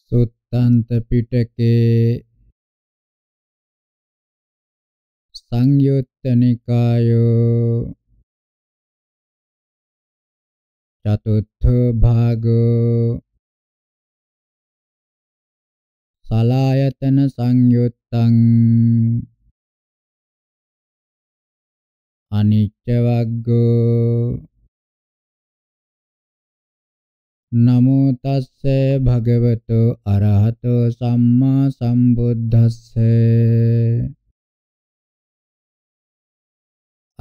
සුත්තන්ත පිටකේ සංයුත්ත නිකායෝ චතුත්ථ භාගෝ සලායතන සංයුත්තං අනිච්ච වග්ගෝ නමෝ තස්ස භගවතු අරහතෝ සම්මා සම්බුද්දස්ස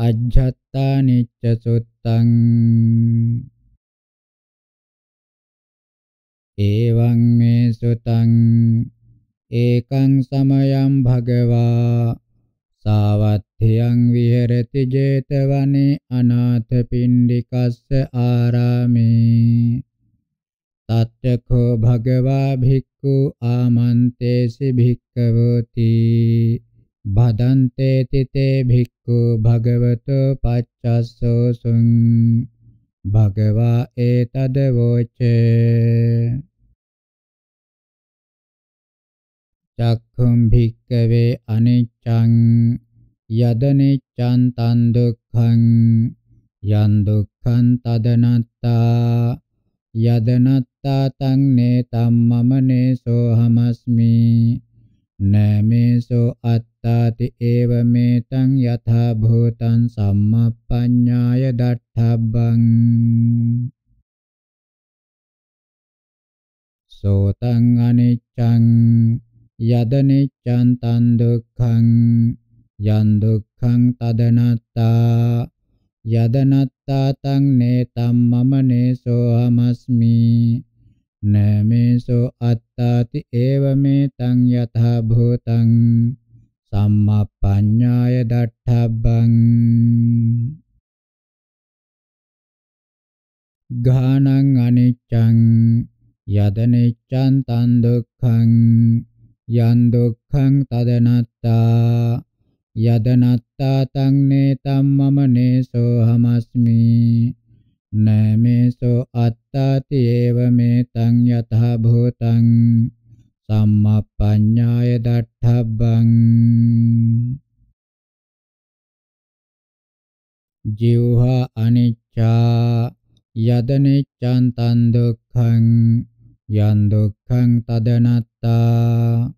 අජ්ජත්තා නිච්ච සුත්තං එවං මේ සුතං ඒකං සමයං භගවා සාවත්ථයන් විහෙරති 제තවනේ අනාථ පිණ්ඩිකස්ස ආරාමේ තත්ත්‍යකෝ භගවා භික්ඛු ආමන්තේසි භික්ඛවෝති භදන්තේ තිතේ භික්ඛු භගවතෝ පච්චස්සෝසුං භගවා ඒතද වෝචේ චක්ඛුම් භික්ඛවේ අනිච්ඡං යදනිච්ඡං තන් දුක්ඛං යන් දුක්ඛං තදනත්තා යදනත්තා තං නේතම් මම නේසෝ හමස්මි නමේසෝ අත්තාති ඒව මේතං යථා භූතං සම්මප්පඤ්ඤාය දට්ඨබ්බං සෝතං අනිච්ඡං යදනිච්ඡං තං දුක්ඛං යන් දුක්ඛං තදනත්තා යදනත්තාතං නේතම් මම නේසෝ අමස්මි නමේසෝ අත්තාති ඒවමෙතං යථා භූතං සම්මප්පඤ්ඤාය දට්ඨබ්බං ඝානං අනිච්ඡං යදනෙච්ඡං තන් දුක්ඛං යන් දුක්ඛං තදනත්තා යදනත්තා තං නේතම් මම නේසෝ හමස්මි නමේසෝ අත්තාති ඒව මේතං යතහ භූතං සම්මප්පඤ්ඤාය දට්ඨබ්බං ජීවහා අනිච්චා යදනිච්ඡන් තන් දුක්ඛං යන් දුක්ඛං තදනත්තා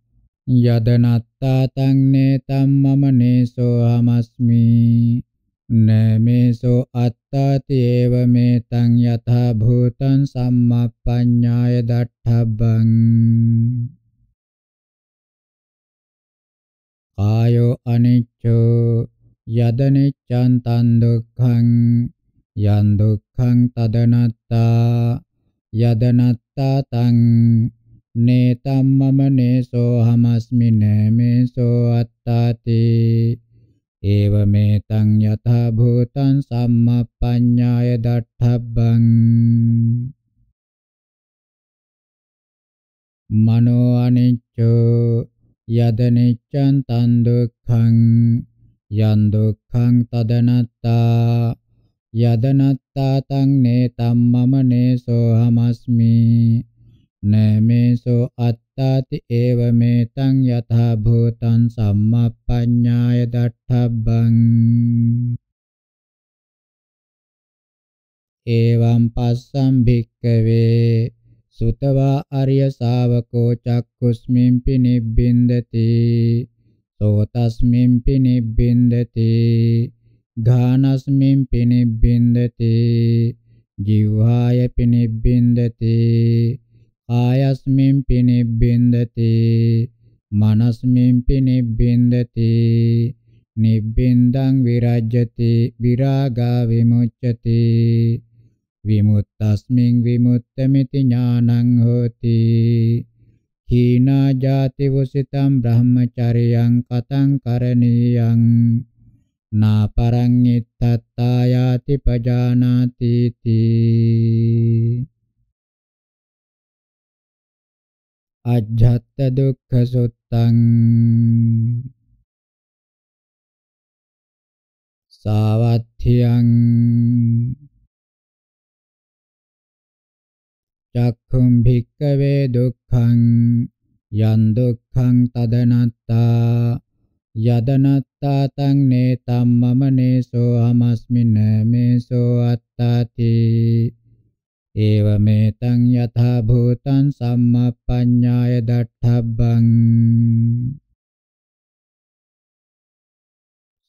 යදනත්තා තං නේතම් මම නේසෝ අමස්මි නමේසෝ අත්තාති ඒව මේ තං යථා භූතං සම්මප්පඤ්ඤාය දට්ඨබ්බං කායෝ අනිච්චෝ යදනිච්ඡන් තං දුක්ඛං යන් දුක්ඛං තදනත්තා යදනත්තා තං නේතම් මම නේසෝ හමස්මි නේමේසෝ අත්තාති ඒව මේතං යථා භූතං සම්මප්පඤ්ඤාය දට්ඨබ්බං මනෝ අනිච්චෝ යද නිච්ඡං තන් දුක්ඛං යන් දුක්ඛං තදනත්තා යදනත්තා තං නේතම් මම නේසෝ හමස්මි නමේසෝ අත්තාති ඒව මේතං යථා භූතං සම්මප්පඤ්ඤාය දට්ඨබ්බං එවං පස්සම් භික්කවේ සුතවා අරිය ශාවකෝ චක්කුස්මින්පි නිබ්බින්දති සෝතස්මින්පි නිබ්බින්දති ඝානස්මින්පි නිබ්බින්දති ජීවායපි නිබ්බින්දති කායස්මින් පිනිබ්බින්දති මනස්මින් පිනිබ්බින්දති නිබ්බින්දං විරජ්‍යති විරාගා විමුච්ඡති විමුක්තස්මින් විමුක්තമിതി ඥානං හෝති හීනා ජාති වසිතම් බ්‍රහ්මචරියං කතං කරණීයං නාපරං ඉත්තත්තා යාති පජානාති තී අජ්ජත්ත දුක්ඛ සුත්තං සාවත්ථියං චක්ඛුම් භික්ඛවේ දුක්ඛං යන් දුක්ඛං තදනත්තා යදනත්තා තං නේතම් මම නේසෝ අමස්මින මේසෝ අත්තාති ඒවමෙතං යථා භූතං සම්මප්පඤ්ඤාය දට්ඨබ්බං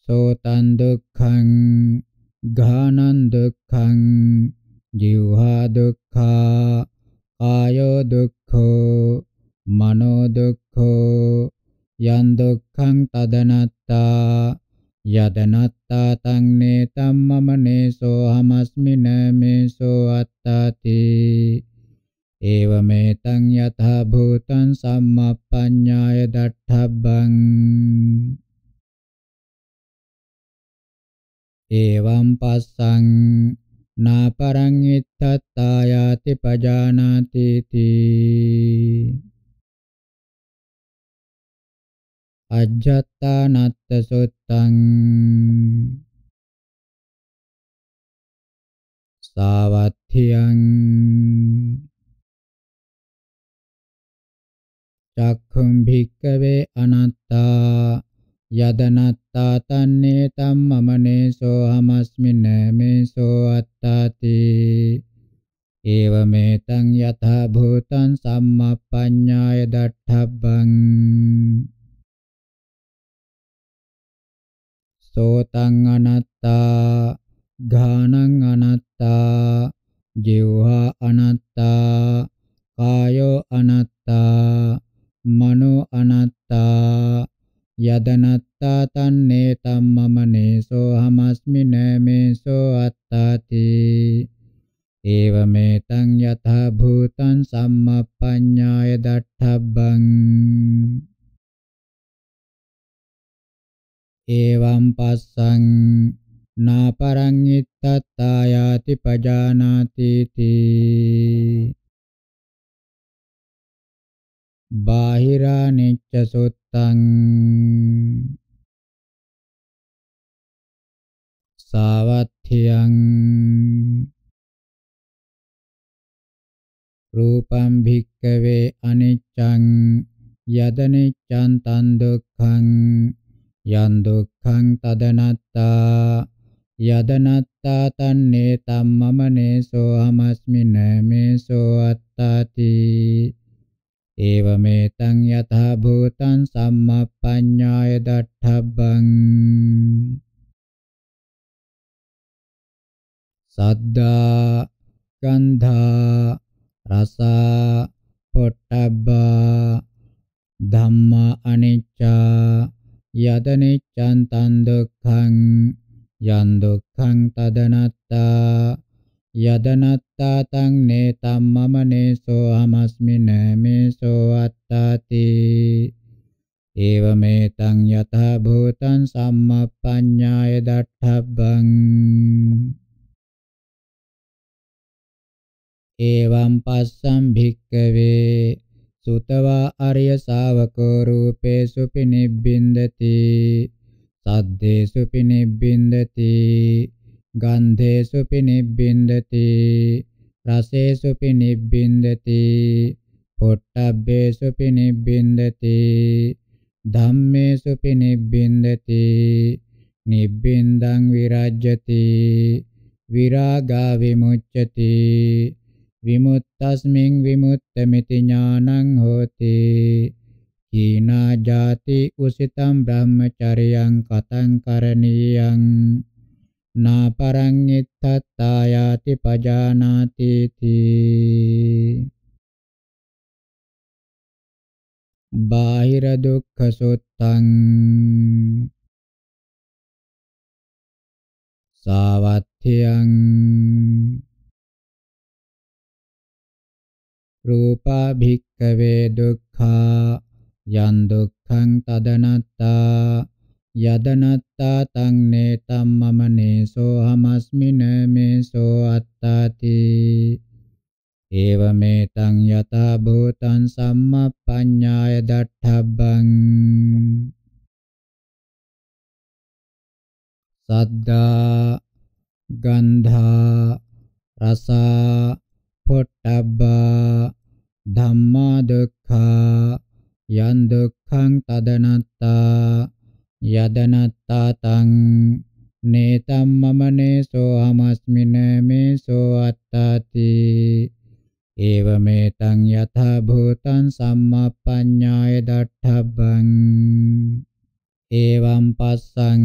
සෝතං දුක්ඛං ඝානං දුක්ඛං ජීවහා දුක්ඛා කායෝ දුක්ඛෝ මනෝ දුක්ඛෝ යන් දුක්ඛං තදනත්තා යදනත් අත්තාතං නේතම් මම නේසෝ හමස්මින මේසෝ අත්තාති ඒවමෙතං යථා භූතං සම්මප්පඤ්ඤාය දට්ඨබ්බං එවං පස්සං නාපරං ඉත්තත්තායාති පජානාති තී අජ්ජත්තානත්ත සුත්තං සාවත්තියං චක්ඛුම් භික්කවේ අනත්තා යදනත්තා තන්නේ තම්මමනේ සෝහමස්මින මේසෝ අත්තාති ඒවමෙතං යථා භූතං සම්මප්පඤ්ඤාය දට්ඨබ්බං සෝතං අනත්තා ඝානං අනත්තා ජීවහා අනත්තා කායෝ අනත්තා මනෝ අනත්තා යදනත්තා තන්නේ තම්මමනේසෝ හමස්මි නමේසෝ අත්තාති ඒවමෙතං යථා භූතං සම්මප්පඤ්ඤාය දට්ඨබ්බං එවං පස්සං නාපරං ඉත්තත්තායාති පජානාති තී බාහිරා නිච්ච සුත්තං සාවත්ථියං රූපං භික්කවේ අනිච්ඡං යදනිච්ඡං තන් දුක්ඛං යන් දුක්ඛං තදනත්තා යදනත්තා තන්නේ තම්මමනේසෝ අමස්මින මේසෝ අත්තාති ඒවමෙතං යථා භූතං සම්මප්පඤ්ඤාය දට්ඨබ්බං සද්දා ගන්ධා රසා පොට්ටබ්බා ධම්මා අනිච්චා යදනිච්ඡන් තන් දුක්ඛං යන් දුක්ඛං තදනත්තා යදනත්තා තං නේතම් මම නේසෝ අමස්මින මේසෝ අත්තාති ඒවමෙතං යතහ භූතං සම්මප්පඤ්ඤාය දට්ඨබ්බං එවං පස්සම් භික්කවේ සුතවා අරිය ශාවකෝ රූපේසු පිනිබ්බින්දති සද්දේසු පිනිබ්බින්දති ගන්ධේසු පිනිබ්බින්දති රසේසු පිනිබ්බින්දති පොට්ටබ්බේසු පිනිබ්බින්දති ධම්මේසු පිනිබ්බින්දති නිබ්බින්දං විරජ්‍යති විරාගා විමුච්ඡති විමුත්තස්මින් විමුත්ත මිති ඥානං හෝති කීනා ජාති උසිතම් බ්‍රහ්මචරියං කතං කරණීයං නාපරං ඉත්තත්තායාති පජානාති තී බාහිර දුක්ඛ සුත්තං සාවත්ත්‍යං රූපා භික්කවේ දුක්ඛා යන් දුක්ඛං තදනත්තා යදනත්තා තං නේතම් මම නේසෝ හමස්මින මේසෝ අත්තාති ඒවමෙතං යතා භූතං සම්මප්පඤ්ඤාය දට්ඨබ්බං සද්දා ගන්ධා රසා පොට්ටබ්බා ධම්මා දුක්ඛා යන් දුක්ඛං තදනත්තා යදනත්තා තං නේතම් මමනේ සෝ අමස්මින මේ සෝ අත්තාති ඒවමෙතං යථා භූතං සම්මාපඤ්ඤාය දට්ඨබ්බං ඒවම් පස්සං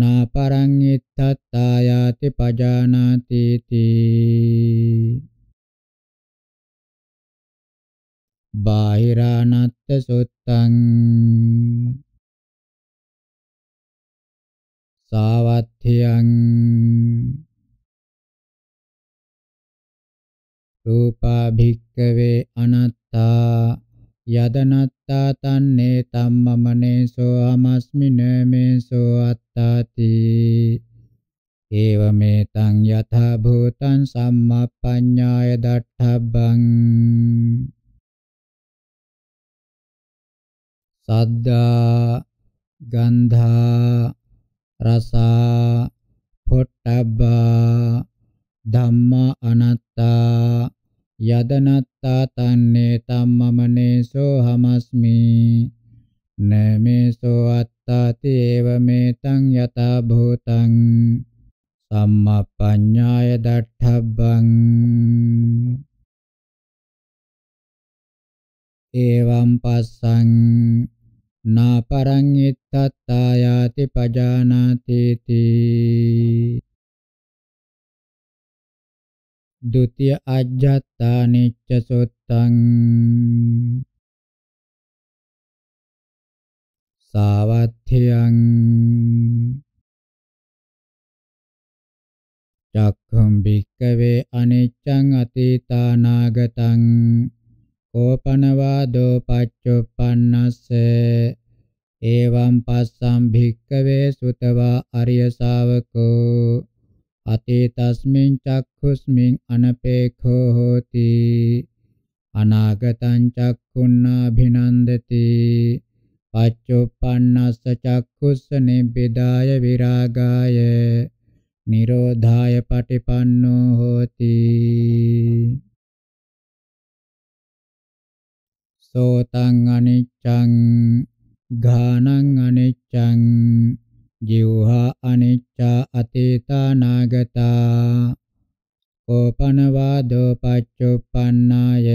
නාපරං ඉත්තත්තායාති පජානාති තී බාහිරානත්ත සුත්තං සාවත්ථියං රූපා භික්කවේ අනත්තා යදනත්තා තන්නේ තම්මමනේසෝ අමස්මිනමේසෝ අත්තාති ඒවමේතං යථා භූතං සම්මප්පඤ්ඤාය දට්ඨබ්බං සද්දා ගන්ධා රසා පොට්ටබ්බා ධම්මා අනත්තා යදනත්තා තන්නේ තම්මමනේසෝ හමස්මි නමේසෝ අත්තාති එවමෙතං යතා භූතං සම්මප්පඤ්ඤාය දට්ඨබ්බං එවම් පස්සං නාපරං ඉත්තත්තායාති පජානාති තී ဒ ුතිය අජ්ජත්තා නිච්ච සොත්තං සාවත්ථියං චක්ඛම් භික්කවේ අනිච්ඡං අතීතානාගතං ඕපනවාදෝ පච්චුප්පන්නස්ස එවං පස්සම් භික්කවේ සුතවා අරිය ශාවකෝ අතීතස්මින් චක්ඛුස්මින් අනපේඛෝ හෝති අනාගතං චක්ඛුන්නාභිනන්දති පච්චුප්පන්නස්ස චක්ඛුස්ස නිබ්බිදාය විරාගාය නිරෝධාය පටිපන්නෝ හෝති සෝතං අනිච්ඡං ඝානං අනිච්ඡං ජීවහා අනිච්චා අතීතා නාගතා ඕපනවාදෝ පච්චුප්පන්නාය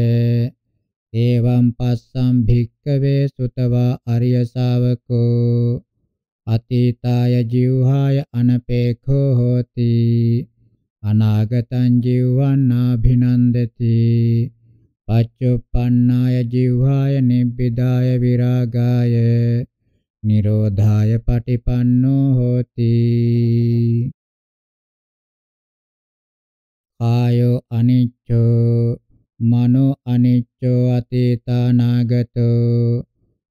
එවං පස්සම් භික්කවේ සුතවා අරිය ශාවකෝ අතීතාය ජීවහාය අනපේඛෝ හෝති අනාගතං ජීවන්නාභිනන්දති පච්චුප්පන්නාය ජීවහාය නිබ්බිදාය විරාගාය නිරෝධාය පටිපන්නෝ හෝති කායෝ අනිච්චෝ මනෝ අනිච්චෝ අතීතානාගතෝ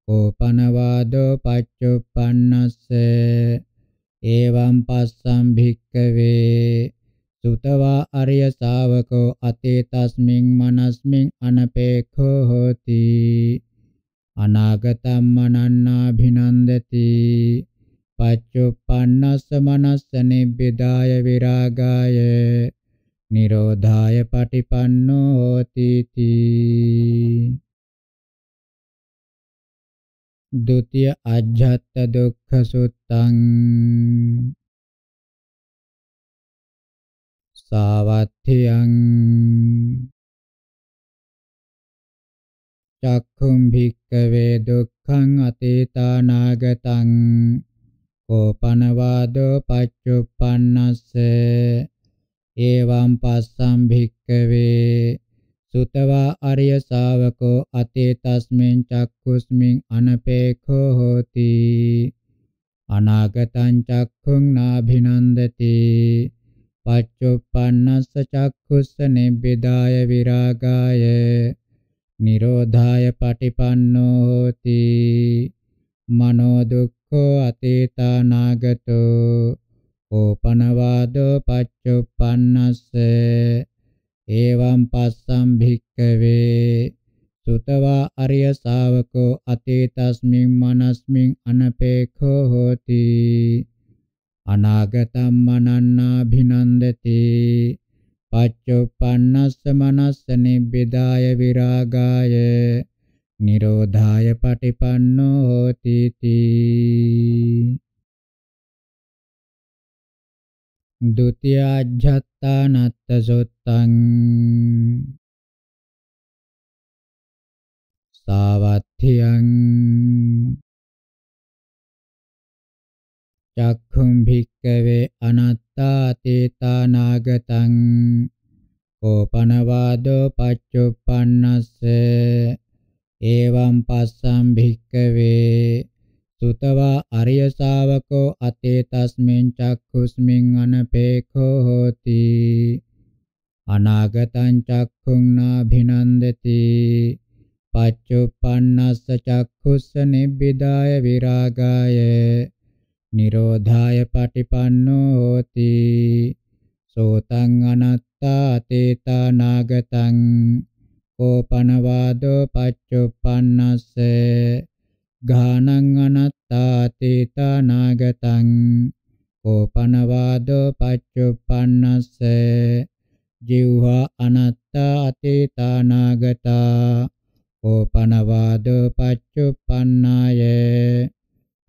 කෝපනවාදෝ පච්චුප්පන්නස්ස එවං පස්සම් භික්කවේ තුතවා අරිය ශාවකෝ අතීතස්මින් මනස්මින් අනපේක්ඛෝ හෝති අනාගතම් මනන්නාභිනන්දති පච්චුප්පන්නස්ස මනස්ස නිබ්බිදාය විරාගාය නිරෝධාය පටිපන්නෝ හෝති තී ဒုတိယ අජ්ජත් දුක්ඛ සුත්තං සාවත්තියං චක්ඛුම් භික්ඛවේ දුක්ඛං අතීතානාගතං කෝපනවාදෝ පච්චුප්පන්නස්ස ඒවම් පස්සම් භික්ඛවේ සුතවා අරිය ශාවකෝ අතීතස්මින් චක්කුස්මින් අනපේඛෝ හෝති අනාගතං චක්ඛුං නාභිනන්දති පච්චුප්පන්නස්ස චක්ඛුස්ස නිබ්බිදාය විරාගාය නිරෝධාය පටිපන්නෝ හෝති මනෝ දුක්ඛෝ අතීතානාගතෝ ඕපනවාදෝ පච්චුප්පන්නස්ස එවං පස්සම් භික්කවේ සුතවා අරිය ශාවකෝ අතීතස්මින් මනස්මින් අනපේක්ඛෝ හෝති අනාගතම් මනන්නාභිනන්දති පච්චුප්පන්නස්ස මනස්ස නිබ්බිදාය විරාගාය නිරෝධාය පටිපන්නෝ හෝති තී ဒုတိယ අජ්ජත්තානත්ත සොත්තං සාවත්ථියං චක්ඛුම් භික්කවේ අනාත්තාතේතානාගතං කෝපනවාදෝ පච්චුප්පන්නස්ස ඒවම් පස්සම් භික්කවේ සුතවා අරිය ශාවකෝ අතේ තස්මින් චක්ඛුස්මින් අනපේඛෝ හෝති අනාගතං චක්ඛුං නාභිනන්දති පච්චුප්පන්නස්ස චක්ඛුස්ස නිබ්බිදාය විරාගාය නිරෝධාය පටිපන්නෝ හෝති සෝතං අනත්තා තේතා නාගතං කෝපනවාදෝ පච්චුප්පන්නස්ස ඝානං අනත්තා තේතා නාගතං කෝපනවාදෝ පච්චුප්පන්නස්ස ජීවහා අනත්තා තේතා නාගතා කෝපනවාදෝ පච්චුප්පන්නාය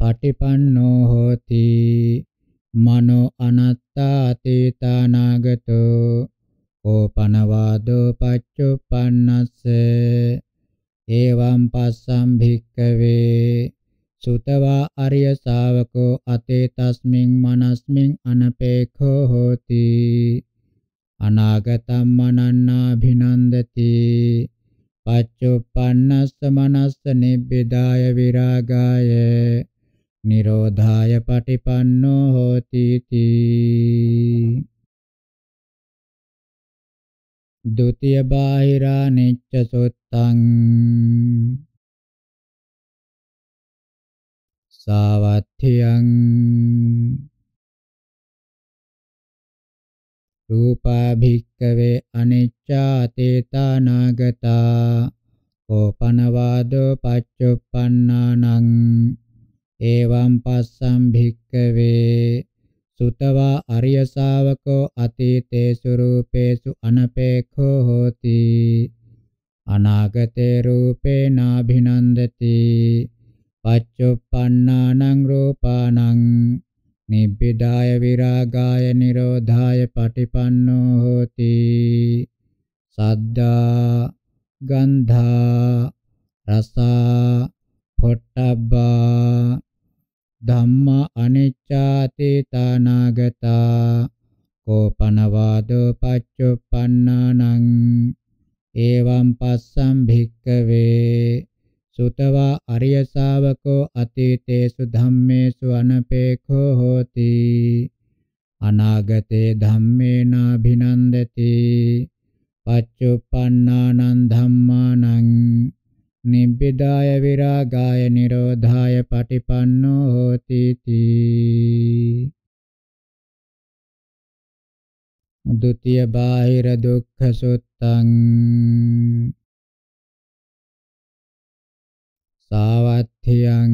පටිපන්නෝ හෝති මනෝ අනත්තාතීතානාගතෝ ඕපනවාදෝ පච්චුප්පන්නස්ස එවං පස්සම් භික්කවේ සුතවා අරිය ශාවකෝ අතේ තස්මින් මනස්මින් අනපේඛෝ හෝති අනාගතම් මනන්නාභිනන්දති පච්චුප්පන්නස්ස මනස්ස නිබ්බිදාය විරාගාය නිරෝධාය පටිපන්නෝ හෝති තී ဒ ුතිය බාහිරා නිච්ච සුත්තං සාවත්ථියං රූපා භික්කවේ අනිච්ඡාතේතානාගතා කෝපනවාදෝ පච්චුප්පන්නානං එවං පස්සම් භික්කවේ සුතවා අරිය ශාවකෝ අතීතේසු රූපේසු අනපේක්ඛෝ හෝති අනාගතේ රූපේනාභිනන්දති පච්චුප්පන්නානං රූපානං නිබ්බිදාය විරාගාය නිරෝධාය පටිපන්නෝ හෝති සද්දා ගන්ධා රසා පොට්ටබ්බා ධම්මා අනිච්ඡාතේ තානාගතා කෝපනවාදෝ පච්චුප්පන්නානං එවං පස්සම් භික්කවේ සුතවා අරිය ශාවකෝ අතීතේසු ධම්මේසු අනපේඛෝ හෝති අනාගතේ ධම්මේනාභිනන්දති පච්චුප්පන්නානං ධම්මානං නිබ්බිදාය විරාගාය නිරෝධාය පටිපන්නෝ හෝති තී ဒုတိယ බාහිර දුක්ඛ සුත්තං සාවත්ථියං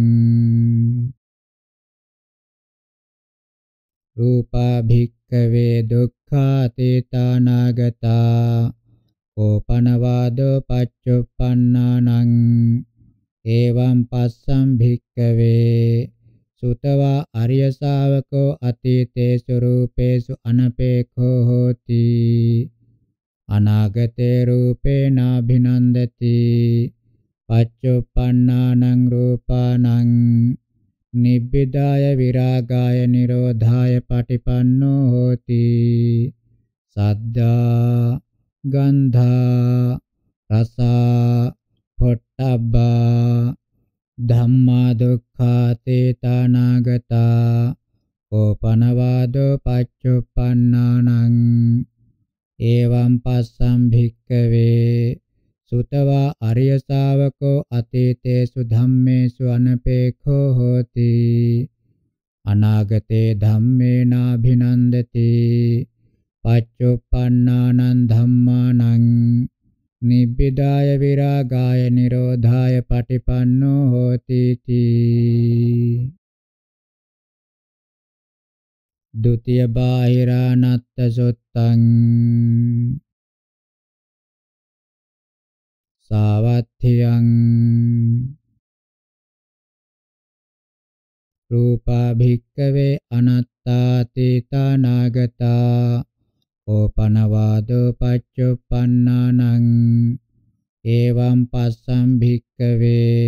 රූපා භික්ඛවේ දුක්ඛාතේතානාගතා කෝපනවාදෝ පච්චුප්පන්නානං එවං පස්සම් භික්කවේ සුතවා අරිය ශාවකෝ අතීතේසු රූපේසු අනපේඛෝ හෝති අනාගතේ රූපේනාභිනන්දති පච්චුප්පන්නානං රූපානං නිබ්බිදාය විරාගාය නිරෝධාය පටිපන්නෝ හෝති සද්දා ගන්ධා රසා පොට්ටබ්බා ධම්මා දුක්ඛාතේ තනාගතා ඕපනවාදෝ පච්චුප්පන්නානං එවං පස්සම් භික්කවේ සුතවා අරිය ශාවකෝ අතීතේසු ධම්මේසු අනපේඛෝ හෝති අනාගතේ ධම්මේනාභිනන්දති පච්චුප්පන්නානං ධම්මානං නිබ්බිදාය විරාගාය නිරෝධාය පටිපන්නෝ හෝති තී ဒ ුතිය බාහිරානත්ත සොත්තං සාවත්ථියං රූපා භික්කවේ අනත්තාතේතා නාගතා ඕපනවාදෝ පච්චුප්පන්නානං එවං පස්සම් භික්කවේ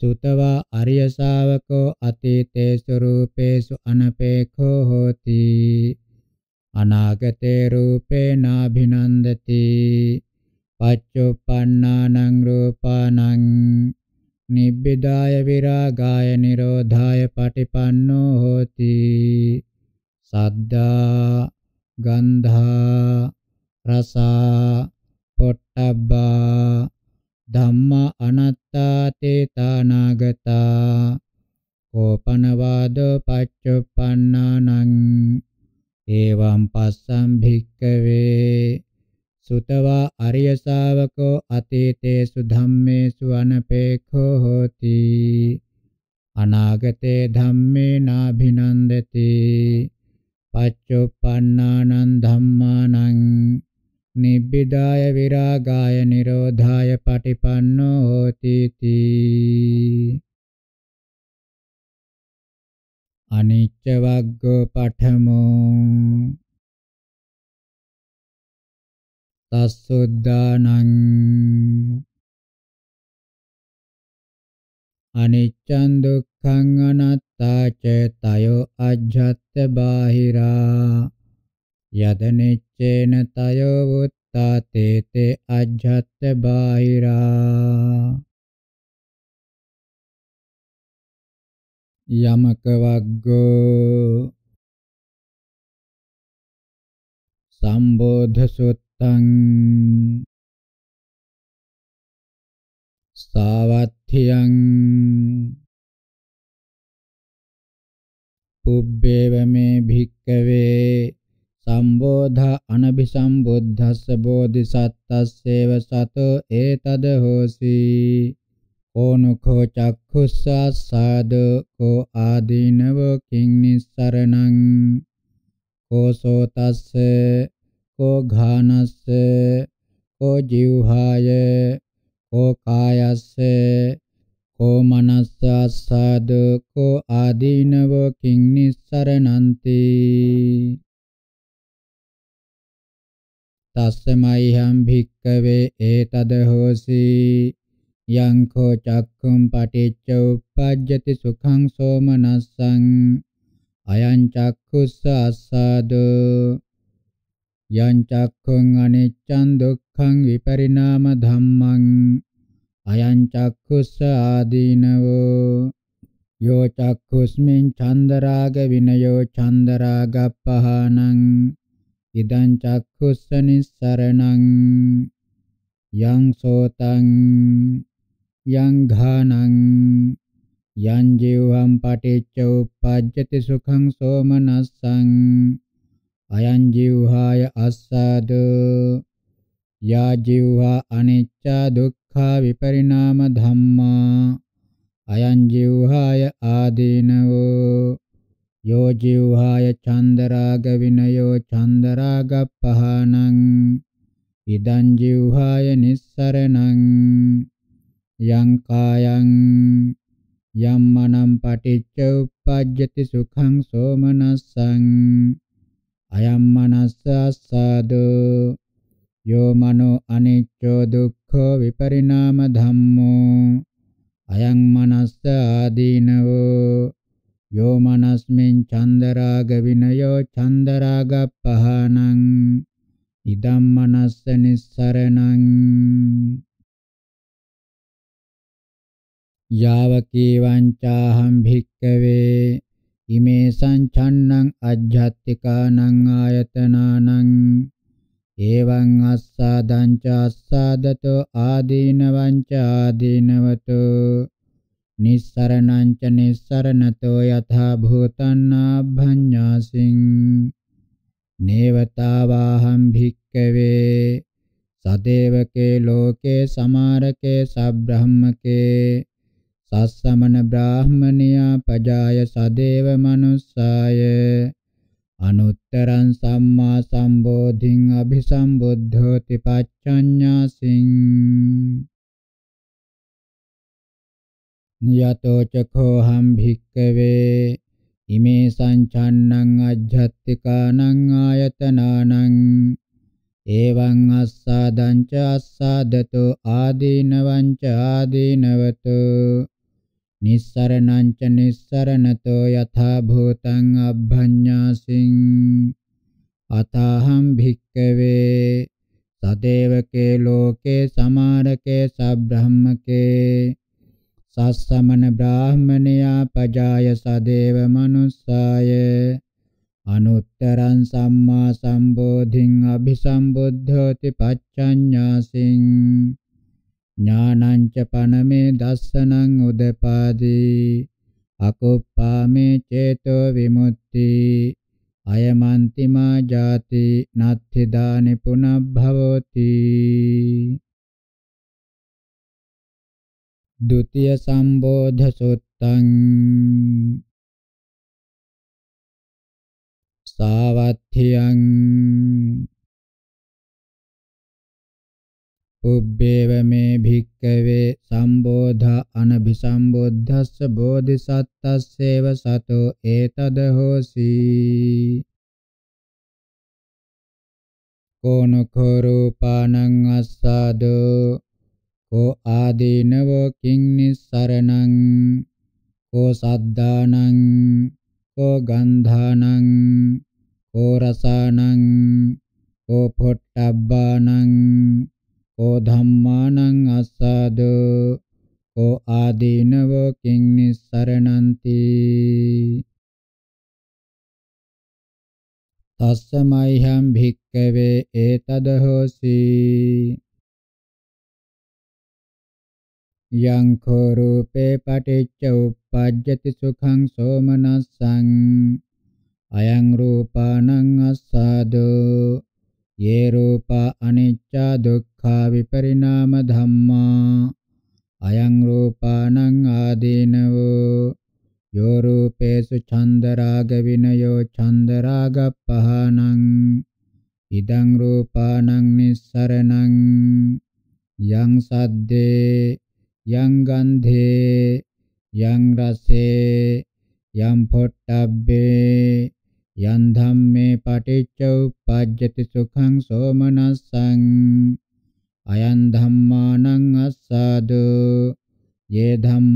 සුතවා අරිය ශාවකෝ අතීතේ ස්වરૂපේසු අනපේඛෝ හෝති අනාගතේ රූපේනාභිනන්දති පච්චුප්පන්නානං රූපානං නිබ්බිදාය විරාගාය නිරෝධාය පටිපන්නෝ හෝති සද්දා ගන්ධා රසා පොට්ටබ්බා ධම්මා අනත්තා තේතනාගතා කෝපනවාද පච්චුප්පන්නානං එවං පස්සම් භික්කවේ සුතවා අරිය ශාවකෝ අතීතේසු ධම්මේසු අනපේක්ඛෝ හෝති අනාගතේ ධම්මේ නාභිනන්දති පච්චුප්පන්නානං ධම්මානං නිබ්බිදාය විරාගාය නිරෝධාය පටිපන්නෝ හෝති තී අනිච්ච වග්ගෝ පඨමෝ තස්සුද්ධානං අනිච්චං දුක්ඛං අනත් අත්තා චේතයෝ අජ්ජත්ත බාහිරා යදනෙච්චේන තයෝ වුත්තා තේතේ අජ්ජත්ත බාහිරා යමක වග්ගෝ සම්බෝධ සුත්තං සාවත්ථියං පුබ්බේව මේ භික්කවේ සම්බෝධ අනභිසම්බුද්ධස්ස බෝධිසත්තස්සේව සතෝ ඒතද හෝසි ඕනුඛෝ චක්ඛුස්සා සාදකෝ ආදීනව කිං නිස්සරණං කෝසෝ තස්ස කෝ ඝානස්ස කෝ ජීවහාය කෝ කායස්ස කෝ මනස්සාසාද කෝ ආදීනව කිං නිස්සරණන්ති තස්සමයිහම් භික්කවේ ඒතද හෝසි යං කෝ චක්ඛුම් පටිච්ච උප්පජ්ජති සුඛං සෝමනස්සං අයං චක්ඛුස්ස අස්සාදෝ යං චක්ඛුං අනිච්ඡං දුක්ඛං විපරිණාම ධම්මං අයං චක්ඛුස්ස ආදීනවෝ යෝ චක්ඛුස්මින් චන්දරාග විනයෝ චන්දරාගප්පහානං ඉදං චක්ඛුස්ස නිස්සරණං යං සෝතං යං ඝානං යං ජීවං පටිච්ච උප්පජ්ජති සුඛං සෝමනස්සං අයං ජීවහාය අස්සාදෝ යා ජීවහා අනිච්ච දුක්ඛ දුක්ඛා විපරිණාම ධම්මා අයං ජීවහාය ආදීනවෝ යෝ ජීවහාය චන්දරාග විනයෝ චන්දරාගප්පහානං ඉදං ජීවහාය නිස්සරණං යං කායං යම්මනම් පටිච්ච උප්පජ්ජති සුඛං සෝමනස්සං අයම්මනස්සාසාදෝ යෝ මනෝ අනිච්චෝ දුක්ඛෝ විපරිණාම ධම්මෝ අයං මනස්ස ආදීනවෝ යෝ මනස්මින් චන්දරාග විනයෝ චන්දරාගප්පහානං ඉදම් මනස්ස නිස්සරණං යාවකී වංචාහම් භික්කවේ ඉමේ සංචන්නං අජ්ජත්තිකානං ආයතනානං එවං අස්සාදං ච අස්සාදතෝ ආදීනවං ච ආදීනවතෝ නිස්සරණං ච නිස්සරණතෝ යථා භූතං ආභඤ්ඤාසින් නේවතාවාහම් භික්කවේ සදේවකේ ලෝකේ සමාරකේ සබ්‍රහ්මකේ සස්සමන බ්‍රාහ්මනියා පජාය සදේව මනුස්සාය අනුත්තරං සම්මා සම්බෝධින් අභිසම්බුද්ධෝති පච්චඤ්ඤාසින් යතෝ චඛෝහම් භික්කවේ ඉමේ සංචන්නං අජ්ජත්තිකානං ආයතනානං එවං අස්සාදං ච අස්සාදතෝ ආදීනවං ච ආදීනවතෝ නිස්සරණං ච නිස්සරණතෝ යථා භූතං අබ්භඤ්ඤාසින් අතහම් භික්කවේ සදේවකේ ලෝකේ සමාරකේ සබ්‍රහ්මකේ සස්සමන බ්‍රාහ්මණයා පජාය සදේව මනුස්සාය අනුත්තරං සම්මා සම්බෝධින් අභිසම්බුද්ධෝති පච්චඤ්ඤාසින් ඥානංච පනමේ දස්සනං උදපාදී අකුප්පාමේ චේතෝ විමුක්ති අයමන්තිමා ජාති නත්ථි දානි පුනබ්භවති ဒုတိ ය සම්බෝධ සුත්තං සාවත්ථියං උබ්බේව මේ භික්කවේ සම්බෝධ අනභිසම්බෝධස්ස බෝධිසත්තස්සේව සතෝ ඒතද හෝසි කෝනකෝ රූපානං අස්සාදෝ කෝ ආදීනවෝ කිං නිස්සරණං කෝ සද්ධානං කෝ ගන්ධානං කෝ රසානං කෝ පොට්ටබ්බානං කෝ ධම්මානං අස්සාදෝ කෝ ආදීනවෝ කිං නිස්සරණන්ති තස්සමයිහම් භික්කවේ ඒතද හෝසි යං කෝ රූපේ පටිච්ච උප්පජ්ජති සුඛං සෝමනස්සං අයං රූපානං අස්සාදෝ යේ රූපා අනිච්චා දුක්ඛ සක්ඛා විපරිණාම ධම්මා අයං රූපානං ආදීනවෝ යෝ රූපේසු චන්දරාග විනයෝ චන්දරාගප්පහානං ඉදං රූපානං නිස්සරණං යං සද්දේ යං ගන්ධේ යං රසේ යම් පොට්ටබ්බේ යන් ධම්මේ පටිච්ච උප්පජ්ජති සුඛං සෝමනස්සං අයන් ධම්මානං අස්සාදු යේ ධම්ම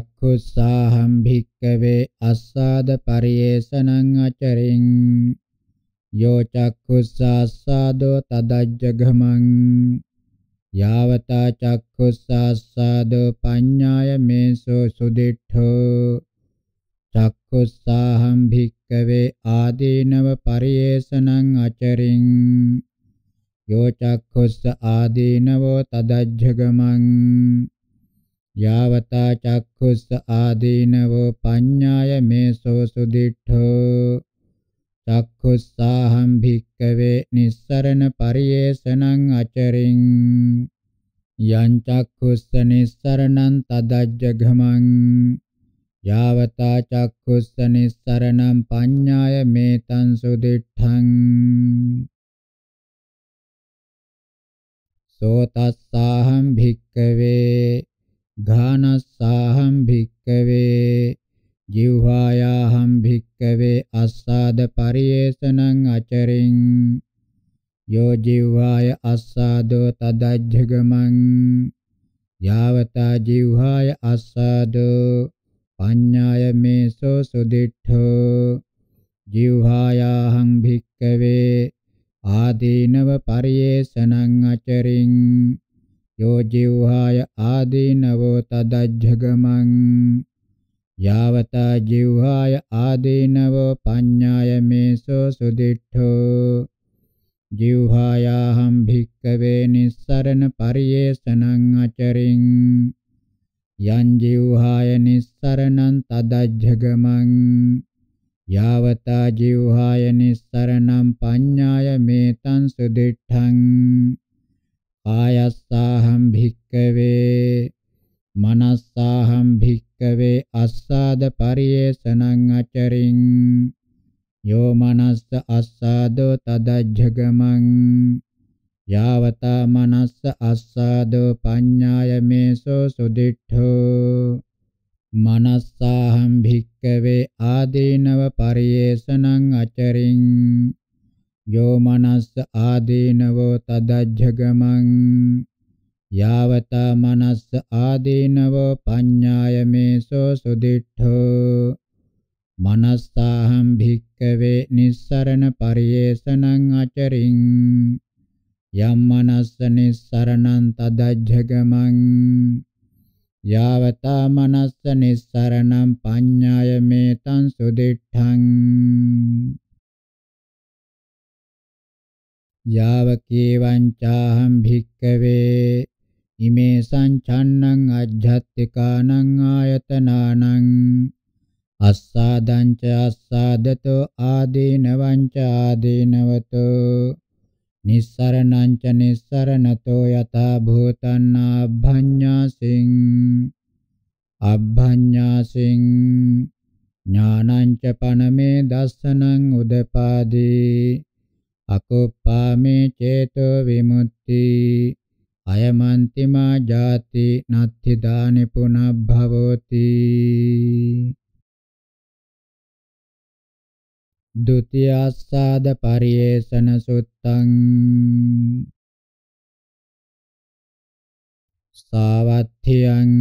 චක්ඛුස්සාහම් භික්කවේ අස්සාද පරියේෂණං අචරින් යෝ චක්ඛුස්සාස්සාදෝ තදජ්ජගමං යාවතා චක්ඛුස්සාස්සාදෝ පඤ්ඤාය මේසෝ සුදිඨෝ චක්ඛුස්සාහම් භික්කවේ ආදීනව පරියේෂණං අචරින් යෝ චක්ඛුස්ස ආදීනවෝ තදජ්ජගමං යාවතා චක්ඛුස්ස ආදීනවෝ පඤ්ඤාය මේසෝ සුදිඨෝ චක්ඛුස්සාහම් භික්කවේ නිස්සරණ පරියේෂණං අචරින් යං චක්ඛුස්ස නිස්සරණං තදජ්ජඝමං යාවතා චක්ඛුස්ස නිස්සරණං පඤ්ඤාය මේතං සුදිඨං සෝතස්සාහම් භික්කවේ ඝානස්සාහම් භික්කවේ ජීවහායහම් භික්කවේ අස්සාද පරියේෂණං අචරින් යෝ ජීවහාය අස්සාදෝ තදජ්ජගමං යාවතා ජීවහාය අස්සාදෝ පඤ්ඤාය මේසෝ සුදිඨෝ ජීවහායහම් භික්කවේ ආදීනව පරියේෂණං අචරින් යෝ ජීවහාය ආදීනවෝ තදජ්ජගමං යාවතා ජීවහාය ආදීනවෝ පඤ්ඤාය මේසෝ සුදිට්ඨෝ ජීවහායහම් භික්කවේ නිස්සරණ පරියේෂණං අචරින් යං ජීවහාය නිස්සරණං තදජ්ජගමං යාවතා ජීවහාය නිස්සරණං පඤ්ඤාය මේතං සුදිට්ඨං ආයස්සාහම් භික්කවේ මනස්සාහම් භික්කවේ අස්සාද පරියේසනං අචරින් යෝ මනස්ස අස්සාදෝ තදජ්ජගමං යාවතා මනස්ස අස්සාදෝ පඤ්ඤායමේසෝ සුදිඨෝ මනස්සාහම් භික්කවේ ආදීනව පරියේසනං අචරින් यो मनस्स आदीनवो तदज्जगमं यावता मनस्स आदीनवो पඤ्ඤायमेषो सुदिष्ठो मनस्साहं भिक्खवे निस्सरण परियेषणं अचरिं यं मनस्स निस्सरणं तदज्जगमं यावता मनस्स निस्सरणं पඤ्ඤायमेतं सुदिष्ठं යාවකේවංචාහම් භික්කවේ ඉමේ සංචන්නං අජ්ජත්තිකානං ආයතනානං අස්සාදංච අස්සාදතෝ ආදීනවංච ආදීනවතෝ නිස්සරණංච නිස්සරණතෝ යථා භූතං අභඤ්ඤාසින් අභඤ්ඤාසින් ඥානංච පනමේ දස්සනං උදපාදී අකුප්පාමේ චේතෝ විමුක්ති අයමන්තිමා ජාති නත්ථි දානි පුනබ්භවෝති ဒ ුතියස්සාද පරියේෂණ සුත්තං සාවත්ථියං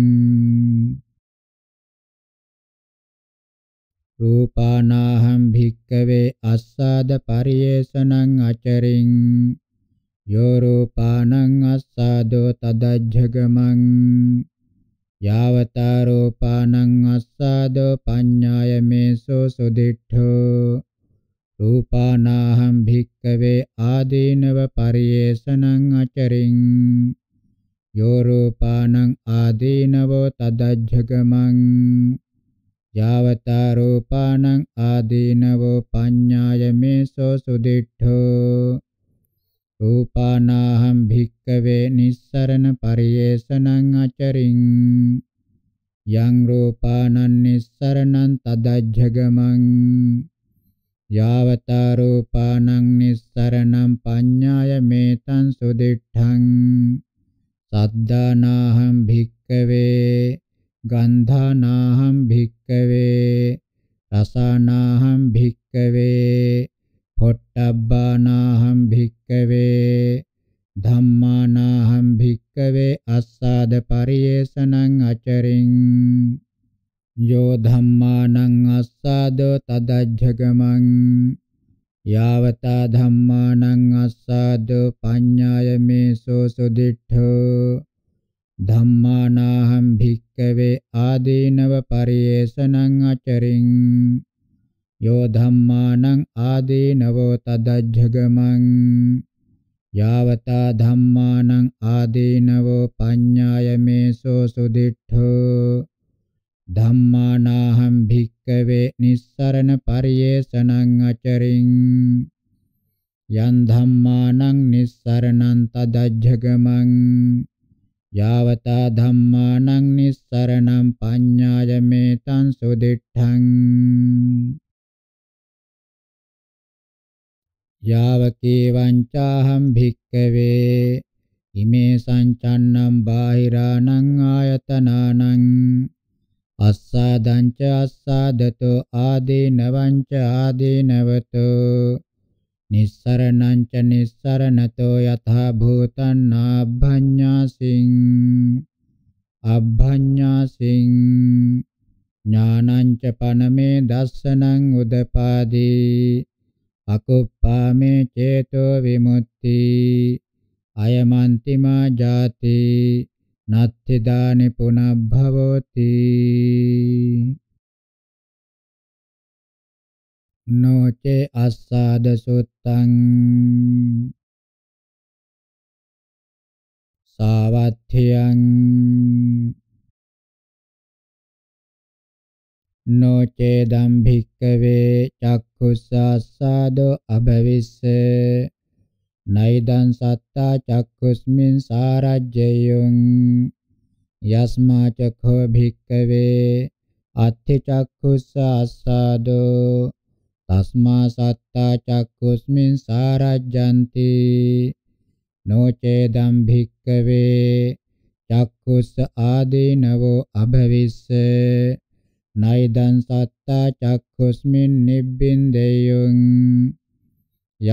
රූපානාහං භික්කවේ අස්සාද පරියේෂණං අචරින් යෝ රූපානං අස්සාදෝ තදජ්ජගමං යාවතා රූපානං අස්සාදෝ පඤ්ඤායමේසෝ සුදිඨෝ රූපානාහං භික්කවේ ආදීනව පරියේෂණං අචරින් යෝ රූපානං ආදීනවෝ තදජ්ජගමං yavata rupanam adinavo paññāyameso sudiṭṭho rūpānāham bhikkave nissarana pariyesaṇaṃ acariṃ yang rūpānaṃ nissaraṇaṃ tadajjagamaṃ yavata rūpānaṃ nissaraṇaṃ paññāyametān sudiṭṭhaṃ saddānāham bhikkave ගන්ධානාහම් භික්කවේ රසානාහම් භික්කවේ පොට්ටබ්බානාහම් භික්කවේ ධම්මානාහම් භික්කවේ අස්සාද පරියේෂණං අචරින් යෝ ධම්මානං අස්සාදෝ තදජ්ජගමං යාවතා ධම්මානං අස්සාදෝ පඤ්ඤායමේසෝ සුදිඨෝ ධම්මානාහම් භික්කවේ ආදීනව පරියේෂණං අචරින් යෝ ධම්මානං ආදීනවෝ තදජ්ජගමං යාවතා ධම්මානං ආදීනවෝ පඤ්ඤායමේසෝ සුදිඨෝ ධම්මානාහම් භික්කවේ නිස්සරණ පරියේෂණං අචරින් යන් ධම්මානං නිස්සරණං තදජ්ජගමං යාවතා ධම්මානං නිස්සරණං පඤ්ඤායමේතං සුදිඨං යාවකේවං චාහම් භික්කවේ ඉමේ සංචන්නම් බාහිරාණං ආයතනානං අස්සාදං ච අස්සාදතෝ ආදීනවං ච ආදීනවතෝ නිස්සරණං ච නිස්සරණතෝ යථා භූතං ආභඤ්ඤාසින් අභඤ්ඤාසින් ඥානං ච පනමේ දස්සනං උදපාදී අකුප්පාමේ චේතෝ විමුක්ති අයමන්තිමා ජාති නත්ථි දානි පුනබ්භවෝති නොචේ අස්සාද සුත්තං සාවත්ථියං නොචේ දම්භික්කවේ චක්කුස්සාස්සාදෝ අභවිස්ස නයිදන් සත්තා චක්කුස්මින් සාරජ්ජයුං යස්මා චක්ඛෝ භික්කවේ අත්ථි චක්කුස්සාස්සාදෝ තස්මා සත්තා චක්කුස්මින් සාරජ්ජಂತಿ නොචේදම් භික්කවේ චක්කුස්ස ආදීනවෝ අභවිස්ස නයිදං සත්තා චක්කුස්මින් නිබ්බින්දේයං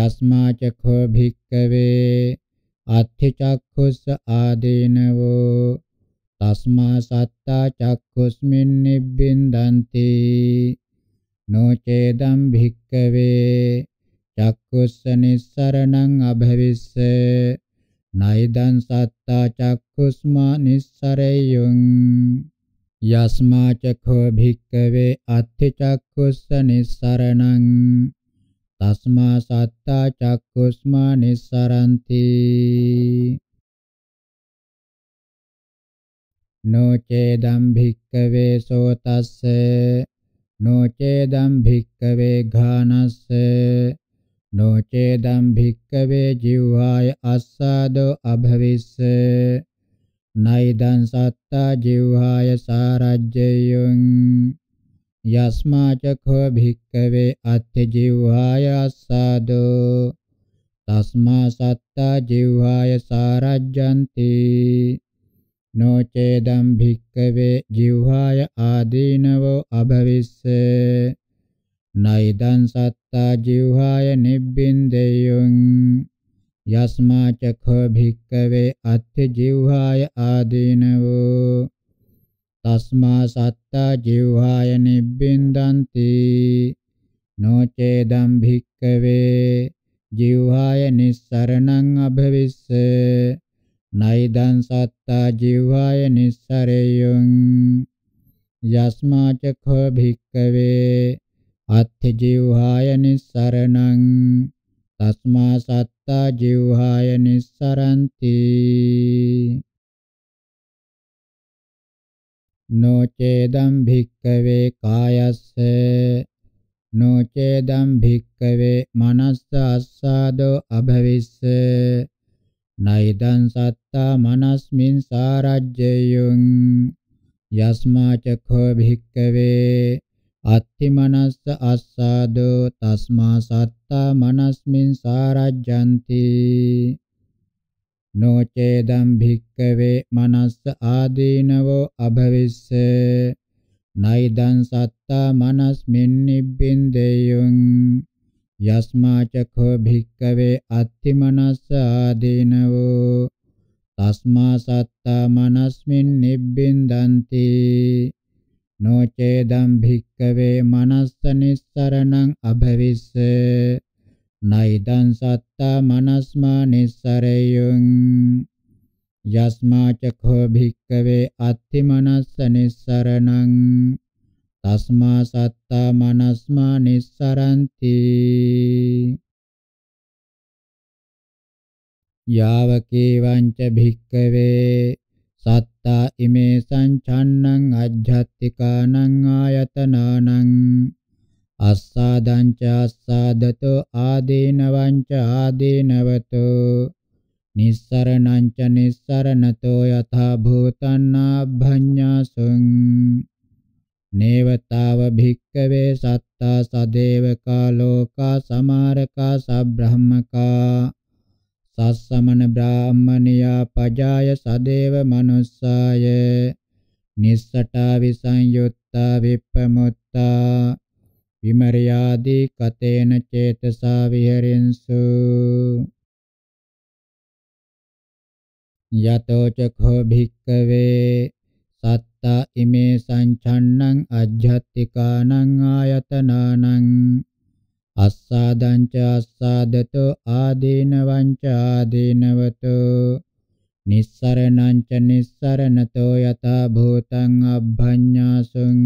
යස්මා චක්ඛෝ භික්කවේ අත්ථි චක්කුස්ස ආදීනවෝ තස්මා සත්තා චක්කුස්මින් නිබ්බින්දಂತಿ නොචේදම් භික්කවේ චක්කුස්ස නිස්සරණං අභවිස්ස නයිදං සත්තා චක්කුස්මා නිස්සරෙය්‍යං යස්මා චඛෝ භික්කවේ අත්ථි චක්කුස්ස නිස්සරණං තස්මා සත්තා චක්කුස්මා නිස්සරಂತಿ නොචේදම් භික්කවේ සෝතස්සේ no chedam bhikkave ghanasse no chedam bhikkave jivhaya assado abhavisse නයිදං සත්තා ජීවහාය සාරජ්ජයං යස්මාච කෝ භික්කවේ අත්ථ ජීවහාය අස්සාදෝ තස්මා සත්තා ජීවහාය සාරජ්ජන්ති නොචේදම් භික්කවේ ජිව්හාය ආදීනවෝ අභවිස්සේ නයිදං සත්තා ජිව්හාය නිබ්බින්දෙය්‍යං යස්මා චඛෝ භික්කවේ අත්ථ ජිව්හාය ආදීනවෝ තස්මා සත්තා ජිව්හාය නිබ්බින්දಂತಿ නොචේදම් භික්කවේ ජිව්හාය නිස්සරණං අභවිස්සේ නයිදං සත්තා ජීවාය නිස්සරේයං යස්මාච කෝ භික්කවේ අත්ථ ජීවාය නිස්සරණං තස්මා සත්තා ජීවාය නිස්සරಂತಿ නොචේදම් භික්කවේ කායස්ස නොචේදම් භික්කවේ මනස්ස අස්සාදෝ අභවිස්ස නයිදං සත්තා මනස්මින් සාරජ්ජයං යස්මාච කෝ භික්කවේ අත්ති මනස්ස අස්සාදෝ තස්මා සත්තා මනස්මින් සාරජ්ජಂತಿ නොචේදම් භික්කවේ මනස්ස ආදීනවෝ අභවිස්සේ නයිදං සත්තා මනස්මින් නිබ්බින්දේයං යස්මාචඛෝ භික්කවේ අත්තිමනස්ස ආදීනවෝ තස්මා සත්තා මනස්මින් නිබ්බින්දන්ති නොචේදම් භික්කවේ මනස්ස නිස්සරණං අභවිස්ස නයිදං සත්තා මනස්මා නිස්සරයං යස්මාචඛෝ භික්කවේ අත්තිමනස්ස නිස්සරණං තස්මා සත්තා මනස්මා නිස්සරಂತಿ යාවකේවංච භික්කවේ සත්තා ඉමේ සංචන්නං අජ්ජත්තිකානං ආයතනානං අස්සාදං ච අස්සාදතෝ ආදීනවං ච ආදීනවතෝ නිස්සරණං ච නිස්සරණතෝ යථා භූතං ආභඤ්ඤාසං නේවතාව භික්කවේ සත්තා සදේවකා ලෝකා සමාරකා සබ්‍රහ්මකා සස්සමන බ්‍රාහ්මනියා පජාය සදේව මනුස්සාය නිස්සටා විසංයුත්තා විප්පමුත්තා විමරියාදී කතේන චේතසා විහෙරින්සු යතෝ චඛෝ භික්කවේ සත්තා ඉමේ සංචන්නං අජ්ජත්තිකානං ආයතනානං අස්සාදං ච අස්සාදතෝ ආදීනවං ච ආදීනවතෝ නිස්සරණං ච නිස්සරණතෝ යතා භූතං අබ්භඤ්ඤාසං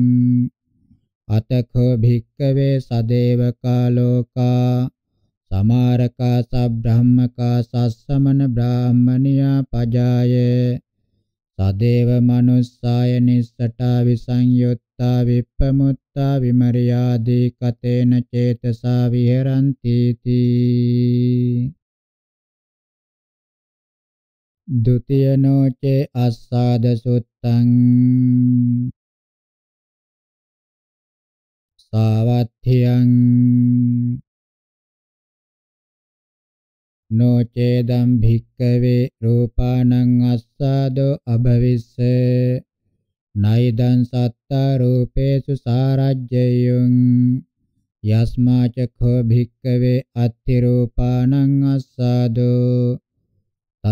අතඛෝ භික්කවේ සදේවකා ලෝකා සමාරකා සබ්‍රහ්මකා සස්සමන බ්‍රාහ්මනියා පජායේ සදේව මනුස්සාය නිස්සටා විසංයුත්තා විප්පමුත්තා විමරියාදී කතේන චේතසා විහෙරಂತಿ තී ဒ ුතියනෝ චේ අස්සාද සුත්තං සාවත්ථියං නොචේදම් භික්කවේ රූපානං අස්සාදෝ අභවිස්ස නයිදං සත්තා රූපේසු සාරජ්ජයං යස්මාච කෝ භික්කවේ අත්ථි රූපානං අස්සාදෝ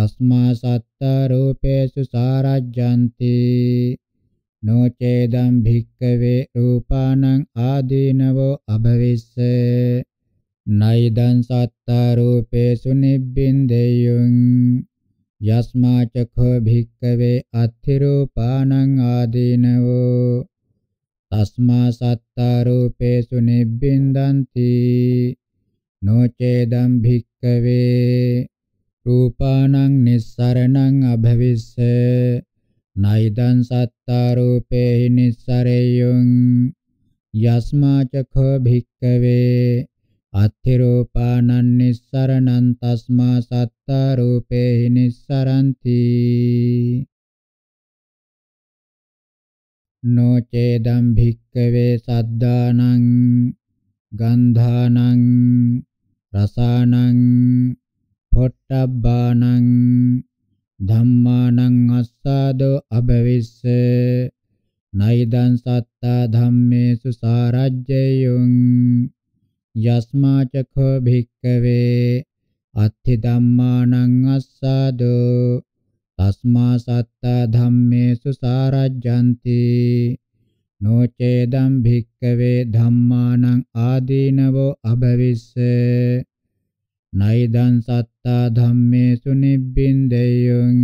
තස්මා සත්තා රූපේසු සාරජ්ජಂತಿ නොචේදම් භික්කවේ රූපානං ආදීනවෝ අභවිස්ස නයිදං සත්තාරූපේසු නිබ්බින්දේයං යස්මා චඛෝ භික්කවේ අත්ථි රූපාණං ආදීනවෝ තස්මා සත්තාරූපේසු නිබ්බින්දಂತಿ නොචේදම් භික්කවේ රූපාණං නිස්සරණං අභවිස්ස නයිදං සත්තාරූපේ නිස්සරේයං යස්මා චඛෝ භික්කවේ අත්ථිරෝපානං නිස්සරණං තස්මා සත්තා රූපේහි නිස්සරಂತಿ නොචේදම් භික්කවේ සද්ධානං ගන්ධානං රසානං පොට්ටබ්බානං ධම්මානං අස්සාදෝ අබවිස්ස නයිදං සත්තා ධම්මේසු සාරජ්ජයං යස්මාචඛෝ භික්කවේ අත්ථි ධම්මානං අස්සාදෝ තස්මා සත්ත ධම්මේසු සාරජ්ජಂತಿ නොචේදම් භික්කවේ ධම්මානං ආදීනවෝ අභවිස්සේ නයිදං සත්ත ධම්මේසු නිබ්බින්දෙයං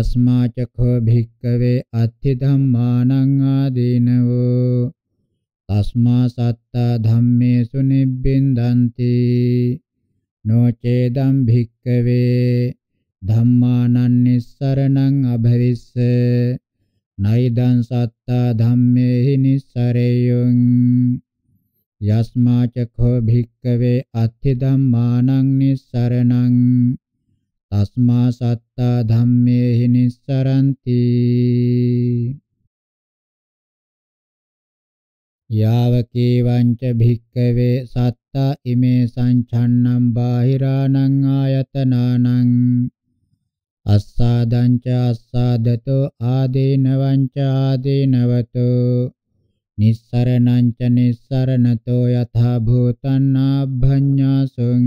යස්මාචඛෝ භික්කවේ අත්ථි ධම්මානං ආදීනවෝ තස්මා සත්තා ධම්මේසු නිබ්බින්දන්ති නොචේදම් භික්කවේ ධම්මානං නිස්සරණං අභවිස්ස නයිදං සත්තා ධම්මේහි නිස්සරේයං යස්මා චඛෝ භික්කවේ අත්ථි ධම්මානං නිස්සරණං තස්මා සත්තා ධම්මේහි නිස්සරන්ති යාවකේවංච භික්කවේ සත්තා ඉමේ සංඡන්නම් බාහිරාණං ආයතනානං අස්සාදංච අස්සාදතෝ ආදීනවංච ආදීනවතෝ නිස්සරණංච නිස්සරණතෝ යථා භූතං ආභඤ්ඤාසං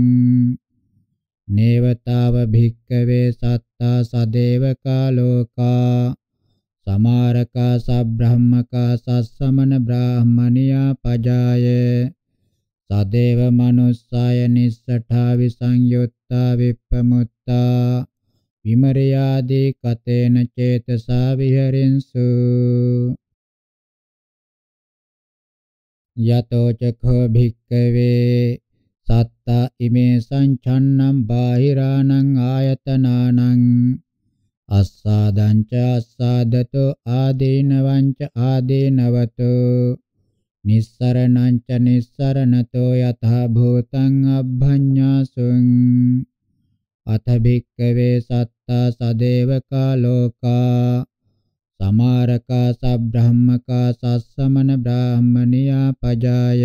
නේවතාව භික්කවේ සත්තා සදේව කාලෝකා සමාරකා සබ්‍රහ්මකා සස්සමන බ්‍රාහමනියා පජාය සදේව මනුස්සාය නිස්සඨා විසංයුත්තා විප්පමුත්තා විමරියාදී කතේන චේතසා විහෙරින්සු යතෝ චඛෝ භික්ඛවේ සත්තා ඉමේ සංඡන්නම් බාහිරාණං ආයතනානං අස්සාදංච අස්සාදතෝ ආදීනවංච ආදීනවතු නිස්සරණංච නිස්සරණතෝ යතහ භූතං අබ්භඤ්ඤාසුං අත භික්කවේ සත්තා සදේවකා ලෝකා සමාරකා සබ්‍රහ්මකා සස්සමන බ්‍රාහ්මනියා පජාය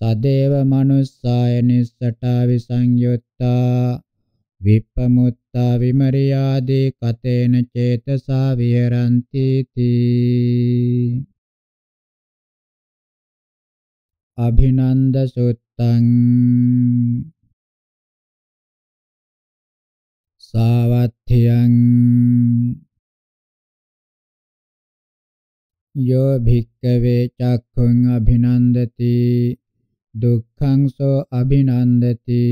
සදේව මනුස්සාය නිස්සටා විසංයුත්තා විප්පමුත්තා විමරියාදී කතේන චේතසා විහරಂತಿ තී අභිනන්ද සුත්තං සාවත්ථියං යෝ භික්කවේ චක්ඛුං අභිනන්දති දුක්ඛං සෝ අභිනන්දති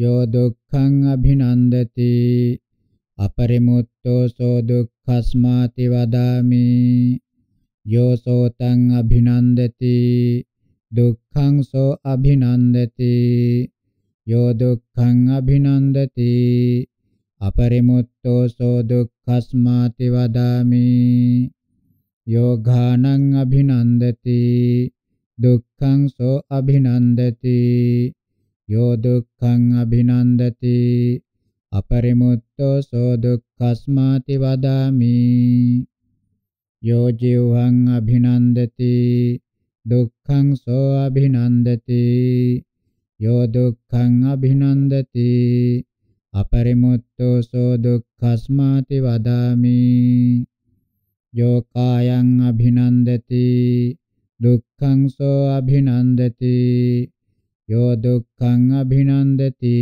यो दुःखं अभिनन्दति अपरिमुत्तो सो दुःखस्माति वदामि यो सोतं अभिनन्दति दुःखं सो अभिनन्दति यो दुःखं अभिनन्दति अपरिमुत्तो सो दुःखस्माति वदामि यो घानं अभिनन्दति दुःखं सो अभिनन्दति යෝ දුක්ඛං අභිනන්දති අපරිමුත්තෝ සෝ දුක්ඛස්මාති වදාමි යෝ ජීවං අභිනන්දති දුක්ඛං සෝ අභිනන්දති යෝ දුක්ඛං අභිනන්දති අපරිමුත්තෝ සෝ දුක්ඛස්මාති වදාමි යෝ කායං අභිනන්දති දුක්ඛං සෝ අභිනන්දති yo dukkhaṃ abhinandati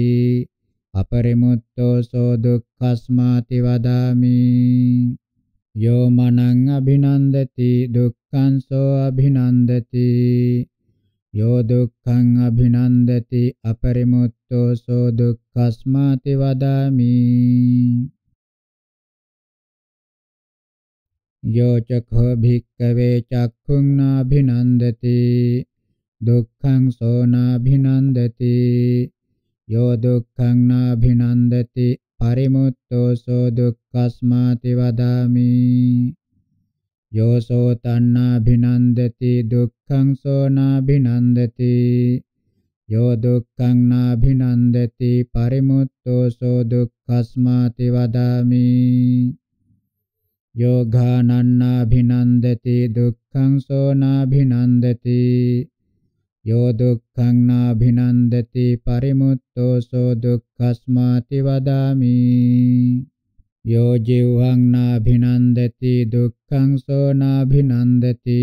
aparimutto so dukkhaśmāti vadāmi yo manaṃ abhinandati dukkhaṃ so abhinandati yo dukkhaṃ abhinandati aparimutto so dukkhaśmāti vadāmi yo cakkho bhikkave cakkhuṃ nābhinandati දුක්ඛං සෝනාභිනන්දති යෝ දුක්ඛං නාභිනන්දති පරිමුත්තෝ සෝ දුක්ඛස්මාති වදාමි යෝ සෝ තණ්හාභිනන්දති දුක්ඛං සෝනාභිනන්දති යෝ දුක්ඛං නාභිනන්දති පරිමුත්තෝ සෝ දුක්ඛස්මාති වදාමි යෝ ඝානන්නාභිනන්දති දුක්ඛං සෝනාභිනන්දති यो दुःखं नाभिनन्दति परिमुत्तोऽसो दुःखस्माति वदामि यो जिह्वं नाभिनन्दति दुःखं सो नाभिनन्दति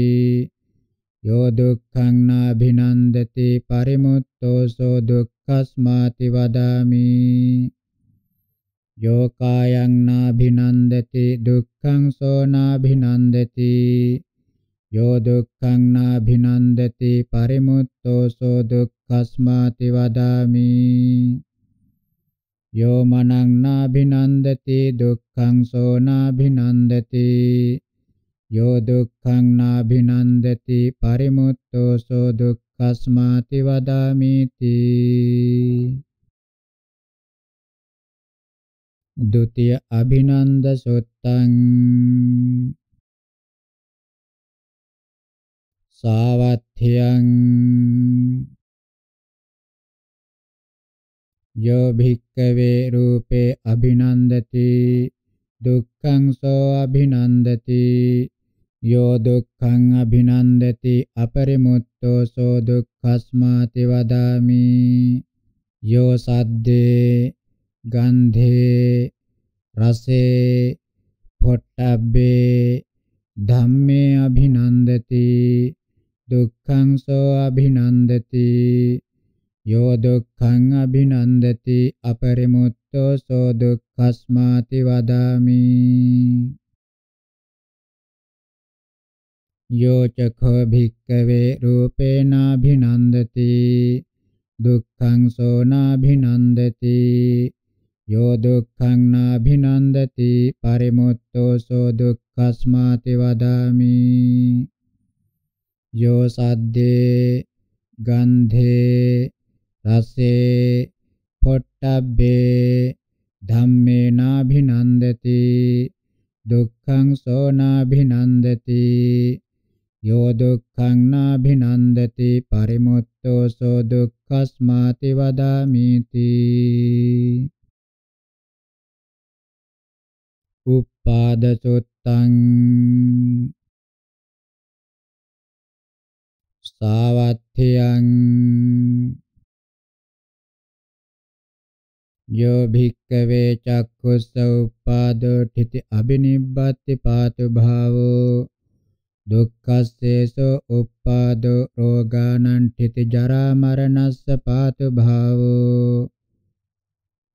यो दुःखं नाभिनन्दति परिमुत्तोऽसो दुःखस्माति वदामि यो कायं नाभिनन्दति दुःखं सो नाभिनन्दति यो दुःखं नाभिनन्दति परिमुत्तोऽसो दुःखस्माति वदामि यो मनං नाभिनन्दति दुःखं सो नाभिनन्दति यो दुःखं नाभिनन्दति परिमुत्तोऽसो दुःखस्माति वदामीति ဒုတိယ अभिनंद สุตตัง සාවත්ථයං යෝ භික්කවේ රූපේ අභිනන්දති දුක්ඛං සෝ අභිනන්දති යෝ දුක්ඛං අභිනන්දති අපරිමුත්තෝ සෝ දුක්ඛස්මාති වදාමි යෝ සද්දේ ගන්ධේ රසේ පොට්ටබ්බේ ධම්මේ අභිනන්දති දුක්ඛං සෝ අභිනන්දති යෝ දුක්ඛං අභිනන්දති අපරිමුත්තෝ සෝ දුක්ඛස්මාති වදාමි යෝ චඛෝ භික්ඛවේ රූපේනාභිනන්දති දුක්ඛං සෝ නාභිනන්දති යෝ දුක්ඛං නාභිනන්දති පරිමුත්තෝ සෝ දුක්ඛස්මාති වදාමි යෝ සද්දේ ගන්ධේ රසේ පොට්ටබ්බේ ධම්මේනාභිනන්දති දුක්ඛං සෝනාභිනන්දති යෝ දුක්ඛං නාභිනන්දති පරිමුත්තෝ සෝ දුක්ඛස්මාති වදාමිති උපාදසුත්තං සාවත්ථයං යෝ භික්කවේ චක්ඛුස්ස උප්පාදෝ ඨිති අබිනිබ්බති පාතු භාවෝ දුක්ඛස්සේසෝ උප්පාදෝ රෝගානං ඨිති ජරා මරණස්ස පාතු භාවෝ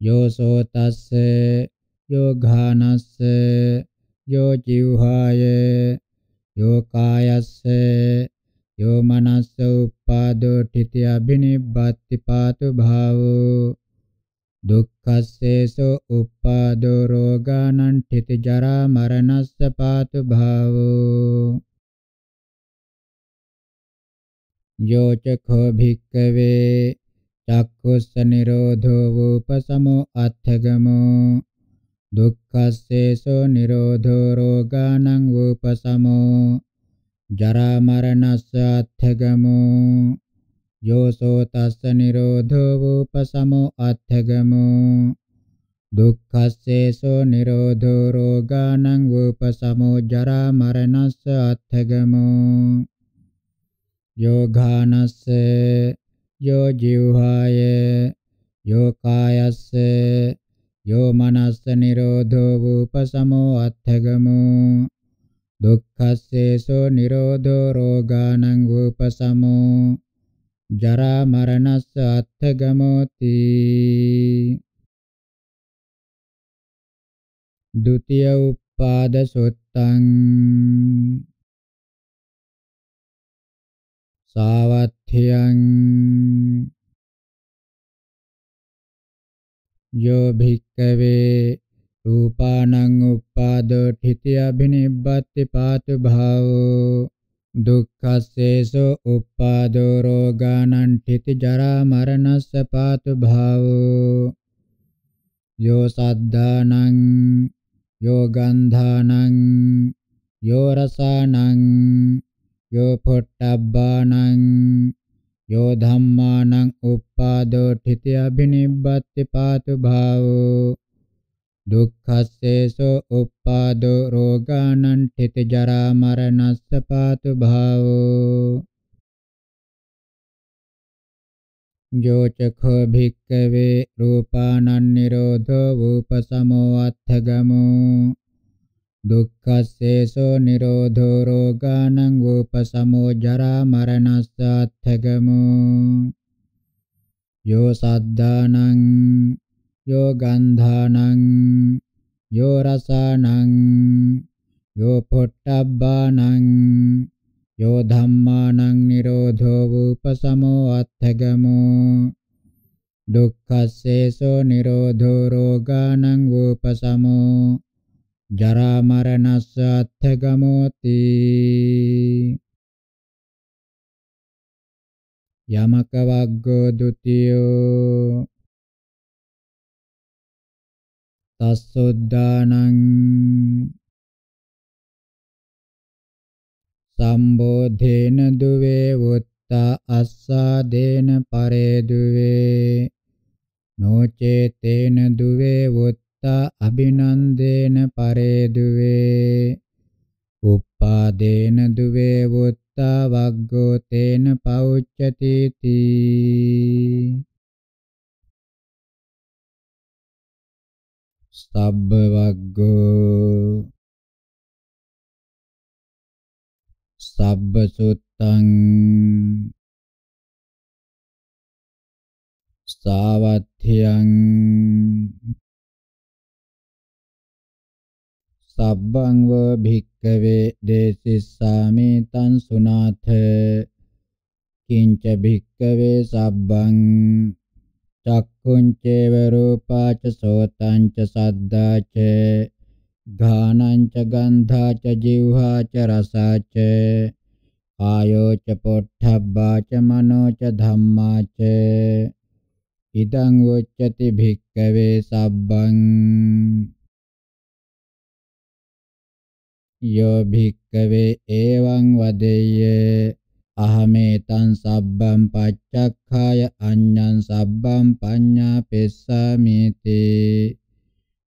යෝ සෝතස්ස යෝ ඝානස්ස යෝ ජීවහාය යෝ කායස්ස යෝ මනස්ස උප්පාදෝ තිති අබිනිබ්බති පාතු භාවෝ දුක්ඛස්සේසෝ උප්පාදෝ රෝගානං තිති ජරා මරණස්ස පාතු භාවෝ යෝච කෝ භික්කවේ චක්කුස්ස නිරෝධෝ වූපසමෝ අත්ථගමෝ දුක්ඛස්සේසෝ නිරෝධෝ රෝගානං වූපසමෝ ජරා මරණස්ස අත්ථගමෝ යෝසෝ තස්ස නිරෝධෝ වූපසමෝ අත්ථගමෝ දුක්ඛස්සේසෝ නිරෝධෝ රෝගානං වූපසමෝ ජරා මරණස්ස අත්ථගමෝ යෝඝානස්ස යෝ ජීවහාය යෝ කායස්ස යෝ මනස්ස නිරෝධෝ වූපසමෝ අත්ථගමෝ දුක්ඛස්සේසෝ නිරෝධෝ රෝගානං උපසමෝ ජරා මරණස්ස අත්ථගමෝති ဒုတိ ය උප්පාද සොත්තං සාවත්ථයං යෝ භික්කවේ රූපානං උප්පාදෝ ඨිතිය අබිනිබ්බති පාතු භාවෝ දුක්ඛස්සේසෝ උප්පාදෝ රෝගානං ඨිති ජරා මරණස්ස පාතු භාවෝ යෝ සද්ධානං යෝ ගන්ධානං යෝ රසානං යෝ පොට්ටබ්බානං යෝ ධම්මානං උප්පාදෝ ඨිති අබිනිබ්බති පාතු භාවෝ දුක්ඛස්සේසෝ uppādō රෝගානං තිති ජරා මරණස්ස පාතු භාවෝ යෝචඛෝ භික්ඛවේ රූපානං නිරෝධෝ වූපසමෝ අත්ථගමෝ දුක්ඛස්සේසෝ නිරෝධෝ රෝගානං වූපසමෝ ජරා මරණස්ස අත්ථගමෝ යෝ සද්ධානං yo gandhanang, yo rasanang, yo pottabbanang, yo dhammanang nirodho upasamo atthagamo. Dukkhaseso nirodho roganang upasamo. Jara maranassa atthgamoti yamaka vaggo dutiyo සස්සුද්ධානං සම්බෝධේන දුවේ වුත්තා අස්සාදේන පරේ දුවේ නොචේතේන දුවේ වුත්තා අභිනන්දේන පරේ දුවේ උප්පාදේන දුවේ වුත්තා වග්ගෝ තේන පෞච්චති තී සබ්බ වග්ගෝ සබ්බ සුත්තං සාවත්ථියං සබ්බං වෝ භික්ඛවේ දේසිස්සාමි තං සුනාථ කිංච භික්ඛවේ සබ්බං චක්කුංචේව රූපාච සෝතංච සද්දාච ඝානංච ගන්ධාච ජීවහාච රසාච ආයෝච පොට්ඨබ්බාච මනෝච ධම්මාච ඉදං උච්චති භික්කවේ සබ්බං යෝ භික්කවේ එවං වදෙය්‍ය අහමේතං සබ්බම් පච්චක්ඛාය අඤ්ඤං සබ්බම් පඤ්ඤා පෙස්සාමිති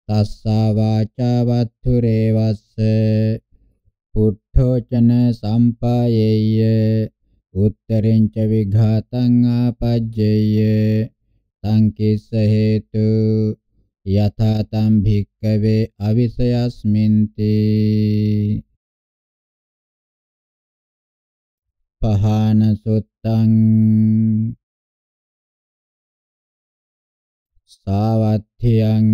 තස්සා වාචා වත්තුරේවස්ස පුට්ඨෝචන සම්පායේය උත්තරෙන් ච විඝාතං ආපජ්ජේය සංකිස්ස හේතු යථා තම් භික්කවේ අවිසයස්මින්ති පහන සුත්තං සාවත්තියං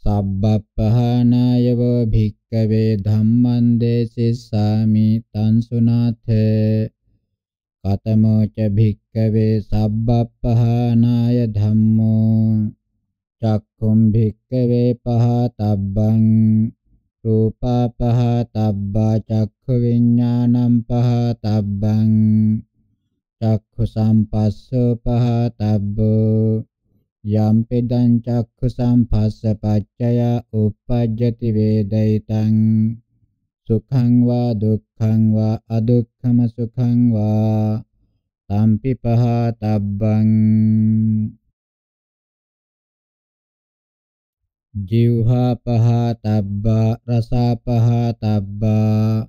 සබ්බපහනායව භික්කවේ ධම්මං දේසිස්සාමි තං සුනාථ කතමෝ ච භික්කවේ සබ්බපහනාය ධම්මෝ චක්ඛුම් භික්කවේ පහතබ්බං රූපා පහතබ්බා චක්ඛු විඥානං පහතබ්බං චක්ඛු සම්පස්ස පහතබ්බෝ යම්පෙදං චක්ඛු සම්පස්ස පච්චය උප්පජ්ජති වේදිතං සුඛං වා දුක්ඛං වා අදුක්ඛම සුඛං වා තම්පි පහතබ්බං ජීවහා පහා තබ්බා රසා පහා තබ්බා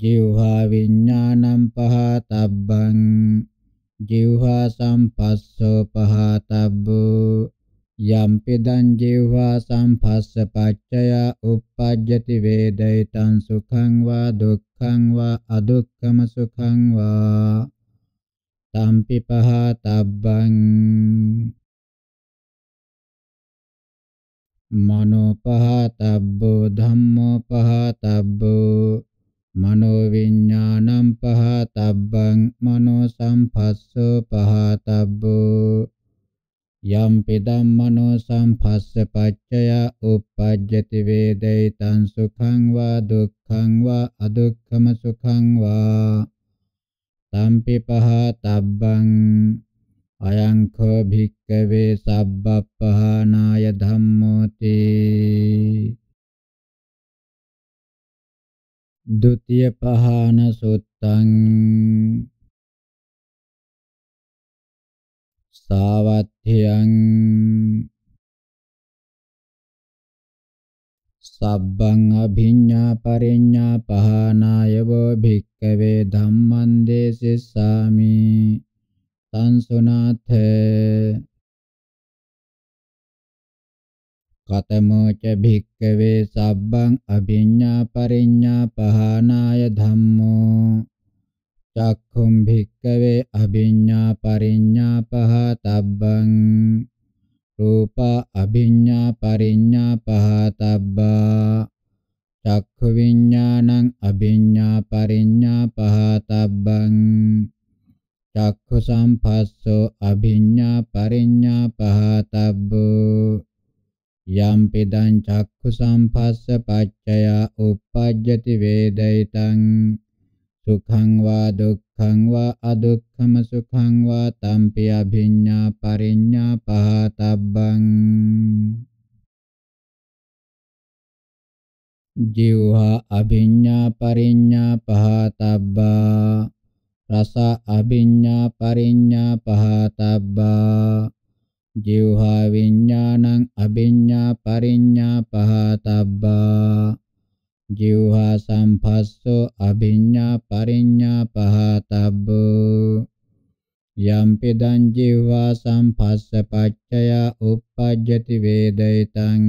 ජීවහා විඥානම් පහා තබ්බං ජීවහා සම්පස්සෝ පහා තබ්බෝ යම් පිදං ජීවහා සම්පස්ස පච්චය uppajjati වේදිතං සුඛං වා දුක්ඛං වා අදුක්ඛම සුඛං වා තම්පි පහා තබ්බං මනෝ පහතබ්බෝ ධම්මෝ පහතබ්බෝ මනෝ විඥානං පහතබ්බං මනෝ සම්පස්සෝ පහතබ්බෝ යම් පිදම් මනෝ සම්පස්ස පච්චය උප්පජ්ජති වේදිතං සුඛං වා දුක්ඛං වා අදුක්ඛම සුඛං වා තම්පි පහතබ්බං අයංකෝ භික්කවේ සබ්බප්පහානාය ධම්මෝති ဒ ුතිය පහන සුත්තං සාවත්ථයං සබ්බං අභිඤ්ඤා පරිඤ්ඤා පහනාය වෝ භික්කවේ ධම්මං දේසෙස්සාමි තංසුනාථ කතමෝ ච භික්කවේ සබ්බං අභිඤ්ඤා පරිඤ්ඤා පහනාය ධම්මෝ චක්ඛුම් භික්කවේ අභිඤ්ඤා පරිඤ්ඤා පහතබ්බං රූප අභිඤ්ඤා පරිඤ්ඤා පහතබ්බා චක්ඛු විඤ්ඤාණං අභිඤ්ඤා පරිඤ්ඤා පහතබ්බං චක්ඛුසම්පස්සෝ අභිඤ්ඤා පරිඤ්ඤා පහතබ්බෝ යම්පිදං චක්ඛුසම්පස්ස පච්චයා uppajjati වේදිතං සුඛං වා දුක්ඛං වා අදුක්ඛම සුඛං වා තම්පි අභිඤ්ඤා පරිඤ්ඤා පහතබ්බං ජීවහා අභිඤ්ඤා පරිඤ්ඤා පහතබ්බා රස අභිඤ්ඤා පරිඤ්ඤා පහතබ්බා ජීවහා විඥානං අභිඤ්ඤා පරිඤ්ඤා පහතබ්බා ජීවහා සම්පස්සෝ අභිඤ්ඤා පරිඤ්ඤා පහතබ්බෝ යම්පිදං ජීවහා සම්පස්ස පච්චය උප්පජ්ජති වේදිතං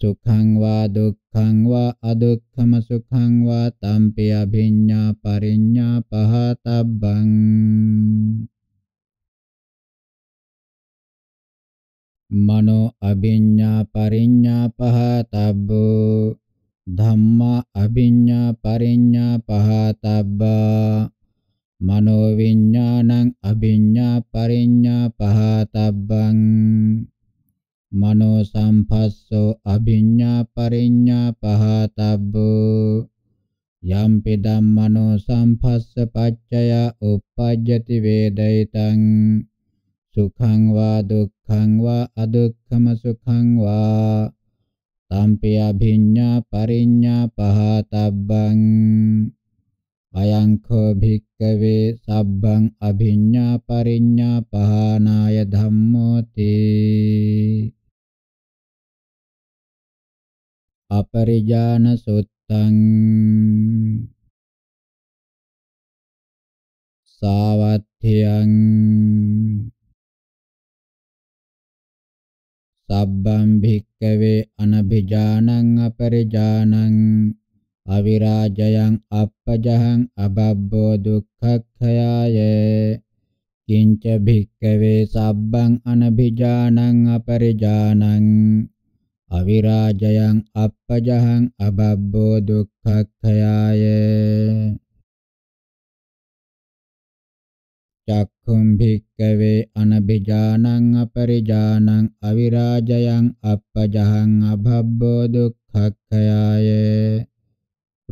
සුඛං වා දුක්ඛං වා අදුක්ඛම සුඛං වා තම්පි අභිඤ්ඤා පරිඤ්ඤා පහතබ්බං මනෝ අභිඤ්ඤා පරිඤ්ඤා පහතබ්බෝ ධම්මා අභිඤ්ඤා පරිඤ්ඤා පහතබ්බා මනෝ විඥානං අභිඤ්ඤා පරිඤ්ඤා පහතබ්බං මනෝ සම්පස්සෝ අභිඤ්ඤා පරිඤ්ඤා පහතබ්බෝ යම්පි ධම්මනෝ සම්පස්ස පච්චය uppajjati වේදිතං සුඛං වා දුක්ඛං වා අදුක්ඛම සුඛං වා තම්පි අභිඤ්ඤා පරිඤ්ඤා පහතබ්බං අයං කෝ භික්කවේ සබ්බං අභිඤ්ඤා පරිඤ්ඤා පහනාය ධම්මෝති අපරිජාන සුත්තං සාවත්ථයං සබ්බං භික්කවේ අනභිජානං අපරිජානං අවිරාජයං අප්පජහං අබබ්බෝ දුක්ඛක්ඛයාය කිංච භික්කවේ සබ්බං අනභිජානං අපරිජානං අවිරාජයන් අප්පජහං අබබ්බෝ දුක්ඛක්ඛයාය චක්ඛුම් භික්කවේ අනබිජානං අපරිජානං අවිරාජයන් අප්පජහං අබබ්බෝ දුක්ඛක්ඛයාය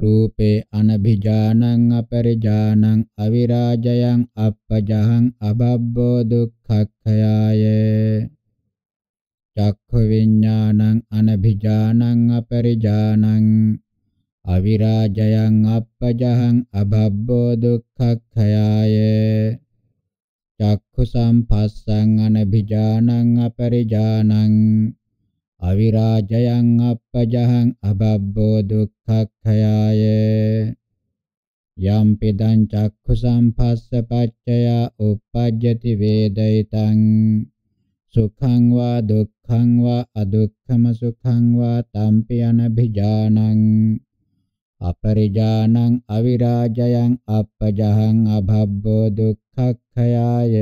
රූපේ අනබිජානං අපරිජානං අවිරාජයන් අප්පජහං අබබ්බෝ දුක්ඛක්ඛයාය චක්ඛු විඥානං අනභිජානං අපරිජානං අවිරාජයං අපජහං අභබ්බෝ දුක්ඛක්ඛයාය චක්ඛු සම්පස්සං අනභිජානං අපරිජානං අවිරාජයං අපජහං අබබ්බෝ දුක්ඛක්ඛයාය යම් පිදං චක්ඛු සම්පස්ස පච්චය උප්පජ්ජති වේදිතං සුඛං වා දුක් දුක්ඛං වා අදුක්ඛම සුඛං වා තම්පි අනභිජානං අපරිජානං අවිරාජයං අපජහං අභබ්බෝ දුක්ඛක්ඛයාය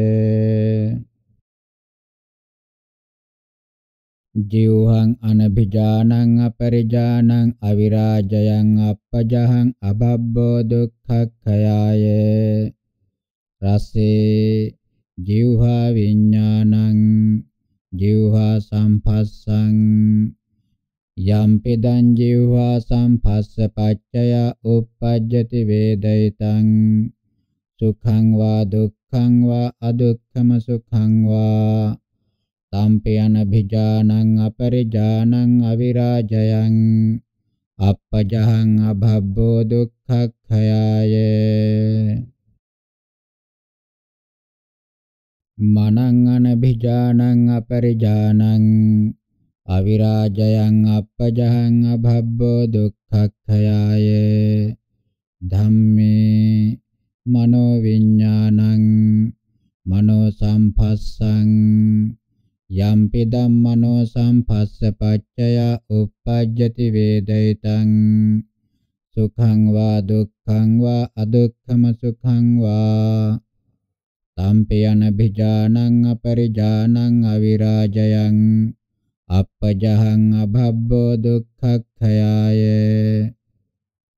ජීවහං අනභිජානං අපරිජානං අවිරාජයං අපජහං අභබ්බෝ දුක්ඛක්ඛයාය රසේ ජීවහා විඥානං jivha samphassang යම්පිදං ජීවහා සම්පස්ස පච්චය uppajjati වේදිතං සුඛං වා දුක්ඛං වා අදුක්ඛම සුඛං වා තම්පි අනභිජානං අපරිජානං අවිරාජයං අප්පජහං අභබ්බෝ දුක්ඛක්ඛයායේ මනං අනභිජානං අපරිජානං අවිරාජයං අපජහං අභබ්බෝ දුක්ඛක්ඛයාය ධම්මේ මනෝ විඥානං මනෝ සම්පස්සං යම්පි ධම්මනෝ සම්පස්ස පච්චය uppajjati vedaitan සුඛං වා දුක්ඛං වා අදුක්ඛම සුඛං වා Tampiyanabijanang aparijanang avirajayang Appajahang abhabbo dukkhakkhayaye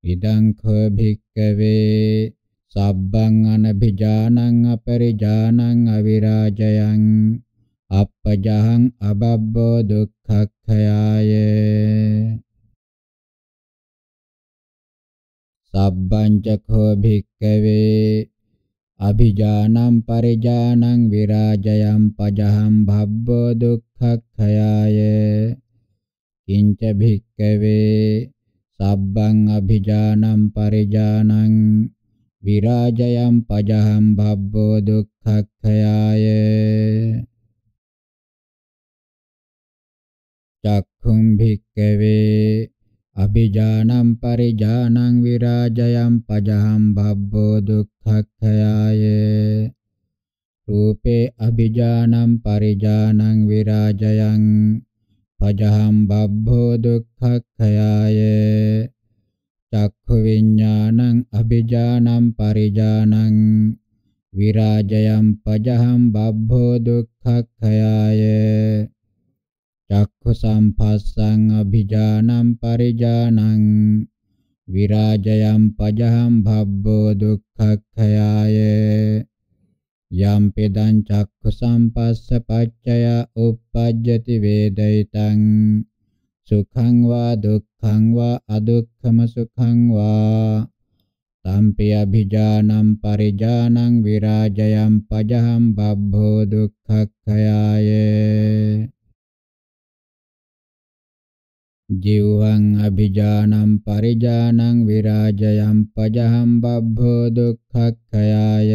Idang kho bhikkave sabbang anabijanang aparijanang avirajayang Appajahang abhabbo dukkhakkhayaye Sabbanca kho bhikkave අභිජානං පරිජානං විරාජයං පජහං භබ්බෝ දුක්ඛක්ඛයාය කිංච භික්කවේ සබ්බං අභිජානං පරිජානං විරාජයං පජහං භබ්බෝ දුක්ඛක්ඛයාය චක්ඛුම් භික්කවේ අභිජානං පරිජානං විරාජයං පජහං භබ්බෝ දුක්ඛක්ඛයාය රූපේ අභිජානං පරිජානං විරාජයං පජහං භබ්බෝ දුක්ඛක්ඛයාය චක්ඛු විඤ්ඤාණං අභිජානං පරිජානං විරාජයං පජහං භබ්බෝ දුක්ඛක්ඛයාය චක්ඛු සම්පස්සං අභිජානං පරිජානං විරාජයම් පජහම් භබ්බෝ දුක්ඛක්ඛයාය යම් පෙදං චක්ඛු සම්පස්ස පච්චය උප්පජ්ජති වේදිතං සුඛං වා දුක්ඛං වා අදුක්ඛම සුඛං වා තම්පි අභිජානං පරිජානං විරාජයම් පජහම් භබ්බෝ දුක්ඛක්ඛයාය ජීවං අභිජානං පරිජානං විරාජයං පජහං බබ්බෝ දුක්ඛක්ඛයාය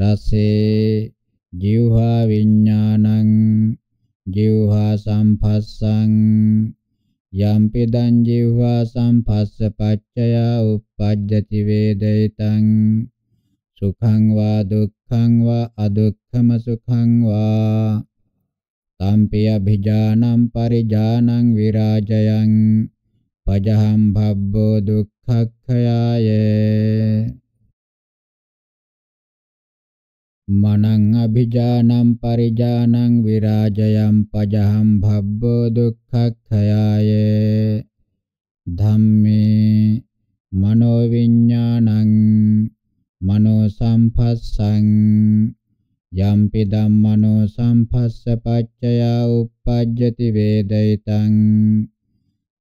රසේ ජීවහා විඥානං ජීවහා සම්පස්සං යම්පිදං ජීවහා සම්පස්ස පච්චය උප්පජ්ජති වේදිතං සුඛං වා දුක්ඛං වා අදුක්ඛම සුඛං වා tampia bhijanam parijanam virajayang pajaham bhabbo dukkhakkhayaye මනං අභිජානං පරිජානං විරාජයං පජහං භබ්බෝ දුක්ඛක්ඛයාය ධම්මේ මනෝ විඥානං මනෝ සම්පස්සං යම්පි ධම්මනෝ සම්පස්ස පච්චයා uppajjati වේදිතං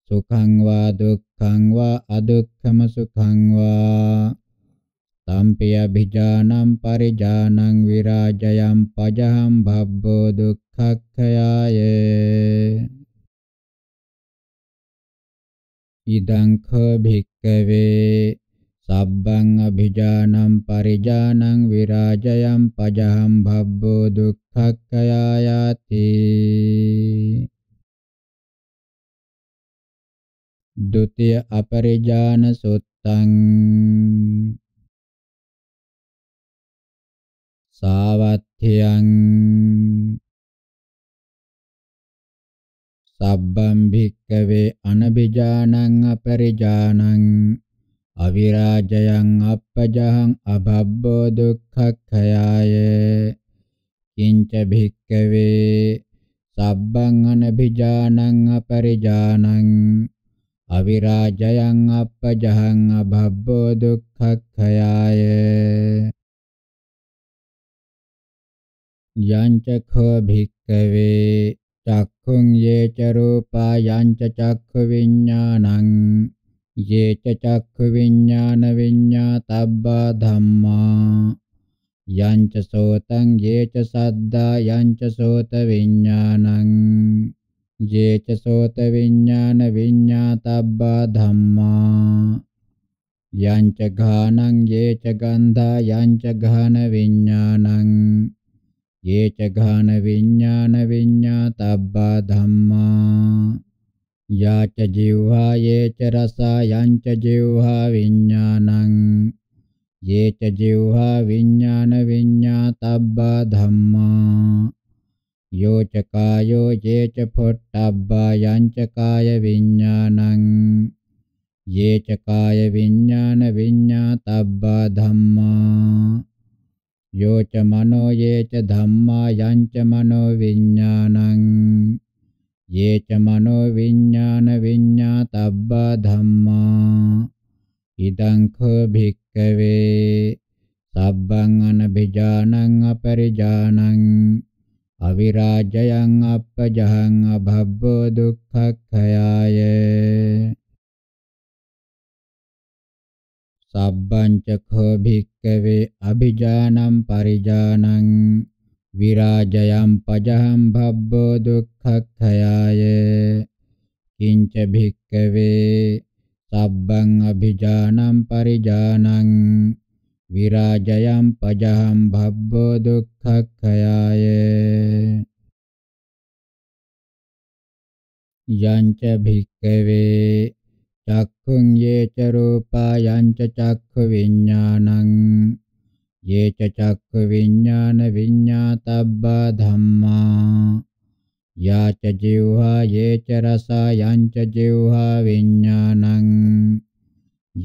සුඛං වා දුක්ඛං වා අදුක්ඛම සුඛං වා තම්පිය බිජානම් පරිජානං විරාජයම් පජහම් භබ්බෝ දුක්ඛක්ඛයාය ඉදං ඛ භික්ඛවේ sabbang abhijanam parijanang virajayam pajaham bhabbo dukhakkayayati dutiya aparijana suttang savatthiyang sabbam bhikkave anabhijanang aparijanang අවිරාජයං අපජහං අභබ්බෝ දුක්ඛක්ඛයාය කිංච භික්ඛවේ සබ්බං අනභිජානං අපරිජානං අවිරාජයං අපජහං අභබ්බෝ දුක්ඛක්ඛයාය යංච ඛෝ භික්ඛවේ චක්ඛුං යේච රූපා යංච චක්ඛු විඤ්ඤාණං ये च चक्षुविज्ञानविज्ञातब्बा धम्मा यं च श्रोतं ये च शब्दा यं च श्रोतविज्ञानम् ये च श्रोतविज्ञानविज्ञातब्बा धम्मा यं च घानं ये च गन्धा यं च घनविज्ञानम् ये च घनविज्ञानविज्ञातब्बा धम्मा යාච ජීවහා යේච රසා යංච ජීවහා විඥානං යේච ජීවහා විඥාන විඤ්ඤාතබ්බා ධම්මා යෝච කායෝ යේච පොට්ටබ්බා යංච කාය විඥානං යේච කාය විඥාන විඤ්ඤාතබ්බා ධම්මා යෝච මනෝ යේච ධම්මා යංච මනෝ විඥානං ये च मनो विज्ञान विज्ञातब्बा धम्मा इदं खो भिक्खवे සබ්බං අනබිජානං අපරිජානං අවිරාජයං අපජහං අභබ්බෝ දුක්ඛක්ඛයාය සබ්බං චඛෝ භික්ඛවේ අබිජානං පරිජානං විරාජයම් පජහම් භබ්බෝ දුක්ඛක්ඛයාය කිංච භික්ඛවේ සබ්බං අභිජානං පරිජානං විරාජයම් පජහම් භබ්බෝ දුක්ඛක්ඛයාය යංච භික්ඛවේ චක්ඛුං යේච රූපා යංච චක්ඛ විඥානං ये च चक्षु विज्ञान विज्ञातब्बा धम्मा या च जिह्वा ये च रसा याञ्च जिह्वा विज्ञानं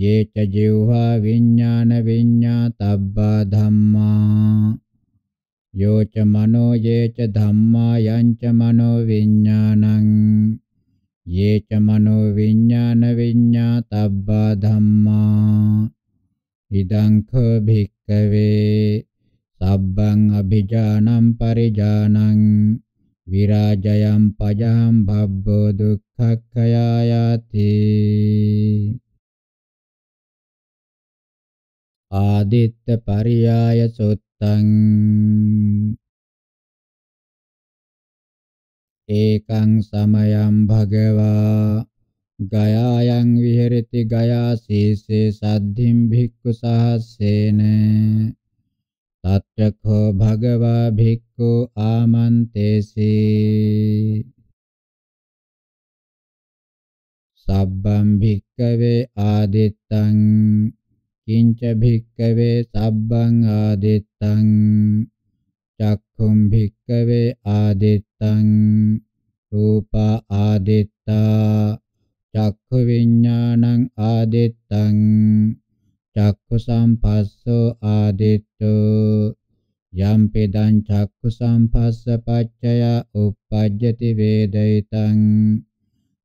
ये च जिह्वा विज्ञान विज्ञातब्बा धम्मा यो च मनो ये च धम्मा याञ्च मनो विज्ञानं ये च मनो विज्ञान विज्ञातब्बा धम्मा ඉදංඛ භික්කවේ සබ්බං අභිජානං පරිජානං විරාජයම් පජහම් භබ්බෝ දුක්ඛක්ඛයායති ආදිත්ත පරියාය සොත්තං ඒකං සමයං භගවා ගයායන් විහෙරති ගයා සීසේ සද්ධිම් භික්ඛු සහස්සේන තත්‍රකෝ භගවා භික්ඛු ආමන්තේසී සබ්බම් භික්ඛවේ ආදිත්තං කිංච භික්ඛවේ සබ්බං ආදිත්තං චක්ඛුම් භික්ඛවේ ආදිත්තං රූපා ආදිත්තා චක්ඛු විඥානං ආදිත්තං චක්ඛු සම්පස්සෝ ආදිත්තෝ යම්පිදං චක්ඛු සම්පස්ස පච්චය uppajjati වේදිතං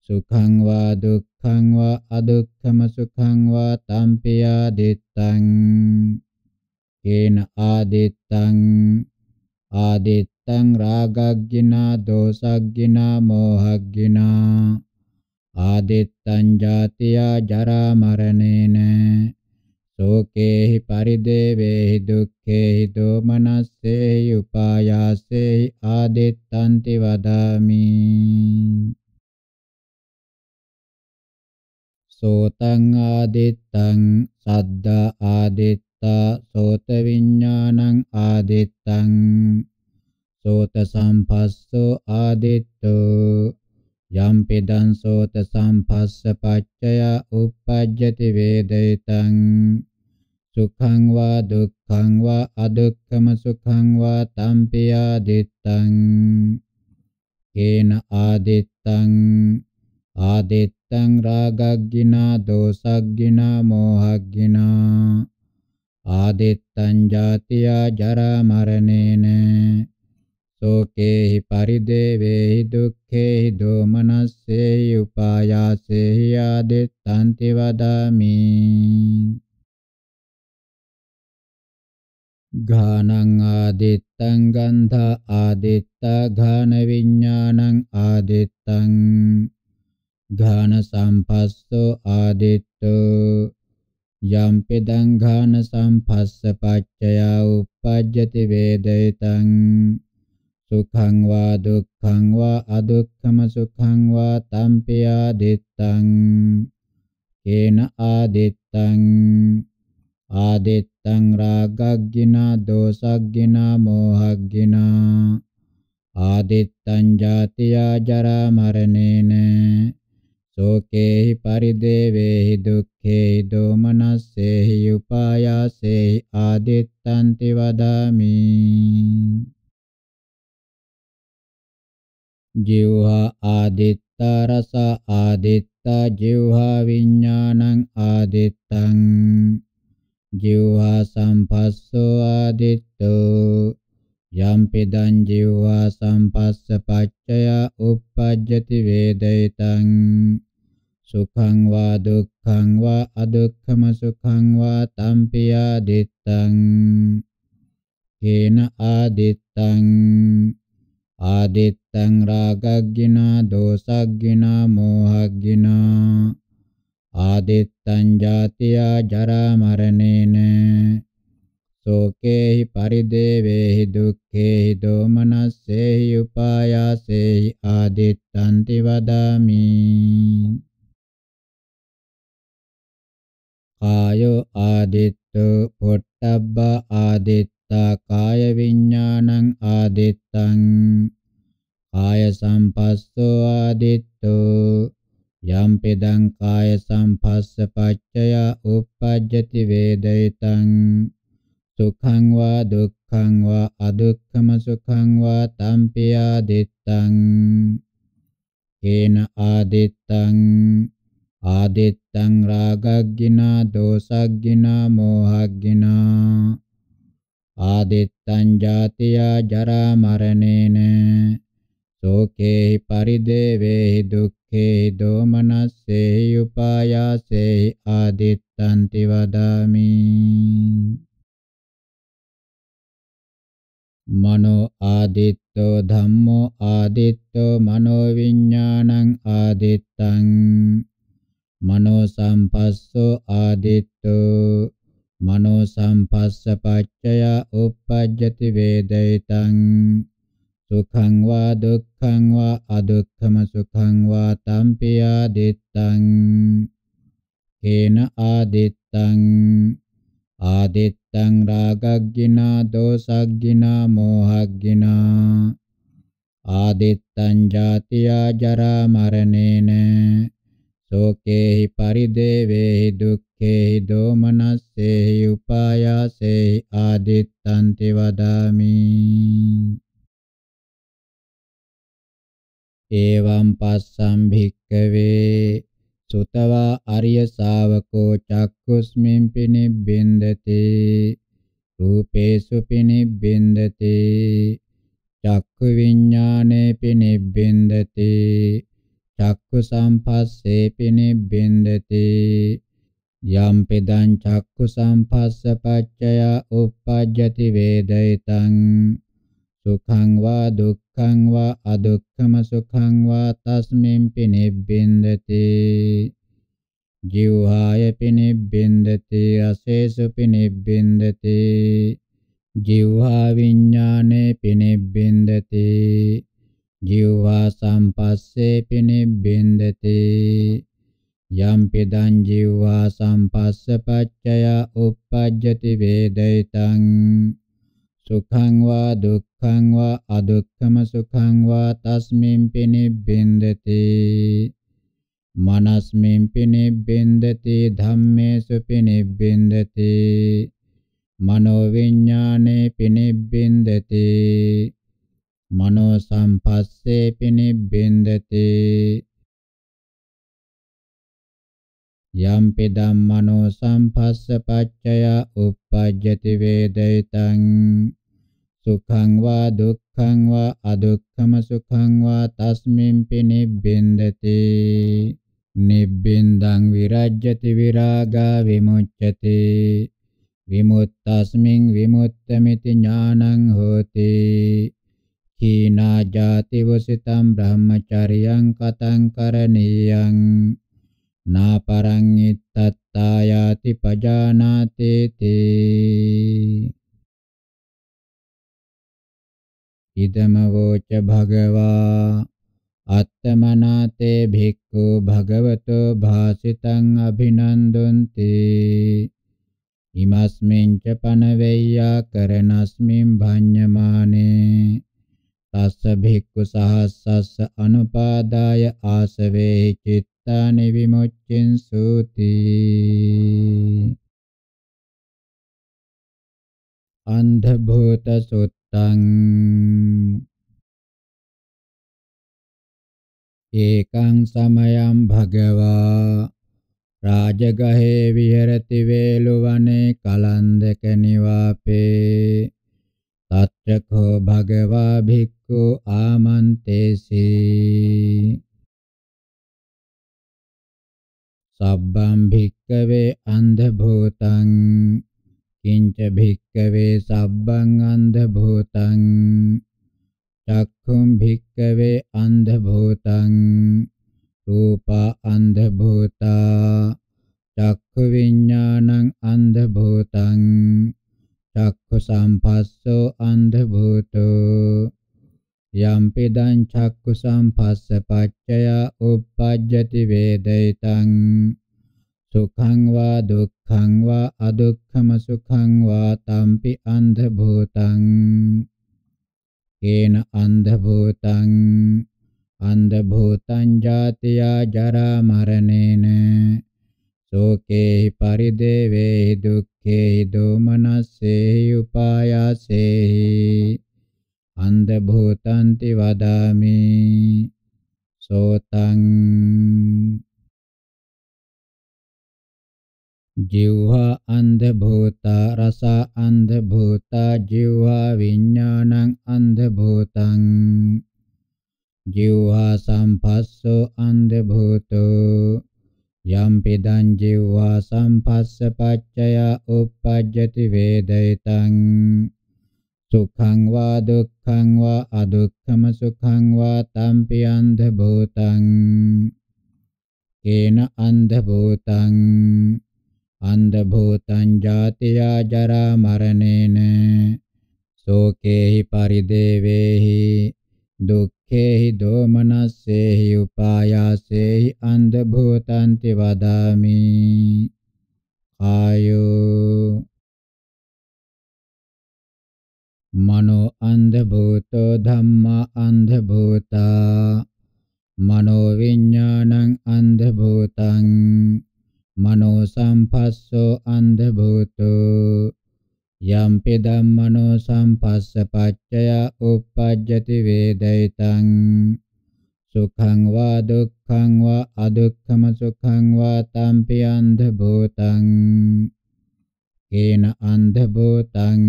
සුඛං වා දුක්ඛං වා අදුක්ඛම සුඛං වා තම්පියා දිත්තං කේන ආදිත්තං ආදිත්තං රාගග්ගිනා දෝසග්ගිනා මෝහග්ගිනා ආදිත්තං ජාතියා ජරා මරණේන සෝකේහි පරිදේවේහි දුක්ඛේහි දෝමනස්සේහි උපායාසේහි ආදිත්තන්ති වදාමි සෝතං ආදිත්තං සද්දා ආදිත්තා සෝත විඥානං ආදිත්තං සෝත සම්පස්සෝ ආදිත්තෝ යම්පිදං සෝත සම්පස්ස පච්චය uppajjati vedaitan සුඛං වා දුක්ඛං වා අදුක්ඛම සුඛං වා තම්පියා දිත්තං කේන ආදිත්තං ආදිත්තං රාගග්ගිනා දෝසග්ගිනා මෝහග්ගිනා ආදිත්තං ජාතියා ජරා මරණේන සෝකේහි පරිදේවේහි දුක්ඛේහි දෝමනස්සේහි උපායාසේහි ආදිත්තන්ති වදාමි ඝානං ආදිත්තං ගන්ධ ආදිත්ත ඝාන විඥානං ආදිත්තං ඝාන සම්පස්සෝ ආදිත්තෝ යම්පි දං ඝාන සම්පස්ස පච්චයා uppajjati වේදිතං සුඛං වා දුක්ඛං වා අදුක්ඛම සුඛං වා තම්පි ආදිත්තං කේන ආදිත්තං ආදිත්තං රාගග්ගිනා දෝසග්ගිනා මෝහග්ගිනා ආදිත්තං ජාතියා ජරා මරණේන සෝකේහි පරිදේවේහි දුක්ඛේහි දෝමනස්සේහි උපායාසේහි ආදිත්තං ති වදාමි ජීවහා ආදිත්තා රස ආදිත්තා ජීවහා විඥානං ආදිත්තං ජීවහා සම්පස්සෝ ආදිත්තෝ යම්පිදං ජීවහා සම්පස්ස පච්චය uppajjati වේදිතං සුඛං වා දුක්ඛං වා අදුක්ඛම සුඛං වා තම්පියා දිත්තං කේන ආදිත්තං ආදිත්තං රාගග්ගිනා දෝසග්ගිනා මෝහග්ගිනා ආදිත්තං ජාතියා ජරා මරණේන සෝකේහි පරිදේවේහි දුක්ඛේහි දෝමනස්සේහි උපායාසේහි ආදිත්තං තිවදාමි කායෝ ආදිත්තෝ පොට්ටබ්බ ආදිත්තෝ සම්පත්තා කාය විඥානං ආදිත්තං කාය සම්පස්සෝ ආදිත්තෝ යම් පෙදං කාය සම්පස්ස පච්චය උප්පජ්ජති වේදිතං සුඛං වා දුක්ඛං වා අදුක්ඛම සුඛං වා තම්පි ආදිත්තං කේන ආදිත්තං ආදිත්තං රාගග්ගිනා දෝසග්ගිනා මෝහග්ගිනා ආදිත්තං ජාතියා ජරා මරණේන සෝකේහි පරිදේවේහි දුක්ඛේහි දෝමනස්සේහි උපායාසේහි ආදිත්තං තිවදාමි මනෝ ආදිත්තෝ ධම්මෝ ආදිත්තෝ මනෝ විඥානං ආදිත්තං මනෝ සම්පස්සෝ ආදිත්තෝ මනෝ සම්පස්ස පච්චය uppajjati වේදිතං සුඛං වා දුක්ඛං වා අදුක්ඛම සුඛං වා තම්පි ආදිත්තං කේන ආදිත්තං ආදිත්තං රාගග්ගිනා දෝසග්ගිනා මෝහග්ගිනා ආදිත්තං ජාතියා ජරා මරණේන සෝකේහි පරිදේවේහි දුක් දුක්ඛේ දෝමනස්සේ උපායාසේ ආදිත්තං වදාමි එවං පස්සම් භික්කවේ සුතවා අරිය ශාවකෝ චක්කුස්මින් පිනිබ්බෙන්දති රූපේසු පිනිබ්බෙන්දති චක්කු විඥානේ පිනිබ්බෙන්දති චක්කු සම්පස්සේ පිනිබ්බෙන්දති යම් පෙදං චක්කු සම්පස්ස පච්චය uppajjati වේදිතං සුඛං වා දුක්ඛං වා අදුක්ඛම සුඛං වා තස්මින් පිනිබ්බින්දති ජීවහාය පිනිබ්බින්දති අශේසු පිනිබ්බින්දති ජීවහා විඥානේ පිනිබ්බින්දති ජීවහා සම්පස්සේ පිනිබ්බින්දති යම්පිදං ජීවා සම්පස්ස පච්චය uppajjati වේදිතං සුඛං වා දුක්ඛං වා අදුක්ඛම සුඛං වා තස්මින් පිනිබ්බෙන්දති මනස්මින් පිනිබ්බෙන්දති ධම්මේසු පිනිබ්බෙන්දති මනෝ විඥානේ පිනිබ්බෙන්දති මනෝ සම්පස්සේ පිනිබ්බෙන්දති යම්පි ධම්මනෝ සම්පස්ස පච්චය uppajjati vedaitan සුඛං වා දුක්ඛං වා අදුක්ඛම සුඛං වා තස්මින්පි නිබ්බින්දති නිබ්බින්දං විරජ්‍යති විරාගා විමුච්ඡති විමුත්තස්මින් විමුත්තමිති ඥානං හෝති කීනා ජාති වසිතම් බ්‍රහ්මචර්යං කතං කරණීයං නාපරං ඉත්තත්තායාති පජානාතේති ඉදම වෝච භගවා අත්තමනාතේ භික්ඛු භගවතෝ භාසිතං අභිනන්දොන්ති ඉමස්මින් ච පනවේයා කරනස්මින් භඤ්ඤමානේ තස්ස භික්ඛු සහස්සස්ස අනුපාදාය ආසවේ චිත්ත අත්තානි විමුච්ඡින් සූති අන්ධ භූත සුත්තං ඒකං සමයං භගවා රාජගහේ විහෙරති වේලුවනේ කලන්දක නිවාපේ තත්‍රකෝ භගවා භික්ඛු ආමන්තේසී සබ්බම් භික්කවේ අන්ධ භූතං කිංච භික්කවේ සබ්බං අන්ධ භූතං චක්ඛුම් භික්කවේ අන්ධ භූතං රූපා අන්ධ භූතා චක්ඛු විඥානං අන්ධ භූතං චක්ඛු සම්පස්සෝ අන්ධ භූතෝ යම්පිදං චක්කු සම්පස්ස පච්චයා uppajjati වේදිතං සුඛං වා දුක්ඛං වා අදුක්ඛම සුඛං වා තම්පි අන්ධ භූතං කේන අන්ධ භූතං අන්ධ භූතං ජාතියා ජරා මරණේන සෝකේ පරිදේවේ දුක්ඛේ දෝමනස්සේ උපායාසේ අන්ධභූතන්ති වදාමි සෝතං ජීවහා අන්ධභූතා රස අන්ධභූතා ජීවහා විඥානං අන්ධභූතං ජීවහා සම්පස්සෝ අන්ධභූතෝ යම්පිදං ජීවහා සම්පස්ස පච්චය උප්පජ්ජති වේදිතං සුඛං වා දුක්ඛං වා අදුක්ඛම සුඛං වා තම්පි අන්ධ භූතං කේන අන්ධ භූතං අන්ධ භූතං ජාතියා ජරා මරණේන සෝකේහි පරිදේවේහි දුක්ඛේහි දෝමනස්සේහි උපායාසේහි අන්ධ භූතං ති වදාමි ආයෝ මනෝ අන්ධ භූතෝ ධම්මා අන්ධ භූතා මනෝ විඥානං අන්ධ භූතං මනෝ සම්පස්සෝ අන්ධ භූතෝ යම්පි ධම්මනෝ සම්පස්ස පච්චය උප්පජ්ජති වේදිතං සුඛං වා දුක්ඛං වා අදුක්ඛම සුඛං වා තම්පි අන්ධ භූතං කේන අන්ධ භූතං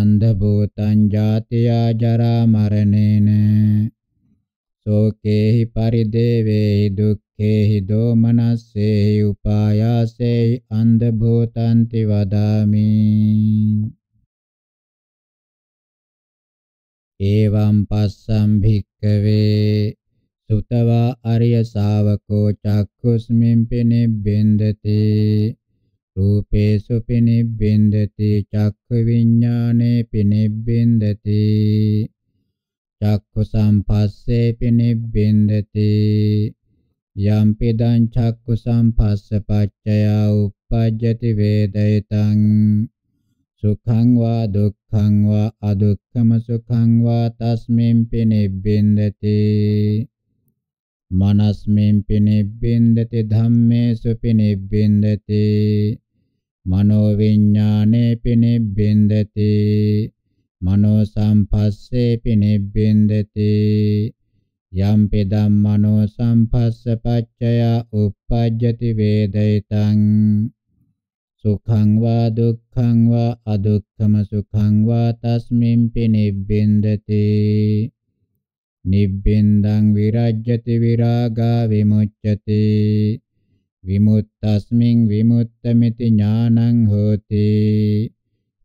අන්ධ භූතං ජාතියා ජරා මරණේන සෝකේහි පරිදේවේ දුක්ඛේහි දෝමනස්සේහි උපායාසේහි අන්ධ භූතං තිවදාමි ඒවම් පස්සම් භික්කවේ සුතවා අරිය ශාවකෝ චක්කුස්මින් පිනිබ්බෙන්දති රූපේසු පිනිබ්බෙන්දති චක්ඛු විඥානේ පිනිබ්බෙන්දති චක්ඛු සම්පස්සේ පිනිබ්බෙන්දති යම්පිදං චක්ඛු සම්පස්ස පච්චය උප්පජ්ජති වේදිතං සුඛං වා දුක්ඛං වා අදුක්ඛම සුඛං වා තස්මින් පිනිබ්බින්දති මනස්මින් පිනිබ්බින්දති ධම්මේසු පිනිබ්බින්දති මනෝ විඥානේ පිනිබ්බෙන්දති මනෝ සම්පස්සේ පිනිබ්බෙන්දති යම්පි ධම්මනෝ සම්පස්ස පච්චය uppajjati වේදිතං සුඛං වා දුක්ඛං වා අදුක්ඛම සුඛං වා තස්මින් පිනිබ්බෙන්දති නිබ්බෙන්දං විරජ්‍යති විරාගා විමුච්ඡති විමුක්තස්මින් විමුක්තമിതി ඥානං හෝති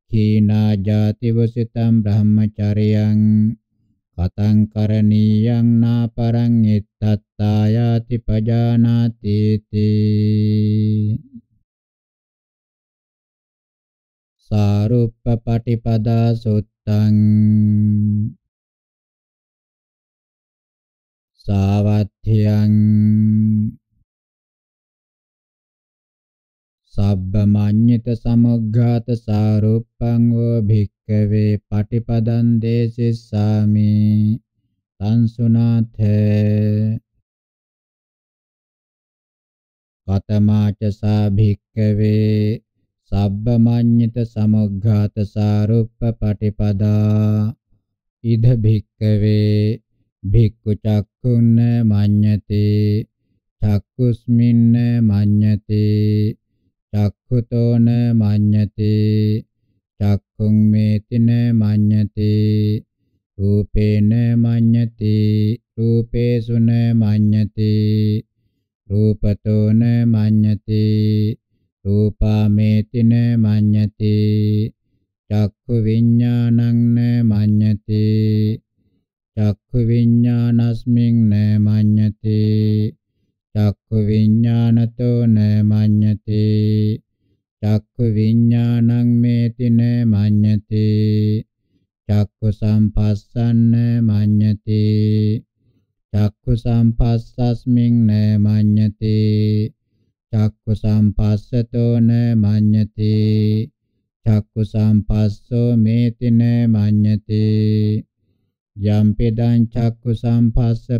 කීනා ජාතිවසිතම් බ්‍රහ්මචර්යං කතං කරණීයං නාපරං ittattායාති පජානාති තී සාරුප්ප පටිපදා සුත්තං සාවත්ථ්‍යං සබ්බමඤ්ඤිත සමුග්ඝාත සාරුප්පං වෝ භික්ඛවේ පටිපදං දේසිස්සාමි සංසුනාථ කතමාච සා භික්ඛවේ සබ්බමඤ්ඤිත සමුග්ඝාත සාරුප්ප පටිපදා ඉද භික්ඛවේ භික්ඛු චක්ඛුන්න මඤ්ඤති චක්කුස්මින්න මඤ්ඤති චක්ඛුතෝන මඤ්ඤති චක්ඛුම් මේතින මඤ්ඤති රූපේන මඤ්ඤති රූපේසුන මඤ්ඤති රූපතෝන මඤ්ඤති රූපාමේතින මඤ්ඤති චක්ඛු විඤ්ඤාණං මඤ්ඤති චක්ඛු විඤ්ඤාණස්මින්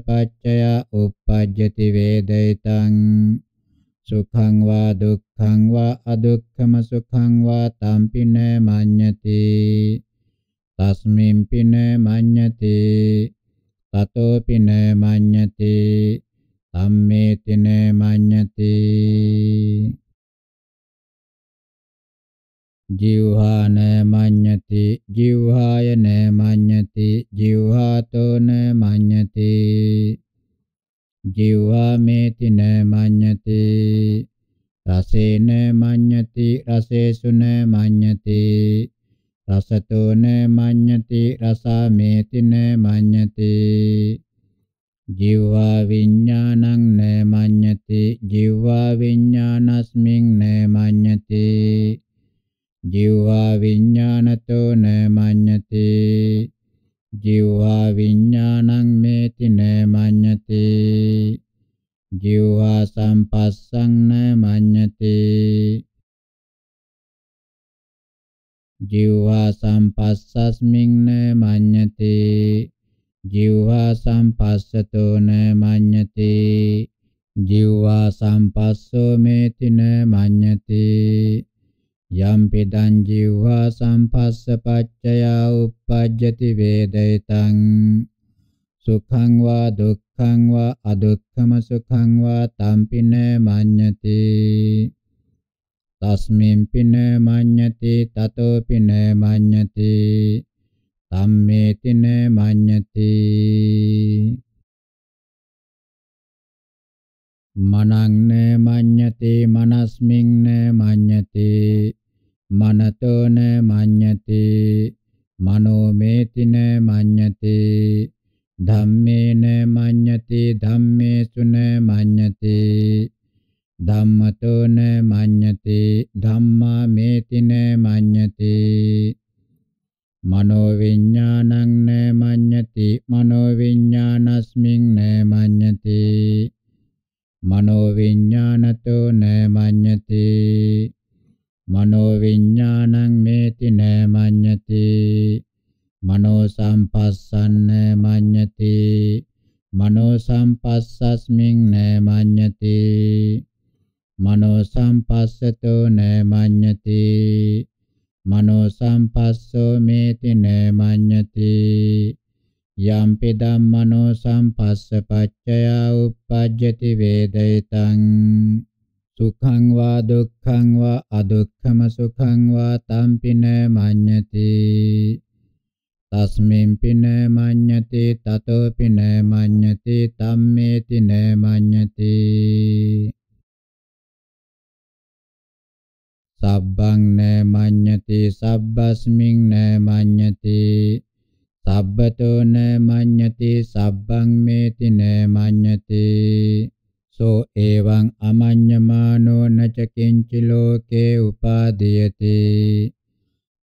පච්චය uppajjati වේදිතං සුඛං වා දුක්ඛං වා අදුක්ඛම සුඛං වා තම්පින මඤ්ඤති තස්මින් පින මඤ්ඤති තතෝ පින මඤ්ඤති සම්මේතින මඤ්ඤති ජීවහාන මඤ්ඤති ජීවහායන මඤ්ඤති ජීවහාතෝන මඤ්ඤති ජීවහාමේතින මඤ්ඤති රසේන මඤ්ඤති රසේසුන මඤ්ඤති රසතෝන මඤ්ඤති රසාමේතින මඤ්ඤති ජීවා විඥානං න මඤ්ඤති ජීවා විඥානස්මින් න මඤ්ඤති ජීවා විඥානතෝ න මඤ්ඤති ජීවා විඥානං මේති න මඤ්ඤති ජීවා සම්පස්සං න මඤ්ඤති ජීවා සම්පස්සස්මින් න මඤ්ඤති ජීවා සම්පස්සතෝ න මඤ්ඤති ජීවා සම්පස්සෝ මේති න මඤ්ඤති යම්පිදං ජීවා සම්පස්ස පච්චයා uppajjati වේදිතං සුඛං වා දුක්ඛං වා අදුක්ඛම සුඛං වා තම්පින මඤ්ඤති තස්මින් පින මඤ්ඤති තතෝ පින මඤ්ඤති සම්මේතින මඤ්ඤති මනං න මඤ්ඤති මනස්මින් න මඤ්ඤති මනතෝන මඤ්ඤති මනෝමේතින මඤ්ඤති ධම්මේන මඤ්ඤති ධම්මේසුන මඤ්ඤති ධම්මතෝන මඤ්ඤති ධම්මාමේතින මඤ්ඤති මනෝ විඥානං න මඤ්ඤති මනෝ විඥානස්මින් න මඤ්ඤති මනෝ විඥානතෝ න මඤ්ඤති මනෝ විඥානං මේති නෑ මඤ්ඤති මනෝ සම්පස්සන්න මඤ්ඤති මනෝ සම්පස්සස්මින් නෑ මඤ්ඤති මනෝ සම්පස්සතෝ නෑ මඤ්ඤති මනෝ සම්පස්සෝ මේති නෑ මඤ්ඤති යම්පි ධම්මනෝ සම්පස්ස පච්චයා uppajjati වේදිතං සුඛං වා දුක්ඛං වා අදුක්ඛම සුඛං වා තම්පින මඤ්ඤති තස්මින් පින මඤ්ඤති තතෝ පින මඤ්ඤති තම්මේති න මඤ්ඤති සබ්බං න මඤ්ඤති සබ්බස්මින් න මඤ්ඤති සබ්බතෝ න මඤ්ඤති සබ්බං මේති න මඤ්ඤති සෝ එවං අමඤ්ඤමානෝ නච කිංචි ලෝකේ උපාදීයති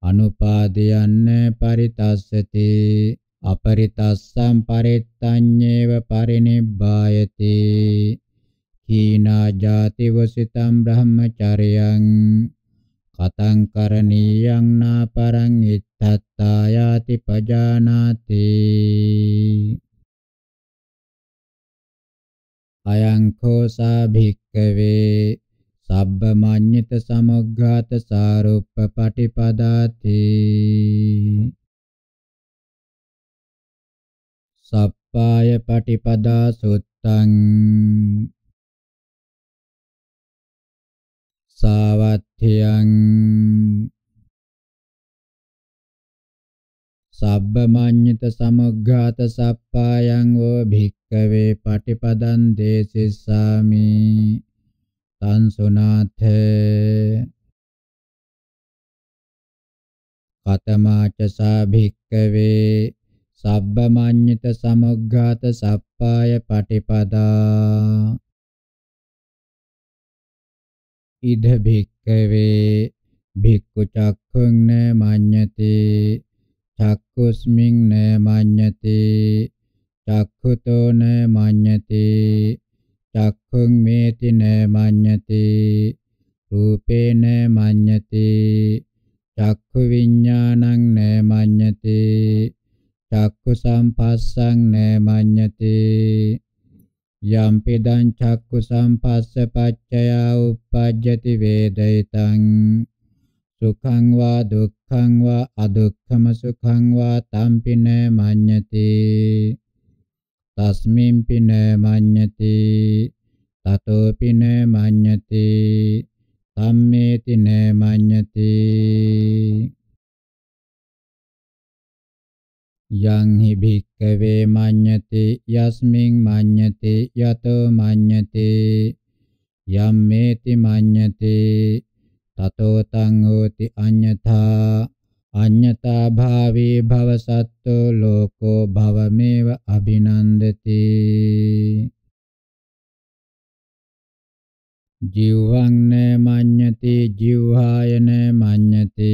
අනුපාදයන්න පරිතස්සති අපරිතස්සම් පරිත්තඤ්ඤේව පරිනිබ්බායති කීනා ජාති වසිතම් බ්‍රහ්මචර්යං කතං කරණීයං නාපරං ඉත්තත්තා යාති පජානාති අයං කෝසා භික්ඛවේ සබ්බමඤ්ඤිත සමුග්ගාත සාරුප්ප පටිපදාති සප්පාය පටිපදා සුත්තං සාවත්ථියං සබ්බමඤ්ඤිත සමුග්ඝාත සප්පායං වෝ භික් භික්කවේ පටිපදං දේසිස්සාමි තං සුනාථ කතමාච සා භික්කවේ සබ්බමඤ්ඤිත සමුග්ඝාත සප්පාය පටිපදා ඉද භික්කවේ භික්ඛු චක්ඛුං න මඤ්ඤති චක්කුස්මින් න මඤ්ඤති චක්ඛුතෝ න මඤ්ඤති චක්ඛුං මේති න මඤ්ඤති රූපේන මඤ්ඤති චක්ඛු විඥානං න මඤ්ඤති චක්ඛු සම්පස්සං න මඤ්ඤති යම්පිදං චක්ඛු සම්පස්ස පච්චයා උප්පජ්ජති වේදිතං සුඛං වා දුක්ඛං වා අදුක්ඛම සුඛං වා තම්පින මඤ්ඤති තස්මින් පින මඤ්ඤති තතෝ පින මඤ්ඤති සම්මේ තින මඤ්ඤති යං හි භික්කවේ මඤ්ඤති යස්මින් මඤ්ඤති යතෝ මඤ්ඤති යම් මේති මඤ්ඤති තතෝ තං හෝති අඤ්ඤතා අඤ්ඤතා භාවේ භවසත්තු ලෝකෝ භවමේව අභිනන්දති ජීවං න මඤ්ඤති ජීවහායන මඤ්ඤති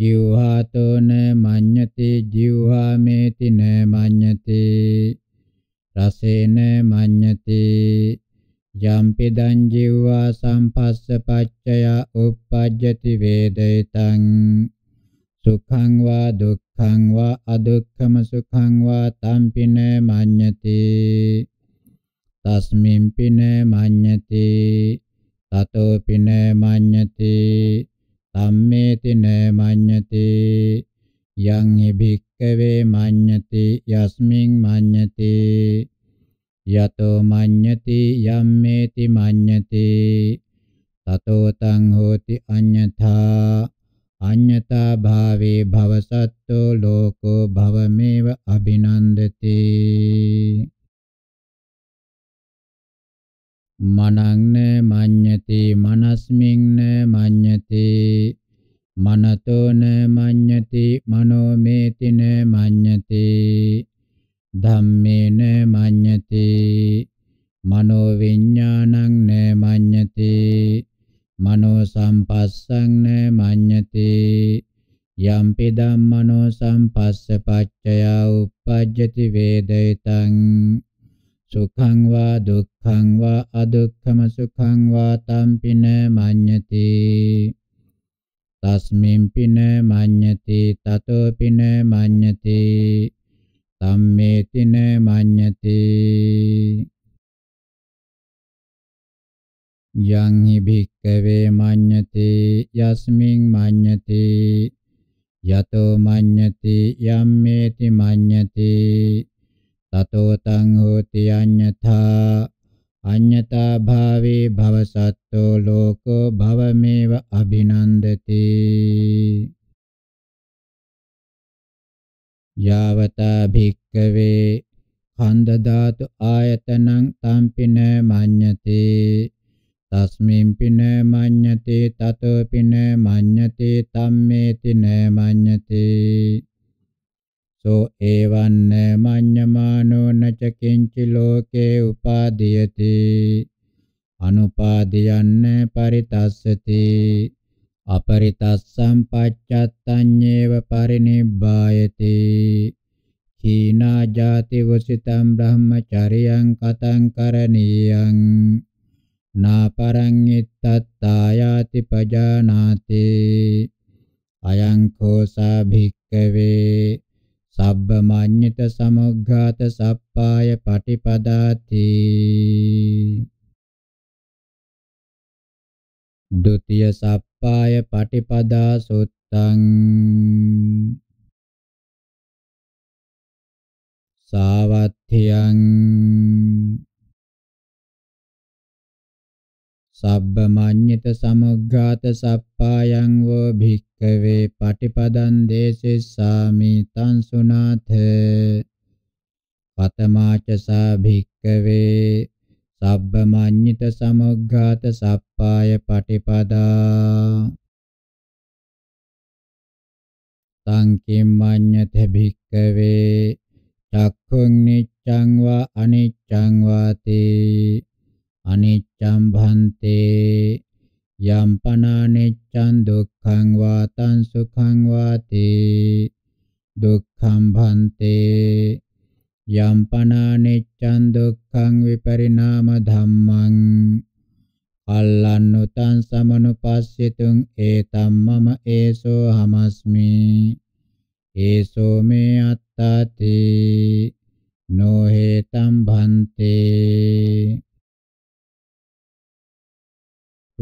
ජීවහාතෝ න මඤ්ඤති ජීවහාමේති න මඤ්ඤති රසේන මඤ්ඤති යම්පිදං ජීවා සම්පස්ස පච්චය උප්පජ්ජති වේදිතං සුඛං වා දුක්ඛං වා අදුක්ඛම සුඛං වා තම්පින මඤ්ඤති තස්මින් පින මඤ්ඤති තතෝ පින මඤ්ඤති සම්මේතින මඤ්ඤති යං හි භික්කවේ මඤ්ඤති යස්මින් මඤ්ඤති යතෝ මඤ්ඤති යම්මේති මඤ්ඤති තතෝ තං හෝති අඤ්ඤතා අඤ්ඤතා භාවේ භවසත්තු ලෝකෝ භවමේව අභිනන්දති මනං මඤ්ඤති මනස්මින් මඤ්ඤති මනතෝන මඤ්ඤති මනෝමේතින මඤ්ඤති ධම්මේන මඤ්ඤති මනෝ විඥානං මඤ්ඤති මනෝ සම්පස්සං මඤ්ඤති යම්පි ධම්මනෝ සම්පස්ස පච්චය උප්පජ්ජති වේදිතං සුඛං වා දුක්ඛං වා අදුක්ඛම සුඛං වා තම්පින මඤ්ඤති තස්මින් පින මඤ්ඤති තතෝ පින මඤ්ඤති තම්මේතින මඤ්ඤති යං හි භික්කවේ මඤ්ඤති යස්මින් මඤ්ඤති යතෝ මඤ්ඤති යම්මේති මඤ්ඤති තතෝ තං හෝති අඤ්ඤතා අඤ්ඤතා භාවේ භවසත්තෝ ලෝකෝ භවමේව අභිනන්දති යාවතා භික්කවේ ඛණ්ඩ ධාතු ආයතනං තම්පින මඤ්ඤතේ තස්මින් පින මඤ්ඤති තතෝ පින මඤ්ඤති තම්මේති න මඤ්ඤති සෝ එවන්න මඤ්ඤමානෝ නච කිංචි ලෝකේ උපාදීයති අනුපාදීයන්න පරිතස්සති අපරිතස්සම් පච්චත්තඤ්ඤේව පරිනිබ්බායති කීනා ජාති වසිතම් බ්‍රහ්මචරියං කතං කරණීයං නාපරං ittattායාති පජානාති අයං කෝසා භික්කවේ සබ්බමඤ්ඤිත සමුග්ඝාත සප්පාය පටිපදාති ဒုတိ ය සප්පාය පටිපදා සුත්තං සාවත්ථියං සබ්බමඤ්ඤත සමුග්ගාත සප්පායං වෝ භික්ඛවේ පටිපදං දේසෙස්සාමි තං සුනාථ පතමාච සා භික්ඛවේ සබ්බමඤ්ඤිත සමුග්ගාත සප්පාය පටිපදා තං කිම්මඤ්ඤත භික්ඛවේ චක්ඛුං නිච්ඡං වා අනිච්ඡං වාතේ අනිච්ඡම් භන්තේ යම්පනානිච්ඡන් දුක්ඛං වාතං සුඛං වාති දුක්ඛම් භන්තේ යම්පනානිච්ඡන් දුක්ඛං විපරිණාම ධම්මං අල්ලන්නුතං සමනුපස්සෙතුං ඒතම් මම ඒසෝ හමස්මි ඒසෝ මේ අත්තාති නොහෙතම් භන්තේ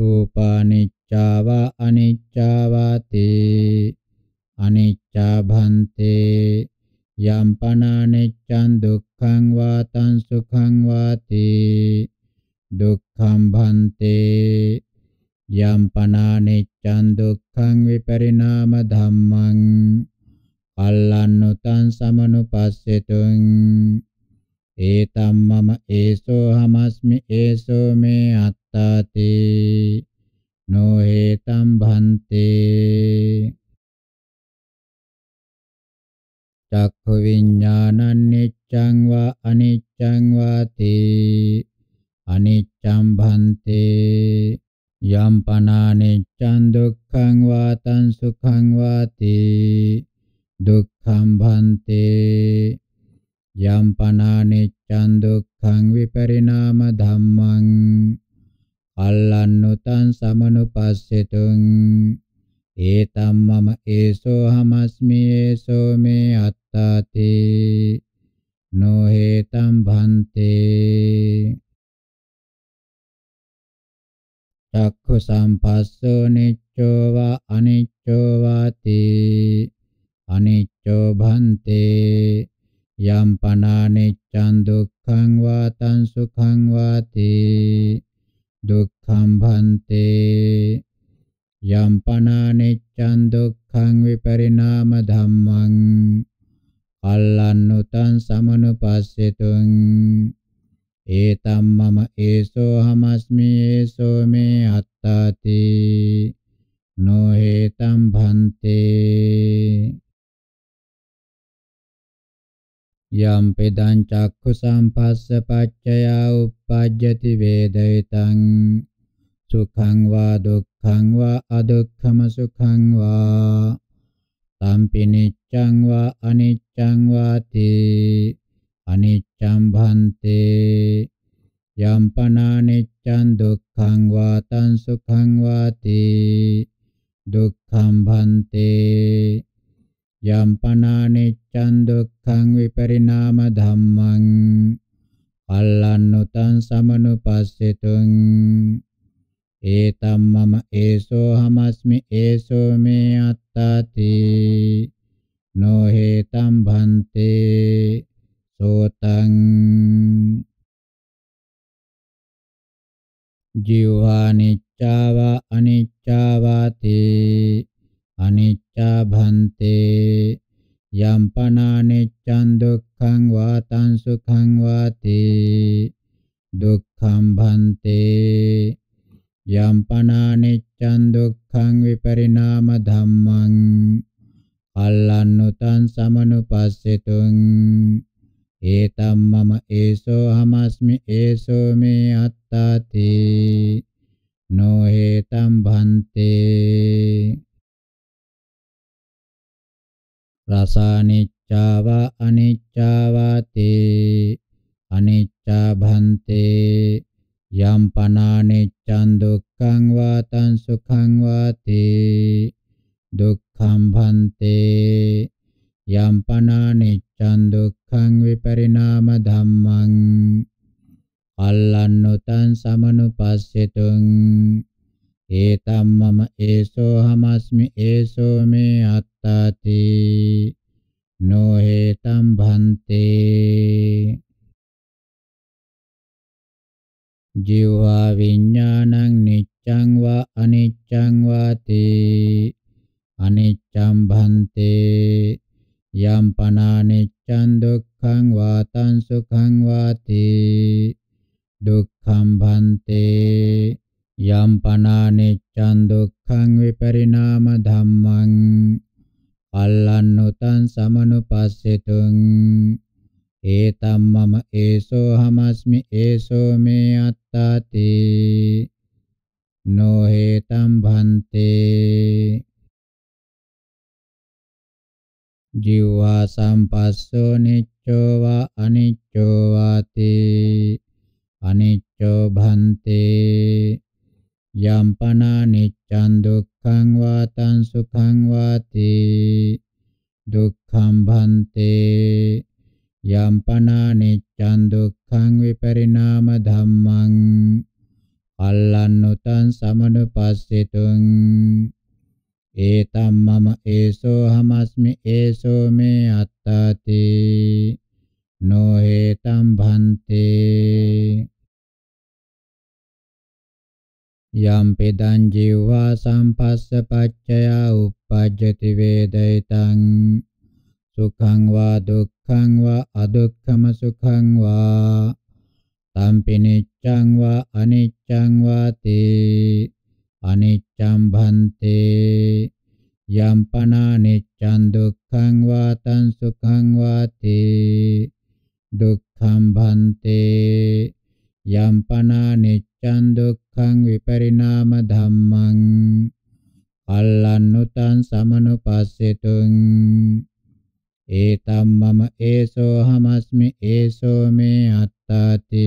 රූපානිච්චාවා අනිච්චාවාති අනිච්චා භන්තේ යම් පනානිච්ඡන් දුක්ඛං වාතං සුඛං වාති දුක්ඛං භන්තේ යම් පනානිච්ඡන් දුක්ඛං විපරිණාම ධම්මං අල්ලන්නුතං සමනුපස්සෙතුං ඒතම්මම ඒසෝ හමස්මි ඒසෝ මේ අත් තතේ නෝ හේතම් භන්තේ චක්ඛු විඥානං නිච්ඡං වා අනිච්ඡං වා තේ අනිච්ඡම් භන්තේ යම් පනානිච්ඡං දුක්ඛං වා තං සුඛං වා තේ දුක්ඛම් භන්තේ යම් පනානිච්ඡං දුක්ඛං විපරිණාම ධම්මං අල්ලන්නුතං සමනුපස්සෙතුං ඒතම් මම ඒසෝ හමස්මි ඒසෝ මේ අත්තාති නොහෙතම් භන්තේ චක්ඛු සම්පස්සෝ නිච්ඡෝ වා අනිච්ඡෝ වාති අනිච්ඡෝ භන්තේ යම් පනානිච්ඡන් දුක්ඛං වාතං සුඛං වාති දුක්ඛං භන්තේ යම්පනානෙච්ඡන් දුක්ඛං විපරිණාම ධම්මං අල්ලන්නුතං සමනුපස්සෙතුං ඒතම් මම ඒසෝ හමස්මි ඒසෝ මේ අත්තාති නොහෙතම් භන්තේ යම් පෙදං චක්ඛු සම්පස්ස පච්චයා uppajjati වේදිතං සුඛං වා දුක්ඛං වා අදුක්ඛම සුඛං වා සම්පිනිච්ඡං වා අනිච්ඡං වාති අනිච්ඡං භන්තේ යම් පනානිච්ඡං දුක්ඛං වා තං සුඛං වාති දුක්ඛං භන්තේ යම් පනානිච්ඡ අනිච්චං දුක්ඛං විපරිණාම ධම්මං අල්ලන්නුතං සමනුපස්සෙතුං ඒතම් මම ඒසෝ හමස්මි ඒසෝ මේ අත්තාති නොහෙතම් භන්තේ සෝතං ජීවානිච්චාව අනිච්චාවාති අනිච්චා භන්තේ යම්පනානෙච්ඡන් දුක්ඛං වාතං සුඛං වාති දුක්ඛං භන්තේ යම්පනානෙච්ඡන් දුක්ඛං විපරිණාම ධම්මං අල්ලන්නුතං සමනුපස්සෙතුං ඒතම් මම ඒසෝ හමස්මි ඒසෝ මේ අත්තාතේ ආසානිච්චාව අනේ තස්ස පච්චයා uppajjati වේදිතං සුඛං වා දුක්ඛං වා අදුක්ඛම සුඛං වා තම්පි නිච්ඡං වා අනිච්ඡං වා තේ අනිච්ඡං භන්තේ යම්පනා නිච්ඡං දුක්ඛං වා තං සුඛං වා තේ දුක්ඛං භන්තේ යම්පනා නිච්ඡං දුක්ඛං විපරිණාම ධම්මං අල්ලන්නුතං සමනුපස්සෙතුං ඒතම් මම ඒසෝ හමස්මි ඒසෝ මේ අත්තාති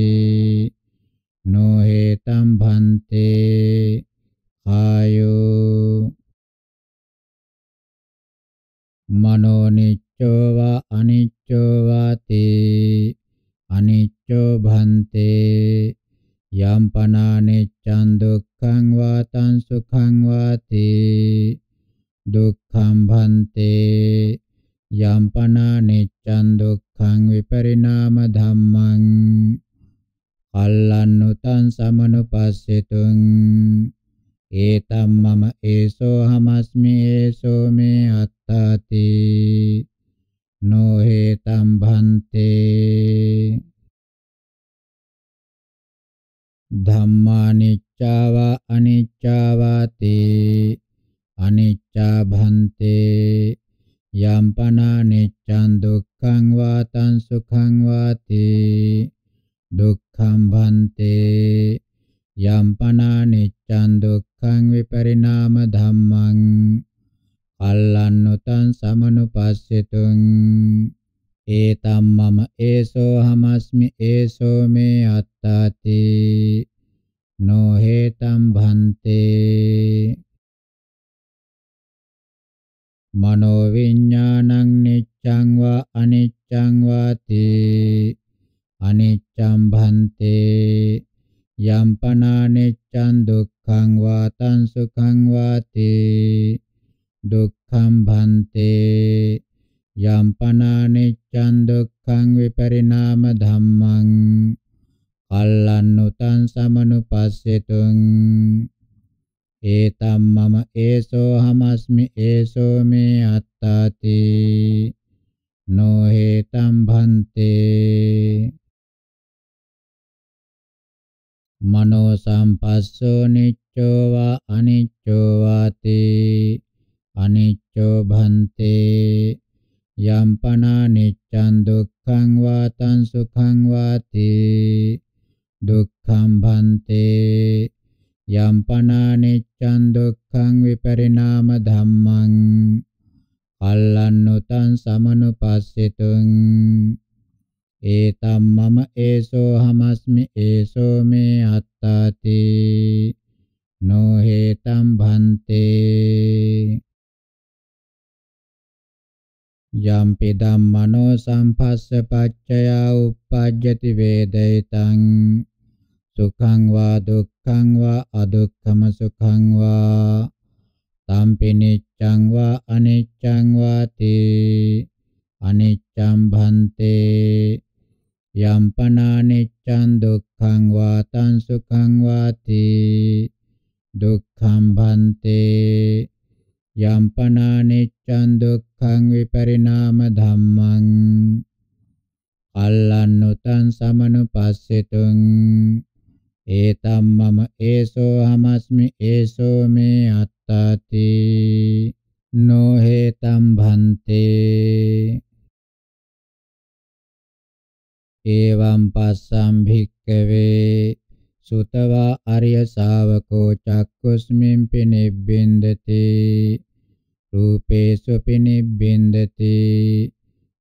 නොහෙතම් භන්තේ ආයෝ මනෝ නිච්චෝ වා අනිච්චෝ වාති අනිච්චෝ භන්තේ Yam pananiccaṃ dukkhaṃ vātaṃ sukhaṃ vāti dukkhaṃ bhante yam pananiccaṃ dukkhaṃ viparināma dhammaṃ allannutan samanupassituṃ etam mama eso hamasmi eso me attati no hetam bhante ධම්මානිච්චාවා අනිච්චාවාතේ අනිච්චා භන්තේ යම්පනානිච්ඡං දුක්ඛං වාතං සුඛං වාති දුක්ඛං භන්තේ යම්පනානිච්ඡං දුක්ඛං විපරිණාම ධම්මං අල්ලන්නුතං සමනුපස්සෙතුං ඒතම් මම ඒසෝ හමස්මි ඒසෝ මේ අත්තාති නොහෙතම් භන්තේ මනෝ විඥානං නිච්ඡං වා අනිච්ඡං වාති අනිච්ඡම් භන්තේ යම්පනානිච්ඡං දුක්ඛං වා තං සුඛං වාති දුක්ඛම් භන්තේ යම්පනානිච්ඡන් දුක්ඛං විපරිණාම ධම්මං කල්ලන්නුතං සමනුපස්සෙතුං ඒතම් මම ඒසෝ හමස්මි ඒසෝ මේ අත්තාති නොහෙතම් භන්තේ මනෝ සම්පස්සෝ නිච්චෝ වා අනිච්චෝ වාති අනිච්චෝ භන්තේ යම්පනා නිච්ඡන් දුක්ඛං වාතං සුඛං වාති දුක්ඛං භන්තේ යම්පනා නිච්ඡන් දුක්ඛං විපරිණාම ධම්මං අල්ලන්නුතං සමනුපස්සිතුං ඒතම් මම ඒසෝ හමස්මි ඒසෝ මේ අත්තාති නොහෙතම් භන්තේ යම්පිදම් මනෝ සම්පස්ස පච්චයා uppajjati වේදිතං සුඛං වා දුක්ඛං වා අදුක්ඛම සුඛං වා තම්පි නිච්ඡං වා අනිච්ඡං වාති අනිච්ඡං භන්තේ යම්පනානිච්ඡං දුක්ඛං වා තං සුඛං වාති දුක්ඛං භන්තේ යම්පනානිච්ඡන් දුක්ඛං විපරිණාම ධම්මං අල්ලන්නුතං සමනුපස්සෙතුං ඒතම් මම ඒසෝ හමස්මි ඒසෝ මේ අත්තාති නොහෙතම් භන්තේ එවං පස්සම් භික්කවේ සුතවා අරිය ශාවකෝ චක්කුස්මින් පිනිබ්බින්දති රූපේසු පිනිබ්බින්දති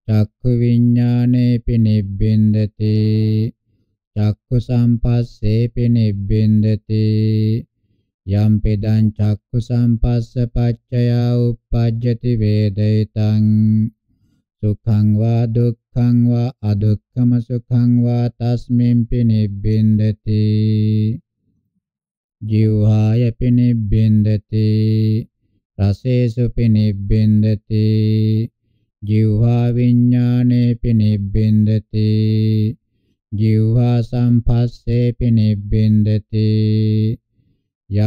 චක්ඛු විඥානේ පිනිබ්බින්දති චක්ඛු සම්පස්සේ පිනිබ්බින්දති යම් පෙදං චක්ඛු සම්පස්ස පච්චයා උප්පජ්ජති වේදිතං සුඛං වා දුක්ඛං වා අදුක්ඛම සුඛං වා තස්මින් පිනිබ්බින්දති ජීවාය පිනිබ්බින්දති රසේසු පිනිබ්බෙන්දති ජීවහා විඥානේ පිනිබ්බෙන්දති ජීවහා සම්පස්සේ පිනිබ්බෙන්දති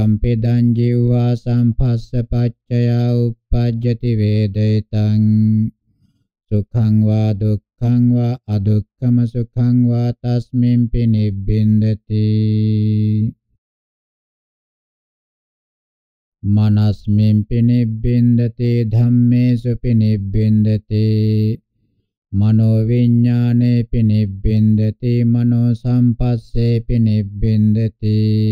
යම්පිදං ජීවහා සම්පස්ස පච්චය උප්පජ්ජති වේදිතං සුඛං වා දුක්ඛං වා අදුක්ඛම සුඛං වා තස්මින් පිනිබ්බින්දති මනස්මෙන් පිනිබ්බින්දතේ ධම්මේසු පිනිබ්බින්දතේ මනෝ විඥානේ පිනිබ්බින්දතේ මනෝ සම්පස්සේ පිනිබ්බින්දතේ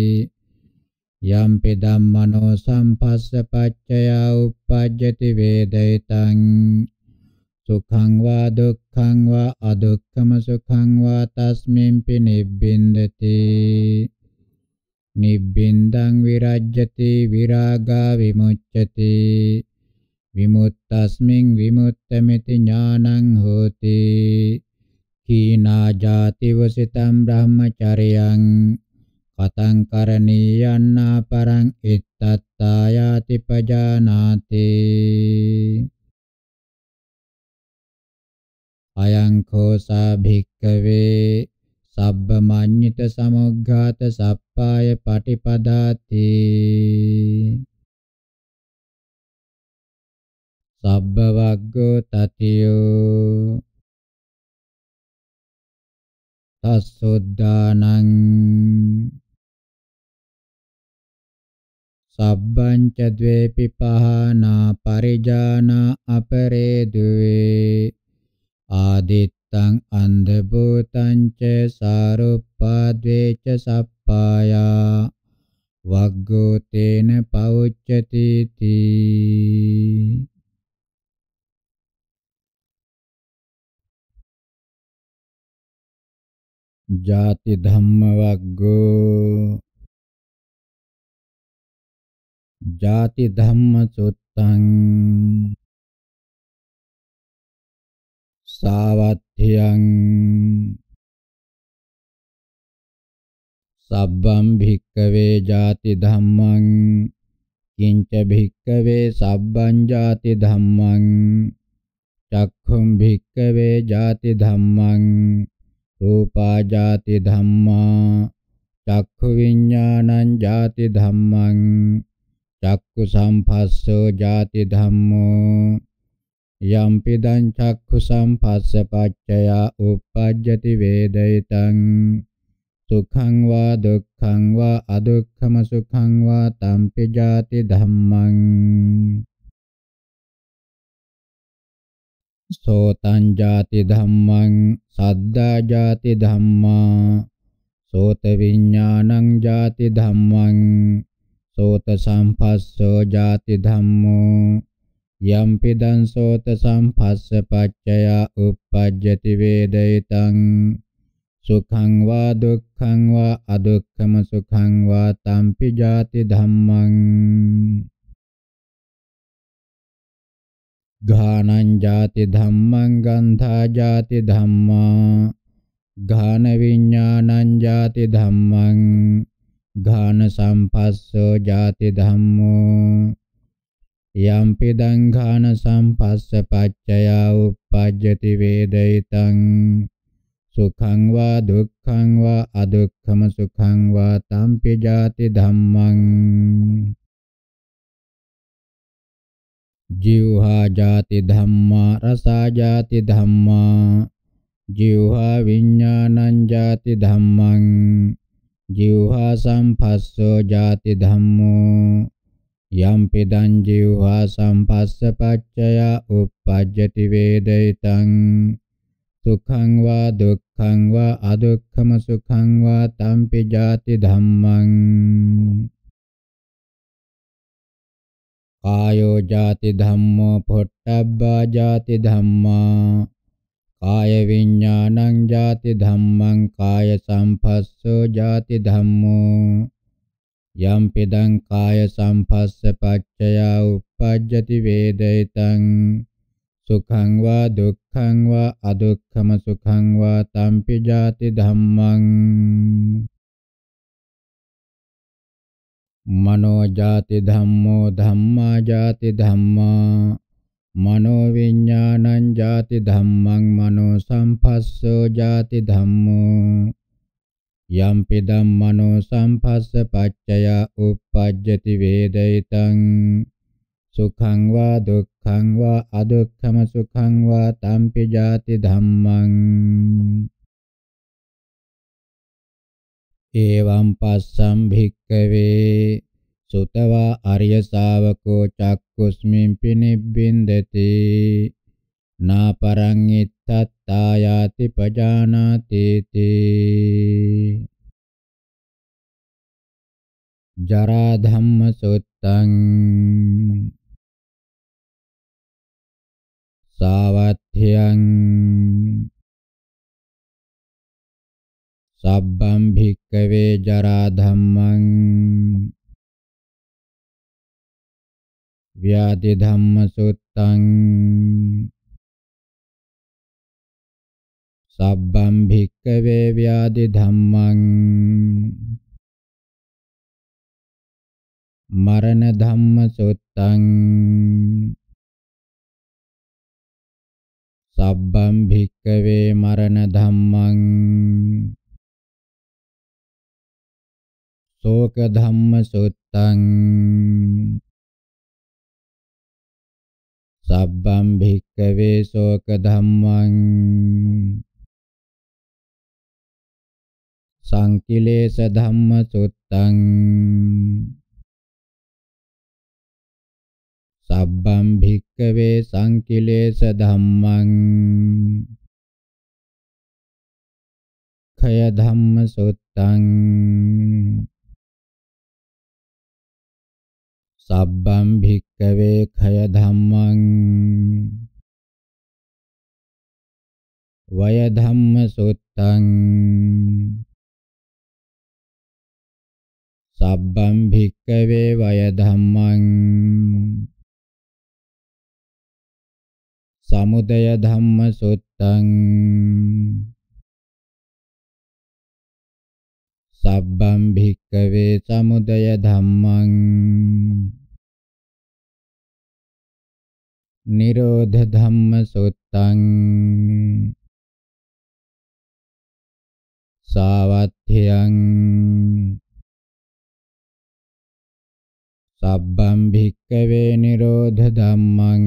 යම්පි ධම්මනෝ සම්පස්ස පච්චය උප්පජ්ජති වේදිතං සුඛං වා දුක්ඛං වා අදුක්ඛම සුඛං වා තස්මින් පිනිබ්බින්දතේ නිබ්බින්දං විරජ්‍යති විරාගා විමුච්ඡති විමුක්තස්මින් විමුක්තමිති ඥානං හෝති කීනා ජාතිවසිතම් බ්‍රහ්මචර්යං පතං කරණීයන්නා පරං ඉත්තත්තායාති පජානාති අයං කෝසා භික්කවේ සබ්බමඤ්ඤිත සමුග්ඝාත සප්පාය පටිපදාති සබ්බවග්ගෝ තතියෝ තස්සොද්දානං සබ්බං ච ද්වේපි පහනා පරිජානා අපරේ ද්වේ ආදිත් තං අන්ධ භූතං ච සාරුප්පාද්වේච සප්පායා වග්ගෝ තේන පවුච්චති තී ජාති ධම්ම වග්ගෝ ජාති ධම්ම සුත්තං සාවත්තියං සබ්බම් භික්කවේ ජාති ධම්මං කිංච භික්කවේ සබ්බං ජාති ධම්මං චක්ඛුම් භික්කවේ ජාති ධම්මං රූපා ජාති ධම්මා චක්ඛු විඥානං ජාති ධම්මං චක්කු සම්පස්සෝ ජාති ධම්මෝ යම්පිදං චක්ඛුසං පස්ස පච්චයා uppajjati වේදිතං සුඛං වා දුක්ඛං වා අදුක්ඛම සුඛං වා තම්පි ජාති ධම්මං සෝතං ජාති ධම්මං සද්දා ජාති ධම්මා සෝත විඥානං ජාති ධම්මං සෝත සම්පස්සෝ ජාති ධම්මෝ යම්පිදං සෝත සම්පස්ස පච්චයා uppajjati වේදිතං සුඛං වා දුක්ඛං වා අදුක්ඛම සුඛං වා තම්පි ජාති ධම්මං ඝානං ජාති ධම්මං ගන්ධා ජාති ධම්මා ඝාන විඥානං ජාති ධම්මං ඝාන සම්පස්සෝ ජාති ධම්මෝ යම්පි දංඝාන සම්පස්ස පච්චයා uppajjati වේදිතං සුඛං වා දුක්ඛං වා අදුක්ඛම සුඛං වා තම්පි ජාති ධම්මං ජීවහා ජාති ධම්මා රසා ජාති ධම්මා ජීවහා විඥානං ජාති ධම්මං ජීවහා සම්පස්සෝ ජාති ධම්මෝ යම්පි දං ජීවහා සම්පස්ස පච්චය uppajjati වේදිතං සුඛං වා දුක්ඛං වා අදුක්ඛම සුඛං වා තම්පි ජාති ධම්මං කායෝ ජාති ධම්මෝ පොට්ටබ්බා ජාති ධම්මා කාය විඥානං ජාති ධම්මං කාය සම්පස්සෝ ජාති ධම්මෝ යම් පෙදං කාය සම්පස්ස පච්චයා uppajjati වේදිතං සුඛං වා දුක්ඛං වා අදුක්ඛම සුඛං වා තම්පි ජාති ධම්මං මනෝ ජාති ධම්මෝ ධම්මා ජාති ධම්මා මනෝ විඥානං ජාති ධම්මං මනෝ සම්පස්සෝ ජාති ධම්මෝ යම්පිදම් මනෝ සම්පස්ස පච්චයා uppajjati වේදිතං සුඛං වා දුක්ඛං වා අදුක්ඛම සුඛං වා තම්පි ජාති ධම්මං එවං පස්සම් භික්කවේ සුතවා අරිය ශාවකෝ චක්කුස්මින් පිනිබ්බින්දති නාපරං ittattaayati pajanati ti ජරා ධම්ම සුත්තං සාවත්ථයං සබ්බම් භික්කවේ ජරා ධම්මං ව්‍යාධි ධම්ම සුත්තං සබ්බම් භික්කවේ ව්‍යාධි ධම්මං මරණ ධම්ම සුත්තං සබ්බම් භික්කවේ මරණ ධම්මං ශෝක ධම්ම සුත්තං සබ්බම් භික්කවේ ශෝක ධම්මං සංකිලේශ ධම්ම සුත්තං සබ්බම් භික්කවේ සංකිලේශ ධම්මං khය ධම්ම සුත්තං සබ්බම් භික්කවේ khය ධම්මං වය ධම්ම සුත්තං සබ්බම් භික්කවේ වය ධම්මං සමුදය ධම්ම සුත්තං සබ්බම් භික්කවේ සමුදය ධම්මං නිරෝධ ධම්ම සුත්තං සාවත්ථ්‍යං සබ්බම් භික්කවේ නිරෝධ ධම්මං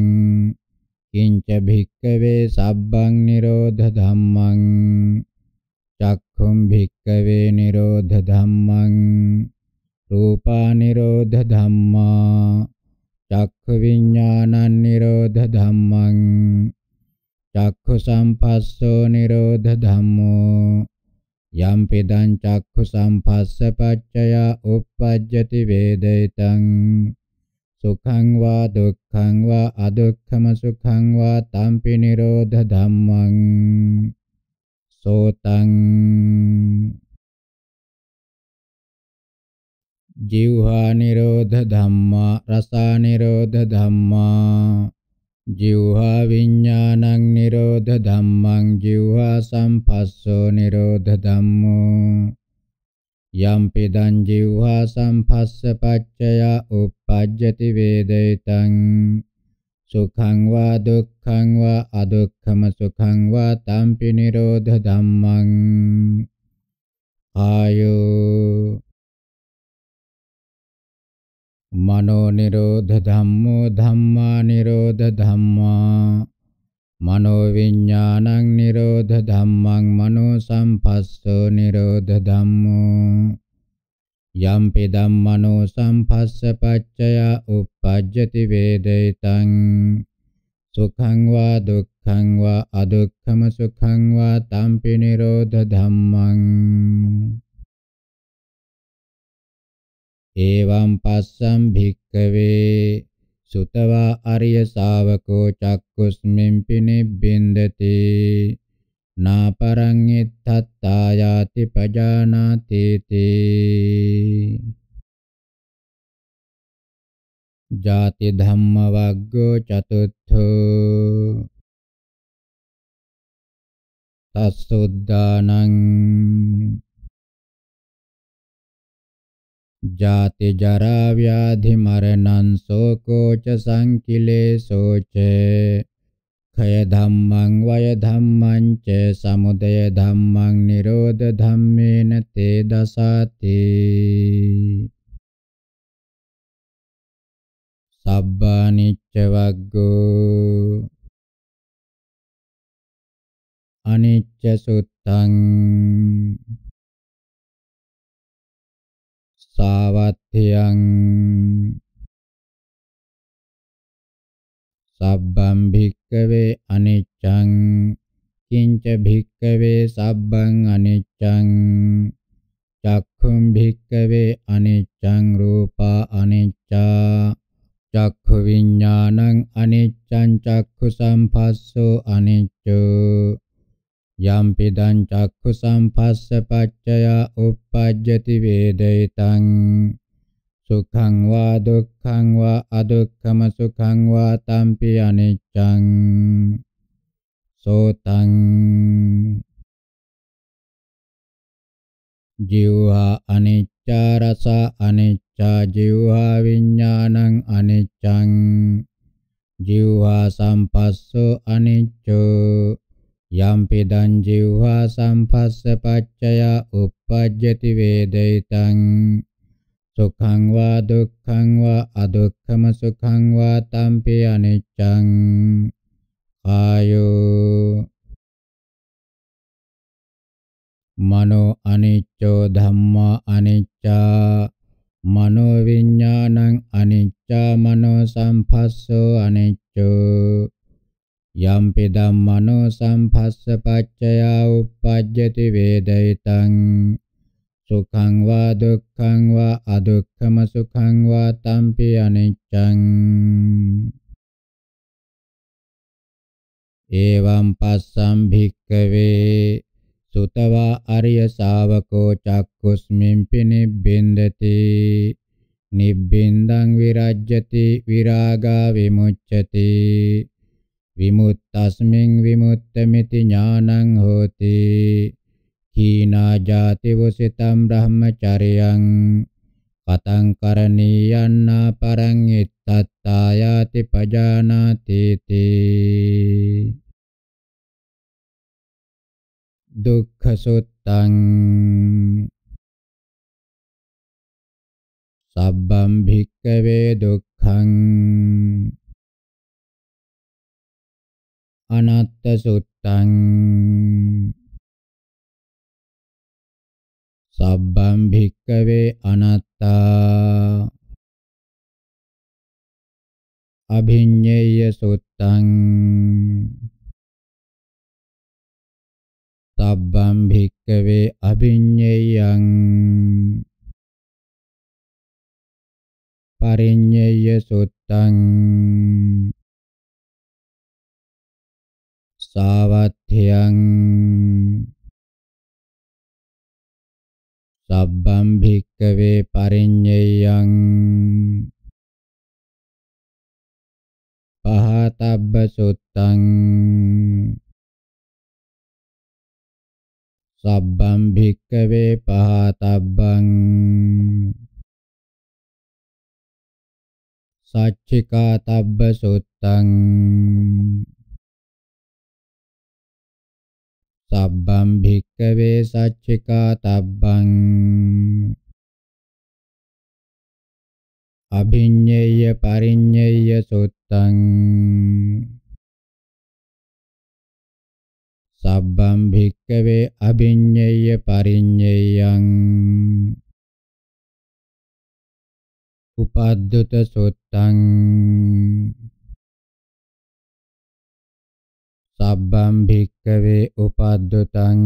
කිංච භික්කවේ සබ්බං නිරෝධ ධම්මං චක්ඛුම් භික්කවේ නිරෝධ ධම්මං රූපා නිරෝධ ධම්මා චක්ඛු විඥානං නිරෝධ ධම්මං චක්ඛු සම්පස්සෝ නිරෝධ ධම්මෝ යම් පිදං චක්ඛු සම්පස්ස පච්චයා uppajjati වේදිතං සුඛං වා දුක්ඛං වා අදුක්ඛම සුඛං වා තම්පි නිරෝධ ධම්මං සෝතං ජීවහා නිරෝධ ධම්මා රසා නිරෝධ ධම්මා ජිව්හා විඤ්ඤාණං නිරෝධ ධම්මං ජිව්හා සම්පස්සෝ නිරෝධ ධම්මෝ යම්පිදං ජිව්හා සම්පස්ස පච්චය උප්පජ්ජති වේදිතං සුඛං වා දුක්ඛං වා අදුක්ඛම සුඛං වා තම්පි නිරෝධ ධම්මං ආයෝ මනෝ නිරෝධ ධම්මෝ ධම්මා නිරෝධ ධම්මා මනෝ විඥානං නිරෝධ ධම්මං මනෝ සම්පස්සෝ නිරෝධ ධම්මෝ යම්පි ධම්මනෝ සම්පස්ස පච්චය උප්පජ්ජති වේදිතං සුඛං වා දුක්ඛං වා අදුක්ඛම සුඛං වා තම්පි නිරෝධ ධම්මං එවං පස්සම් භික්කවේ සුතවා අරිය ශාවකෝ චක්කුස්මින් පිනිබ්බින්දති නාපරං ඉත්තත්තා යාති පජානාති තේ ජාති ධම්ම වග්ගෝ චතුත්ථෝ තස්සුද්දානං ජාති ජරා ව්‍යාධි මරණං සෝකෝ ච සංකිලේසෝ ච ඛය ධම්මං වය ධම්මං ච සමුදය ධම්මං නිරෝධ ධම්මේන තේ දසති සබ්බානිච්ච වග්ගෝ අනිච්ච සුත්තං සාවත්තියං සබ්බම් භික්කවේ අනිච්ඡං කිංච භික්කවේ සබ්බං අනිච්ඡං චක්ඛුම් භික්කවේ අනිච්ඡං රූපා අනිච්චා චක්ඛු විඤ්ඤාණං අනිච්ඡං චක්ඛු සම්පස්සෝ අනිච්චෝ යම්පිදං චක්ඛු සම්පස්ස පච්චයා uppajjati වේදිතං සුඛං වා දුක්ඛං වා අදුක්ඛම සුඛං වා තම්පි අනිච්ඡං සෝතං ජීවහා අනිච්චා රස අනිච්චා ජීවහා විඥානං අනිච්ඡං ජීවහා සම්පස්සෝ අනිච්චෝ යම්පිදං ජීවහා සම්පස්ස පච්චයා uppajjati වේදිතං සුඛං වා දුක්ඛං වා අදුක්ඛම සුඛං වා තම්පි අනිච්ඡං ආයෝ මනෝ අනිච්චෝ ධම්මා අනිච්චා මනෝ විඥානං අනිච්චා මනෝ සංපස්සෝ අනිච්චෝ යම් පෙදම් මනෝ සම්පස්ස පච්චයා uppajjati වේදිතං සුඛං වා දුක්ඛං වා අදුක්ඛම සුඛං වා තම්පි අනිච්ඡං එවං පස්සම් භික්ඛවේ සුතවා අරිය ශාවකෝ චක්කුස්මින් පිනිබ්බින්දති නිබ්බින්දං විරජ්‍යති විරාගා විමුච්ඡති විමුත්තස්මින් විමුත්තමිති ඥානං හෝති හීනා ජාති වසිතම් බ්‍රහ්මචරියං කතං කරණීයන්නා පරං ittattayati pajanati ti දුක්ඛ සුත්තං සබ්බම් භික්ඛවේ දුක්ඛං අනත්ත සුත්තං සබ්බම් භික්කවේ අනත්තා අභිඤ්ඤේය සුත්තං සබ්බම් භික්කවේ අභිඤ්ඤේයං පරිඤ්ඤේය සුත්තං සාවත්ථයන් සබ්බම් භික්කවේ පරිඤ්ඤයං පහතබ්බ සුත්තං සබ්බම් භික්කවේ පහතබ්බං සච්චිකාතබ්බ සුත්තං සබ්බම් භික්කවේ සච්චිකා තබ්බං අභිඤ්ඤේය පරිඤ්ඤේය සුත්තං සබ්බම් භික්කවේ අභිඤ්ඤේය පරිඤ්ඤේයං උපද්දුත සුත්තං සබ්බම් භික්කවේ උපද්දුතං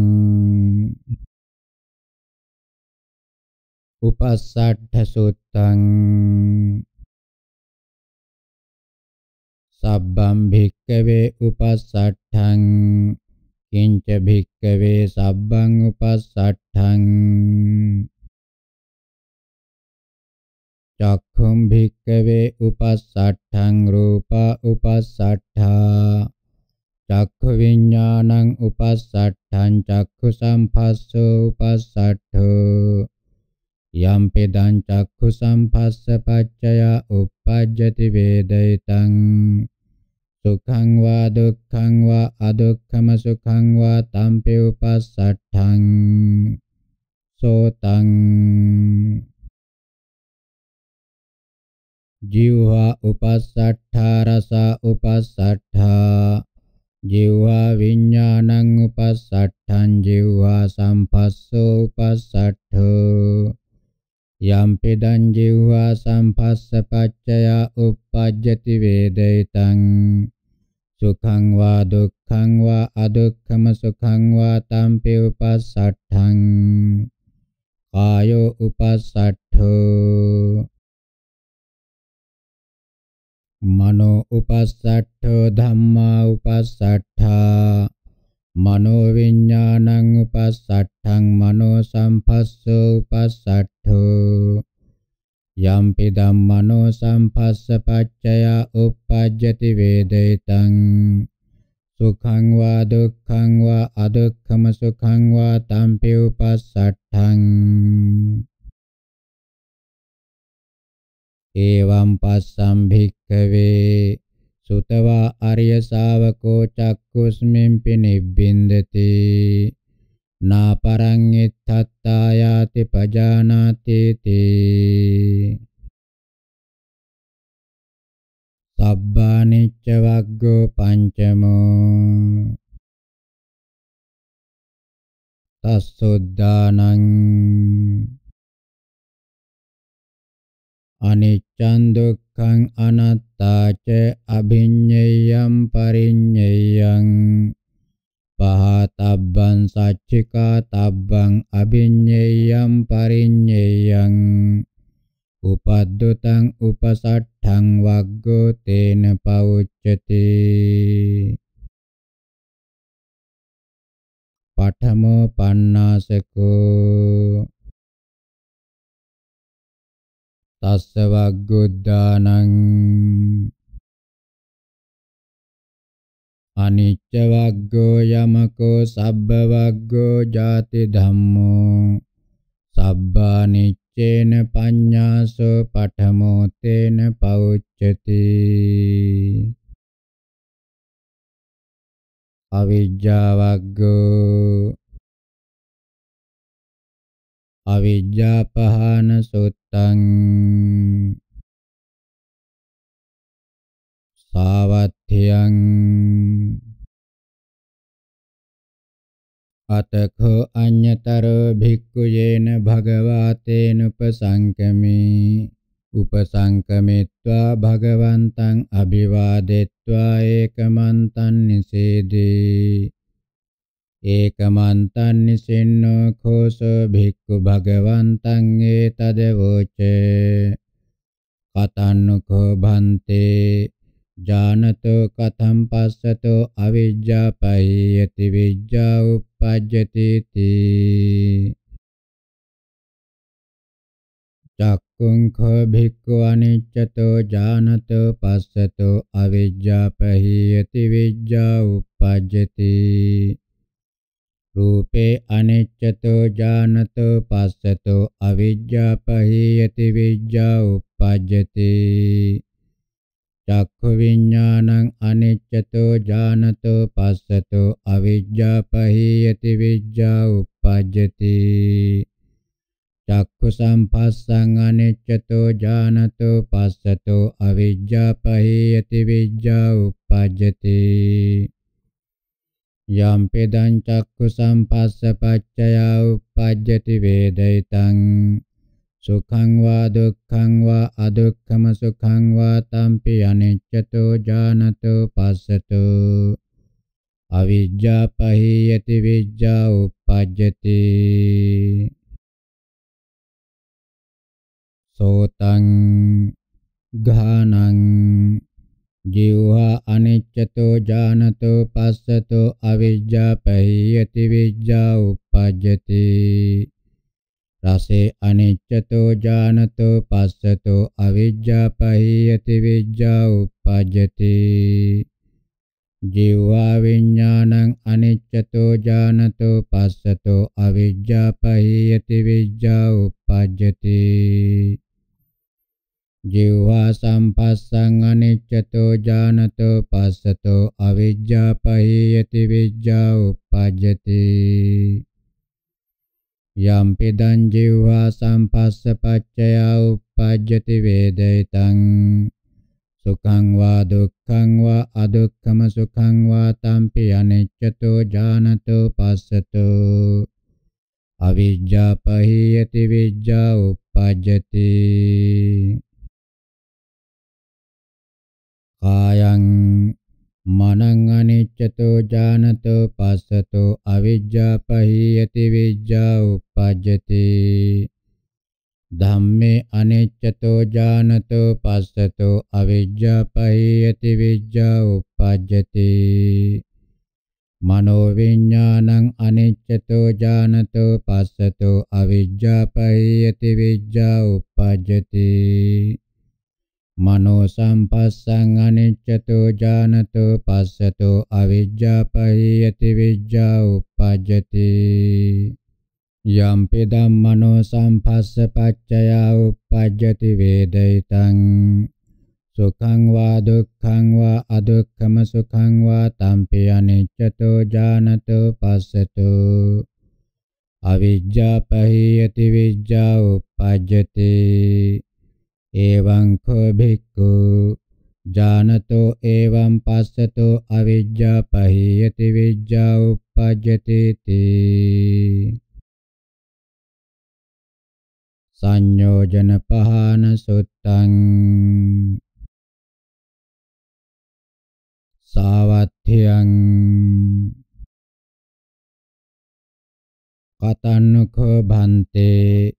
උපස්සට්ඨ සුත්තං සබ්බම් භික්කවේ උපස්සට්ඨං කිංච භික්කවේ සබ්බං උපස්සට්ඨං චක්ඛුම් භික්කවේ උපස්සට්ඨං රූපා උපස්සට්ඨා චක්ඛු විඥානං උපස්සට්ඨං චක්ඛු සම්පස්සෝ උපස්සට්ඨෝ යම්පි දං චක්ඛු සම්පස්ස පච්චය උප්පජ්ජති වේදිතං සුඛං වා දුක්ඛං වා අදුක්ඛම සුඛං වා තම්පි උපස්සට්ඨං සෝතං ජීවහා උපස්සට්ඨා රස උපස්සට්ඨා ජීවා විඥානං උපස්සට්ඨං ජීවා සම්පස්සෝ උපස්සට්ඨෝ යම්පිදං ජීවා සම්පස්ස පච්චය උප්පජ්ජති වේදිතං සුඛං වා දුක්ඛං වා අදුක්ඛම සුඛං වා තම්පි උපස්සට්ඨං ආයෝ උපස්සට්ඨෝ මනෝ උපස්සට්ඨෝ ධම්මා උපස්සට්ඨා මනෝ විඥානං උපස්සට්ඨං මනෝ සම්පස්සෝ උපස්සට්ඨෝ යම්පි ධම්මනෝ සම්පස්ස පච්චය උප්පජ්ජති වේදිතං සුඛං වා දුක්ඛං වා අදුක්ඛම සුඛං වා තම්පි උපස්සට්ඨං एवं पश्यं भिक्खवे සුතවා අරිය ශාවකෝ චක්කුස්මින් පිනිබ්බින්දති නාපරං ඉත්තත්තායාති පජානාති තේ සබ්බානිච්ච වග්ගෝ පංචමෝ තස්සොද්දානං අනිච්ඡන් දුක්ඛං අනාත්තා ච අභිඤ්ඤයං පරිඤ්ඤයං පහතබ්බං සච්චිකා තබ්බං අභිඤ්ඤයං පරිඤ්ඤයං උපද්දුතං උපසට්ඨං වග්ගෝ තේන පවුච්චති පඨමෝ පණ්ණාසකෝ තස්ස වග්ගුද්දානං අනිච්ච වග්ගෝ යමකෝ සබ්බ වග්ගෝ ජාති ධම්මෝ සබ්බානිච්චේන පඤ්ඤාසෝ පඨමෝ තේන පෞච්ඡති අවිජ්ජා වග්ගෝ අවිජ්ජාපහාන සුත්තං සාවත්ථියං අතඛෝ අඤ්‍යතරෝ භික්ඛුයේන භගවාතේනුපසංකමේ උපසංකමිත්වා භගවන්තං අභිවාදෙත්වා ඒකමන්තං නිසේදී ඒකමන්තං නිසින්නෝ කෝසෝ භික්ඛු භගවන්තං ඒතදවෝචේ කතන්නුකෝ භන්තේ ජානතෝ කතම් පස්සතෝ අවිජ්ජා පහියති විජ්ජා උප්පජ්ජති තී චක්කුං කෝ භික්ඛු අනිච්චතෝ ජානතෝ පස්සතෝ අවිජ්ජා පහියති විජ්ජා උප්පජ්ජති රූපේ අනිච්චතෝ ඥානතෝ පස්සතෝ අවිජ්ජා පහීයති විජ්ජා උප්පජ්ජති චක්ඛු විඥානං අනිච්චතෝ ඥානතෝ පස්සතෝ අවිජ්ජා පහීයති විජ්ජා උප්පජ්ජති චක්ඛු සම්පස්සං අනිච්චතෝ ඥානතෝ පස්සතෝ අවිජ්ජා පහීයති විජ්ජා උප්පජ්ජති යම්පෙදං චක්ඛු සම්පස්ස පච්චයා උප්පජ්ජති වේදිතං සුඛං වා දුක්ඛං වා අදුක්ඛම සුඛං වා තම්පි අනිච්චතෝ ඥානතෝ පස්සතෝ අවිජ්ජා පහියති විජ්ජා උප්පජ්ජති සෝතං ඝානං ජීවා අනිච්චතෝ ජානතෝ පස්සතෝ අවිජ්ජා පහියති විජ්ජා උප්පජ්ජති රසේ අනිච්චතෝ ජානතෝ පස්සතෝ අවිජ්ජා පහියති විජ්ජා උප්පජ්ජති ජීවා විඥානං අනිච්චතෝ ජානතෝ පස්සතෝ අවිජ්ජා පහියති විජ්ජා උප්පජ්ජති Jiwa sampassang aniccato janato passato avijja pahiyati vijja uppajjati. Yam pidan jiwa sampassa paccaya uppajjati vedaitan. Sukhaṃ va dukkhaṃ va adukkhaṃ sukhaṃ va tampi aniccato janato passato. Avijja pahiyati vijja uppajjati. කායං මනං අනිච්චතෝ ජානතෝ පස්සතෝ අවිජ්ජා පහීයති විජ්ජා උප්පජ්ජති ධම්මේ අනිච්චතෝ ජානතෝ පස්සතෝ අවිජ්ජා පහීයති විජ්ජා උප්පජ්ජති මනෝ විඥානං අනිච්චතෝ ජානතෝ පස්සතෝ අවිජ්ජා පහීයති විජ්ජා උප්පජ්ජති මනෝ සම්පස්සං අනිච්චතෝ ජානතෝ පස්සතෝ අවිජ්ජා පහියති විජ්ජා උප්පජ්ජති යම්පි ධම්මනෝ සම්පස්ස පච්චයා උප්පජ්ජති වේදිතං සුඛං වා දුක්ඛං වා අදුක්ඛම සුඛං වා තම්පි අනිච්චතෝ ජානතෝ පස්සතෝ අවිජ්ජා පහියති විජ්ජා උප්පජ්ජති එවං කෝ භික්ඛු ජානතෝ එවං පස්සතෝ අවිජ්ජා පහීයති විජ්ජා උප්පජ්ජති තී සංයෝජන පහන සුත්තං සාවත්ථ්‍යං කතන්නුඛ භන්තේ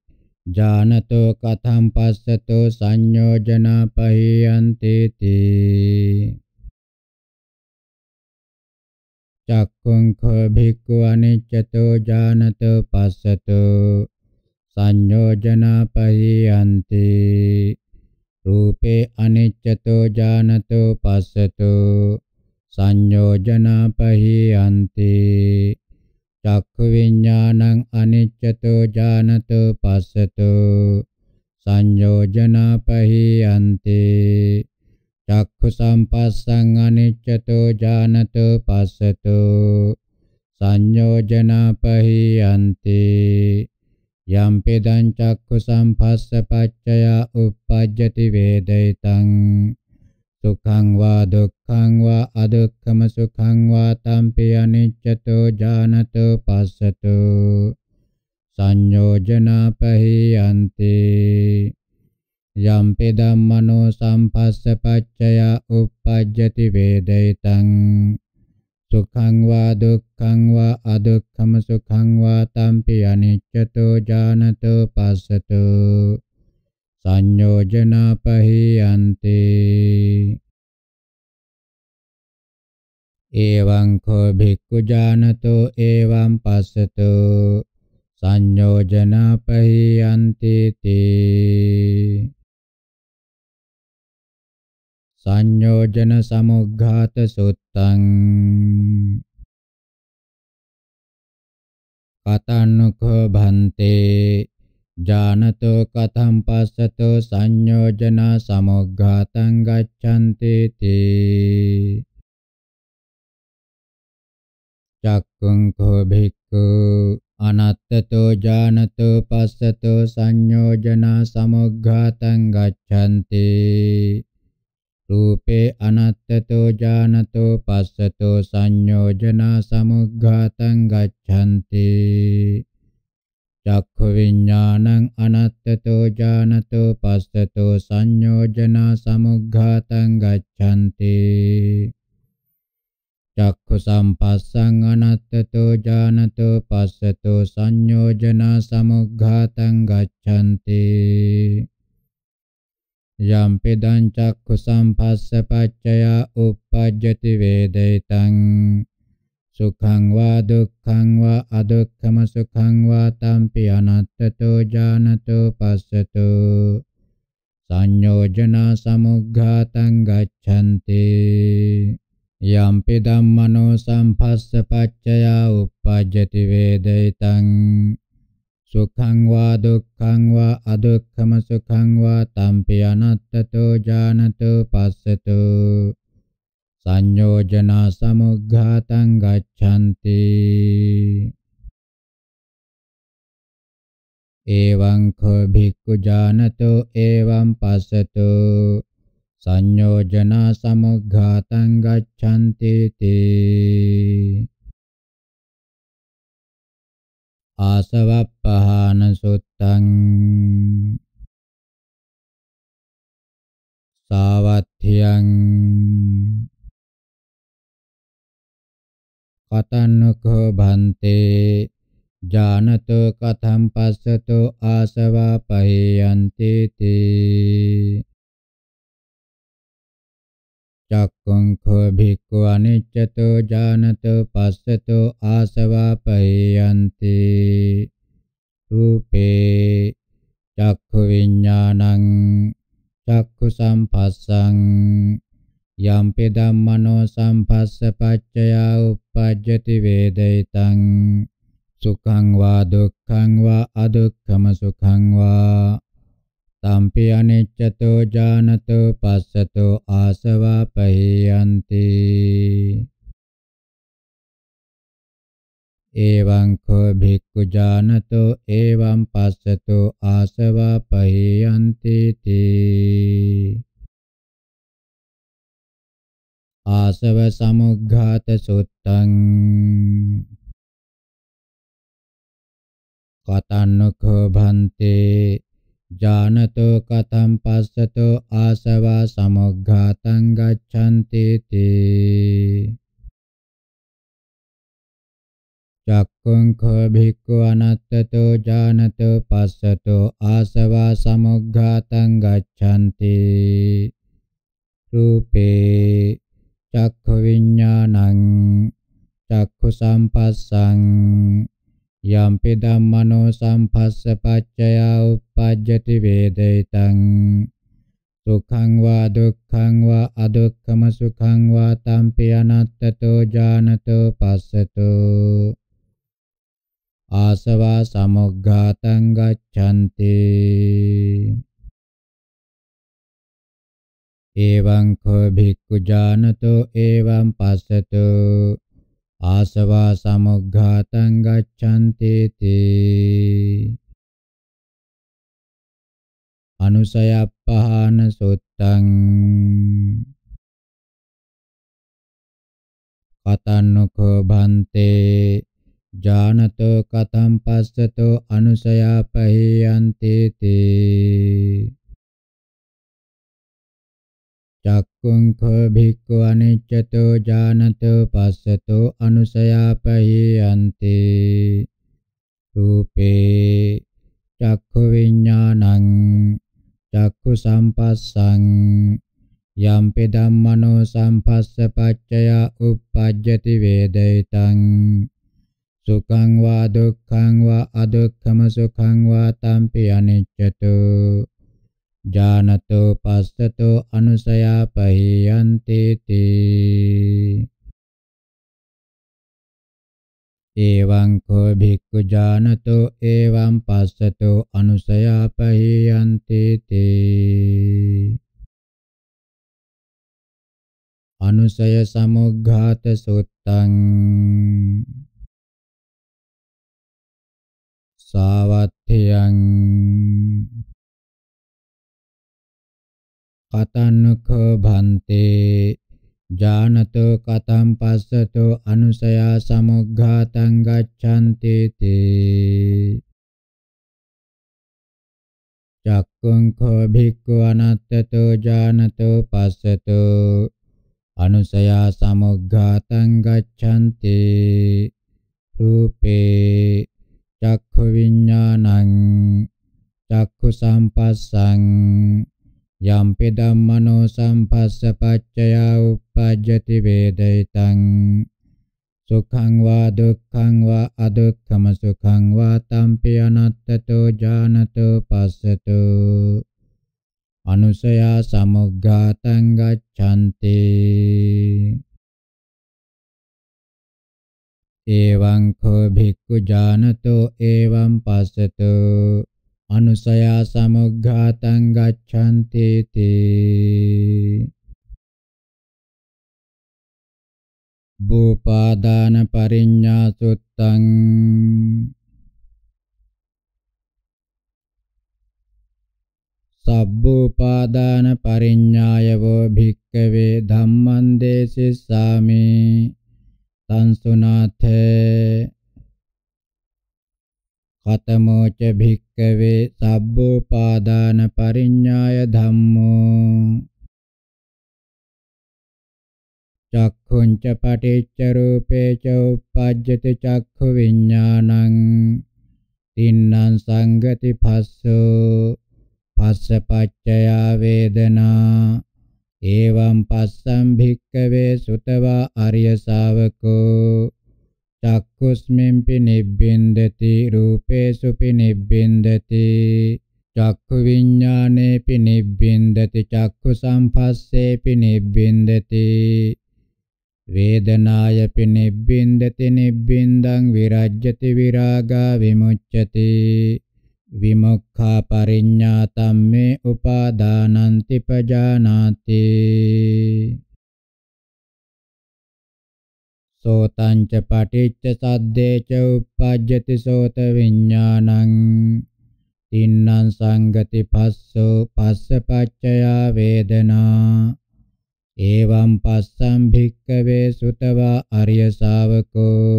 ජානතෝ කතම් පස්සතෝ සංයෝජනා පහියන්ති තී චක්ඛුං කෝ භික්ඛු අනිච්චතෝ ජානතෝ පස්සතෝ සංයෝජනා පහියන්ති රූපේ අනිච්චතෝ ජානතෝ පස්සතෝ සංයෝජනා පහියන්ති චක්ඛ විඥානං අනිච්චතෝ ඥානතෝ පස්සතෝ සංයෝජනා පහියන්තේ චක්ඛු සම්පස්සං අනිච්චතෝ ඥානතෝ පස්සතෝ සංයෝජනා පහියන්තේ යම්පෙදං චක්ඛු සම්පස්ස පච්චයා uppajjati වේදිතං සුඛං වා දුක්ඛං වා අදුක්ඛම සුඛං වා තම්පි අනිච්චතෝ ජානතෝ පස්සතෝ සංයෝජනා පහියන්ති යම්පි ධම්මනෝ සම්පස්ස පච්චය උප්පජ්ජති වේදිතං සුඛං වා දුක්ඛං වා අදුක්ඛම සුඛං වා තම්පි අනිච්චතෝ ජානතෝ පස්සතෝ සංයෝජනා පහියන්තේ එවං කෝ භික්ඛු ජානතෝ එවං පස්සතෝ සංයෝජනා පහියන්ති තේ සංයෝජන සමුග්ඝාත සුත්තං කතන්නකෝ භන්තේ ජානතෝ කතම් පස්සතෝ සංයෝජනා සමොග්ඝාතං ගච්ඡන්ති තී චක්කුං කෝ භික්ඛු අනත්තතෝ ජානතෝ පස්සතෝ සංයෝජනා සමොග්ඝාතං ගච්ඡන්ති රූපේ අනත්තතෝ ජානතෝ පස්සතෝ සංයෝජනා සමුග්ඝාතං ගච්ඡන්ති චක්ඛ විඥානං අනත්තතෝ ඥානතෝ පස්සතෝ සංයෝජනා සමුග්ඝාතං ගච්ඡanti චක්ඛු සම්පස්සං අනත්තතෝ ඥානතෝ පස්සතෝ සංයෝජනා සමුග්ඝාතං ගච්ඡanti යම් පෙදං චක්ඛු සම්පස්ස පච්චයා uppajjati වේදිතං සුඛං වා දුක්ඛං වා අදුක්ඛම සුඛං වා තම්පි අනත්තතෝ ජානතෝ පස්සතෝ සංයෝජනා සමුග්ඝාතං ගච්ඡන්ති යම්පි ධම්මනෝ සම්පස්ස පච්චයා uppajjati වේදිතං සුඛං වා දුක්ඛං වා අදුක්ඛම සුඛං වා තම්පි අනත්තතෝ ජානතෝ පස්සතෝ සංයෝජනා සමුග්ඝාතං ගච්ඡanti එවං කෝ භික්ඛු ජානතෝ එවං පස්සතෝ සංයෝජනා සමුග්ඝාතං ගච්ඡanti තේ ආසවප්පහාන සුත්තං සාවත්ථියං කතන්නකෝ භන්තේ ජානතෝ කතම් පස්සතෝ ආසවා පහයන්ති තේ චක්ඛං කෝ භික්ඛු අනිච්චතෝ ජානතෝ පස්සතෝ ආසවා පහයන්ති රූපේ චක්ඛු විඥානං චක්ඛු සම්පස්සං යම්පි ධම්මනෝ සම්පස්සපච්චයා uppajjati වේදිතං සුඛං වා දුක්ඛං වා අදුක්ඛම සුඛං වා තම්පි අනිච්චතෝ ජානතෝ පස්සතෝ ආසවා පහියන්ති එවං කෝ භික්ඛු ජානතෝ එවං පස්සතෝ ආසවා පහියන්ති තී ආසව සමුග්ඝාත සුත්තං කතන්නකෝ භන්තේ ජානතෝ කතම් පස්සතෝ ආසව සමුග්ඝාතං ගච්ඡන්ති තේ චක්කුං කෝ භික්ඛු අනත්තතෝ ජානතෝ පස්සතෝ ආසව සමුග්ඝාතං ගච්ඡන්ති රූපේ චක්ඛ විඥානං චක්ඛු සම්පස්සං යම්පි ධම්මනෝ සම්පස්ස පච්චය උප්පජ්ජති වේදිතං සුඛං වා දුක්ඛං වා අදුක්ඛම සුඛං වා තම්පි අනත්තතෝ ඥානතෝ පස්සතෝ ආසවා සමුග්ඝාතං ගච්ඡන්ති එවං කෝ භික්ඛු ජානතෝ එවං පස්සතෝ ආසවා සමුග්ඝාතං ගච්ඡන්ති තේ අනුසයප්පහාන සුත්තං කතන්නකෝ භන්තේ ජානතෝ කතම් පස්සතෝ අනුසයාපහේ යන්ති තේ චක්කුං කෝ භික්ඛු අනිච්චතෝ ඥානතෝ පස්සතෝ අනුසයාපහි යන්තේ රූපේ චක්ඛු විඥානං චක්ඛු සම්පස්සං යම්පි ධම්මනෝ සම්පස්ස පච්චය උප්පජ්ජති වේදිතං සුඛං වා දුක්ඛං වා අදුක්ඛම සුඛං වා තම්පි අනිච්චතෝ ජානතෝ පස්සතෝ අනුසයා පහියන්ති තී එවං කෝ භික්ඛු ජානතෝ එවං පස්සතෝ අනුසයා පහියන්ති තී අනුසය සමුග්ඝාත සුත්තං සාවත්ථයං කතන්නක භන්තේ ජානත කතම් පස්සතෝ අනුසයා සමුග්ඝාතං ගච්ඡන්ති තේ චක්කුං කෝ භික්ඛු අනත්තතෝ ජානතෝ පස්සතෝ අනුසයා සමුග්ඝාතං ගච්ඡන්ති රූපේ චක්ඛු විඥානං චක්ඛු සම්පස්සං යම්පිදම් මනෝ සම්පස්ස පච්චයා උප්පජ්ජති වේදිතං සුඛං වා දුක්ඛං වා අදුක්ඛම සුඛං වා තම්පි අනත්තතෝ ඥානතෝ පස්සතෝ අනුසයා සමුග්ගාතං ගච්ඡanti එවං කෝ භික්ඛු ඥානතෝ එවං පස්සතෝ අනුසයා සමුග්ඝාතං ගච්ඡන්ති තේ භූපාදාන පරිඤ්ඤා සුත්තං සබ්බෝපාදාන පරිඤ්ඤායවෝ භික්ඛවේ ධම්මං දේසිස්සාමි සංසුනාථේ කතමෝච භික්කවේ සබ්බෝපාදාන පරිඤ්ඤාය ධම්මෝ චක්ඛුංච පටිච්ච රූපේ ච උප්පජ්ජති චක්ඛු විඥානං තින්නම් සංගති පස්සෝ පස්ස පච්චයා වේදනා එවං පස්සම් භික්කවේ සුතවා අරිය ශාවකෝ චක්කුස්මින්පි නිබ්බින්දති රූපේසුපි නිබ්බින්දති චක්ඛු විඥානේපි නිබ්බින්දති චක්ඛු සම්පස්සේපි නිබ්බින්දති වේදනායපි නිබ්බින්දති නිබ්බින්දං විරජ්‍යති විරාගා විමුච්ඡති විමුක්ඛා පරිඤ්ඤාතම්මේ උපාදානන්ති පජානාති සෝතං ච පටිච්ච සද්දේ ච uppajjati සෝත විඥානං තින්නම් සංගති පස්සෝ පස්ස පච්චයා වේදනා එවං පස්සම් භික්කවේ සුතවා අරිය ශාවකෝ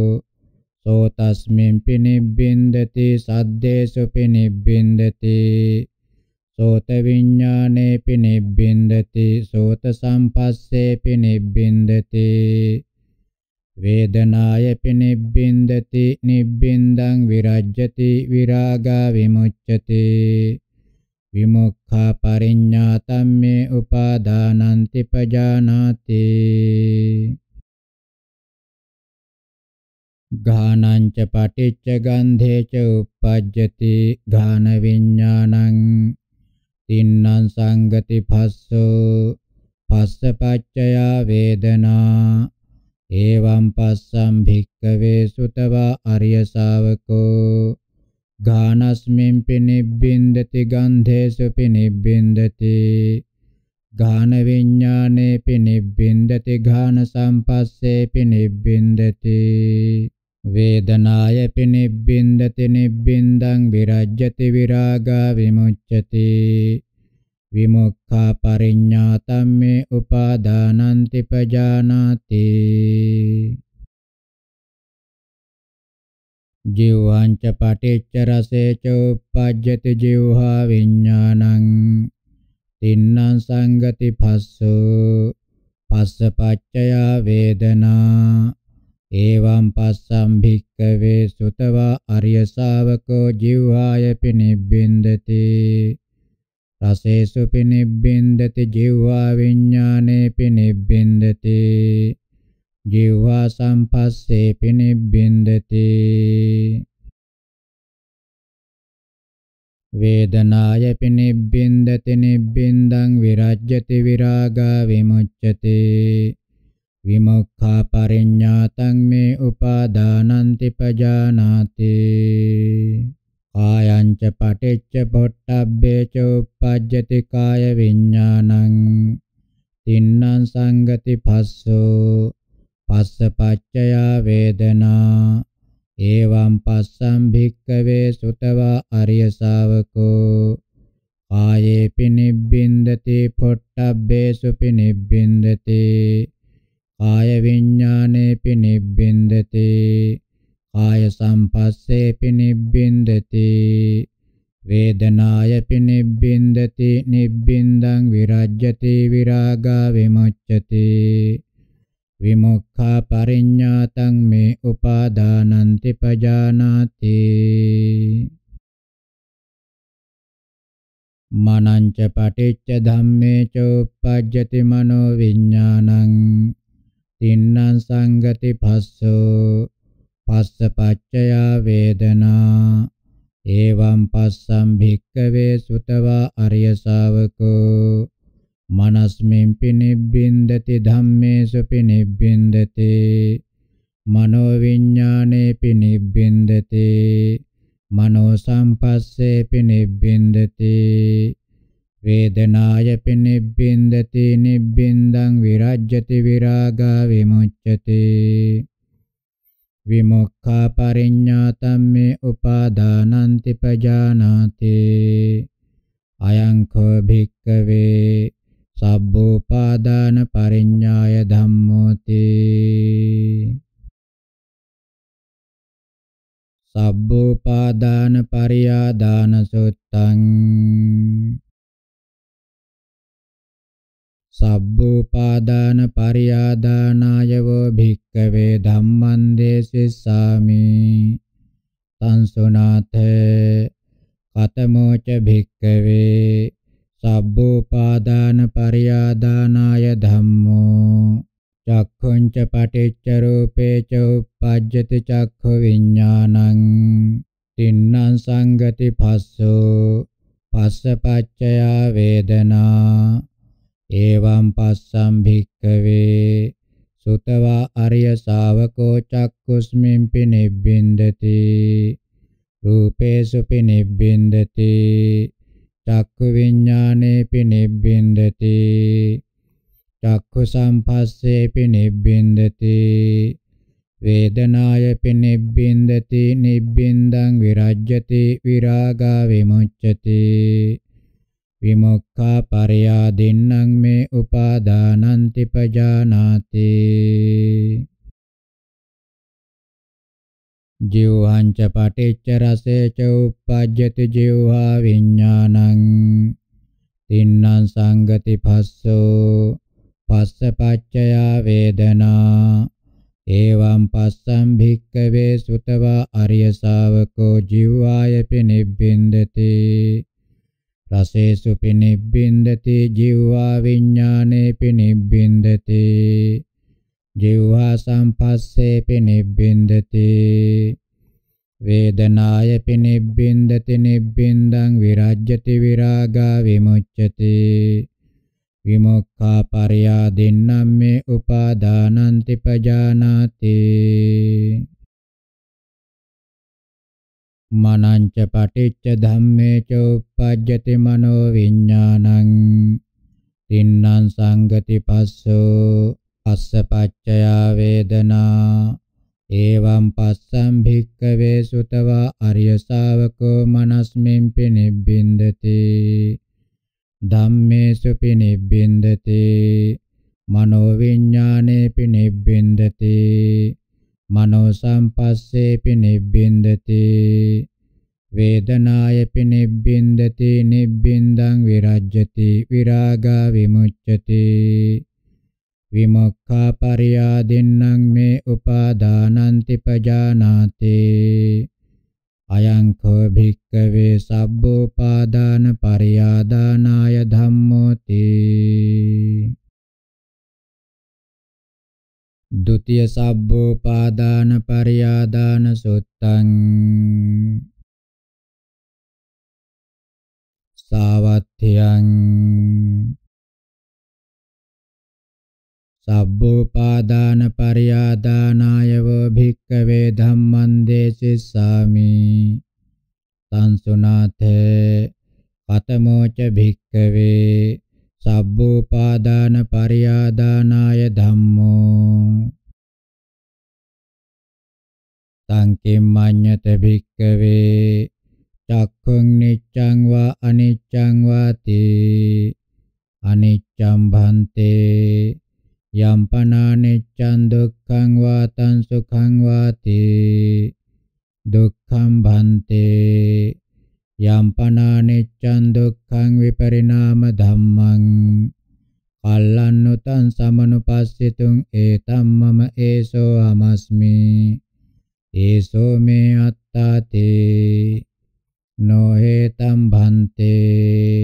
සෝතස්මින් පිනිබ්බින්දති සද්දේසු පිනිබ්බින්දති සෝත විඥානේ පිනිබ්බින්දති සෝත සම්පස්සේ පිනිබ්බින්දති වේදනාය පිනිබ්බින්දති නිබ්බින්දං විරජ්‍යති විරාගා විමුච්ඡති විමුක්ඛා පරිඤ්ඤා තම්මේ උපාදානන්ති පජානාති ඝානං ච පටිච්ච ගන්ධේ ච uppajjati ඝාන විඥානං තින්නම් සංගති භස්සෝ භස්ස පච්චයා වේදනා एवं पश्यं भिक्खवे सुतव अर्य ශාවකෝ घानस्मिं पिनिब्बिन्दति गन्धेषु पिनिब्बिन्दति घानविज्ञाने पिनिब्बिन्दति घानसम्पस्से पिनिब्बिन्दति වේදනාය පිනිබ්බින්දති නිබ්බින්දං විරජ්‍යති විරාගා විමුච්ඡති විමුක්ඛා පරිඤ්ඤා තම්මේ උපාදානන්ති පජානාති ජීවං ච පටිච්ච රසේ ච උප්පජ්ජති ජීවහා විඥානං තින්නම් සංගති භස්සෝ පස්ස පච්චය වේදනා එවං පස්සම් භික්කවේ සුතවා අරිය ශාවකෝ ජීවහාය පිනිබ්බින්දති රසේසු පිනිබ්බෙන්දති ජීවා විඥානේ පිනිබ්බෙන්දති ජීවා සම්පස්සේ පිනිබ්බෙන්දති වේදනාය පිනිබ්බෙන්දති නිබ්බින්දං විරජ්‍යති විරාගා විමුච්ඡති විමුක්ඛා පරිඤ්ඤාතං මේ උපාදානන්ති පජානාති කායංච පටිච්ච පොට්ටබ්බේ ච uppajjati kaya විඥානං තින්නම් සංගති පස්සෝ පස්ස පච්චය වේදනා එවං පස්සම් භික්කවේ සුතවා අරිය ශාවකෝ කායේ පිනිබ්බින්දති පොට්ටබ්බේසු පිනිබ්බින්දති කාය විඥානේ පිනිබ්බින්දති කාය සම්පස්සේ පිනිබ්බින්දති වේදනාය පිනිබ්බින්දති නිබ්බින්දං විරජ්‍යති විරාගා විමුච්ඡති විමුක්ඛා පරිඤ්ඤාතං මේ උපාදානන්ති පජානාති මනංච පටිච්ච ධම්මේ චෝපපජ්ජති මනෝ විඥානං තින්නං සංගති පස්සෝ පස්ස පච්චයා වේදනා එවං පස්සම් භික්කවේ සුතවා අරිය ශාවකෝ මනස්මින් පිනිබ්බින්දති ධම්මේසු පිනිබ්බින්දති මනෝ විඥානේ පිනිබ්බින්දති මනෝ සංපස්සේ පිනිබ්බින්දති වේදනාය පිනිබ්බින්දති නිබ්බින්දං විරජ්‍යති විරාගා විමුච්ඡති විමුක්ඛා පරිඤ්ඤාතම්මේ උපාදානන්ති පජානාති අයං කෝ භික්ඛවේ සබ්බෝපාදාන පරිඤ්ඤාය ධම්මෝති සබ්බෝපාදාන පරියාදාන සුත්තං සබ්බෝපාදාන පරියාදානායවෝ භික්කවේ ධම්මං දේසිස්සාමි තංසුනාත කතමෝච භික්කවේ සබ්බෝපාදාන පරියාදානාය ධම්මෝ චක්ඛුංච පටිච්ච රූපේච උප්පජ්ජති චක්ඛු විඥානං තින්නං සංගති භස්සෝ පස්සපච්චයා වේදනා एवं पश्यं भिक्खवे සුතවා අරිය ශාවකෝ චක්කුස්මින්පි නිබ්බින්දති රූපේසුපි නිබ්බින්දති චක්කු විඥානේපි නිබ්බින්දති චක්කු සම්පස්සේපි නිබ්බින්දති වේදනායපි නිබ්බින්දති නිබ්බින්දං විරජ්‍යති විරාගා විමුච්ඡති විමුක්ඛා පරයා දෙන්නං මේ උපාදානන්ති පජානාති ජීවංච පටිච්ච රසේ ච උප්පජ්ජති ජීවහා විඥානං තින්නම් සංගති පස්සෝ පස්ස පච්චයා වේදනා එවං පස්සම් භික්කවේ සුතවා අරිය ශාවකෝ ජීවායපි නිබ්බින්දති රසේසු පිනිබ්බින්දති ජීවා විඥානේ පිනිබ්බින්දති ජීවා සංපස්සේ පිනිබ්බින්දති වේදනාය පිනිබ්බින්දති නිබ්බින්දං විරජ්‍යති විරාගා විමුච්ඡති විමුක්ඛා පරියාදින්නම් මේ උපාදානන්ති පජානාති මනංච පටිච්ච ධම්මේච uppajjati මනෝ විඥානං තින්නම් සංගති පස්සෝ අස්ස පච්චය වේදනා එවං පස්සම් භික්කවේ සුතව අරිය ශාවකෝ මනස්මින් පිනිබ්බින්දති ධම්මේසු පිනිබ්බින්දති මනෝ විඥානේ පිනිබ්බින්දති මනෝ සම්පස්සේපි නිබ්බින්දති වේදනායපි නිබ්බින්දති නිබ්බින්දං විරජ්‍යති විරාගා විමුච්ඡති විමුක්ඛා පරියාදින්නම් මේ උපාදානන්ති පජානාති අයං කෝ භික්කවේ සබ්බෝපාදාන පරියාදානාය ධම්මෝති द्वितीय सब्बोपादान पर्यादान सुत्तं सावध्यं सब्बोपादान पर्यादानाय वो भिक्खवे धम्मं देशिस्सामि සංසුනාථ කතමෝච භික්කවේ සබ්බෝපාදාන පරියාදානාය ධම්මෝ සංකෙම්මඤ්ඤත භික්කවේ චක්ඛුං නිච්ඡං වා අනිච්ඡං වාති අනිච්ඡං භන්තේ යම්පනානිච්ඡං දුක්ඛං වාතං සුඛං වාති දුක්ඛං භන්තේ යම්පනානෙච්චන් දුක්ඛං විපරිණාම ධම්මං කල්ලන්නුතං සමනුපස්සිතුං ඒතම්මම ඒසෝ අමස්මි ඒසෝ මේ අත්තාතේ නොහෙතම් භන්තේ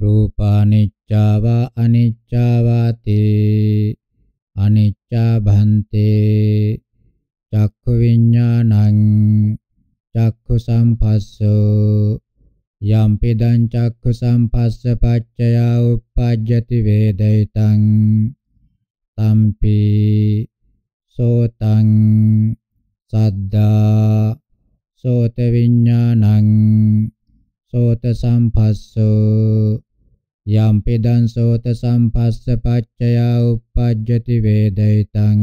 රූපානිච්චාවා අනිච්චාවාතේ අනිච්චා භන්තේ චක්ඛු විඥානං චක්ඛු සම්පස්සෝ යම්පිදං චක්ඛු සම්පස්ස පච්චයා උප්පජ්ජති වේදිතං තම්පි සෝතං සද්දා සෝත විඥානං සෝත සම්පස්සෝ යම්පිදං සෝත සම්පස්ස පච්චයා උප්පජ්ජති වේදිතං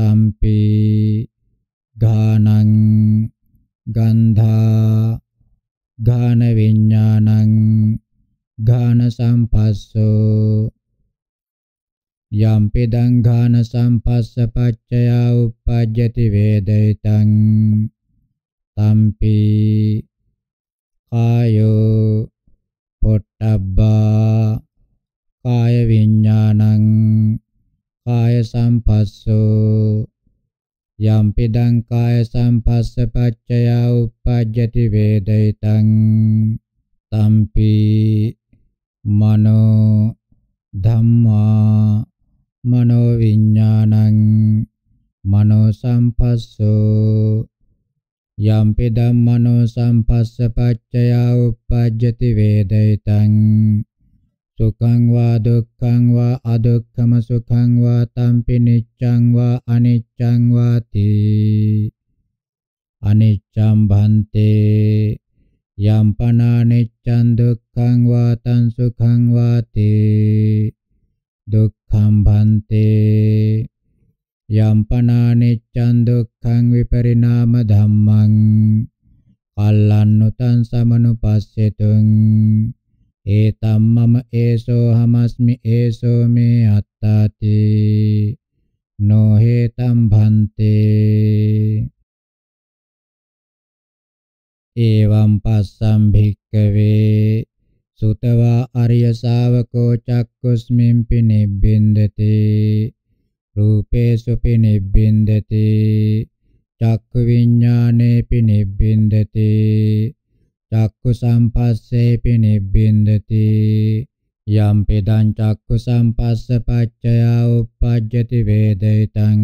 තම්පේ ගානං ගන්ධා ගාන විඥානං ගාන සම්පස්සෝ යම් පිදං ගාන සම්පස්ස පච්චය උපජ්ජති වේදිතං තම්පි කායෝ පොට්ටබ්බා කාය විඥානං කාය සම්පස්සෝ යම් පිදං කාය සම්පස්ස පච්චය උප්පජ්ජති වේදිතං තම්පි මනෝ ධම්මා මනෝ විඥානං මනෝ සම්පස්සෝ යම් පිදම් මනෝ සම්පස්ස පච්චය උප්පජ්ජති වේදිතං සුඛං වා දුක්ඛං වා අදුක්ඛම සුඛං වා තම්පි නිච්ඡං වා අනිච්ඡං වාති අනිච්ඡං භන්තේ යම්පනානිච්ඡං දුක්ඛං වා තං සුඛං වාති දුක්ඛං භන්තේ යම්පනානිච්ඡං දුක්ඛං විපරිණාම ධම්මං කල්ලන්නුතං සමනුපස්සෙතුං ඒතම් මම ඒසෝ හමස්මි ඒසෝ මේ අත්තාති නොහෙතම් භන්තේ එවම් පස්සම් භික්කවේ සුතවා අරිය ශාවකෝ චක්කුස්මින් පිනිබ්බින්දති රූපේසු පිනිබ්බින්දති චක්කු විඥානේ පිනිබ්බින්දති චක්කු සම්පස්සේපි නිබ්බින්දති යම් පිදං චක්කු සම්පස්ස පච්චයා උප්පජ්ජති වේදිතං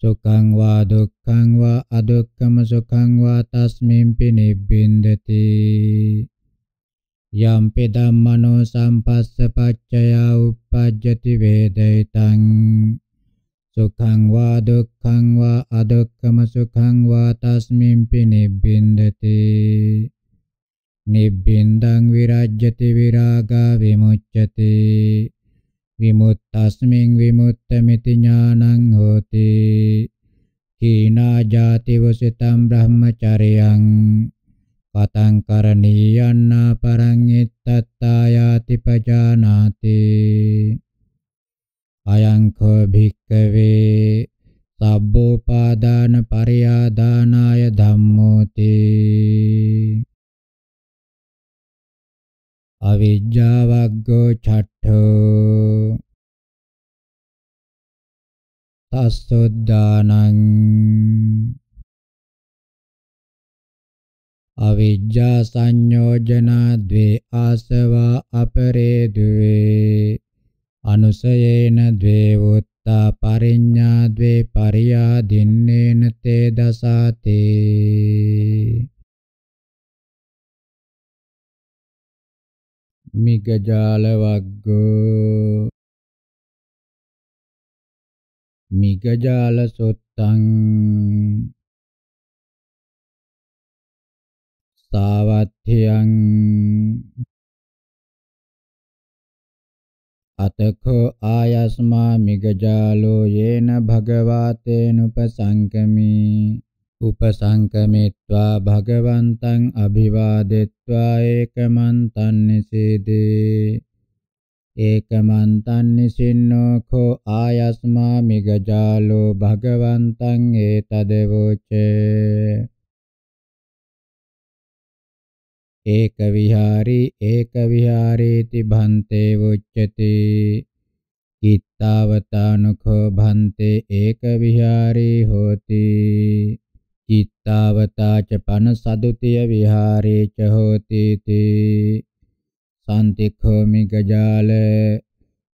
සුඛං වා දුක්ඛං වා අදුක්ඛම සුඛං වා තස්මින්පි නිබ්බින්දති යම් පිදම් මනෝ සම්පස්ස පච්චයා උප්පජ්ජති වේදිතං සුඛං වා දුක්ඛං වා අදුක්ඛම සුඛං වා තස්මින් පිනිබ්බින්දති නිබ්බින්දං විරජ්‍යති විරාගා විමුච්ඡති විමුක්තස්මින් විමුක්තമിതി ඥානං හෝති කීනා ජාති වසිතම් බ්‍රහ්මචරියං පතං කරණීයන්නා පරං ඉත්තත්තායාති පජානාති අයංකෝ භික්කවේ සබ්බෝපාදාන පරියාදානාය ධම්මෝති අවිජ්ජාවග්ගෝ චට්ඨෝ තස්සොද්දානං අවිජ්ජා සංයෝජනා ද්වේ ආසවා අපරේ ද්වේ අනුසයේන ද්වේ උත්තා පරිඤ්ඤා ද්වේ පරියාදින්නේන තේ දසාතේ මිගජාල වග්ගෝ මිගජාල සොත්තං සාවත්ථයං අතඛෝ ආයස්මා මිගජාලෝ යේන භගවාතේනුපසංකමී උපසංකමිත්වා භගවන්තං අභිවාදෙත්වා ඒකමන්තං නිසීදේ ඒකමන්තං නිසින්නෝ කෝ ආයස්මා මිගජාලෝ භගවන්තං ඒතදවෝචේ ඒක විහාරී ඒක විහාරේති භන්තේ උච්චති කිත්තාවතානුඛෝ භන්තේ ඒක විහාරී හෝති කිත්තාවතාච පන සදුතිය විහාරේ ච හෝති තී සම්තික්ඛෝමි ගජාල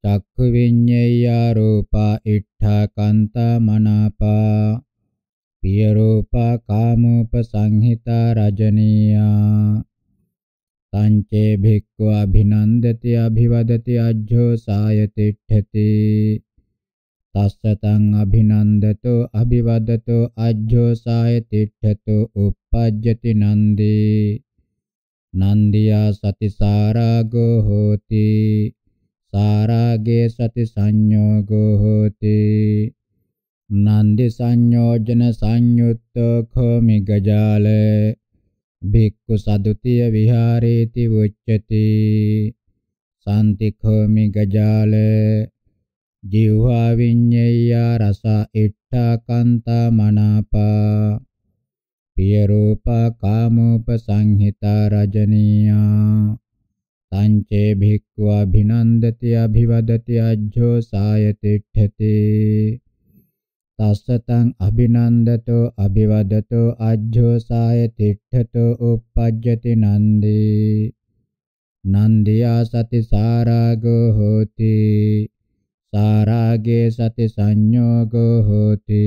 චක්ඛු විඤ්ඤේයා රූපා ඉට්ඨා කන්තා මනාපා පිය රූපා කාමෝප සංහිතා රජනීයා තංචේ භික්ඛු අභිනන්දති අභිවදති අජ්ජෝ සායතිට්ඨති තස්සතං අභිනන්දතෝ අභිවදතෝ අජ්ජෝ සායතිට්ඨතෝ uppajjati nandi නන්දියා සති සාරාගෝ හෝති සාරාගේ සති සංයෝගෝ හෝති නන්දි සංයෝජන සංයුත්තෝ කෝමි ගජාලේ භික්ඛු සදුතිය විහාරේති වොච්චති සාන්තිඛෝමි ගජාල ජීවා විඤ්ඤය රස ඉට්ඨා කන්තා මනාපා පිය රූපා කාමෝප සංහිතා රජනීයා සංචේ භික්ඛු අභිනන්දති අභිවදති අජ්ජෝ සායතිට්ඨති තස්සතං අභිනන්දතෝ අභිවදතෝ අජ්ජෝසාය තිට්ඨතෝ uppajjati nandi නන්දියා සති සාරාගෝ හෝති සාරාගේ සති සංයෝගෝ හෝති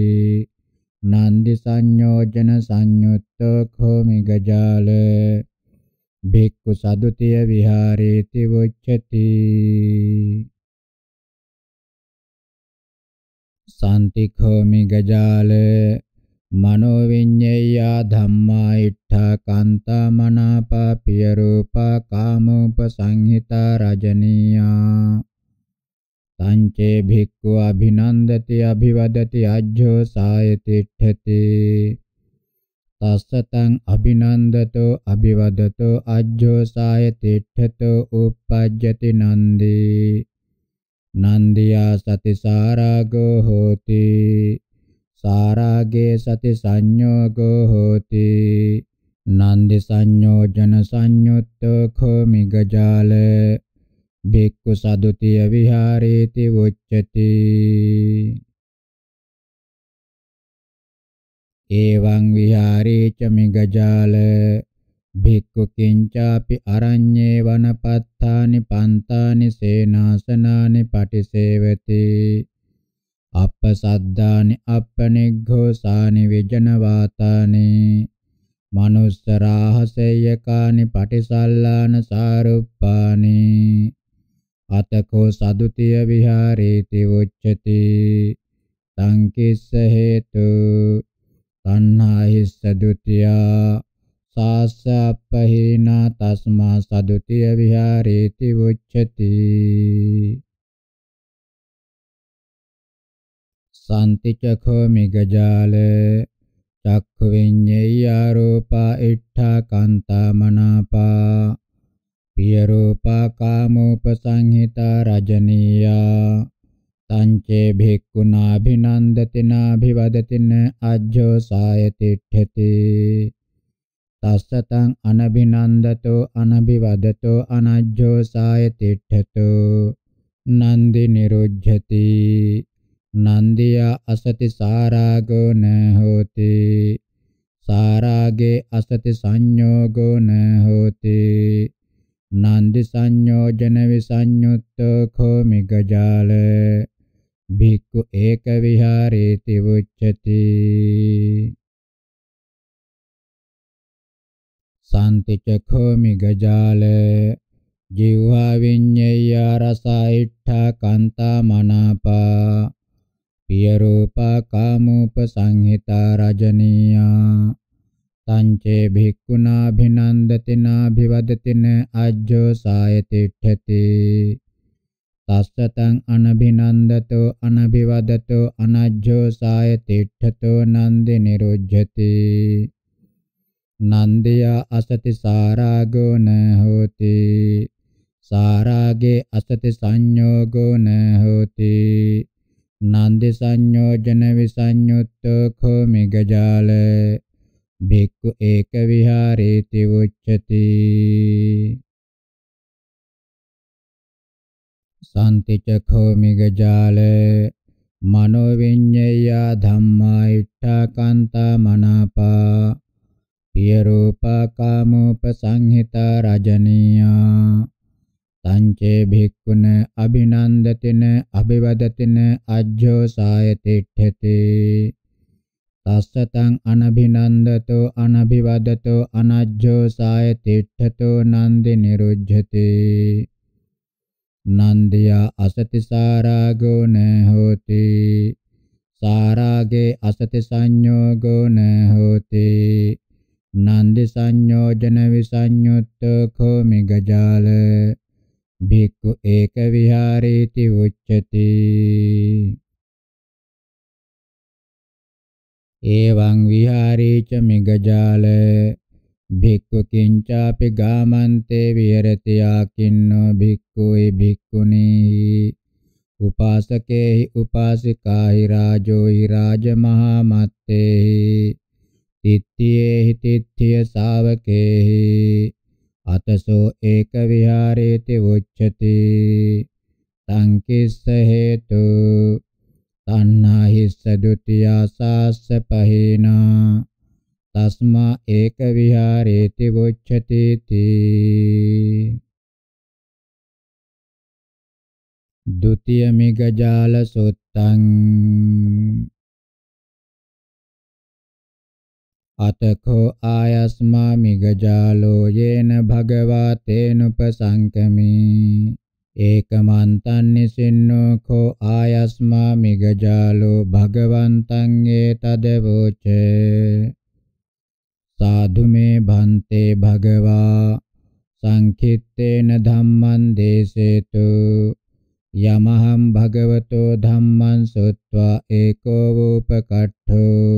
නන්දි සංයෝජන සංයුත්තෝ කෝමි ගජාල භික්ඛු සදුතිය විහාරේති වොච්චති සම්තිඛෝමි ගජාල මනෝ විඤ්ඤයා ධම්මා ඉට්ඨා කාන්තා මනාපා පිය රූපා කාමෝපසංහිතා රජනීයා සංචේ භික්ඛු අභිනන්දති අභිවදති අජ්ජෝ සායතිට්ඨති තස්සතං අභිනන්දතෝ අභිවදතෝ අජ්ජෝ සායතිට්ඨතෝ උපපජ්ජති නන්දී නන්දියා සති සාරාගෝ හෝති සාරාගේ සති සංයෝගෝ හෝති නන්දි සංයෝජන සංයුත්තෝ කෝමිගජාල භික්ඛු සදුතිය විහාරේති වොච්චති එවං විහාරේ ච මිගජාල භික්ඛු කිංචාපි අරඤ්ඤේ වනපත්තානි පන්තානි සේනාසනානි පටිසේවති අප්පසද්ධානි අප්පනිග්ඝෝසානි විජනවාතානි මනුස්සරාහසේයකානි පටිසල්ලාන සාරුප්පානි අතකෝ සදුතිය විහාරේති උච්චති සංකිස්ස හේතු තණ්හාහිස්ස දුතියා තාස්සප්පහීනා තස්මා සදුතිය විහාරේති උච්චති සාන්ති චඛෝ මිගජාල චක්ඛු විඤ්ඤේය ආරෝපා ඉට්ඨා කාන්තා මනාපා පිය රූපා කාමෝපසංහිතා රජනීයා තංචේ භික්ඛුනා අභිනන්දතිනා අභිවදතින අජ්ජෝ සායතිට්ඨති තස්සතං අනබිනන්දතෝ අනබිවදතෝ අනජ්ජෝ සාය තිට්ඨතෝ නන්දි නිරුජ්ජති නන්දිය අසති සාරාගෝ න හෝති සාරාගේ අසති සංයෝගෝ න හෝති නන්දි සංයෝජන විසඤ්ඤුත්තෝ කෝ මිගජාල භික්ඛු ඒක විහාරේති උච්චති සම්තිචඛෝ මිගජාල ජීවා විඤ්ඤය රසයිට්ඨා කාන්තා මනාපා පිය රූපා කාමූප සංහිතා රජනීයා තංචේ භික්ඛුනා භිනන්දති නාභිවදති න අජ්ජෝ සායතිට්ඨති තස්සතං අනභිනන්දතෝ අනභිවදතෝ අනජ්ජෝ සායතිට්ඨතෝ නන්දි නිරුජ්ජති නන්දියා අසති සාරාගෝ නහෝති සාරාගේ අසති සංයෝගෝ නහෝති නන්දි සංයෝජන විසඤ්ඤුත්තෝ කෝ මිගජාල භික්ඛු ඒක විහාරේති උච්චති සාන්ති චඛෝ මිගජාල මනෝ විඤ්ඤය ධම්මා ඉට්ඨා කාන්තා මනාපා පිය රූපකාමෝපසංහිතා රජනීයා සංචේ භික්ඛුන අභිනන්දතින අභිවදතින අජ්ජෝ සායතිඨති තස්සතං අනභිනන්දතෝ අනභිවදතෝ අනජ්ජෝ සායතිඨතෝ නන්දි නිරුජ්ජති නන්දියා අසතිසාරාගෝ නහෝති සාරාගේ අසති සංයෝගෝ නහෝති නන්දි සංයෝජන විසඤ්ඤුත්තෝ කෝමි ගජාල භික්ඛු ඒක විහාරේති උච්චති එවං විහාරේච මෙගජාල භික්ඛු කිංචාපි ගාමන්තේ විහෙරති ආකින්නෝ භික්ඛුයි භික්ඛුනි උපාසකේහි උපාසිකාහි රාජෝහි රාජමහා මත්තේහි තිත්තියේ හිතිත්තිය ශාවකේහි අතසෝ ඒක විහාරේති උච්චති සංකිස්ස හේතු තණ්හාහිස්ස ဒ ුතියා සාස්ස පහිනා තස්මා ඒක විහාරේති උච්චති තී ဒ ුතිය මිගජාල සුත්තං අතකෝ ආයස්මා මිගජාලෝ යේන භගවා තේනුපසංකමී ඒකමන්තං නිසින්නෝ කෝ ආයස්මා මිගජාලෝ භගවන්තං ඒතදවෝච සාධු මේ භන්තේ භගවා සංකිට්ඨේන ධම්මං දේසේතු යමහම් භගවතෝ ධම්මං සොත්වා ඒකෝ වූපකට්ඨෝ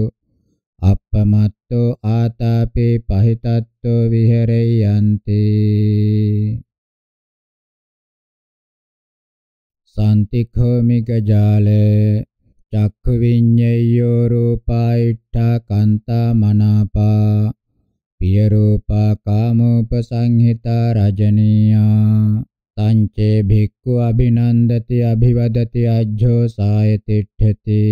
අප්පමත්තෝ ආතාපේ පහිතත්තෝ විහෙරෙයන්ති සාන්තිඛෝමි ගජාලේ චක්ඛු විඤ්ඤයෝ රූපායිට්ඨා කන්තා මනාපා පිය රූපා කාමෝපසංහිතා රජනීයා තංචේ භික්ඛු අභිනන්දති අභිවදති අජ්ජෝ සායතිට්ඨති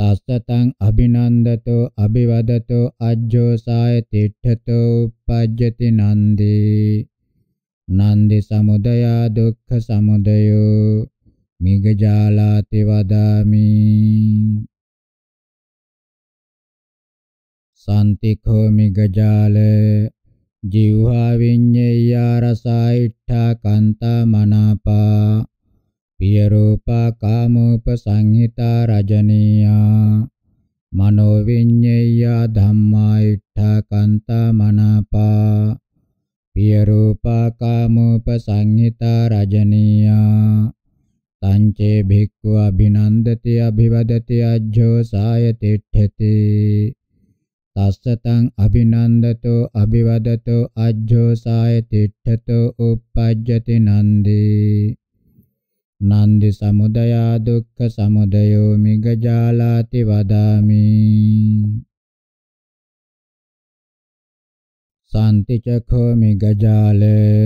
තස්සතං අභිනන්දතෝ අභිවදතෝ අජ්ජෝසාය තිට්ඨතෝ උපජ්ජති නන්දි නන්දි සමුදයා දුක්ඛ සමුදයෝ මිගජාලාති වදාමි සාන්තිකෝ මිගජාල ජීවහා විඤ්ඤේය රසායිට්ඨා කන්තා මනාපා පිය රූපා කාමෝපසංහිතා රජනීයා මනෝ විඤ්ඤේය ධම්මා ඉට්ඨකන්තා මනාපා පිය රූපා කාමෝපසංහිතා රජනීයා තංචේ භික්ඛු අභිනන්දති අභිවදති අජ්ජෝ සායතිට්ඨති තස්සතං අභිනන්දතෝ අභිවදතෝ අජ්ජෝ සායතිට්ඨතෝ uppajjati nandi නන්දි සමුදයා දුක්ඛ සමුදයෝ මිගජාලාති වදාමි සාන්ති චක්ඛෝ මිගජාලේ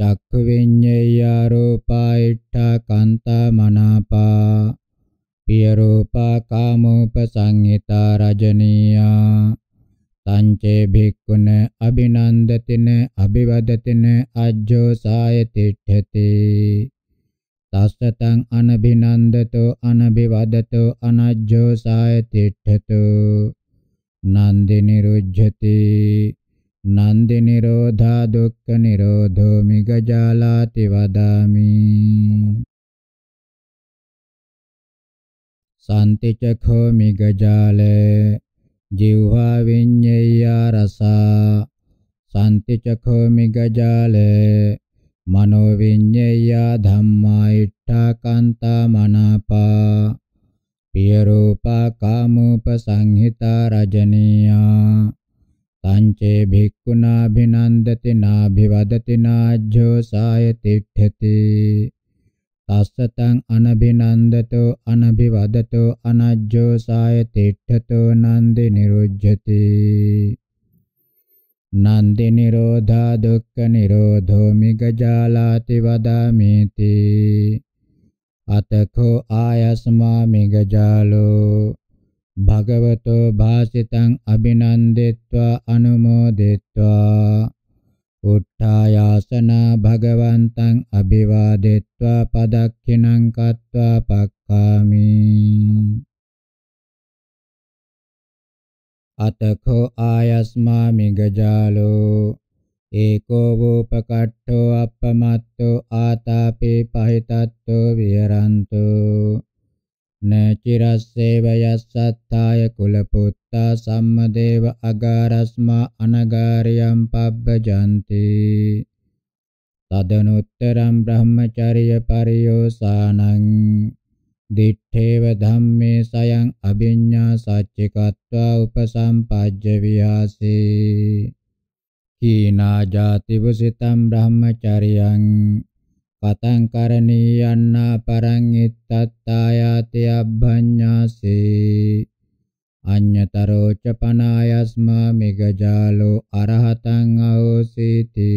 චක්ඛු විඤ්ඤේය රූපායිට්ඨා කාන්තා මනාපා පිය රූපා කාමෝපසංහිතා රජනීයා තංචේ භික්ඛුන අභිනන්දතින අභිවදතින අජ්ජෝ සායතිඨති තස්සතං අනබිනන්දතෝ අනබිවදතෝ අනජ්ජෝ සාය තිට්ඨතෝ නන්දි නිරුජ්ජති නන්දි නිරෝධා දුක්ඛ නිරෝධෝ මිගජාලාති වදාමි සාන්ති චඛෝ මිගජාල ජීවා විඤ්ඤය රසා සාන්ති චඛෝ මිගජාල මනෝ විඤ්ඤයා ධම්මා ඉට්ඨාකාන්තා මනාපා පිය රූපා කාමෝපසංහිතා රජනීයා තංචේ භික්ඛුනා භිනන්දති නාභිවදති නාජ්ජෝ සාය තිට්ඨති තස්සතං අනභිනන්දතෝ අනභිවදතෝ අනජ්ජෝ සාය තිට්ඨතෝ නන්දි නිරුජ්ජති නන්දි නිරෝධා දුක්ඛ නිරෝධෝ මිගජාලාති වදාමිති අතකෝ ආයස්මා මිගජාලෝ භගවතෝ භාසිතං අබිනන්දිත්වා අනුමෝදිත්වා උත්ථායාසනා භගවන්තං අභිවාදෙත්වා පදක්ඛිනං කତ୍වා පක්ඛාමි අතඛෝ ආයස්මාමි ගජාලෝ ඒකෝ වූපකට්ඨෝ අපමත්තෝ ආතාපේ පහිතත්තෝ විහරන්තෝ නචිරස්සේව යස්සත්තාය කුලපුත්තා සම්මදේව අගාරස්මා අනගාරියම් පබ්බජන්ති තදනුත්තරම් බ්‍රහ්මචර්ය පරියෝසානං දිත්තේව ධම්මේ සයං අභිඤ්ඤා සච්චිකत्वा උපසම්පජ්ජ විහාසේ කීනා ජාතිව සිතම් බ්‍රහ්මචරියං පතං කරණීයන්නා පරං ඉත්තත්තායාති අබ්භඤ්ඤාසේ අඤ්ඤතරෝ ච පනායස්මා මෙගජාලෝ අරහතං අහෝසීති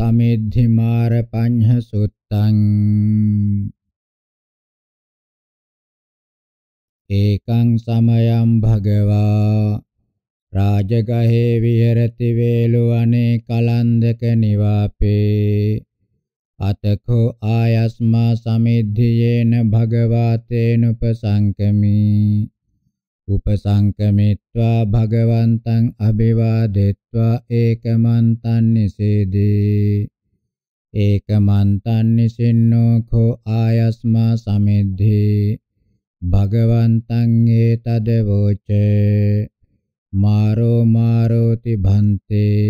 සමිද්ධි මාර පඤ්ඤ සුත්තං ඒකං සමයං භගවා රාජගහේ විහෙරති වේලු අනේ කලන්දක නිවාපේ අතකෝ ආයස්මා සමිද්ධියේන භගවා තේනුපසංකමී උපසංකමිත්වා භගවන්තං අභිවාදෙත්වා ඒකමන්තං නිසේදී ඒකමන්තං නිසින්නෝ කෝ ආයස්මා සමිද්ධි භගවන්තං ඒතද වෝචේ මාරෝ මාරෝති භන්තේ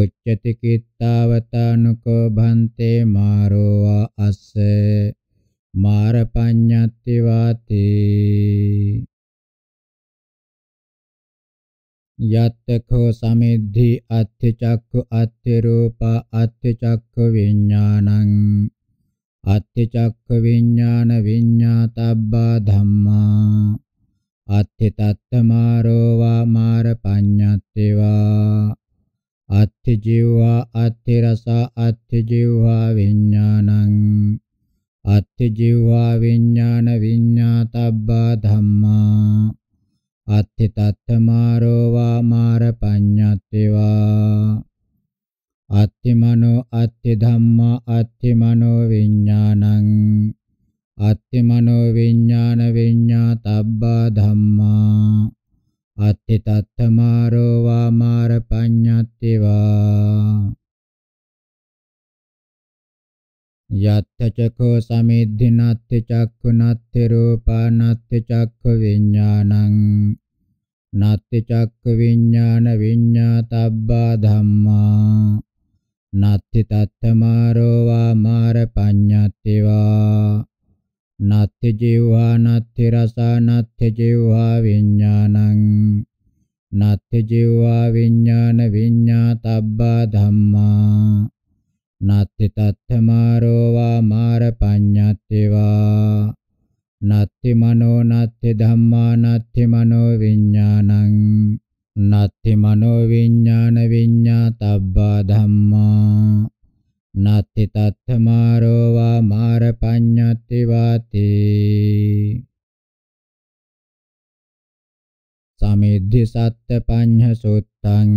උච්චති කිත්තාවතානුකෝ භන්තේ මාරෝවා අස්ස මාරපඤ්ඤත්ති වාතේ යත්තකෝ සමිද්ධි අත්ථ චක්ඛු අත්ථ රූප අත්ථ චක්ඛු විඥානං අත්ථ චක්ඛ විඥාන විඤ්ඤාතබ්බා ධම්මා අත්ථ තත්තමාරෝ වා මාර පඤ්ඤත්තේවා අත්ථ ජීවා අත්ථ රස අත්ථ ජීවා විඥානං අත්ථ ජීවා විඥාන විඤ්ඤාතබ්බා ධම්මා අත්ථි තත්තමාරෝවා මාර පඤ්ඤත්තේවා අත්ථි මනෝ අත්ථි ධම්මා අත්ථි මනෝ විඥානං අත්ථි මනෝ විඥාන විඤ්ඤාතබ්බා ධම්මා අත්ථි තත්තමාරෝවා මාර පඤ්ඤත්තේවා යත්ථ චක්ඛෝ සමිද්ධිනත්ථ චක්ඛුනත්ථ රූපානත්ථ චක්ඛ විඥානං නත්ථ චක්ඛ විඥාන විඤ්ඤාතබ්බා ධම්මා නත්ථ තත්තමාරෝ වා මාර පඤ්ඤත්තිවා නත්ථ ජීවා නත්ථ රසා නත්ථ ජීවා විඥානං නත්ථ ජීවා විඥාන විඤ්ඤාතබ්බා ධම්මා නත්ති තත්ථමාරෝවා මාර පඤ්ඤත්තේවා නත්ති මනෝ නත්ති ධම්මා නත්ති මනෝ විඥානං නත්ති මනෝ විඥාන විඤ්ඤාතබ්බා ධම්මා නත්ති තත්ථමාරෝවා මාර පඤ්ඤත්ති වාතේ සමිද්ධි සත්ත පඤ්ඤ සුත්තං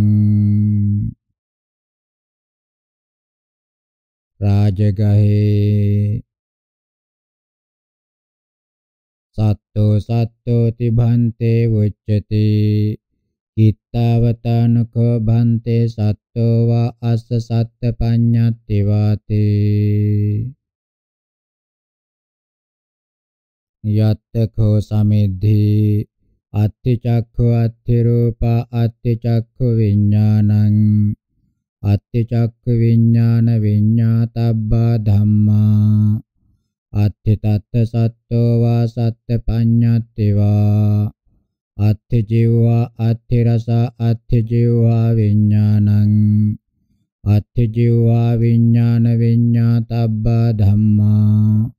රාජගහේ සත්තෝ සත්තෝ තිභන්තේ උච්චති කිත්තාවතානකෝ භන්තේ සත්තෝ වා අස්ස සත්ත පඤ්ඤත්ති වාතේ යත්තකෝ සමිද්ධි අත්ති චක්ඛු අත්ති රූපා අත්ති චක්ඛු විඥානං අත්‍යචක්ක විඥාන විඤ්ඤාතබ්බා ධම්මා අත්ථි තත්ත සත්තෝ වා සත්ත පඤ්ඤත්තේවා අත්ථි ජීවා අත්ථි රස අත්ථි ජීවා විඥානං අත්ථි ජීවා විඥාන විඤ්ඤාතබ්බා ධම්මා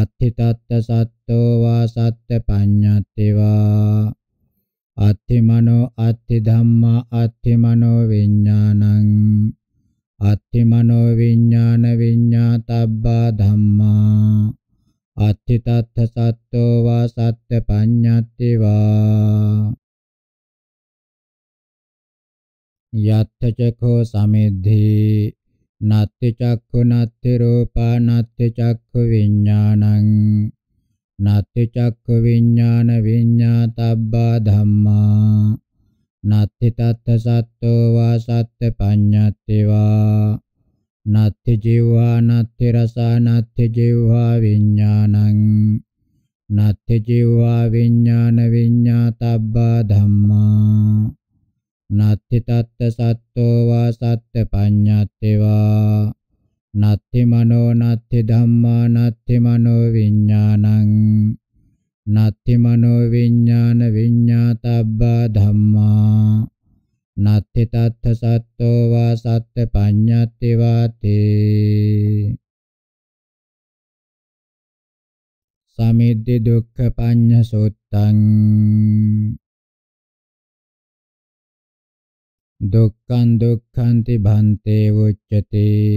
අත්ථි තත්ත සත්තෝ වා සත්ත පඤ්ඤත්තේවා අත්ථි මනෝ අත්ථි ධම්මා අත්ථි මනෝ විඥානං අත්ථි මනෝ විඥාන විඤ්ඤාතබ්බා ධම්මා අත්ථි තත්ථ සත්තෝ වා සත්‍ය පඤ්ඤත්ති වා යත්ථ චකෝ සමිද්ධි නත්ති චක්ඛු නත්ති රූපා නත්ති චක්ඛු විඥානං නත්ති චක්ඛ විඥාන විඤ්ඤාතබ්බා ධම්මා නත්ති තත්ත සත්තෝ වා සත්ත පඤ්ඤත්ති වා නත්ති ජීවා නත්ති රසා නත්ති ජීවා විඥානං නත්ති ජීවා විඥාන විඤ්ඤාතබ්බා ධම්මා නත්ති තත්ත සත්තෝ වා සත්ත පඤ්ඤත්ති වා නත්ති මනෝ නත්ති ධම්මා නත්ති මනෝ විඥානං නත්ති මනෝ විඥාන විඤ්ඤාතබ්බා ධම්මා නත්ති තත්ථ සත්තෝ වා සත්ත්‍ය පඤ්ඤත්ති වාතේ සමිද්දි දුක්ඛ පඤ්ඤ සුත්තං දුක්ඛං දුක්ඛන්ති භන්තේ උච්චතේ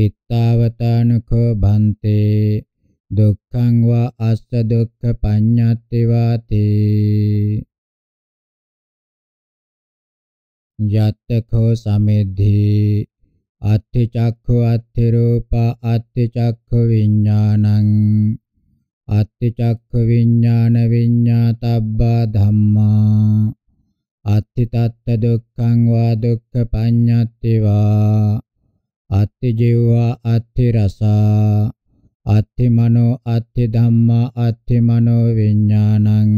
ittavatanuko bhante dukkhaṃ va assa dukkha paññatti vāti yattako samidhi atthi cakkhu atthi rūpa atthi cakkhu viññānaṃ atthi cakkhu viññāna viññātabbā dhammā atthi tatta dukkhaṃ va dukkha paññatti vā අත්ථි ජීවා අත්ථි රසා අත්ථි මනෝ අත්ථි ධම්මා අත්ථි මනෝ විඥානං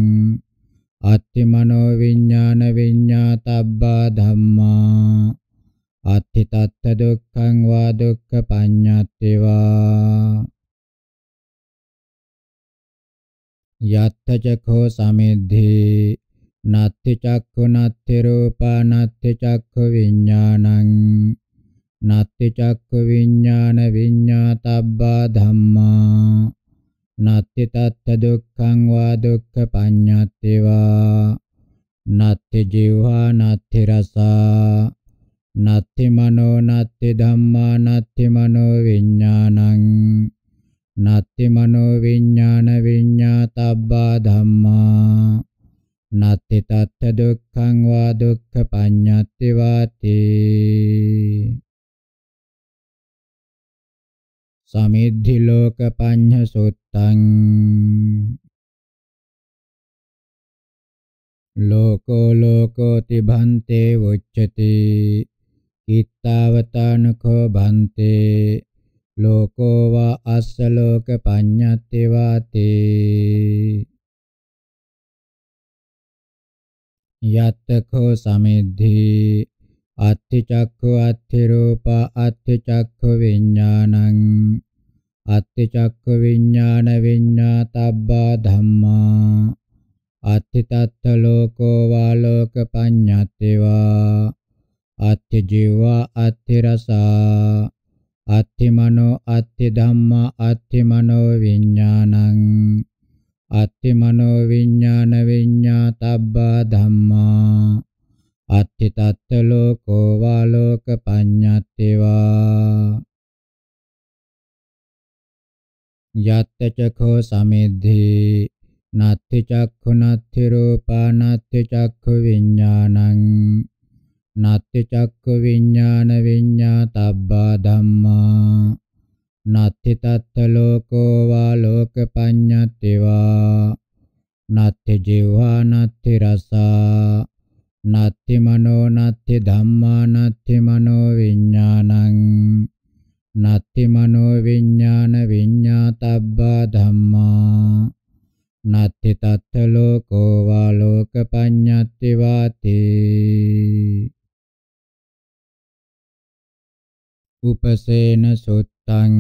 අත්ථි මනෝ විඥාන විඤ්ඤාතබ්බා ධම්මා අත්ථි තත්ත දුක්ඛං වා දුක්ඛ පඤ්ඤාත්තේ වා යත්ථ චක්ඛෝ සමිද්ධි නත්ථි චක්ඛු නත්ථි රූපා නත්ථි චක්ඛු විඥානං නත්ති චක්ක විඥාන විඤ්ඤාතබ්බා ධම්මා නත්ති තත්ත දුක්ඛං වා දුක්ඛ පඤ්ඤත්තේ වා නත්ති ජීවා නත්ති රසා නත්ති මනෝ නත්ති ධම්මා නත්ති මනෝ විඥානං නත්ති මනෝ විඥාන විඤ්ඤාතබ්බා ධම්මා නත්ති තත්ත දුක්ඛං වා දුක්ඛ පඤ්ඤත්තේ වාති සමිද්ධි ලෝක පඤ්ඤ සුත්තං ලෝකෝ ලෝකෝති භන්තේ උච්චති කිත්තාවතානකෝ භන්තේ ලෝකෝ වා අස්ස ලෝක පඤ්ඤත්තේ වාතේ යත්තකෝ සමිද්ධි අත්ථි චක්ඛු අත්ථි රූප අත්ථි චක්ඛු විඥානං අත්ති චක්ක විඥාන විඤ්ඤාතබ්බා ධම්මා අත්ති තත්ත ලෝකෝ වා ලෝක පඤ්ඤත්තේවා අත්ති ජීවා අත්ති රසා අත්ති මනෝ අත්ති ධම්මා අත්ති මනෝ විඥානං අත්ති මනෝ විඥාන විඤ්ඤාතබ්බා ධම්මා අත්ති තත්ත ලෝකෝ වා ලෝක පඤ්ඤත්තේවා යත්ත චඛෝ සමෙද්ධි නත්ථි චක්ඛු නත්ථි රූපා නත්ථි චක්ඛු විඥානං නත්ථි චක්ඛු විඥාන විඤ්ඤාතබ්බා ධම්මා නත්ථි තත්ත ලෝකෝ වා ලෝකපඤ්ඤති වා නත්ථි ජීවා නත්ථි රසා නත්ථි මනෝ නත්ථි ධම්මා නත්ථි මනෝ විඥානං නත්ති මනෝ විඥාන විඤ්ඤාතබ්බා ධම්මා නත්ති තත්ත ලෝකෝ වා ලෝක පඤ්ඤත්ති වාතේ උපසේන සුත්තං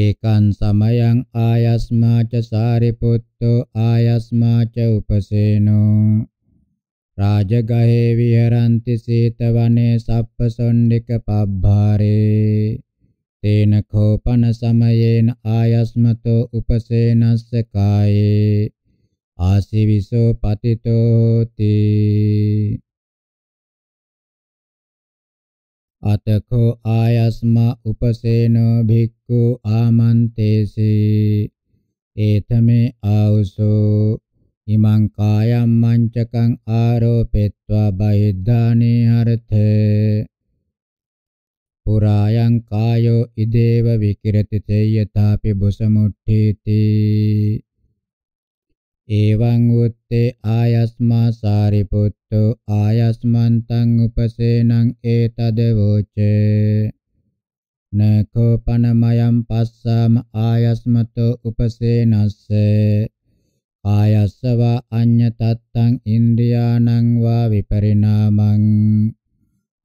ඒකං සමයං ආයස්මාච සාරිපුත්තෝ ආයස්මාච උපසේනෝ රාජගහේ විහරಂತಿ සීතවනේ සප්පසොණ්ඩික පබ්බාරේ තේන කෝපන සමයේන ආයස්මතෝ උපසේනස්ස කායේ ආසිවිසෝ පතිතෝති අතකෝ ආයස්මා උපසේනෝ භික්ඛු ආමන්තේසී ඒතමේ ආවසෝ ඉමං කායම් මංචකං ආරෝපෙත්වා බහිද්ධානේ හරතේ පුරායන් කායෝ ඉදේව විකිරති තේයතාපි බුසමුට්ඨේති එවං උත්තේ ආයස්මා සාරිපුත්තෝ ආයස්මන්තං උපසේනං ඒතද වෝචේ නකෝ පනමයන් පස්සාම ආයස්මතෝ උපසේනස්සේ ආයස්සවා අඤ්ඤ තත්තං ඉන්ද්‍රියානං වා විපරිණාමං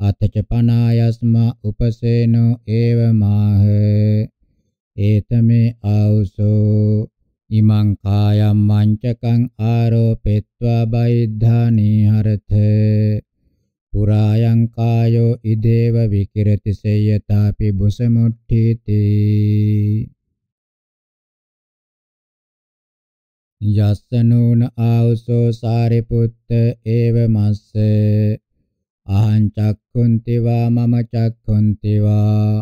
අතච පනායස්මා උපසේනෝ ඒව මාහ ඒතමේ ආවුසෝ ඉමං කායම් මංචකං ආරෝපෙත්වා බයිද්ධානී හරත පුරායන් කායෝ ඉදේව විකිරති සේයතාපි බුසමුට්ඨීති යස්සනෝන ආවසෝ සාරිපුත්ත ඒව මස්ස අහං චක්ඛුන්ති වා මම චක්ඛුන්ති වා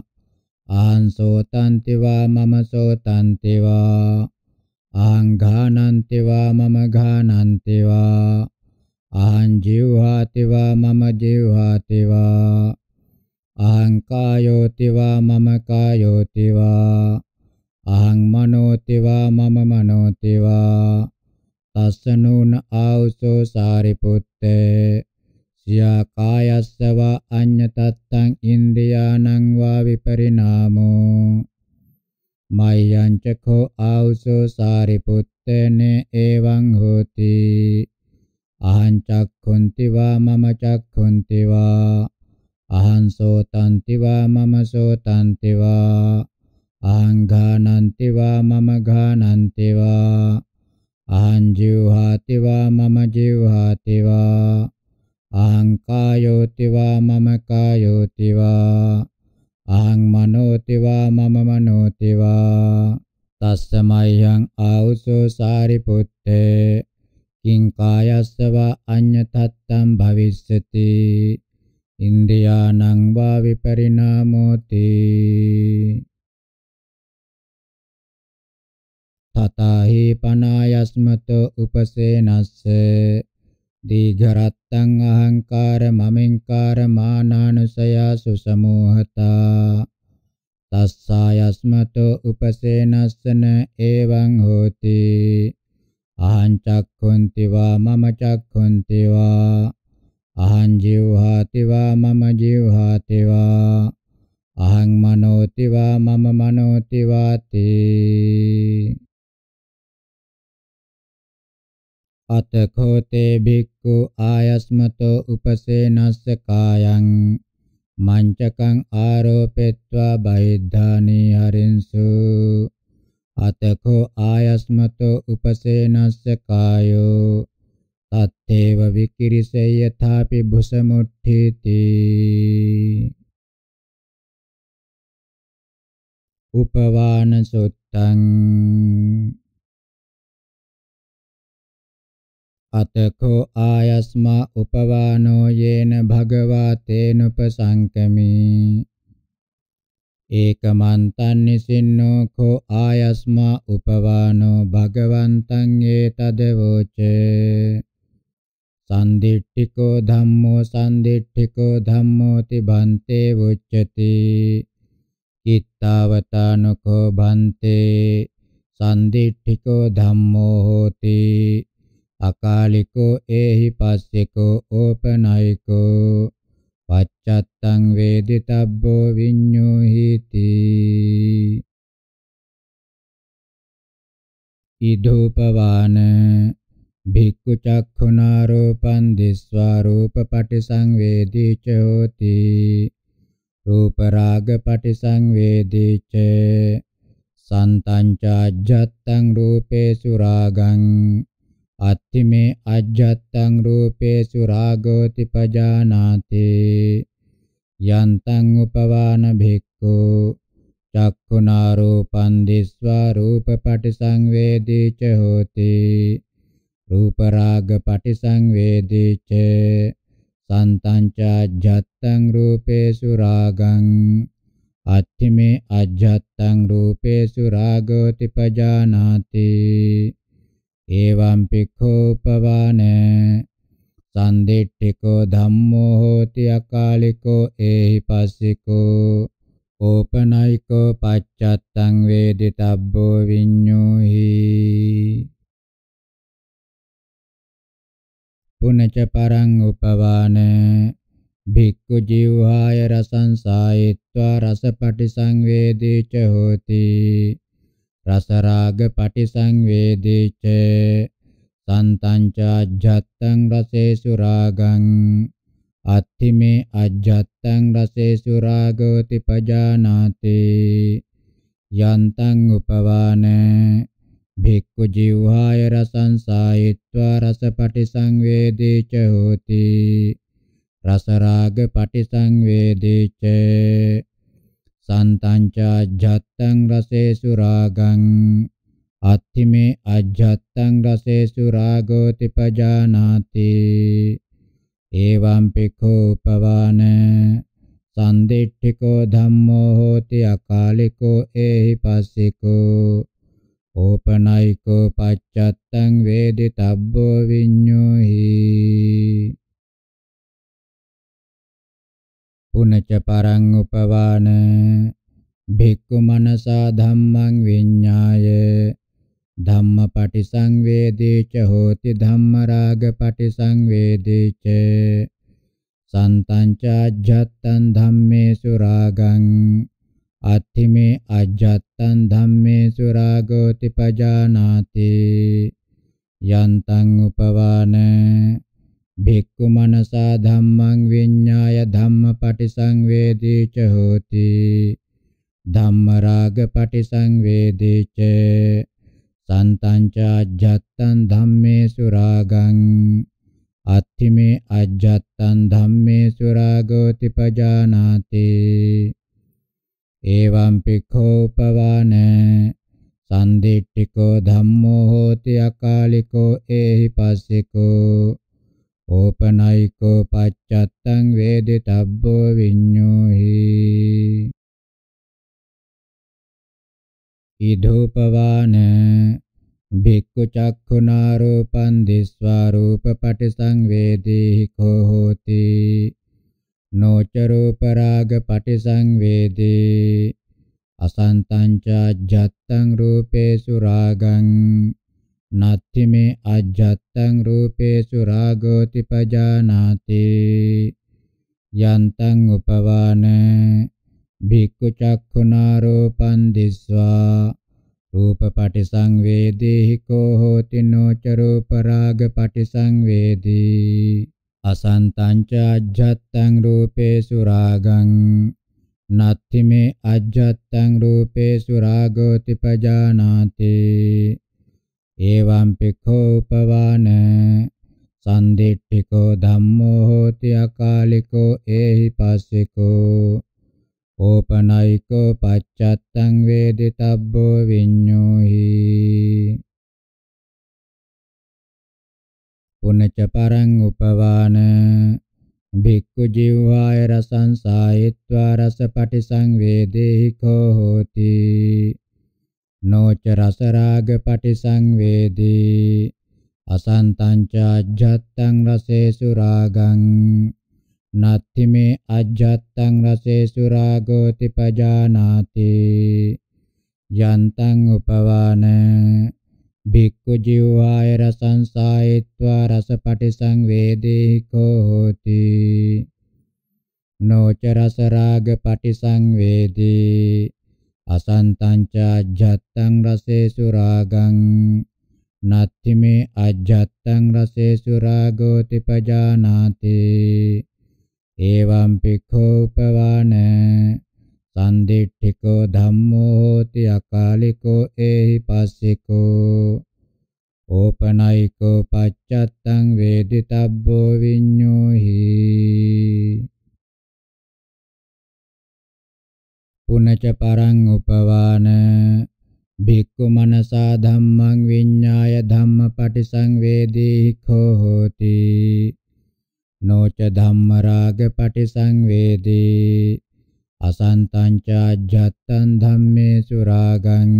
අහං සෝතන්ති වා මම සෝතන්ති වා අහං ඝානන්ති වා මම ඝානන්ති වා අහං ජීවහාති වා මම ජීවහාති වා අහං කායෝති වා මම කායෝති වා අහං මනෝතිවා මම මනෝතිවා තස්සනෝන ආවසෝ සාරිපුත්තේ සියා කායස්සව අඤ්ඤතත්තං ඉන්ද්‍රියානං වා විපරිණාමෝ මයං චකෝ ආවසෝ සාරිපුත්තේනේ එවං හෝති අහං චක්ඛුන්ති වා මම චක්ඛුන්ති වා අහං සෝතන්ති වා මම සෝතන්ති වා අහං ඝානන්ති වා මම ඝානන්ති වා අහං ජීවහාති වා මම ජීවහාති වා අහං කායෝති වා මම කායෝති වා අහං මනෝති වා මම මනෝති වා තස්සමයං ආවුසෝ සාරිපුත්තේ කිං කායස්සව අඤ්ඤතත්තම් භවිස්සති ඉන්ද්‍රියානං වා විපරිණාමෝති තතාහි පනායස්මතෝ උපසේනස්ස දීඝරත්තං අහංකාර මමෙන්කාර මානානුසය සුසමෝහතා තස්සායස්මතෝ උපසේනස්සන එවං හෝති අහං චක්ඛුන්ති වා මම චක්ඛුන්ති වා අහං ජීවහාති වා මම ජීවහාති වා අහං මනෝති වා මම මනෝති වාති අතඛෝතේ භික්ඛු ආයස්මතෝ උපසේනස්ස කායං මංචකං ආරෝපෙත්වා බහිද්ධානේ හරින්සු අතඛෝ ආයස්මතෝ උපසේනස්ස කායෝ තත්තේව විකිරිසේ යථාපි භුසමුට්ඨේති උපවාන සුත්තං අතකෝ ආයස්මා උපවානෝ යේන භගවා තේනුපසංකමි ඒකමන්තං නිසින්නෝ කෝ ආයස්මා උපවානෝ භගවන්තං ඒතදවෝචේ සන්දිට්ඨිකෝ ධම්මෝ සන්දිට්ඨිකෝ ධම්මෝ තිබන්තේ වොච්චති කිත්තාවතානකෝ බන්තේ සන්දිට්ඨිකෝ ධම්මෝ හෝති අකාලිකෝ ඒහි පස්සෙකෝ ඕපනයිකෝ පච්චත්තං වේදිතබ්බෝ විඤ්ඤෝ හීති ඉදෝපවාන භික්ඛු චක්ඛුනාරෝපං දිස්වා රූප පටිසංවේදී ච හෝති රූප රාග පටිසංවේදී ච සන්තං ච අජ්ජත්තං රූපේසු රාගං අත්තිමේ අජ්ජත්තං රූපේසු රාගෝති පජානාති යන්තං උපවාන භික්ඛු චක්ඛුනා රූපං දිස්වා රූප පටිසංවේදී ච හෝති රූප රාග පටිසංවේදී ච සන්තං චජ්ජත්තං රූපේසු රාගං අත්තිමේ අජ්ජත්තං රූපේසු රාගෝති පජානාති एवं पिखोपवान සන්දිට්ඨිකෝ ධම්මෝ හෝති අකාලිකෝ ඒහි පස්සිකෝ ඕපනයිකෝ පච්චත්තං වේදිතබ්බෝ විඤ්ඤෝහි පුනච පරං උපවාන භික්ඛු ජීවහාය රසං සායित्वा රසපටි සංවේදී ච හෝති රස රාග පටිසංවේදීච සන්තංචා අජ්ජත්තං රසේසු රාගං අත්ථිමේ අජ්ජත්තං රසේසු රාගෝති පජානාති යන්තං උපවාන භික්ඛු ජීවහාය රසං සායිත්වා රස පටිසංවේදී ච හෝති රස රාග පටිසංවේදී ච සන්තංචා ජත්තං රසේසු රාගං අත්තිමේ අජ්ජත්තං රසේසු රාගෝති පජානාති එවං පිඛෝ පවාන සම්දිට්ඨිකෝ ධම්මෝ හෝති අකාලිකෝ ඒහි පස්සිකෝ ඕපනයිකෝ පච්චත්තං වේදිතබ්බෝ විඤ්ඤෝහි පුනච පරං උපවාන භික්ඛු මනසා ධම්මං විඤ්ඤාය ධම්ම පටිසංවේදී ච හෝති ධම්ම රාග පටිසංවේදී ච සන්තං ච අජ්ජත්තං ධම්මේසු රාගං අත්ථිමේ අජ්ජත්තං ධම්මේසු රාගෝති පජානාති යන්තං උපවාන භික්ඛු මනසා ධම්මං විඤ්ඤාය ධම්මපටිසංවේදී ච හෝති ධම්මරාග පටිසංවේදී ච සන්තං ච අජ්ජත්තං ධම්මේසු රාගං අත්තිමේ අජ්ජත්තං ධම්මේසු රාගෝති පජානාති එවං පිඛෝපවාන සන්දිට්ඨිකෝ ධම්මෝ හෝති අකාලිකෝ ඒහි පස්සිකෝ ඕපනයිකෝ පච්චත්තං වේදිතබ්බෝ විඤ්ඤෝහි ඉදෝපවාන භික්ඛු චක්ඛුනාරෝපං දිස්වා රූප පටිසංවේදී කෝ හෝති නොච රූප රාග පටිසංවේදී අසන්තං ච ජත්තං රූපේසු රාගං නත්ති මේ අජ්ජත්තං රූපේසු රාගෝති පජානාති යන්තං උපවාන භික්ඛු චක්ඛුනාරෝපං දිස්වා රූප පටිසංවේදී කෝ හෝති නොච රූප රාග පටිසංවේදී අසන්තං ච අජ්ජත්තං රූපේසු රාගං නත්ති මේ අජ්ජත්තං රූපේසු රාගෝති පජානාති एवं पिखोपवान සන්දිට්ඨිකෝ ධම්මෝ හෝති අකාලිකෝ ඒහි පස්සිකෝ ඕපනයිකෝ පච්චත්තං වේදිතබ්බෝ විඤ්ඤෝහි පුනච පරං උපවාන භික්ඛු ජීවාය රසං සායित्वा රස පටිසං වේදේහි කෝ හෝති නොච රස රාග පටිසංවේදී අසන්තං ච අජ්ජත්තං රසේසු රාගං නත්ති මේ අජ්ජත්තං රසේසු රාගෝති පජානාති යන්තං උපවාන භික්ඛු ජීවාය රසං සායත්වා රස පටිසංවේදී කෝති නොච රස රාග පටිසංවේදී අසන්තංච අජ්ජත්තං රසේසු රාගං නත්ති මේ අජ්ජත්තං රසේසු රාගෝති පජානාති එවං පික්ඛෝ පවාන සම්දිට්ඨිකෝ ධම්මෝ හෝති අකාලිකෝ ඒහි පස්සිකෝ ඕපනයිකෝ පච්චත්තං වේදිතබ්බෝ විඤ්ඤෝහි පුනච පරං උපවාන භික්ඛු මනසා ධම්මං විඤ්ඤාය ධම්මපටිසංවේදී කෝ හෝති නොච ධම්මරාග පටිසංවේදී අසන්තං චාජ්ජත්තං ධම්මේසු රාගං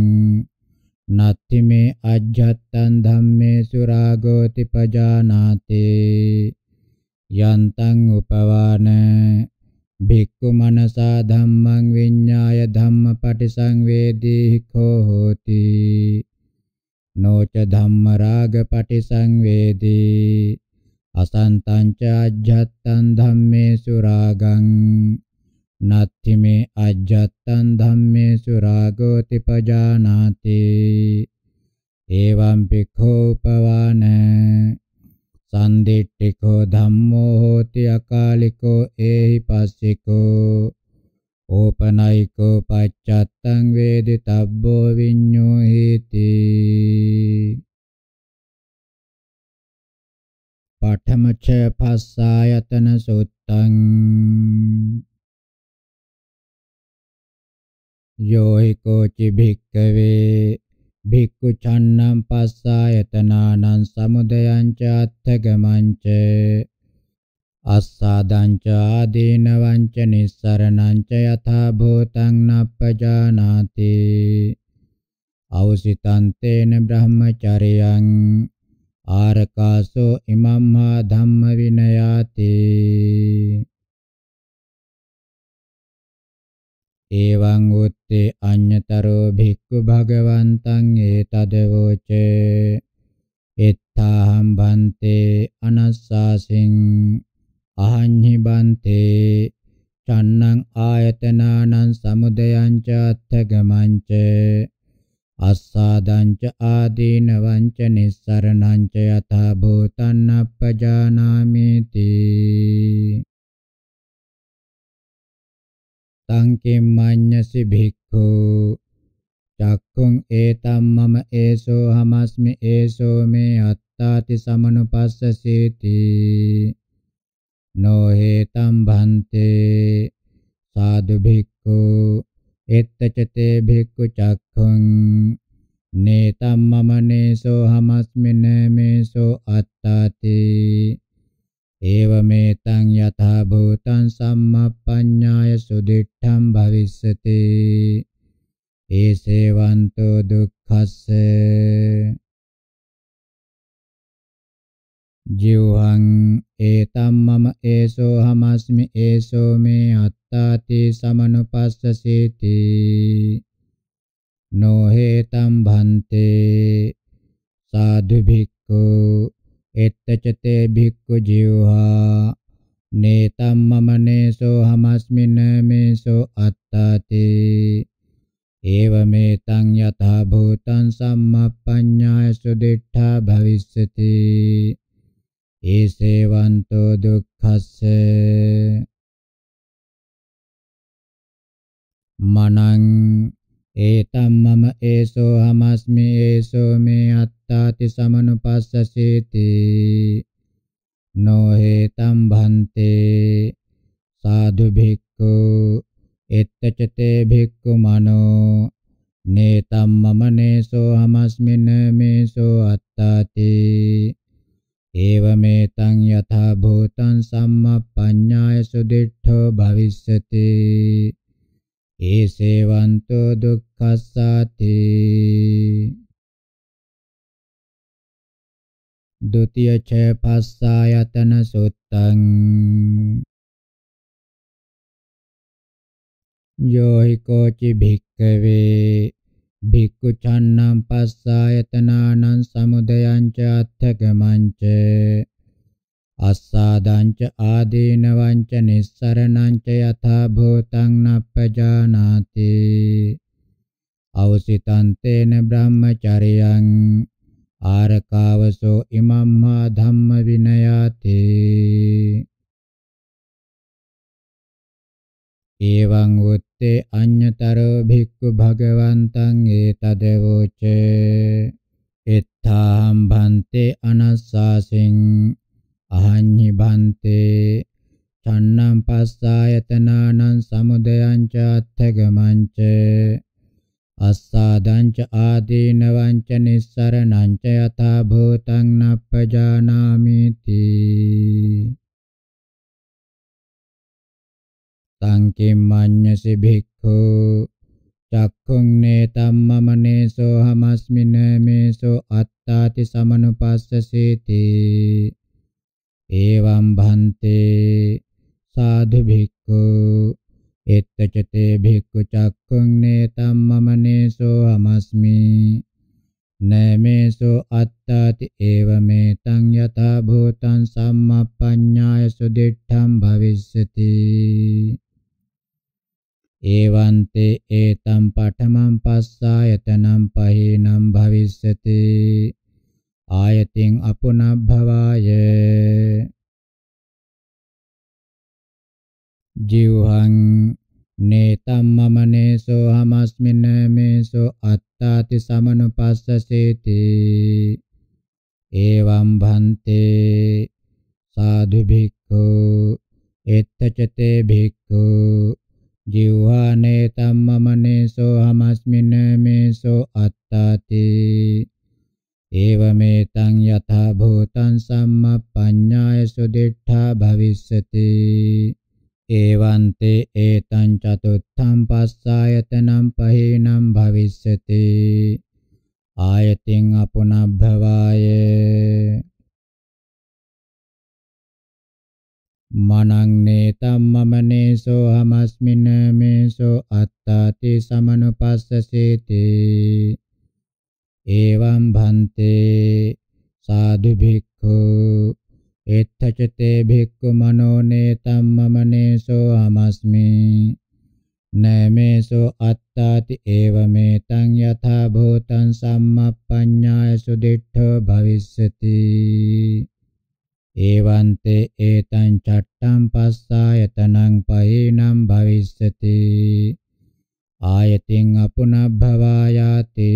නත්ති මේ අජ්ජත්තං ධම්මේසු රාගෝති පජානාතේ යන්තං උපවාන භික්ඛු මනසා ධම්මං විඤ්ඤාය ධම්මපටිසංවේදී කෝ හෝති නොච ධම්ම රාග පටිසංවේදී අසන්තං ච අජ්ජත්තං ධම්මේසු රාගං නත්ති මේ අජ්ජත්තං ධම්මේසු රාගෝ තිපජානාති එවං පිඛෝපවාන සම්දිට්ඨිකෝ ධම්මෝ හෝති අකාලිකෝ ඒහි පස්සිකෝ ඕපනයිකෝ පච්චත්තං වේදිතබ්බෝ විඤ්ඤෝ හේති පඨමච පස්සායතන සුත්තං යෝහිකෝ චි භික්කවේ භික්ඛු චන්නම් පස්සායතනානං සමුදයං ච අත්ථගමං ච අස්සාදං ච ආදීනවං ච නිස්සරණං ච යථා භූතං නප්පජානාති අවසිතං තේන බ්‍රහ්මචරියං ආරකාසෝ ඉමම්හා ධම්ම විනයාති එවං උත්තේ අඤ්‍යතරෝ භික්ඛු භගවන්තං ඒතදවෝච එත්තාහම් බන්තේ අනස්සාසින් අහඤ්ඤි බන්තේ චන්නං ආයතනානං සමුදයං චාත්තගමංච අස්සාදංච ආදීනවංච නිස්සරණංච යථා භූතං අපජානාමේති තං කිම්මඤ්ඤසි භික්ඛු චක්ඛුං ඒතම් මම ඒසෝ හමස්මි ඒසෝ මේ අත්තාති සමනුපස්සසීති නෝ හේතම් භන්තේ සාදු භික්ඛු එත්තචතේ භික්ඛු චක්ඛුං නේතම් මම නේසෝ හමස්මි නේමේසෝ අත්තාති ඒවමේතං යථා භූතං සම්මප්පඤ්ඤාය සුදිඨං භවිස්සති ඒසේවන්තෝ දුක්ඛස්ස ජීවං ඒතම් මම ඒසෝ හමස්මි ඒසෝ මේ අත්තාති සමනුපස්සසීති නොහේතම් භන්තේ සාදු භික්ඛු එත්තචතේ භික්ඛු ජීවහා නේතම් මමනේසෝ හමස්මින මේසෝ අත්තාති ඒවමෙතං යථා භූතං සම්මප්පඤ්ඤාය සුදිඨා භවිස්සති ඒසේවන්තෝ දුක්ඛස්ස මනං ඒතම් මම ඒසෝ හමස්මි ඒසෝ මේ අත් තාති සමනුපස්සසීති නොහෙතම් භන්තේ සාදු භික්ඛු එත්තචතේ භික්ඛු මනෝ නේතම් මමනේසෝ හමස්මින මේසෝ අත්තාති ඒවමෙතං යථා භූතං සම්මප්පඤ්ඤාය සුදිඨෝ භවිස්සති ඒසේවන්තෝ දුක්ඛස්සාති द्वितीय च पास्सायतन सूत्तं यो हि कोचि भिक्खवे भिक्खुच्छन्नं पस्सायतनानं समुदयं च अर्थगमं च අස්සාදං ච ආදීනවං ච නිස්සරණං ච යථා භූතං නප්පජානාති අවසිතං තේන බ්‍රහ්මචරියං ආරකාවසෝ ඉමම්මා ධම්ම විනයාතේ එවං උත්තේ අඤ්‍යතරෝ භික්ඛු භගවන්තං ඒතදවෝච එත්තාම් භන්තේ අනස්සාසින් අහඤ්ඤි භන්තේ චන්නම් පස්සායතනානං සමුදයං ච අත්ථගමං ච අස්සාදංච ආදීනවංච නිස්සරණංච යතා භූතං නප්පජානාමිති සංකිම්මඤ්ඤසි භික්ඛු චක්ඛුං නේතම්මමනේසෝ හමස්මින මේසෝ අත්තාති සමනුපස්සසීති එවං භන්තේ සාධු භික්ඛු එත්තචතේ භික්ඛු චක්ඛුං නේතම් මම නේසෝ අමස්මි නමේසෝ අත්තාති ඒවමෙතං යතා භූතං සම්මප්පඤ්ඤාය සුදිට්ඨං භවිස්සති ඒවන්තේ ඒතම් පඨමං පස්සායතනම් පහේනම් භවිස්සති ආයතින් අපුනබ්භවාය ජීවහං නේතම් මම නේසෝ හමස්මින මේසෝ අත්තාති සමනුපස්සසේති එවං භන්තේ සාදු භික්ඛු එත්තචතේ භික්ඛු ජීවහා නේතම් මම නේසෝ හමස්මින මේසෝ අත්තාති ඒවමේතං යථා භූතං සම්මප්පඤ්ඤාය සුදිඨා භවිස්සති ඒවන්තේ ඒතං චතුත්ථං පස්සායතනං පහේනම් භවිස්සති ආයතින් අපුනබ්භවාය මනං නේතම් මමනේසෝ හමස්මින මේසෝ අත්තාති සමනුපස්සසේති එවං භන්තේ සාදු භික්ඛු එත්තචතේ භික්ඛු මනෝ නේතම්මමනේසෝ අමස්මි නමේසෝ අත්තාති ඒවමෙතං යථා භූතං සම්මප්පඤ්ඤාය සුදිඨෝ භවිස්සති ඒවන්තේ ඒතං චට්ටං පස්සායතනං පහේනම් භවිස්සති ආයතින් අපුනබ්භවායාතේ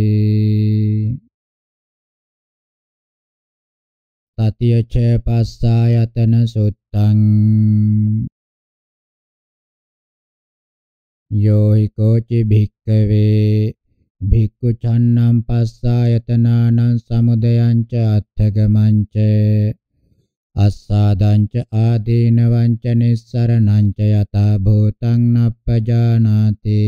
තතිය ච පස්සායතන සුත්තං යෝහි කෝචි භික්කවේ භික්ඛු ඡන්නම් පස්සායතනානං සමුදයං ච අත්ථගමං ච අස්සාදං ච ආදීනවං ච නිස්සරණං ච යතා භූතං නප්පජානාති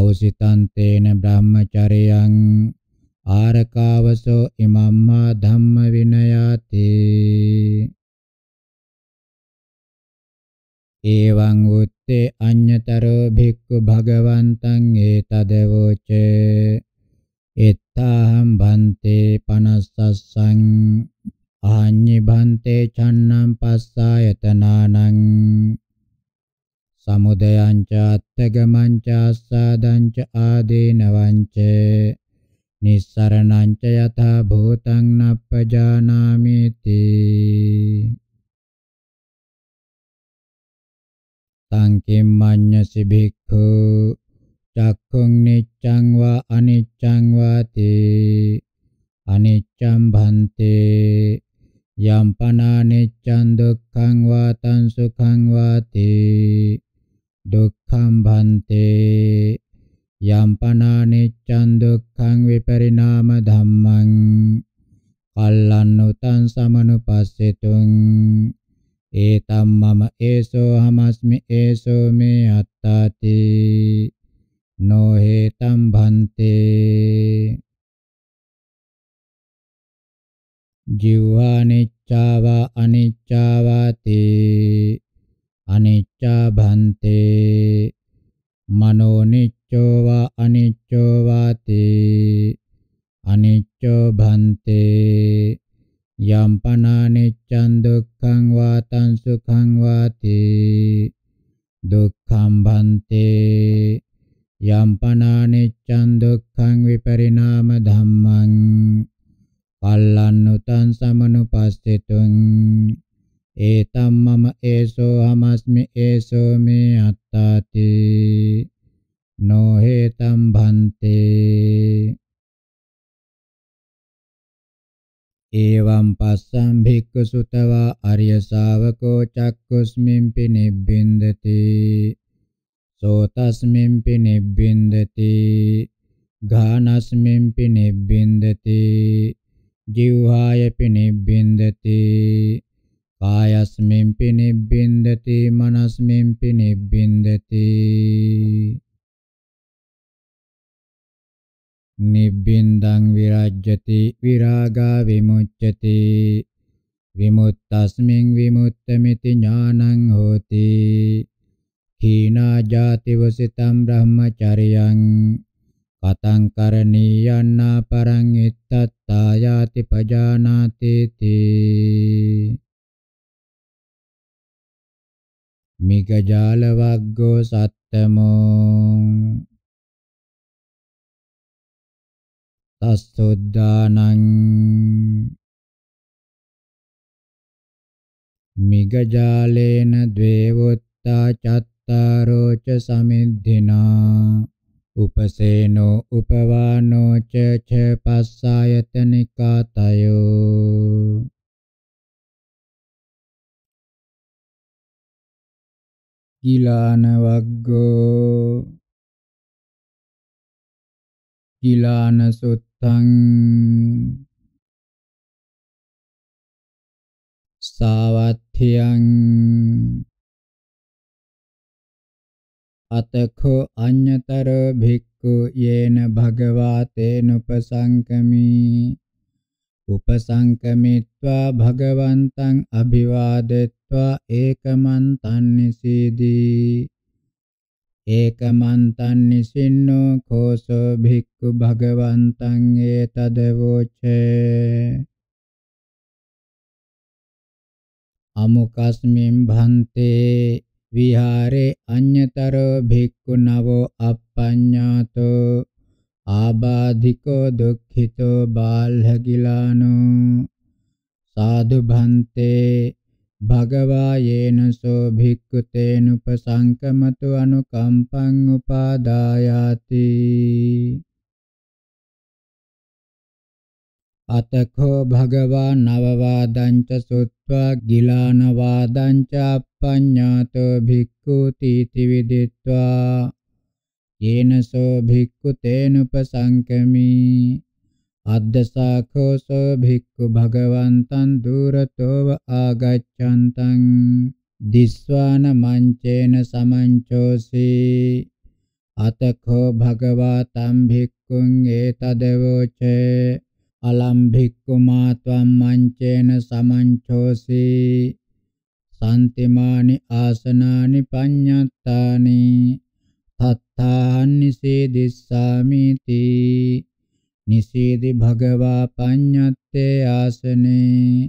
අවසිතන්තේන බ්‍රහ්මචරියං ආරකාවසෝ ඉමම්මා ධම්ම විනයාති එවං උත්තේ අඤ්‍යතරෝ භික්ඛු භගවන්තං ඒතදවෝච එත්තාහම් බන්තේ පනස්සස්සං ආඤ්ඤි බන්තේ චන්නම් පස්සායතනානං සමුදයං ච අත්තගමං ච ආසාදං ච ආදීනවං ච නිස්සරණං ච යථා භූතං නප්පජානාමිති සංකිම්මඤ්ඤසි භික්ඛු චක්ඛුං නිච්ඡං වා අනිච්ඡං වාති අනිච්ඡං භන්තේ යම් පනානිච්ඡං දුක්ඛං වාතං සුඛං වාති දුක්ඛං භන්තේ යම්පනානෙච්චන් දුක්ඛං විපරිණාම ධම්මං කල්ලන්නුතං සමනුපස්සෙතුං ඒතම් මම ඒසෝ හමස්මි ඒසෝ මේ අත්තාති නොහෙතම් භන්තේ ජීවානිච්චාවා අනිච්චාවාති අනිච්චා භන්තේ මනෝ නිච්චෝ වා අනිච්චෝ වාති අනිච්චෝ භන්තේ යම් පනානිච්ඡන් දුක්ඛං වාතං සුඛං වාති දුක්ඛං භන්තේ යම් පනානිච්ඡන් දුක්ඛං විපරිණාම ධම්මං පල්ලන්නුතං සමනුපස්සිතුං ඒතම් මම ඒසෝ හමස්මි ඒසෝ මේ අත්තාති නොහෙතම් භන්තේ ඒවම් පස්සම් භික්ඛු සුතවා අරිය ශාවකෝ චක්කුස්මින්පි නිබ්බින්දති සෝතස්මින්පි නිබ්බින්දති ඝානස්මින්පි නිබ්බින්දති ජීවහායපි නිබ්බින්දති කායස්මින් පිනිබ්බින්දති මනස්මින් පිනිබ්බින්දති නිබ්බින්දං විරජ්‍යති විරාගා විමුච්ඡති විමුක්තස්මින් විමුක්තമിതി ඥානං හෝති හීනා ජාතිවසිතම් බ්‍රහ්මචරියං කතං කරණීයන්නා පරං ඉත්තත්තා යාති පජානාති තී මිගජාල වග්ගෝ සත්තමෝ තස්සොද්දානං මිගජාලේන ද්වේවොත්තා චත්තාරෝ ච සමිද්ධිනා උපසේනෝ උපවානෝ ච ච පස්සායතනිකාතයෝ ගිලාන වග්ගෝ ගිලාන සුත්තං සාවත්ථියං අතඛෝ අඤ්‍යතර භික්ඛු යේන භගවා තේනුපසංකමී උපසංකමිත්වා භගවන්තං අභිවාදෙත් ත්වා ඒකමන්තං නිසීදී ඒකමන්තං නිසින්නෝ කෝසෝ භික්ඛු භගවන්තං ඒතදවෝචේ අමුකස්මින් භන්තේ විහාරේ අඤ්‍යතරෝ භික්ඛු නවෝ අප්පඤ්ඤාතෝ ආබාධිකෝ දුක්ඛිතෝ බාල්හගිලානෝ සාදු භන්තේ භගවා යේනසෝ භික්ඛුතේනුපසංකමතු අනුකම්පං උපාදායාති අතකෝ භගවා නවවාදං ච සුත්වා ගිලාන වාදං ච අපඤ්ඤාතෝ භික්ඛු තීති විදිත්වා යේනසෝ භික්ඛුතේනුපසංකමී අද්දසාඛෝසෝ භික්ඛු භගවන්තං දුරතෝව ආගච්ඡන්තං දිස්වාන මංචේන සමංචෝසි අතඛෝ භගවා තම් භික්ඛුං ඒතදවෝච අලම් භික්ඛු මාත්වම් මංචේන සමංචෝසි සම්තිමානි ආසනානි පඤ්ඤත්තානි තත්තාන්නි සීදිස්සාමිති නිසීදි භගවා පඤ්ඤත්තේ ආසනේ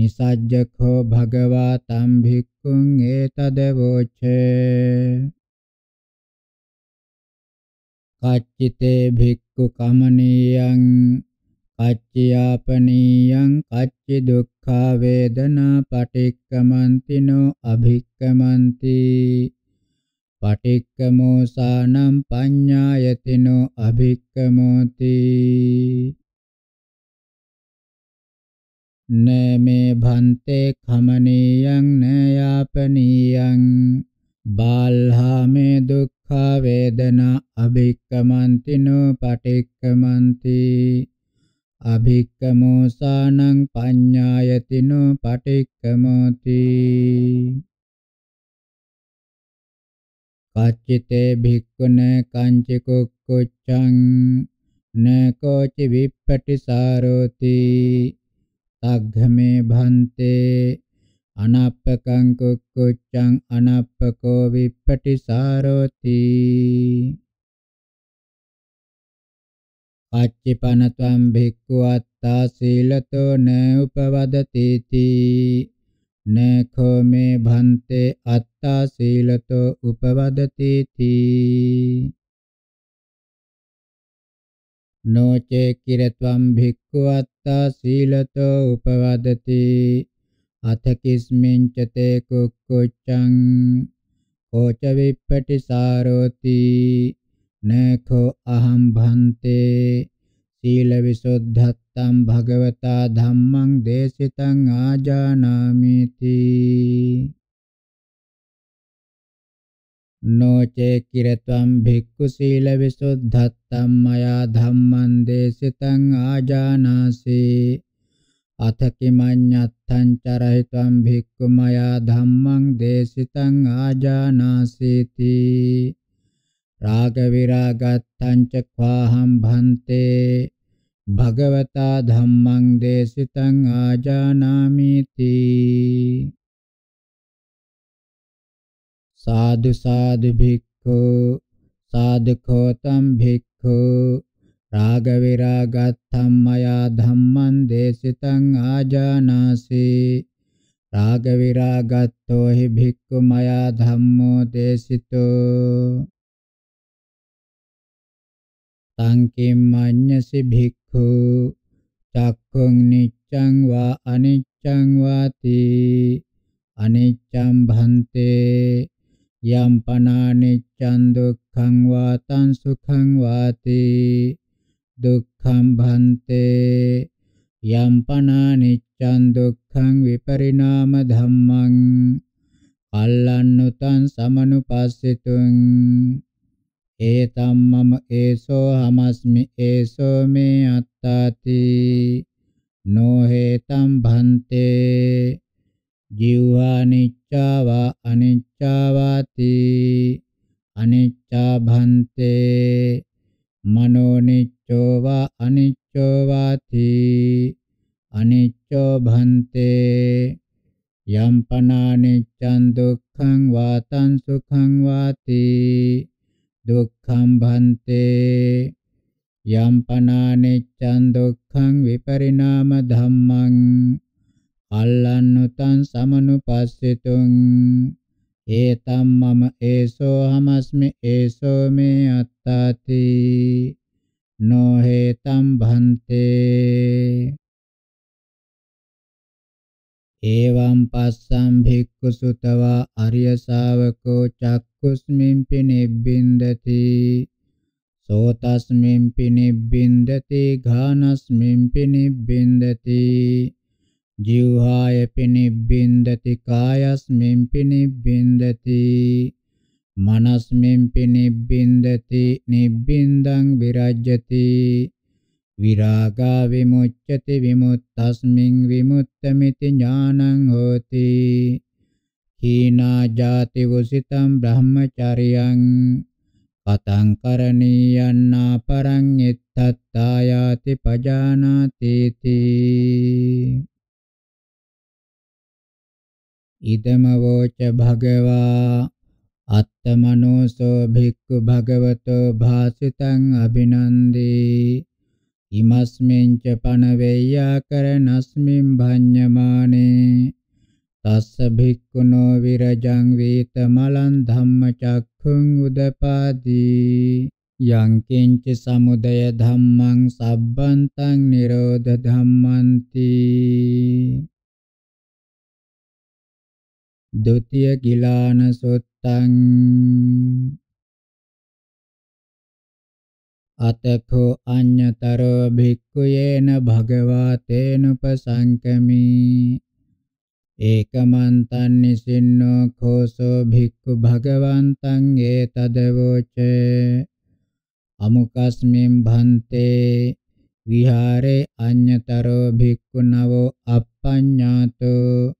නිසජ්ජකෝ භගවා තම් භික්ඛුං ඒතද වෝචේ කච්චිතේ භික්ඛු කමනීයං කච්චයාපනීයං කච්චි දුක්ඛා වේදනා පටික්කමන්තිනෝ අභික්කමන්ති පටික්කමෝ සානම් පඤ්ඤායතිනෝ අභික්කමෝති නමේ භන්තේ කමනීයං නයාපනීයං බාල්හාමේ දුක්ඛ වේදනා අභික්කමන්තිනෝ පටික්කමන්ති අභික්කමෝ සානං පඤ්ඤායතිනෝ පටික්කමෝති පච්චිතේ භික්ඛුන කංච කුක්කුච්ඡං නකෝචි විප්පටිසාරෝති තග්ගමේ භන්තේ අනප්පකං කුක්කුච්ඡං අනප්පකෝ විප්පටිසාරෝති පච්චිපනත්වං භික්ඛු අත්තා සීලතෝ න උපවදති තී නඛෝ මේ භන්තේ අත්තා සීලතෝ උපවදති තී නොචේ කිරත්වම් භික්ඛු අත්තා සීලතෝ උපවදති අතකිස්මින් චතේ කුක්කුච්ඡං කෝච විප්පටි සාරෝති නඛෝ අහම් භන්තේ සීල විසුද්ධත්තම් භගවතා ධම්මං දේශිතං ආජානාමිති නොචේ කිරත්වම් භික්ඛු සීල විසුද්ධත්තම් මයා ධම්මං දේශිතං ආජානාසි අත කිමඤ්ඤත්තං චරහිතම් භික්ඛු මයා ධම්මං දේශිතං ආජානාසීති රාග විරාගත්තං ච ඛාහම් භන්තේ භගවතා ධම්මං දේශිතං ආජානාමි තී සාදු සාදු භික්ඛු සාදුකෝතම් භික්ඛු රාග විරාගත්තම්මයා ධම්මං දේශිතං ආජානාසි රාග විරාගත්තෝ හි භික්ඛු මයා ධම්මෝ දේශිතෝ තං කිම්මඤ්ඤසි භික්ඛු भिक्खु චක්ඛුං නිච්ඡං වා අනිච්ඡං වාති අනිච්ඡං භන්තේ යම් පනානිච්ඡං දුක්ඛං වාතං සුඛං වාති දුක්ඛං භන්තේ යම් පනානිච්ඡං දුක්ඛං විපරිණාම ධම්මං අල්ලන්නුතං සමනුපස්සිතුං ඒතම් මම ඒසෝ හමස්මි ඒසෝ මේ අත්තාති නොහෙතම් භන්තේ ජීවා නිච්චාවා අනිච්චාවාති අනිච්චා භන්තේ මනෝ නිච්චෝවා අනිච්චෝවාති අනිච්චෝ භන්තේ යම්පනානිච්ඡන් දුක්ඛං වාතං සුඛං වාති දුක්ඛං භන්තේ යම්පනානෙච්ඡන් දුක්ඛං විපරිණාම ධම්මං අල්ලන්නුතං සමනුපස්සිතුං ඒතම් මම ඒසෝ හමස්මි ඒසෝ මේ අත්තාති නොහෙතම් භන්තේ එවං පස්සම් භික්ඛු සුතවා අරිය ශාවකෝ චක් කුස්මින්පි නිබ්බින්දති සෝතස්මින්පි නිබ්බින්දති ඝානස්මින්පි නිබ්බින්දති ජීවහායපි නිබ්බින්දති කායස්මින්පි නිබ්බින්දති මනස්මින්පි නිබ්බින්දති නිබ්බින්දං විරජ්‍යති විරාගා විමුච්ඡති විමුත්තස්මින් විමුත්තමිති ඥානං හෝති හීනා ජාති වසිතම් බ්‍රහ්මචරියං කතං කරණීයන්නා පරං ittattායාති පජානාති තී ඉදම වෝච භගවා අත්තමනෝසෝ භික්ඛු භගවතෝ භාසිතං අභිනන්දී ඉමස්මින් ච පනවේයා කරනස්මින් භඤ්ඤමානේ තස්ස භික්ඛුනෝ විරජං වේතමලං ධම්මචක්ඛුං උදපාදී යං කිංච සමුදය ධම්මං සබ්බන්තං නිරෝධ ධම්මන්ති ဒုတိယ ගිලාන සොත්තං අතකෝ අඤ්ඤතරෝ භික්ඛුයේන භගවා තේනුපසංකමී ඒකමන්තං නිසින්නෝ ඛෝසෝ භික්ඛු භගවන්තං ඒතදවෝච අමුකස්මින් භන්තේ විහාරේ අඤ්‍යතරෝ භික්ඛු නවෝ අප්පඤ්ඤාතෝ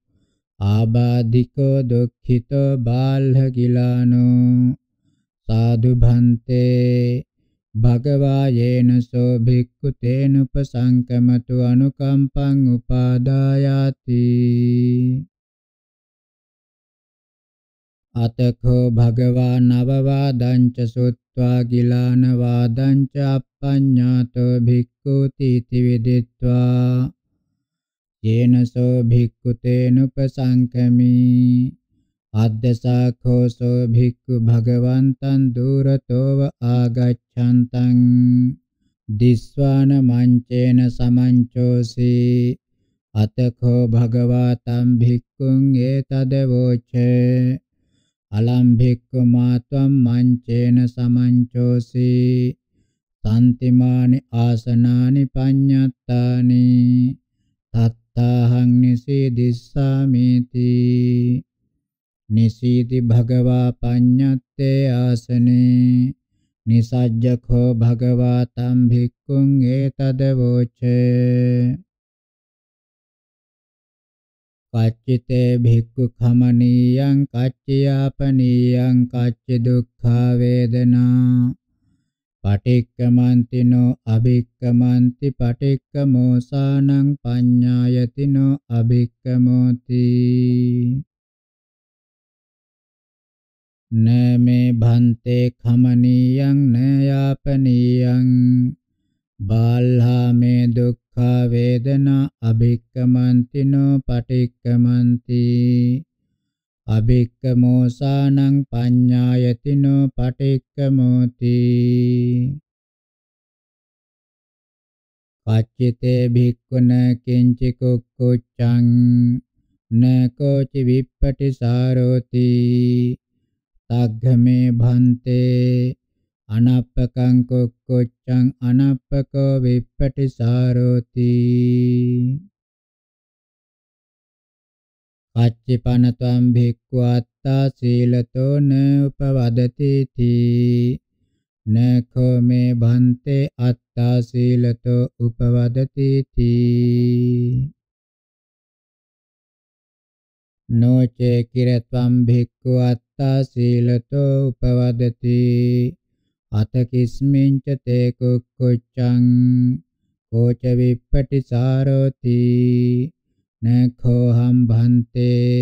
ආබාධිකෝ දුක්ඛිතෝ බාල්හගිලානෝ සාදු භන්තේ භගවා යේනසෝ භික්ඛු තේනුපසංකමතු අනුකම්පං උපාදායාති අතකෝ භගවා නවවාදං ච සුත්වා ගිලාන වාදං ච අප්පඤ්ඤාතෝ භික්ඛු තීති විදිත්වා යේනසෝ භික්ඛු තේනුපසංකමී අද්දසාඛෝසෝ භික්ඛු භගවන්තං දුරතෝව ආගච්ඡන්තං දිස්වාන මංචේන සමංචෝසි අතකෝ භගවා තම් භික්ඛුං ඒතද වෝචේ අලම් භික්ඛු මාත්වම් මංචේන සමංචෝසි සම්තිමානි ආසනානි පඤ්ඤත්තානි තත්තාහං නිසී දිස්සාමේති නිසීති භගවා පඤ්ඤත්තේ ආසනේ නිසජ්ජඛෝ භගවා තම් භික්ඛුං ඒතද වෝචේ කච්චිතේ භික්ඛු ඛමනීයං කච්චයාපනීයං කච්ච දුක්ඛා වේදනා පටික්කමන්තිනෝ අභික්කමන්ති පටික්කමෝසානං පඤ්ඤායතිනෝ අභික්කමෝති න මේ භන්තේ ඛමනියං න යාපනියං බාල්හා මේ දුක්ඛ වේදනා අබික්කමන්තිනෝ පටික්කමන්ති අබික්කමෝසානං පඤ්ඤායතිනෝ පටික්කමෝති පච්චිතේ භික්ඛුන කිංචිකුක්කුච්ඡං නකෝචි විප්පටි සාරෝති තග්ගමේ භන්තේ අනප්පකං කුක්කුච්ඡං අනප්පකෝ විප්පටිසාරෝති පච්චිපනතම් භික්ඛු අත්තා සීලතෝ න උපවදති තී නඛෝ මේ භන්තේ අත්තා සීලතෝ උපවදති තී නොචේ කිරත්වම් භික්ඛු අත්තා සත්තා සීලතෝ උපවදති අතකිස්මින්ච තේ කුක්කුච්ඡං කෝච විප්පටි සාරෝති නඛෝහම් භන්තේ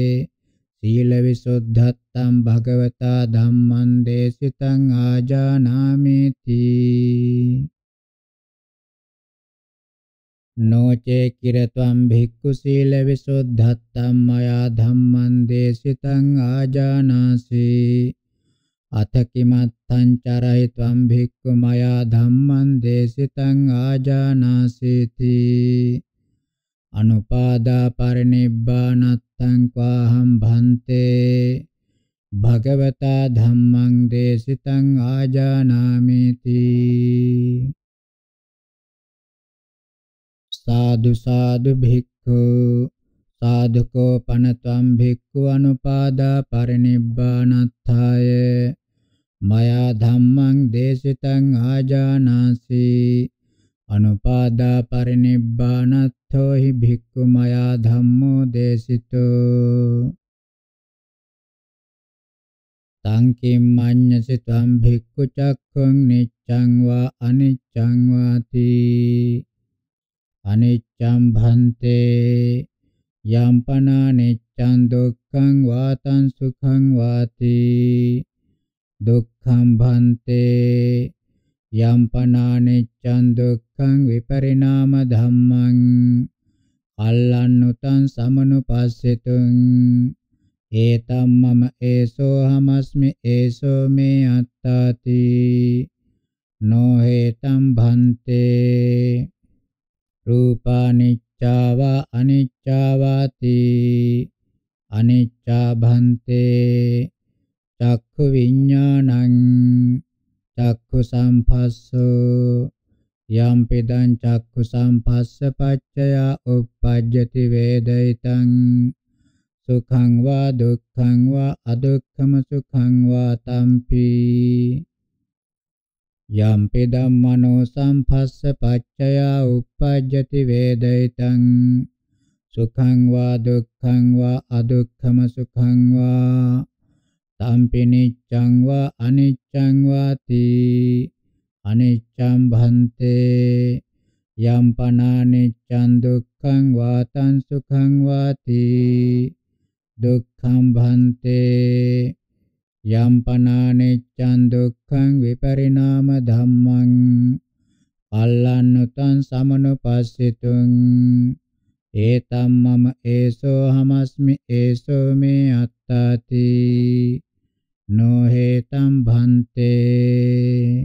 සීල විසුද්ධත්තම් භගවතා ධම්මං දේසිතං ආජානාමේති නොචේ කිරත්වම් භික්ඛු සීල විසුද්ධත්තම් මයා ධම්මං දේශිතං ආජානාසි අත කිමත්තං චරයිත්වම් භික්ඛු මයා ධම්මං දේශිතං ආජානාසීති අනුපාදා පරිනිබ්බානත්තං ක්වාහම් භන්තේ භගවතා ධම්මං දේශිතං ආජානාමේති සාදු සාදු භික්ඛු සාදුකෝ පනත්වම් භික්ඛු අනුපාදා පරිනිබ්බානත්ථාය මයා ධම්මං දේශිතං ආජානාසි අනුපාදා පරිනිබ්බානත්ථෝ හි භික්ඛු මයා ධම්මෝ දේශිතෝ තං කිම්මඤ්ඤසි ත්වම් භික්ඛු චක්ඛං නිච්ඡං වා අනිච්ඡං වාති අනිච්ඡම් භන්තේ යම්පනානිච්ඡං දුක්ඛං වාතං සුඛං වාති දුක්ඛම් භන්තේ යම්පනානිච්ඡං දුක්ඛං විපරිණාම ධම්මං අල්ලන්නුතං සමනුපස්සෙතුං ඒතම් මම ඒසෝ හමස්මි ඒසෝ මේ අත්තාති නොහෙතම් භන්තේ රූපානිච්චාව අනිච්චාවාති අනිච්චා භන්තේ චක්ඛු විඥානං චක්ඛු සම්පස්සෝ යම් පිදං චක්ඛු සම්පස්ස පච්චය උප්පජ්ජති වේදිතං සුඛං වා දුක්ඛං වා අදුක්ඛම සුඛං වා තම්පි යම්පිදම් මනෝ සම්පස්ස පච්චයා uppajjati වේදිතං සුඛං වා දුක්ඛං වා අදුක්ඛම සුඛං වා තම්පිනිච්ඡං වා අනිච්ඡං වාති අනිච්ඡං භන්තේ යම් පනානිච්ඡං දුක්ඛං වාතං සුඛං වාති දුක්ඛං භන්තේ යම්පනානෙච්ඡන් දුක්ඛං විපරිණාම ධම්මං අල්ලන්නුතං සමනුපස්සිතුං ඒතම් මම ඒසෝ හමස්මි ඒසෝ මේ අත්තාති නොහෙතම් භන්තේ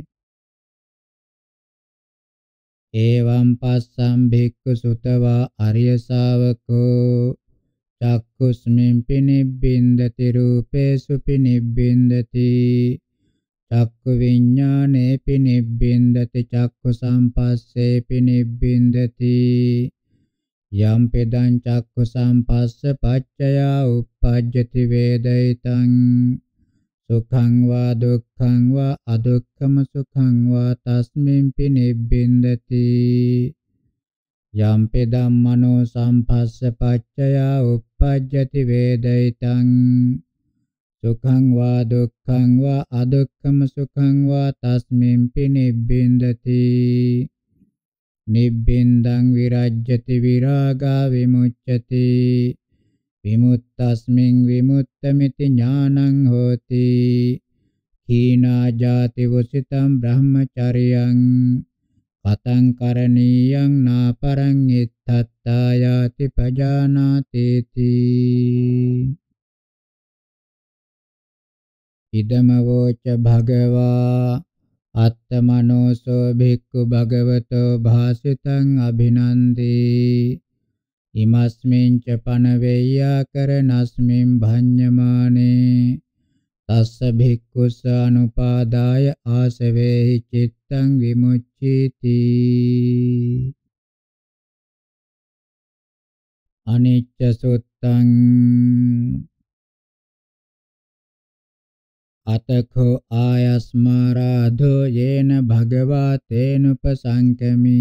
එවම් පස්සම් භික්ඛු සුතවා අරිය ශාවකෝ චක්කුස්මින් පිනිබ්බින්දති රූපේසු පිනිබ්බින්දති චක්කු විඤ්ඤානේ පිනිබ්බින්දති චක්කු සම්පස්සේ පිනිබ්බින්දති යම් පෙදං චක්කු සම්පස්ස පච්චයා uppajjati වේදිතං සුඛං වා දුක්ඛං වා අදුක්ඛම සුඛං වා තස්මින් පිනිබ්බින්දති යම්පි ධම්මනෝ සම්පස්ස පච්චයා uppajjati vedaitan සුඛං වා දුක්ඛං වා අදුක්ඛම සුඛං වා තස්මින් පිනිබ්බින්දති නිබ්බින්දං විරජ්‍යති විරාගා විමුච්ඡති විමුක්තස්මින් විමුක්තമിതി ඥානං හෝති කීනා ජාති වසිතම් බ්‍රහ්මචරියං පතං කරණීයං නාපරං ඉත්තත්තා යාති පජානාති තී ඉදමවෝච භගවා අත්තමනෝසෝ භික්ඛු භගවතෝ භාසිතං අභිනන්දී ඉමස්මින් ච පනවේය්‍යා කරනස්මින් භඤ්ඤමානේ තස්ස භික්ඛුස අනුපාදාය ආසවේහි චිත්තං විමුච්චීති අනිච්ච සුත්තං අතඛෝ ආයස්මාරාධෝ යේන භගවා තේනුපසංකමි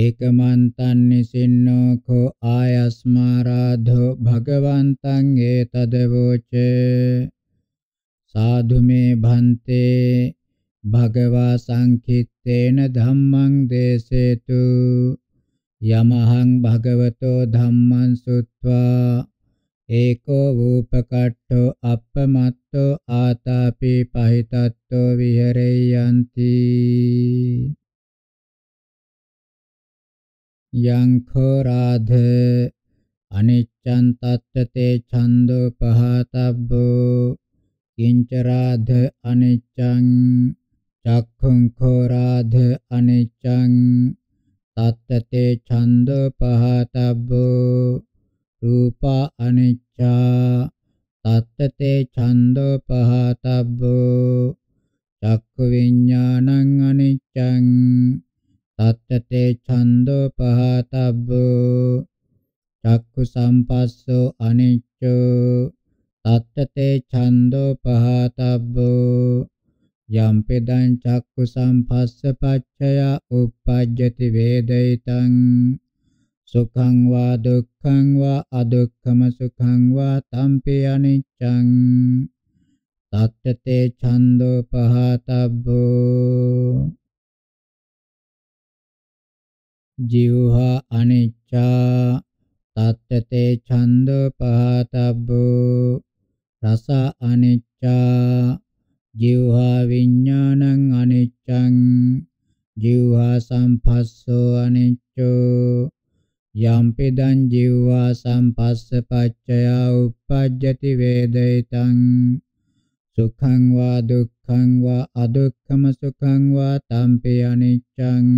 ඒකමන්තං නිසින්නෝ කෝ ආයස්මාරාධෝ භගවන්තං ඒතදවෝචේ සාදු මේ භන්තේ භගවා සංකිට්ඨේන ධම්මං දේසේතු යමහං භගවතෝ ධම්මං සුත්වා ඒකෝ වූපකට්ඨෝ අප්පමත්තෝ ආතාපි පහිතත්තෝ විහෙරෙයන්ති යං කෝ රාධ අනිච්ඡන් තත්තේ ඡන්தோ පහතබ්බෝ කිංචරාධ අනිච්ඡං චක්ඛුං කෝරාධ අනිච්ඡං තත්තතේ ඡන්ද පහතබ්බෝ රූපා අනිච්ඡා තත්තතේ ඡන්ද පහතබ්බෝ චක්ඛු විඥානං අනිච්ඡං තත්තතේ ඡන්ද පහතබ්බෝ චක්ඛු සම්පස්සෝ අනිච්ඡෝ තත්තතේ ඡන්தோ පහතබ්බෝ යම්පෙදං චක්කු සම්පස්ස පච්චය uppajjati වේදිතං සුඛං වා දුක්ඛං වා අදුක්ඛම සුඛං වා තම්පි අනිච්ඡං තත්තතේ ඡන්தோ පහතබ්බෝ ජීවහා අනිච්ඡා තත්තතේ ඡන්தோ පහතබ්බෝ රස අනිච්චා ජීවහා විඥානං අනිච්චං ජීවහා සම්පස්සෝ අනිච්චෝ යම්පිදං ජීවහා සම්පස්ස පච්චය උප්පජ්ජති වේදිතං සුඛං වා දුක්ඛං වා අදුක්ඛම සුඛං වා තම්පි අනිච්චං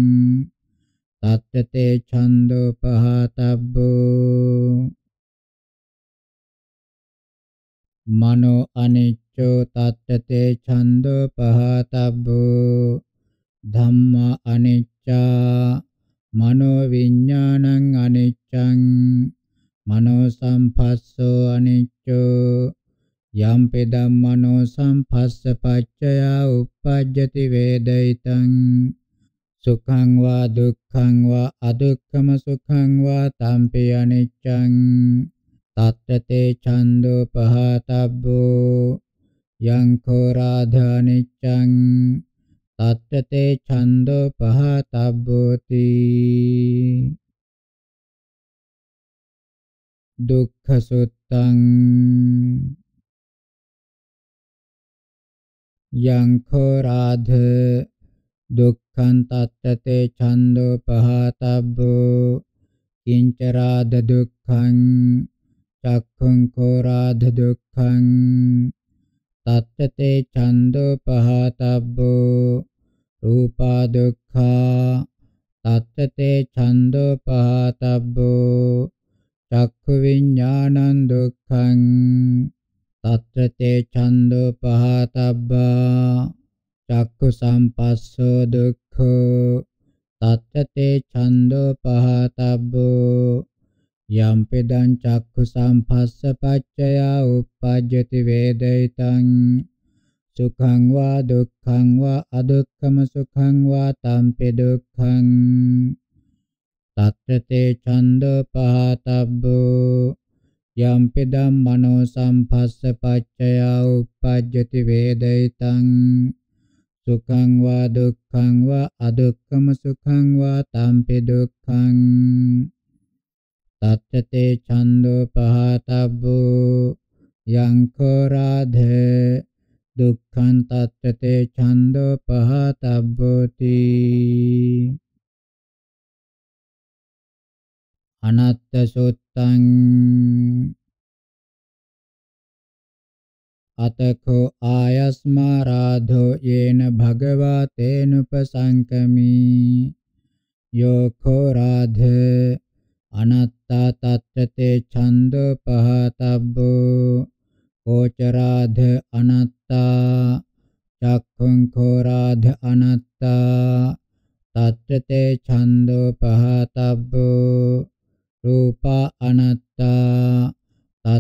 තත්තේ ඡන්தோපහතබ්බෝ මනෝ අනිච්චෝ තත්තේ ඡන්தோ පහතබ්බෝ ධම්මා අනිච්චා මනෝ විඥානං අනිච්චං මනෝ සංපස්සෝ අනිච්චෝ යම්පි ධම්මනෝ සංපස්ස පච්චය උප්පජ්ජති වේදිතං සුඛං වා දුක්ඛං වා අදුක්ඛම සුඛං වා තම්පි අනිච්ඡං తత్రతే ఛందోపహతబ్బో යං කෝ රාධානිච්ඡං తත්‍රතේ ඡන්தோපහතබ්බෝති දුක්ඛ සුත්තං යං කෝ රාධ දුක්ඛං తත්‍රතේ ඡන්தோපහතබ්බෝ කිංච රාධ දුක්ඛං චක්ඛුං කෝ රාධ දුක්ඛං තත්තේ ඡන්தோපහතබ්බෝ රූපා දුක්ඛා තත්තේ ඡන්தோපහතබ්බෝ චක්ඛු විඥානං දුක්ඛං තත්තේ ඡන්தோපහතබ්බා චක්ඛු සම්පස්සෝ දුක්ඛෝ තත්තේ ඡන්தோපහතබ්බෝ යම්පෙදං චක්ඛු සම්පස්ස පච්චයා uppajjati වේදිතං සුඛං වා දුක්ඛං වා අදුක්ඛම සුඛං වා තම්පි දුක්ඛං තත්ත්‍තේ ඡන්தோ පහතබ්බෝ යම්පෙදං මනෝ සම්පස්ස පච්චයා uppajjati වේදිතං සුඛං වා දුක්ඛං වා අදුක්ඛම සුඛං වා තම්පි දුක්ඛං තච්චතේ ඡන්தோ පහතබ්බෝ යං කොරාධ දුක්ඛං තච්චතේ ඡන්தோ පහතබ්බෝති අනත්ත සුත්තං අතකෝ ආයස්මා රාධෝ යේන භගවා තේනුපසංකමි යෝඛෝ රාධ අනත්ත යත්තා తත්‍රතේ ඡන්தோ පහතබ්බෝ කෝචරාධ අනත්තා චක්ඛුං කෝරාධ අනත්තා తත්‍රතේ ඡන්தோ පහතබ්බෝ රූපා අනත්තා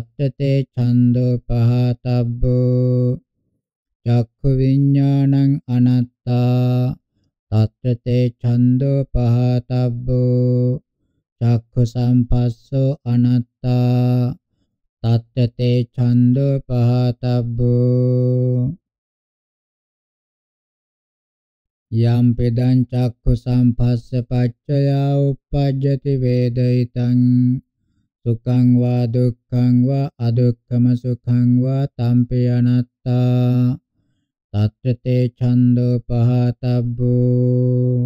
తත්‍රතේ ඡන්தோ පහතබ්බෝ චක්ඛු විඤ්ඤාණං අනත්තා తත්‍රතේ ඡන්தோ පහතබ්බෝ චක්ඛු සම්පස්සෝ අනත්තා තත්තේ ඡන්தோ පහතබ්බෝ යම් පෙදං චක්ඛු සම්පස්ස පච්චයා උප්පජ්ජති වේදිතං සුඛං වා දුක්ඛං වා අදුක්ඛම සුඛං වා තම්පි අනත්තා තත්තේ ඡන්தோ පහතබ්බෝ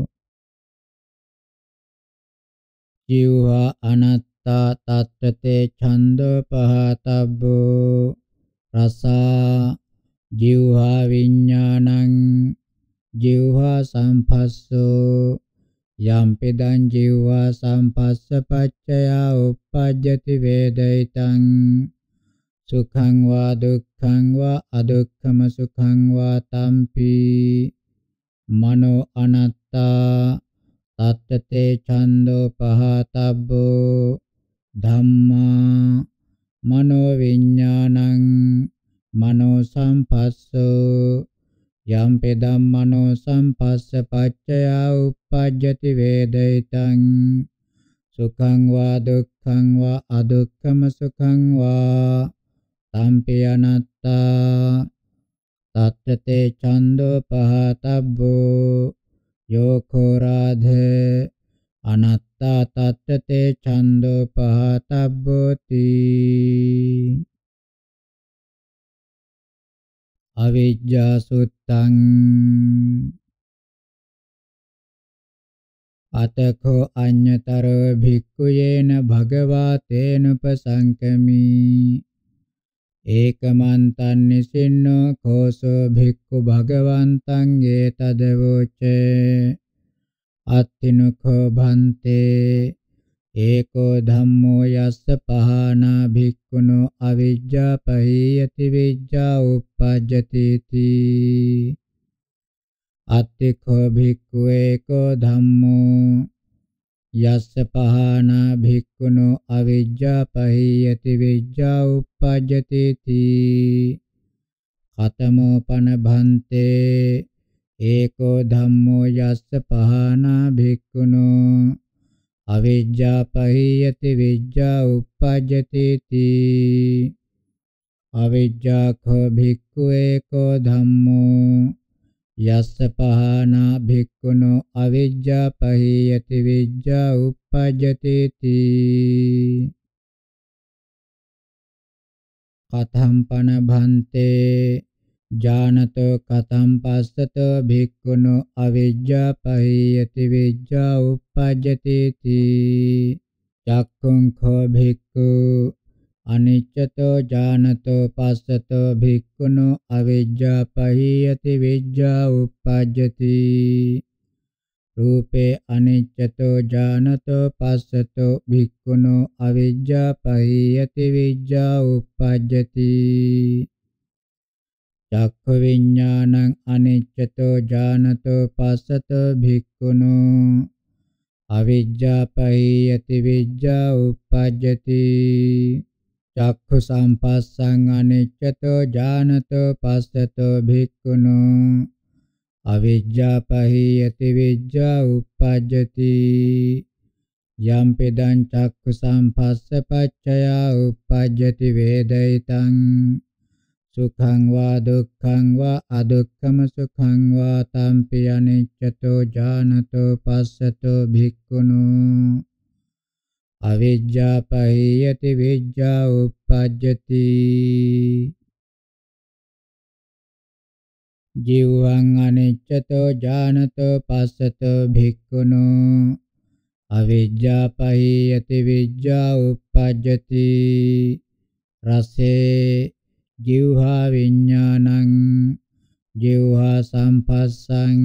ජීවා අනත්තා තත්ත්‍තේ ඡන්දපහතබ්බෝ රසා ජීවා විඥානං ජීවා සංපස්සෝ යම්පිදං ජීවා සංපස්ස පච්චයා uppajjati වේදිතං සුඛං වා දුක්ඛං වා අදුක්ඛම සුඛං වා තම්පි මනෝ අනත්තා තත්තතේ ඡන්தோ පහතබ්බෝ ධම්මා මනෝ විඥානං මනෝ සම්පස්සෝ යම් පෙදම් මනෝ සම්පස්ස පච්චය උප්පජ්ජති වේදිතං සුඛං වා දුක්ඛං වා අදුක්ඛම සුඛං වා තම්පි අනත්තා තත්තතේ ඡන්தோ පහතබ්බෝ යෝකෝ රාධ අනත්තා තත්තේ ඡන්தோ පහතබ්බෝති අවිජ්ජා සුත්තං අතකෝ අඤ්‍යතරෝ භික්ඛුයේන භගවා තේනුපසංකමී ඒකමන්තං නිසින්නෝ කෝසෝ භික්ඛු භගවන්තං ඒතදවෝච අත්තිනුඛෝ භන්තේ ඒකෝ ධම්මෝ යස්ස පහනා භික්ඛුනෝ අවිජ්ජා පහීයති විජ්ජා උප්පජ්ජති තී අත්තිඛෝ භික්ඛු ඒකෝ ධම්මෝ යස්ස පහනා භික්ඛුනෝ අවිජ්ජා පහියති විජ්ජා උප්පජ්ජති තී කතමෝ පන භන්තේ ඒකෝ ධම්මෝ යස්ස පහනා භික්ඛුනෝ අවිජ්ජා පහියති විජ්ජා උප්පජ්ජති තී අවිජ්ජා කෝ භික්ඛු ඒකෝ ධම්මෝ යස්ස පහනා භික්ඛුනෝ අවිජ්ජා පහේයති විජ්ජා uppajjati කතම් පන භන්තේ ජානතෝ කතම් පස්සතෝ භික්ඛුනෝ අවිජ්ජා පහේයති විජ්ජා uppajjati චක්ඛුං කෝ භික්ඛු අනිච්චතෝ ඥානතෝ පස්සතෝ භික්ඛුනෝ අවිජ්ජා පහියති විජ්ජා උප්පජ්ජති රූපේ අනිච්චතෝ ඥානතෝ පස්සතෝ භික්ඛුනෝ අවිජ්ජා පහියති විජ්ජා උප්පජ්ජති චක්ඛ විඥානං අනිච්චතෝ ඥානතෝ පස්සතෝ භික්ඛුනෝ අවිජ්ජා පහියති විජ්ජා උප්පජ්ජති චක්ඛු සම්පස්සං අනිච්චතෝ ඥානතෝ පස්සතෝ භික්ඛුනෝ අවිජ්ජා පහීයති විජ්ජා උප්පජ්ජති යම් පෙදං චක්ඛු සම්පස්ස පච්චයා උප්පජ්ජති වේදිතං සුඛං වා දුක්ඛං වා අදුක්ඛම සුඛං වා තම්පි අනිච්චතෝ ඥානතෝ පස්සතෝ භික්ඛුනෝ අවිජ්ජා පහේයති විජ්ජා උප්පජ්ජති ජීවං අනිච්චතෝ ඥානතෝ පස්සතෝ භික්ඛුනෝ අවිජ්ජා පහේයති විජ්ජා උප්පජ්ජති රසේ ජීවහා විඥානං ජීවහා සම්පස්සං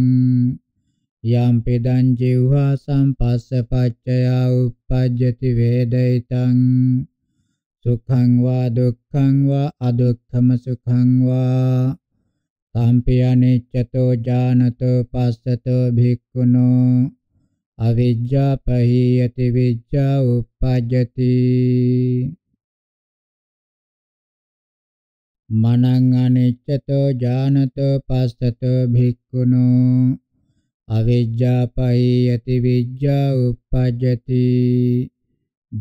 යම් පෙදං ජීවහා සම්පස්ස පච්චයා uppajjati වේදිතං සුඛං වා දුක්ඛං වා අදුක්ඛම සුඛං වා සම්පි අනිච්චතෝ ඥානතෝ පස්සතෝ භික්ඛුනෝ අවිජ්ජා පහීයති විජ්ජා uppajjati මනං අනිච්චතෝ ඥානතෝ පස්සතෝ භික්ඛුනෝ අවිජ්ජාපහීයති විජ්ජා උප්පජ්ජති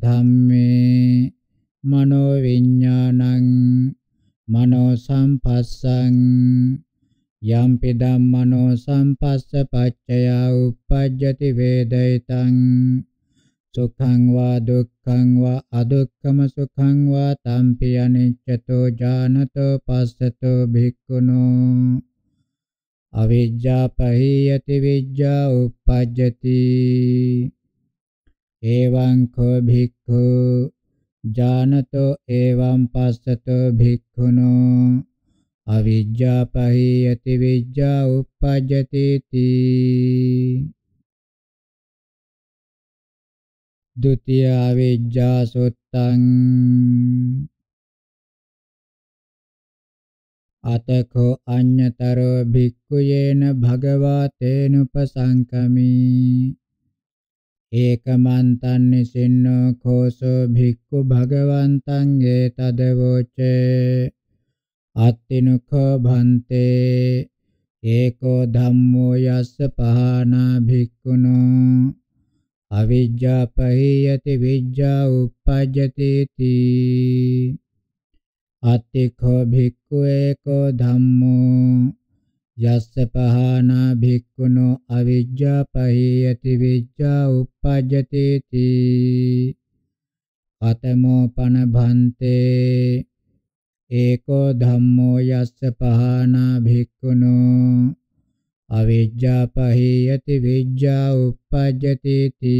ධම්මේ මනෝ විඥානං මනෝ සම්පස්සං යම්පි ධම්මනෝ සම්පස්ස පච්චය උප්පජ්ජති වේදිතං සුඛං වා දුක්ඛං වා අදුක්ඛම සුඛං වා තම්පි අනිච්චතෝ ඥානතෝ පස්සතෝ භික්ඛුනෝ අවිජ්ජා පහීයති විජ්ජා උප්පජ්ජති එවං කෝ භික්ඛු ජානතෝ එවං පස්සතෝ භික්ඛුනෝ අවිජ්ජා පහීයති විජ්ජා උප්පජ්ජති තී ဒုတိယ අවිජ්ජා සුත්තං අතකෝ අඤ්ඤතරෝ භික්ඛුයේන භගවා තේනුපසංකමී ඒකමන්තං නිසින්නෝ කෝසෝ භික්ඛු භගවන්තං ඒතදවෝචේ අත්තිනුඛෝ භන්තේ ඒකෝ ධම්මෝ යස්ස පහනා භික්ඛුනෝ අවිජ්ජාපහීයති විජ්ජා උප්පජ්ජති තී අත්තිඛෝ භික්ඛුවේකෝ ධම්මෝ යස්ස පහනා භික්ඛුනෝ අවිජ්ජා පහීයති විජ්ජා uppajjati ti අතමෝ පන භන්තේ ඒකෝ ධම්මෝ යස්ස පහනා භික්ඛුනෝ අවිජ්ජා පහීයති විජ්ජා uppajjati ti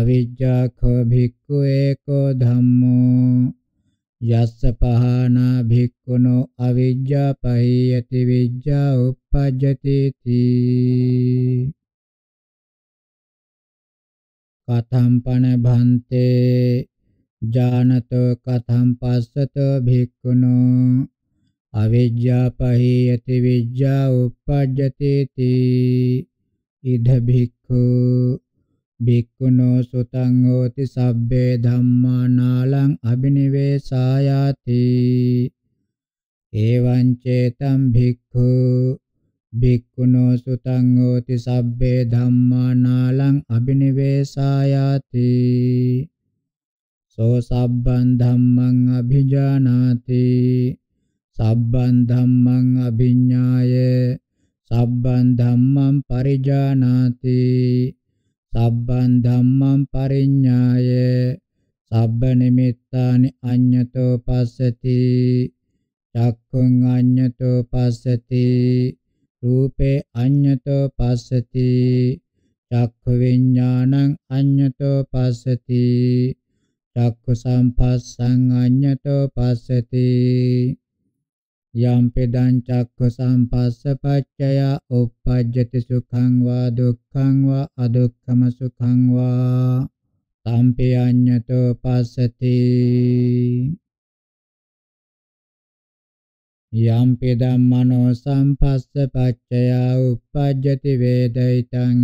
අවිජ්ජා කෝ භික්ඛු ඒකෝ ධම්මෝ යස්ස පහනා භික්ඛුනෝ අවිජ්ජා පහේයති විජ්ජා උප්පජ්ජති තී කතම්පන භන්තේ ජානතෝ කතම් පස්සතෝ භික්ඛුනෝ අවිජ්ජා පහේයති විජ්ජා උප්පජ්ජති තී ඉද භික්ඛු භික්ඛුනෝ සුතං හෝති සබ්බේ ධම්මා නාලං අබිනිවේසායාති එවං චේතම් භික්ඛු භික්ඛුනෝ සුතං හෝති සබ්බේ ධම්මා නාලං අබිනිවේසායාති සෝ සබ්බං ධම්මං අභිජානාති සබ්බං ධම්මං අභිඤ්ඤාය සබ්බං ධම්මං පරිජානාති සබ්බන් ධම්මං පරිඤ්ඤාය සබ්බ නිමිත්තානි අඤ්ඤතෝ පස්සති චක්ඛුං අඤ්ඤතෝ පස්සති රූපේ අඤ්ඤතෝ පස්සති චක්ඛු විඥානං අඤ්ඤතෝ පස්සති චක්ඛු සම්පස්සං අඤ්ඤතෝ පස්සති යම්පෙදං චක්ඛ සම්පස්ස පච්චය uppajjati සුඛං වා දුක්ඛං වා අදුක්ඛම සුඛං වා තම්පි අඤ්ඤතෝ පස්සති යම්පෙදං මනෝ සම්පස්ස පච්චය uppajjati වේදිතං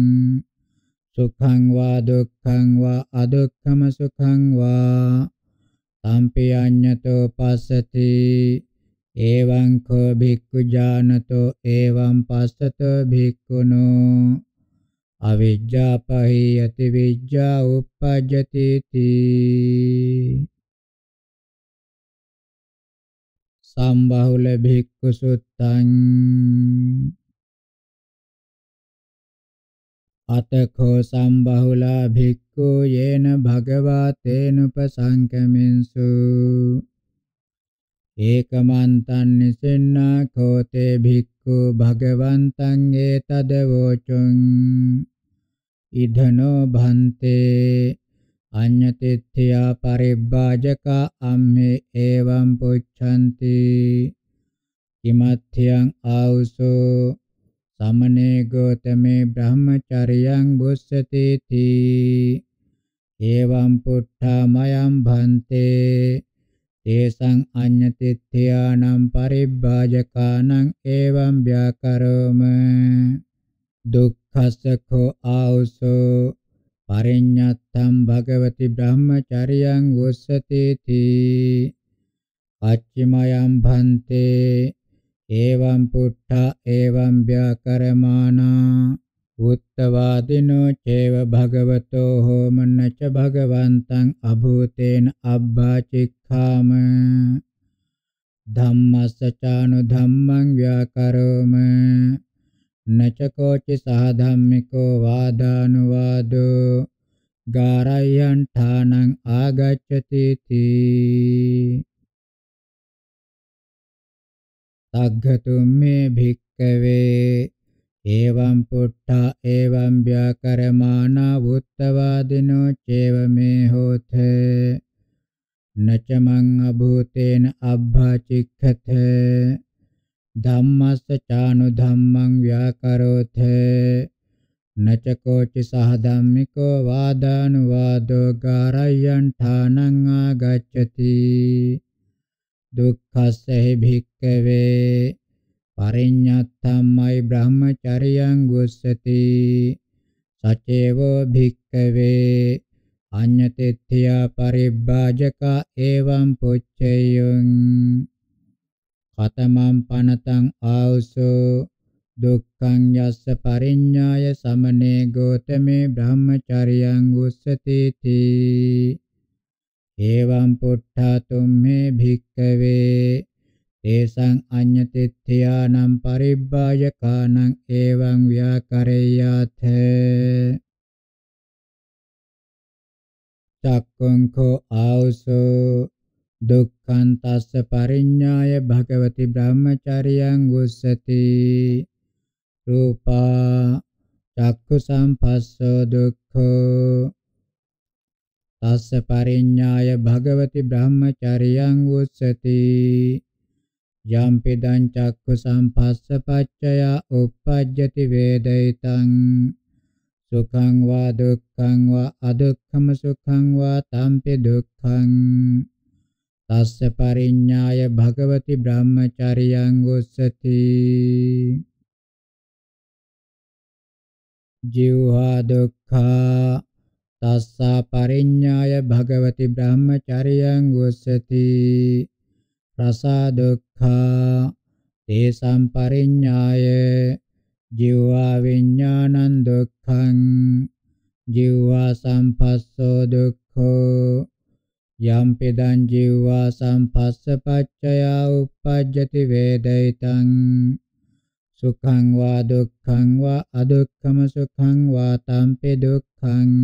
සුඛං වා දුක්ඛං වා අදුක්ඛම සුඛං වා තම්පි අඤ්ඤතෝ පස්සති එවං කෝ භික්ඛු ඥානතෝ එවං පස්සතෝ භික්ඛුනෝ අවිජ්ජා පහියති විජ්ජා උප්පජ්ජති තී සම්බහුල භික්ඛු සුත්තං අතඛෝ සම්බහුලා භික්ඛු යේන භගවා තේනුපසංකමින්සු ඒකමන්තං නිසින්නා කෝතේ භික්ඛු භගවන්තං ඒතදවෝචුං ඉදනෝ භන්තේ අඤ්ඤතිත්‍ත්‍යා පරිබ්බාජක අම්මේ එවං පුච්ඡanti කිමත්‍යං ආවුසෝ සමනේ ගෝතමේ බ්‍රහ්මචර්යං බුස්සති තී එවං පුට්ඨමයං භන්තේ තේසං අඤ්ඤතිත්‍යානම් පරිබ්බාජකානං එවං ව්‍යාකරෝම දුක්ඛසඛෝ ආවසෝ පරිඤ්ඤත්තම් භගවති බ්‍රහ්මචරියං වොස්සති තී පච්චිමයම් භන්තේ එවං පුට්ඨ එවං ව්‍යාකරමානා උත්තවාදිනෝ චේව භගවතෝ හෝමනච භගවන්තං අභූතේන අබ්බාචික්ඛාම ධම්මස්සචානු ධම්මං ව්‍යාකරෝම නචකෝචි සාධම්මිකෝ වාදානුවාදෝ ගාරයන් ථානං ආගච්ඡති තී තග්ගතුම් මේ භික්කවේ एवं पुट्ठा एवं व्याकरमाणा भूतवादिनो चेव मे होथ न च मं अभूतेन अभ्भाचिक्खथ धम्मस्स चानुधम्मं व्याकरोथ न च कोचिसाधम्मिको वादानुवादो गारय्यण्ठानम् आगच्छति दुःखस्य हि भिक्खवे පරිඤ්ඤත්තම්මයි බ්‍රහ්මචරියං ගොස්සති සචේවෝ භික්ඛවේ අඤ්ඤතෙත්ත්‍යා පරිබ්බාජක එවං පුච්චයං කතමං පනතං ආවසෝ දුක්ඛං යස්ස පරිඤ්ඤාය සමනේ ගෝතමේ බ්‍රහ්මචරියං උස්සති තී එවං පුට්ඨා තුම්මේ භික්ඛවේ තේසං අඤ්ඤතිත්‍යානම් පරිබ්බායකානං එවං ව්‍යාකරේයාත චක්ඛං කෝ ආවසෝ දුක්ඛං තස්ස පරිඤ්ඤාය භගවති බ්‍රහ්මචර්යං උස්සති රූපා චක්ඛු සම්පස්සෝ දුක්ඛෝ තස්ස පරිඤ්ඤාය භගවති බ්‍රහ්මචර්යං උස්සති යම්පිදං චක්ඛු සම්පස්ස පච්චය උප්පජ්ජති වේදිතං සුඛං වා දුක්ඛං වා අදුක්ඛම සුඛං වා තම්පි දුක්ඛං තස්ස පරිඤ්ඤාය භගවති බ්‍රහ්මචරියං උස්සති ජීවහා දුක්ඛා තස්සා පරිඤ්ඤාය භගවති බ්‍රහ්මචරියං උස්සති රසා දුක් සම්පටිපක්ඛා තේසම් පරිඤ්ඤාය ජීවා විඥානං දුක්ඛං ජීවා සම්පස්සෝ දුක්ඛෝ යම් පිදං ජීවා සම්පස්ස පච්චය උප්පජ්ජති වේදිතං සුඛං වා දුක්ඛං වා අදුක්ඛම සුඛං වා තම්පි දුක්ඛං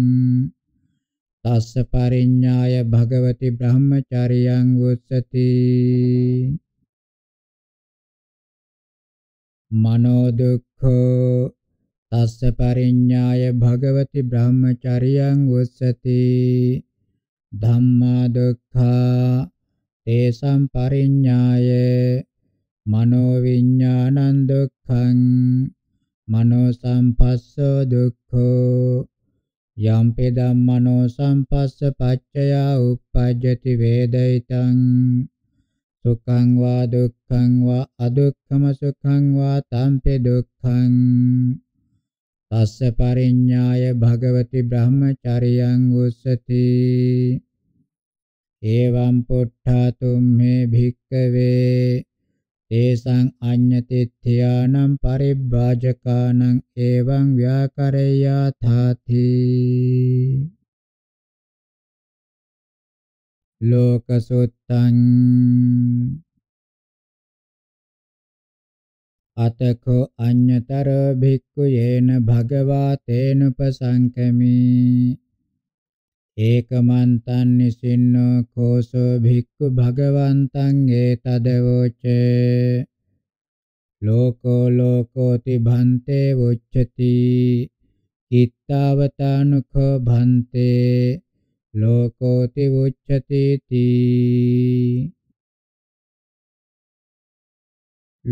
තස්ස පරිඤ්ඤාය භගවති බ්‍රහ්මචාරියං වොස්සති මනෝ දුක්ඛෝ තස්ස පරිඤ්ඤාය භගවති බ්‍රහ්මචරියං උස්සති ධම්මා දුක්ඛා තේසම් පරිඤ්ඤාය මනෝ විඥානං දුක්ඛං මනෝ සම්පස්සෝ දුක්ඛෝ යම්පි ධම්මනෝ සම්පස්ස පච්චයා uppajjati වේදිතං සුඛං වා දුක්ඛං වා අදුක්ඛම සුඛං වා තම්පි දුක්ඛං තස්ස පරිඤ්ඤාය භගවති බ්‍රහ්මචරියං උස්සති එවං පුට්ඨාතුම් මේ භික්කවේ තේසං අඤ්ඤතිත්‍යානම් පරිබ්බාජකානං එවං ව්‍යාකරය්‍යා තාති ලෝකසුත්තං අතකෝ අඤ්‍යතර භික්ඛු යේන භගවා තේනුපසංකමි ඒකමන්තං නිසින්නෝ කෝසෝ භික්ඛු භගවන්තං ඒතදවෝච ලෝකෝ ලෝකෝති භන්තේ උච්චති කිත්තාවතානුඛෝ භන්තේ ලෝකෝති උච්චති තී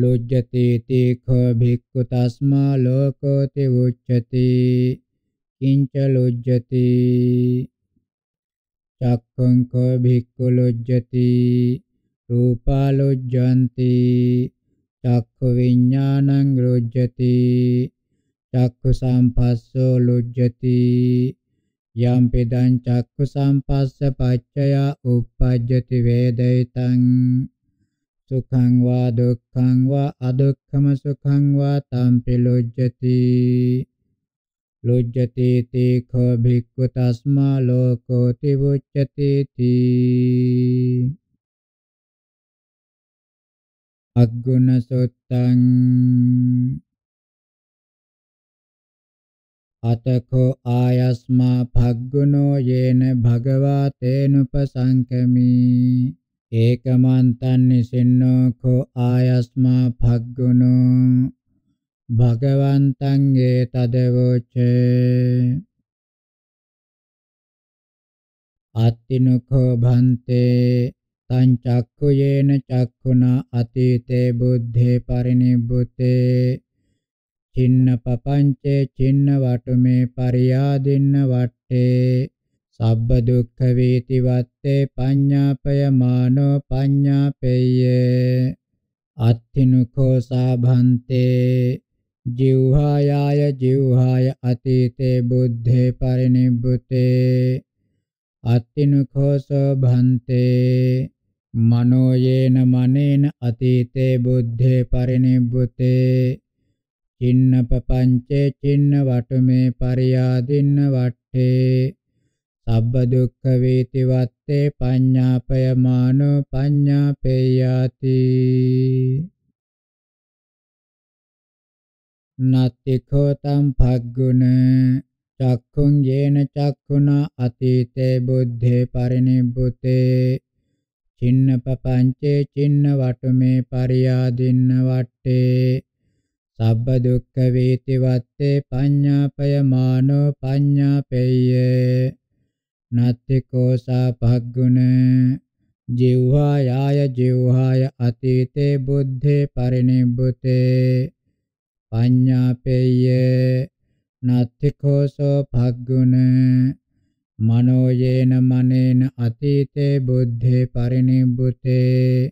ලොජ්ජති තේඛ භික්ඛු තස්මා ලෝකෝති උච්චති කිංච ලොජ්ජති චක්ඛං කෝ භික්ඛු ලොජ්ජති රූපා ලොජ්ජಂತಿ චක්ඛු විඥානං ලොජ්ජති චක්ඛු සම්පස්සෝ ලොජ්ජති යම් පිදං චක්කු සම්පස්ස පච්චයා උප්පජ්ජති වේදිතං සුඛං වා දුක්ඛං වා අදුක්ඛම සුඛං වා තම්පි ලොජ්ජති ලොජ්ජති තේඛෝ භික්ඛු තස්මා ලෝකෝ තිවුච්ඡති තී අග්ගුණ සොත්තං අතකෝ ආයස්මා භග්ගුනෝ යේන භගවා තේනුපසංකමි ඒකමන්තං නිසින්නෝ කෝ ආයස්මා භග්ගුනෝ භගවන්තං යේ තදවෝචේ අත්තිනුඛෝ භන්තේ තං චක්ඛුයේන චක්ඛුනා අතීතේ බුද්ධේ පරිනිබ්බුතේ චින්න පපංචේ චින්න වටුමේ පරියාදින්න වට්ටේ සබ්බ දුක්ඛ වේති වත්තේ පඤ්ඤාපය මානෝ පඤ්ඤාපෙය්‍ය අත්තිනුකෝ සාභන්තේ ජීවහායාය ජීවහාය අතීතේ බුද්ධේ පරිනිබ්බුතේ අත්තිනුකෝසෝ භන්තේ මනෝයේන මනේන අතීතේ බුද්ධේ පරිනිබ්බුතේ චින්න පపంచේ චින්න වටමේ පරියාදින්න වට්ඨේ සබ්බ දුක්ඛ වේති වත්තේ පඤ්ඤාපය මානෝ පඤ්ඤාපේයාති නත්තිඛෝ තම් භග්ගුණ චක්ඛුං යේන චක්ඛුනා අතීතේ බුද්ධේ පරිනිබ්බුතේ චින්න පపంచේ චින්න වටමේ පරියාදින්න වට්ඨේ සබ්බ දුක්ඛ වේති වත්තේ පඤ්ඤාපයමානෝ පඤ්ඤාපෙය්‍ය නත්තිකෝ සාපග්ගුණ ජීවහාය ජීවහාය අතීතේ බුද්ධේ පරිනිබ්බුතේ පඤ්ඤාපෙය්‍ය නත්තිකෝ සෝපග්ගුණ මනෝයේන මනේන අතීතේ බුද්ධේ පරිනිබ්බුතේ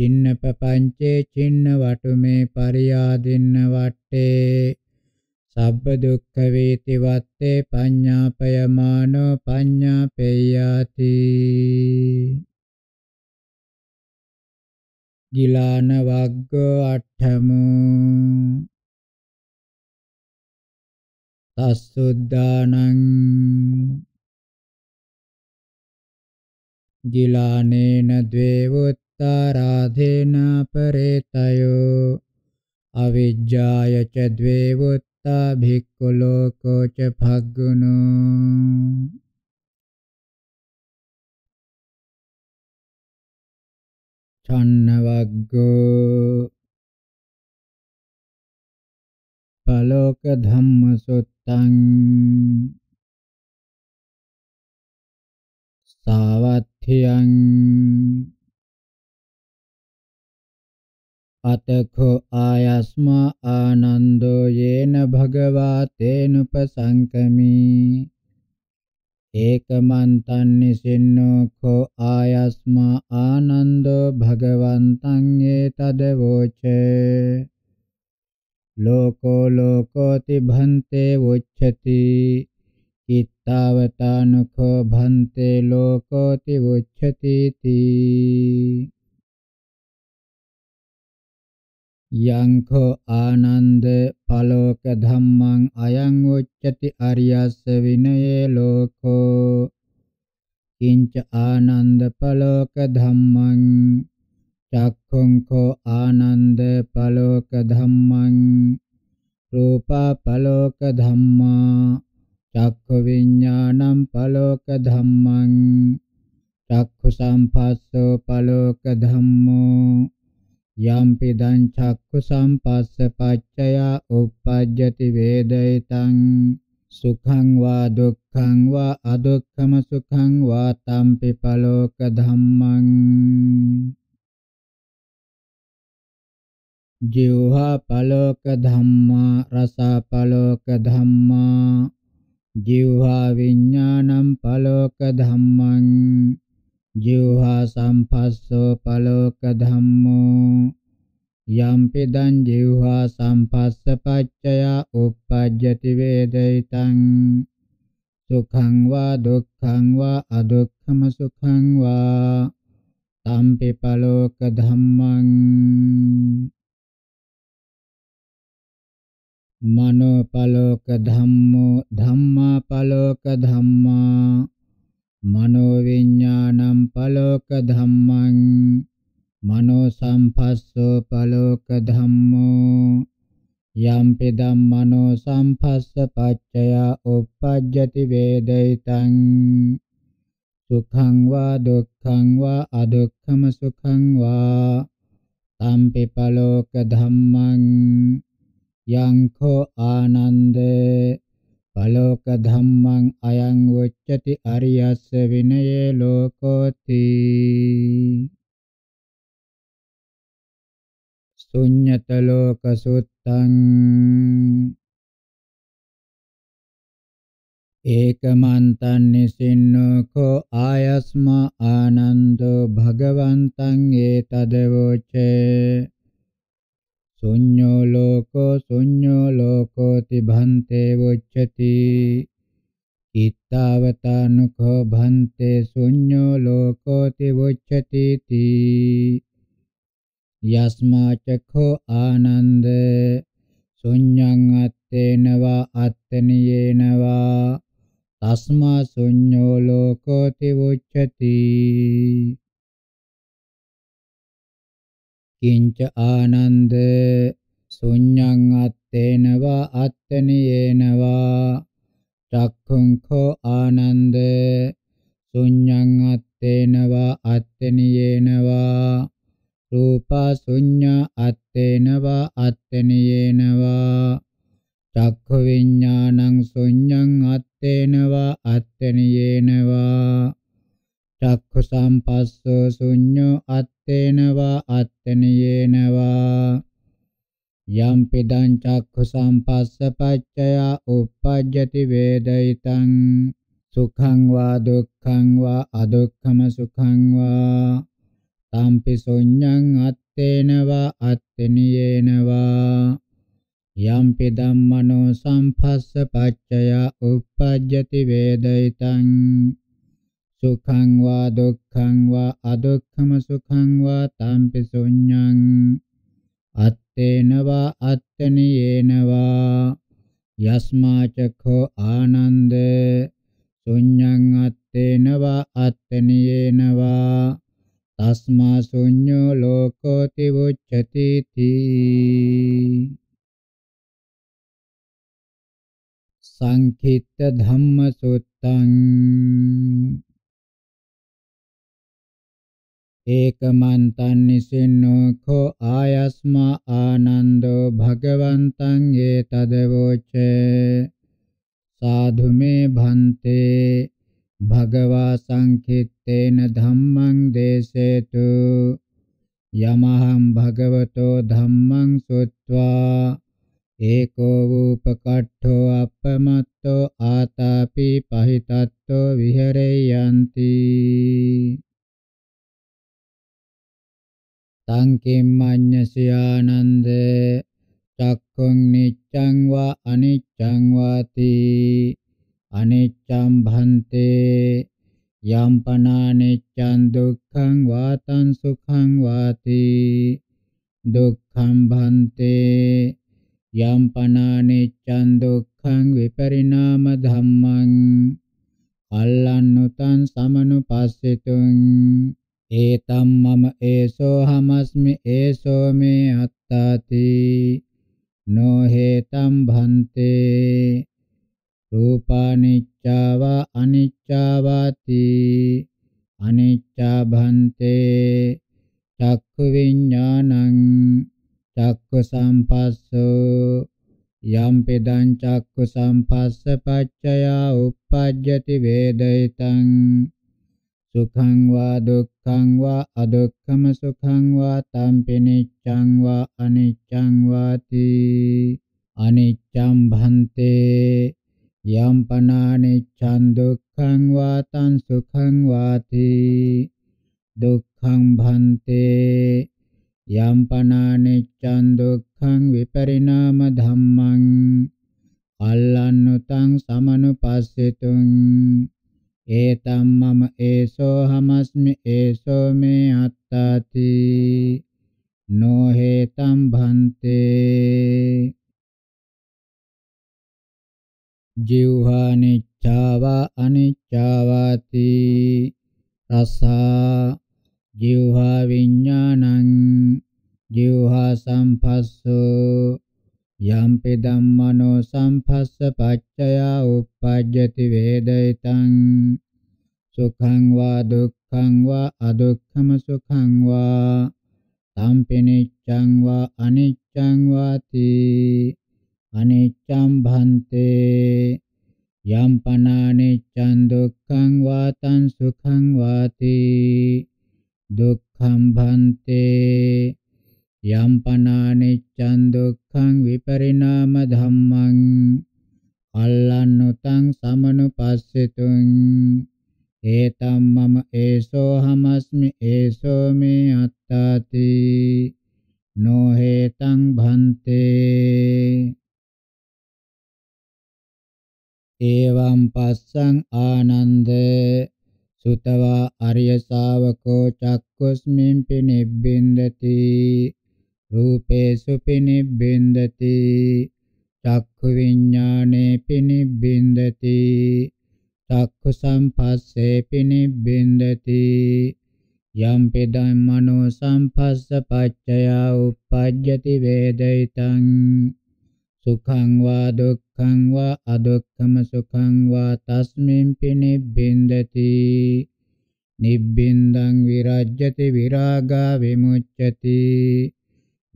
චින්න පපංචේ චින්න වටුමේ පරියාදින්න වට්ටේ සබ්බ දුක්ඛ වේති වත්තේ පඤ්ඤාපයමානෝ පඤ්ඤාපේයාති ගිලාන වග්ගෝ අට්ඨමෝ තස්සුද්ධානං ගිලානේන ද්වේවොත් उत्तराधेनापरेतयो अविद्याय च द्वेवोत्ता भिक्कुलोको च फग्गुनो छन्नवग्गो पलोकधम्मसुत्तं सावथ्यं අතඛෝ ආයස්මා ආනන්දෝ යේන භගවා තේනුපසංකමී ඒකමන්තං නිසින්නෝ ඛෝ ආයස්මා ආනන්දෝ භගවන්තං ඒතදවෝච ලෝකෝ ලෝකෝති භන්තේ උච්චති කිත්තාවතානඛෝ භන්තේ ලෝකෝති උච්චති තී යංඛෝ ආනන්ද පලෝක ධම්මං අයං උච්චති අරියස්ස විනයේ ලෝකෝ කිංච ආනන්ද පලෝක ධම්මං චක්ඛුං කෝ ආනන්ද පලෝක ධම්මං රූපා පලෝක ධම්මා චක්ඛු විඥානං පලෝක ධම්මං චක්ඛු සම්පස්සෝ පලෝක ධම්මෝ යම්පිදං චක්කු සම්පස්ස පච්චයා උප්පජ්ජති වේදිතං සුඛං වා දුක්ඛං වා අදුක්ඛම සුඛං වා තම්පි පලෝක ධම්මං ජීවහා පලෝක ධම්මා රසා පලෝක ධම්මා ජීවහා විඥානං පලෝක ධම්මං ජීවහා සම්පස්සෝ පලෝක ධම්මෝ යම්පිදං ජීවහා සම්පස්ස පච්චය උප්පජ්ජති වේදිතං සුඛං වා දුක්ඛං වා අදුක්ඛම සුඛං වා තම්පි පලෝක ධම්මං මනෝ පලෝක ධම්මෝ ධම්මා පලෝක ධම්මා මනෝ විඥානං පලෝක ධම්මං මනෝ සම්පස්සෝ පලෝක ධම්මෝ යම්පි ධම්මනෝ සම්පස්ස පච්චය උප්පජ්ජති වේදිතං සුඛං වා දුක්ඛං වා අදුක්ඛම සුඛං වා තම්පි පලෝක ධම්මං යං කෝ ආනන්දේ පලෝක ධම්මං අයං වොච්චති අරියස්ස විනයේ ලෝකෝති ශුඤ්ඤත ලෝක සුත්තං ඒකමන්තං නිසින්නෝ කෝ ආයස්මා ආනන්දෝ භගවන්තං ඒතදවෝචේ शून्यो लोको शून्यो लोकोति भन्ते वोच्यति चित्तावतानुखो भन्ते शून्यो लोकोति वोच्यतीति यस्माचखो आनन्द शून्यं अत्तेन वा अत्तनियेन वा तस्मा शून्यो लोकोति वोच्यति කිංච ආනන්ද ශුඤ්ඤං අත්තේනවා අත්තනියේනවා චක්ඛුං කෝ ආනන්ද ශුඤ්ඤං අත්තේනවා අත්තනියේනවා රූපා ශුඤ්ඤ අත්තේනවා අත්තනියේනවා චක්ඛ විඥානං ශුඤ්ඤං අත්තේනවා අත්තනියේනවා චක්ඛු සම්පස්සෝ ශුඤ්ඤෝ අත්තේනවා අත්තනියේනවා යම් පිදං චක්ඛු සම්පස්ස පච්චය උප්පජ්ජති වේදිතං සුඛං වා දුක්ඛං වා අදුක්ඛම සුඛං වා තම්පි ශුඤ්ඤං අත්තේනවා අත්තනියේනවා යම්පි ධම්මනෝ සම්පස්ස පච්චය උප්පජ්ජති වේදිතං සුඛං වා දුක්ඛං වා අදුක්ඛම සුඛං වා තම්පි ශුඤ්ඤං අත්තේන වා අත්තනියේන වා යස්මාචඛෝ ආනන්ද ශුඤ්ඤං අත්තේන වා අත්තනියේන වා තස්මා ශුඤ්ඤෝ ලෝකෝති වුච්ඡති තී සංඛිත්ත ධම්ම සුත්තං ඒකමන්තං නිසින්නෝ කෝ ආයස්මා ආනන්දෝ භගවන්තං ඒතදවෝච සාධු මේ භන්තේ භගවා සංකිට්ඨේන ධම්මං දේසේතු යමහං භගවතෝ ධම්මං සුත්වා ඒකෝ වූපකට්ඨෝ අපමත්තෝ ආතාපි පහිතත්තෝ විහෙරේ යන්ති තං කිම්මඤ්ඤසයානන්ද චක්ඛුං නිච්ඡං වා අනිච්ඡං වාති අනිච්ඡං භන්තේ යම්පනානිච්ඡං දුක්ඛං වාතං සුඛං වාති දුක්ඛං භන්තේ යම්පනානිච්ඡං දුක්ඛං විපරිණාම ධම්මං අල්ලන්නුතං සමනුපස්සිතුං ඒතම් මම ඒසෝ හමස්මි ඒසෝ මේ අත්තාති නොහෙතම් භන්තේ රූපානිච්චාව අනිච්චාවාති අනිච්චා භන්තේ චක්ඛු විඥානං චක්ඛු සම්පස්සෝ යම් පෙදං චක්ඛු සම්පස්ස පච්චයා uppajjati වේදිතං සුඛං වා දුක්ඛං වා අදුක්ඛම සුඛං වා තම්පි නිච්ඡං වා අනිච්ඡං වාති අනිච්ඡං භන්තේ යම් පනානිච්ඡං දුක්ඛං වා තං සුඛං වාති දුක්ඛං භන්තේ යම් පනානිච්ඡං දුක්ඛං විපරිණාම ධම්මං අල්ලන්නුතං සමනුපස්සෙතුං ඒතම් මම ඒසෝ හමස්මි ඒසෝ මේ අත්තාති නොහෙතම් භන්තේ ජීවහානිච්ඡාවා අනිච්ඡාවාති රසා ජීවහා විඥානං ජීවහා සම්පස්සෝ යම්පි ධම්මනෝ සම්පස්ස පච්චයා uppajjati වේදිතං සුඛං වා දුක්ඛං වා අදුක්ඛම සුඛං වා තම්පි නිච්ඡං වා අනිච්ඡං වාති අනිච්ඡං භන්තේ යම් පනානිච්ඡං දුක්ඛං වාතං සුඛං වාති දුක්ඛං භන්තේ යම්පනානිච්ඡන් දුක්ඛං විපරිණාම ධම්මං අල්ලන්නුතං සමනුපස්සෙතුං ඒතම් මම ඒසෝ හමස්මි ඒසෝ මේ අත්තාති නොහෙතං භන්තේ ඒවම් පස්සං ආනන්ද සුතවා අරිය ශාවකෝ චක්කුස්මින් පිනිබ්බින්දති රූපේසු පිනිබ්බින්දති චක්ඛු විඥානේ පිනිබ්බින්දති චක්ඛු සම්පස්සේ පිනිබ්බින්දති යම් පෙදම් මනෝ සම්පස්ස පච්චය උප්පජ්ජති වේදිතං සුඛං වා දුක්ඛං වා අදුක්ඛම සුඛං වා තස්මින් පිනිබ්බින්දති නිබ්බින්දං විරජ්‍යති විරාගා විමුච්ඡති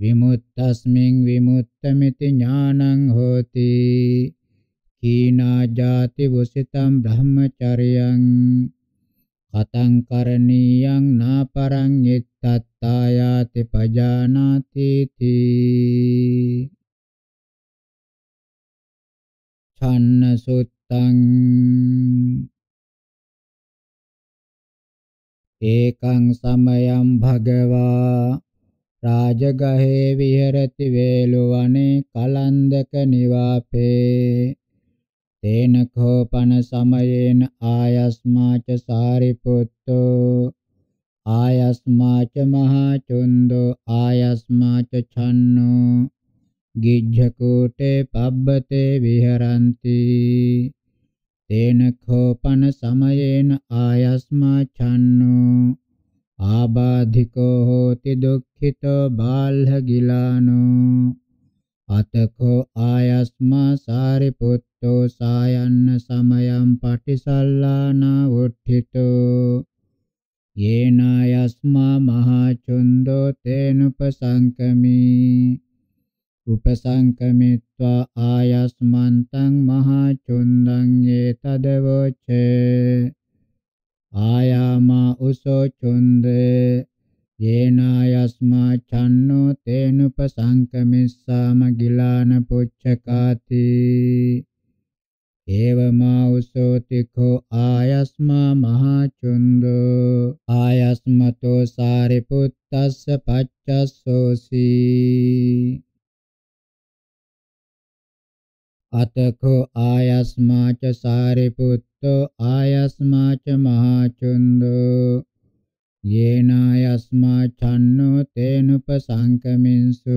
විමුක්තස්මින් විමුක්තമിതി ඥානං හෝති කීනා ජාති වසිතම් බ්‍රහ්මචර්යං කතං කරණීයං නාපරං එත්තත්තායාති පජානාති තී ඡන්න සුත්තං ඒකං සමයං භගවා රාජගහේ විහෙරති වේලුවනේ කලන්දක නිවාපේ තේන කෝපන සමයේන ආයස්මාච සාරිපුත්තෝ ආයස්මාච මහා චුන්දෝ ආයස්මාච ඡන්නෝ ගිජ්ජකූටේ පබ්බතේ විහරಂತಿ තේන කෝපන සමයේන ආයස්මා ඡන්නෝ ආබාධිකෝ හෝති දුක්ඛිතෝ බාල්හ ගිලානෝ අතකෝ ආයස්මා සාරිපුත්තෝ සායන්න සමයම් පටිසල්ලානා වුට්ඨිතෝ යේනායස්මා මහචුන්දෝ තේනුපසංකමී උපසංකමිත්වා ආයස්මන්තං මහචුන්දං ඒතදවොච්චේ ආයාමා උසෝ චුන්දේ යේනායස්මා චන්නෝ තේනුපසංකමිස්සාම ගිලාන පුච්චකාති ඒවමා උසෝ තිඛෝ ආයස්මා මහා චුන්දෝ ආයස්මතෝ සාරිපුත්තස්ස පච්චස්සෝසී අතඛෝ ආයස්මා ච සාරිපුත්ත යතෝ ආයස්මාච මහචුන්දෝ යේනායස්මා චන්නෝ තේනුපසංකමින්සු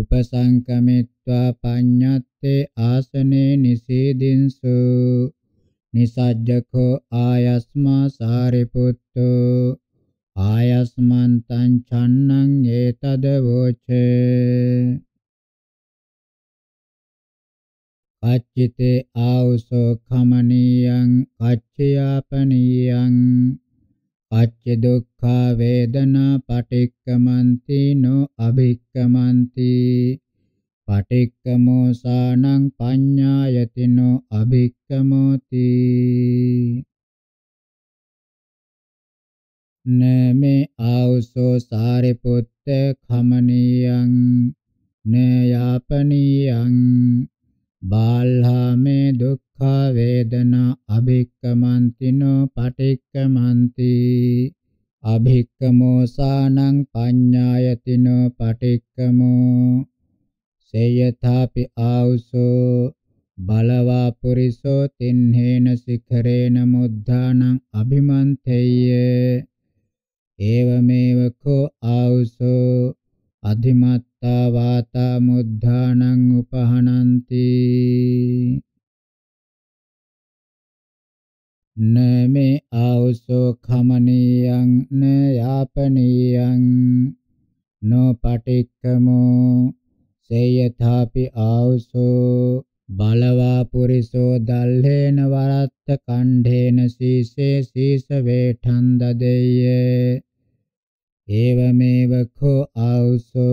උපසංකමිත්වා පඤ්ඤත්තේ ආසනේ නිසීදින්සු නිසජ්ජකෝ ආයස්මා සාරිපුත්තෝ ආයස්මන්තං චන්නං ඒතද වෝචේ අච්චිතේ ආවසෝ කමනියං කච්චයාපනියං පච්ච දුක්ඛා වේදනා පටික්කමන්ති නො අභික්කමන්ති පටික්කමෝ සානං පඤ්ඤායති නො අභික්කමෝති නමේ ආවසෝ සාරිපුත්ත කමනියං නයාපනියං බාල්හා මේ දුක්ඛ වේදනා අභික්කමන්තිනෝ පටික්කමන්ති අභික්කමෝ සානං පඤ්ඤායතිනෝ පටික්කමෝ සේයථාපි ආවුසෝ බලවා පුරිසෝ තින්හේන සිඛරේන මුද්ධානං අභිමන්තේය ඒවමේව කෝ ආවුසෝ අධිමත්තා වාතා මුද්ධානං උපහනಂತಿ නමේ ආවසෝ ඛමනියං න යාපනියං නොපටික්කමෝ සේයථාපි ආවසෝ බලවා පුරිසෝ දල්හේන වරත්ත කණ්ඩේන සීසේ සීස වේඨන් දදෙය්‍ය एवमेव खो आवसो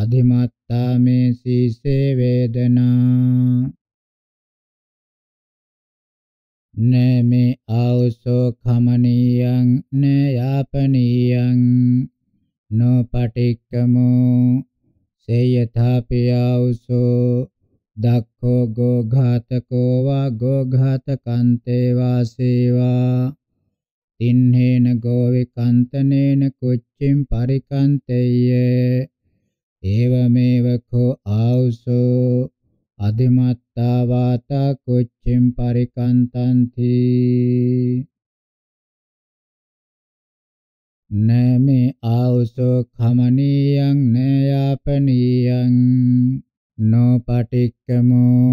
अधिमत्ता में शीसे वेदना न मे आवसो खमनीयं न यापनीयं नो पटिक्कमो से यथापि आवसो දක්ඛෝ ගෝඝාතකෝ වා ගෝඝාතකන්තේ වා සේවා තින්හේන ගෝවිකන්තනේන කුච්චින් පරිකන්තේය ඒවමේව කෝ ආවුසෝ අධිමත්තා වාතා කුච්චින් පරිකන්තන්ති නමේ ආවුසෝ ඛමනියං නයාපනියං නොපටික්කමෝ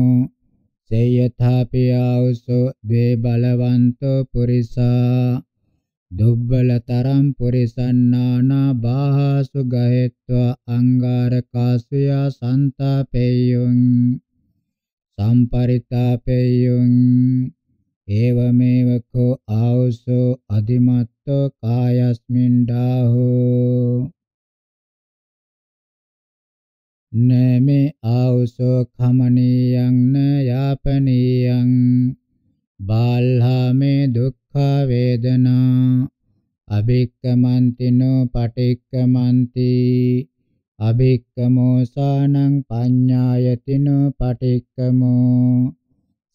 සේයථාපි ආවුසෝ ද්වේ බලවන්තෝ පුරිසා දුබ්බලතරම් පුරිසන්නානා බාහසු ගහෙත්වා අංගාරකාසුයා සන්තාපේයුං සම්පරිතාපේයුං ඒවමේව කෝ ආවසෝ අධිමත්තෝ කායස්මින් ඩාහෝ නමෙ ආවසෝ කමනීයං න යාපනීයං බාල්හාමේ දුක් දුක්ඛා වේදනා අබික්කමන්තිනෝ පටික්කමන්ති අබික්කමෝ සානං පඤ්ඤායතිනෝ පටික්කමෝ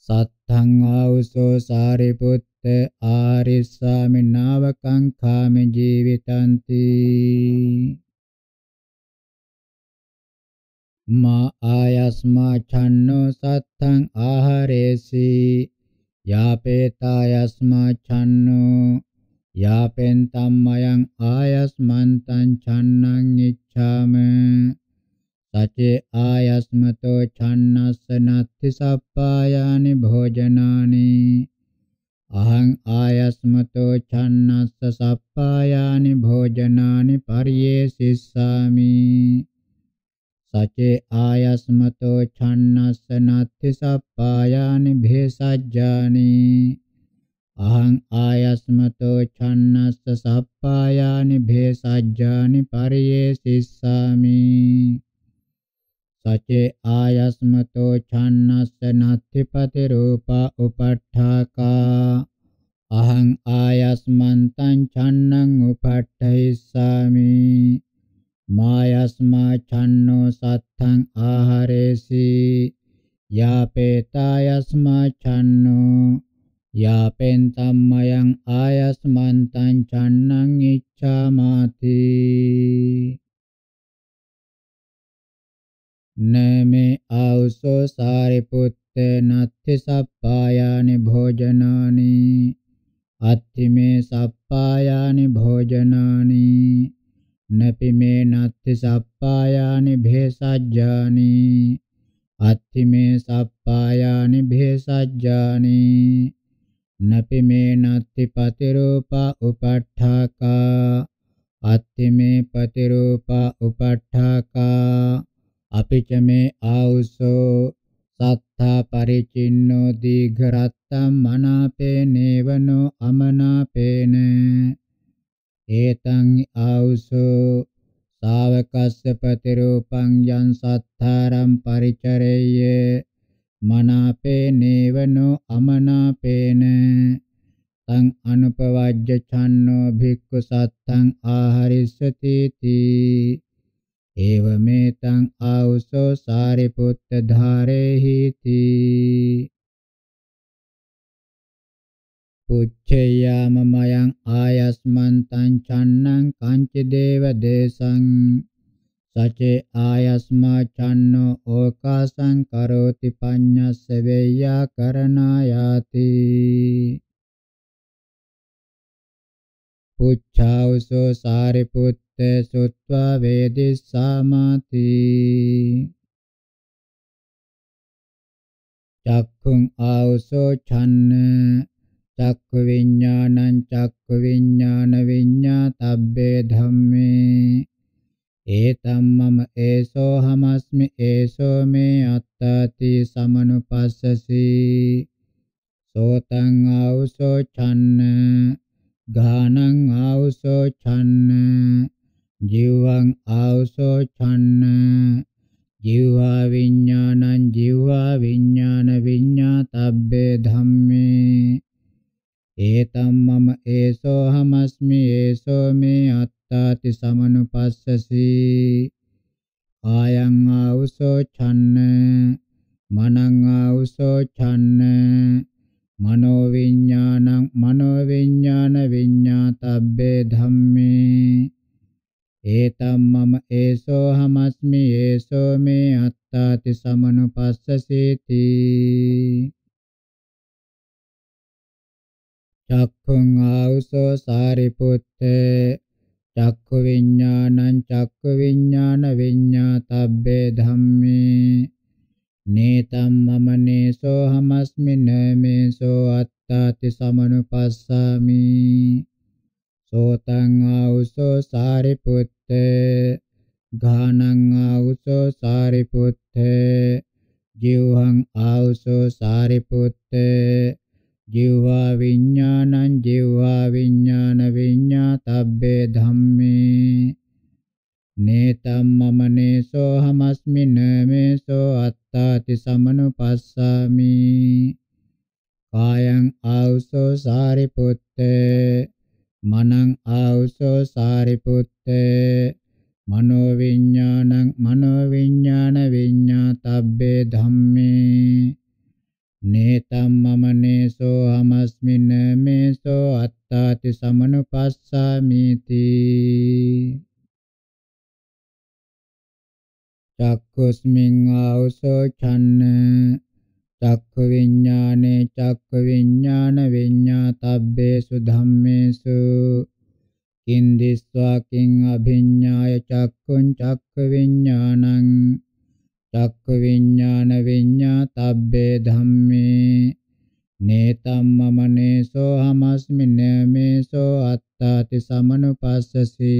සත්තං ආවසෝ සාරිපුත්ත ආරිස්සාමිනාවකං කාම ජීවිතන්ති මා ආයස්මා ඡන්නෝ සත්තං ආහාරේසී යාපේතායස්මා ඡන්නෝ යාපෙන් තම්මයන් ආයස්මන්තං ඡන්නං ඉච්ඡාම සචේ ආයස්මතෝ ඡන්නස්ස නත්ති සප්පායානි භෝජනානි අහං ආයස්මතෝ ඡන්නස්ස සප්පායානි භෝජනානි පරියේ සිස්සාමි සචේ ආයස්මතෝ ඡන්නස්සනත්ති සප්පායානි භේසජ්ජානි අහං ආයස්මතෝ ඡන්නස්ස සප්පායානි භේසජ්ජානි පරියේසිස්සාමි සචේ ආයස්මතෝ ඡන්නස්ස නත්තිපති රූපා උපට්ඨාකා අහං ආයස්මන්තං ඡන්නං උපට්ඨයිස්සාමි māyasmā canno sattaṃ āharesi yāpetayasmā canno yāpentammayaṃ āyasmantaṃ cannaṃ iccāmāti නමේ ආවසෝ සාරිපුත්තේ නත්ති සප්පායානි භෝජනානි අත්තිමේ සප්පායානි භෝජනානි නපි මේ නත්ති සප්පායානි භේසජ්ජානි අත්ති මේ සප්පායානි භේසජ්ජානි නපි මේ නත්ති පතිරූපා උපට්ඨාකා අත්ති මේ පතිරූපා උපට්ඨාකා අපිච මේ ආවුසෝ සත්තා පරිචින්නෝ දීඝරත්තම් මනාපේ නේවනෝ අමනාපේන ඒතං ආවුසෝ ශාවකස්සපති රූපං යං සත්තාරං ಪರಿචරේය මනාපේ නේවනෝ අමනාපේන තං අනුපවජ්ජ ඡන්නෝ භික්ඛු සත්තං ආහරිස්සති තී ඒවමෙතං ආවුසෝ සාරිපුත්ත ධාරේහි තී පුච්චයාම මයං ආයස්මන්තං චන්නං කංච දේව දේශං සචේ ආයස්මා චන්නෝ ඕකාසං කරෝති පඤ්ඤස්ස වේයා කරණායාති පුච්ඡාවසෝ සාරිපුත්තේ සුත්වා වේදිස්සාමාති චක්ඛුං ආවසෝ ඡන්න චක්ක විඥානං චක්ක විඥාන විඤ්ඤාතබ්බේ ධම්මේ ඒතම් මම ඒසෝ හමස්මි ඒසෝ මේ අත්තාති සමනුපස්සසි සෝතං ආවුසෝ ඡන්න ගානං ආවුසෝ ඡන්න ජීවං ආවුසෝ ඡන්න ජීවා විඥානං ජීවා විඥාන විඤ්ඤාතබ්බේ ධම්මේ ඒතම් මම ඒසෝ හමස්මි ඒසෝ මේ අත්තාති සමනුපස්සසි ආයං ආවුසෝ ඡන්න මනං ආවුසෝ ඡන්න මනෝ විඥානං මනෝ විඥාන විඤ්ඤාතබ්බේ ධම්මේ ඒතම් මම ඒසෝ හමස්මි ඒසෝ මේ අත්තාති සමනුපස්සසීති චක්ඛුං ආවුසෝ සාරිපුත්තේ චක්ඛු විඥානං චක්ඛු විඥාන විඤ්ඤාතබ්බේ ධම්මේ නේතම් මම නේසෝ හමස්මි නමේසෝ අත්තාති සමනුපස්සාමි සෝතං ආවුසෝ සාරිපුත්තේ ඝානං ආවුසෝ සාරිපුත්තේ ජීවං ආවුසෝ සාරිපුත්තේ ජීවා විඥානං ජීවා විඥාන විඤ්ඤාතබ්බේ ධම්මේ නේතම් මම නේසෝ හමස්මින මේසෝ අත්තාති සමනුපස්සාමි කායං ආවුසෝ සාරිපුත්තේ මනං ආවුසෝ සාරිපුත්තේ මනෝ විඥානං මනෝ විඥාන විඤ්ඤාතබ්බේ ධම්මේ නේතම් මම නේසෝ හමස්මින මේසෝ අත්තාති සමනුපස්සාමිති චක්කුස්මින් ආවසෝ ඡන්න චක්ඛු විඥානේ චක්ඛු විඥාන විඤ්ඤාතබ්බේසු ධම්මේසු කින්දිස්වා කිං අභිඤ්ඤාය චක්කුං චක්ඛු විඥානං චක්ක විඥාන විඤ්ඤාතබ්බේ ධම්මේ නේතම් මමනේසෝ හමස්මි නමේසෝ අත්තාති සමනුපස්සසි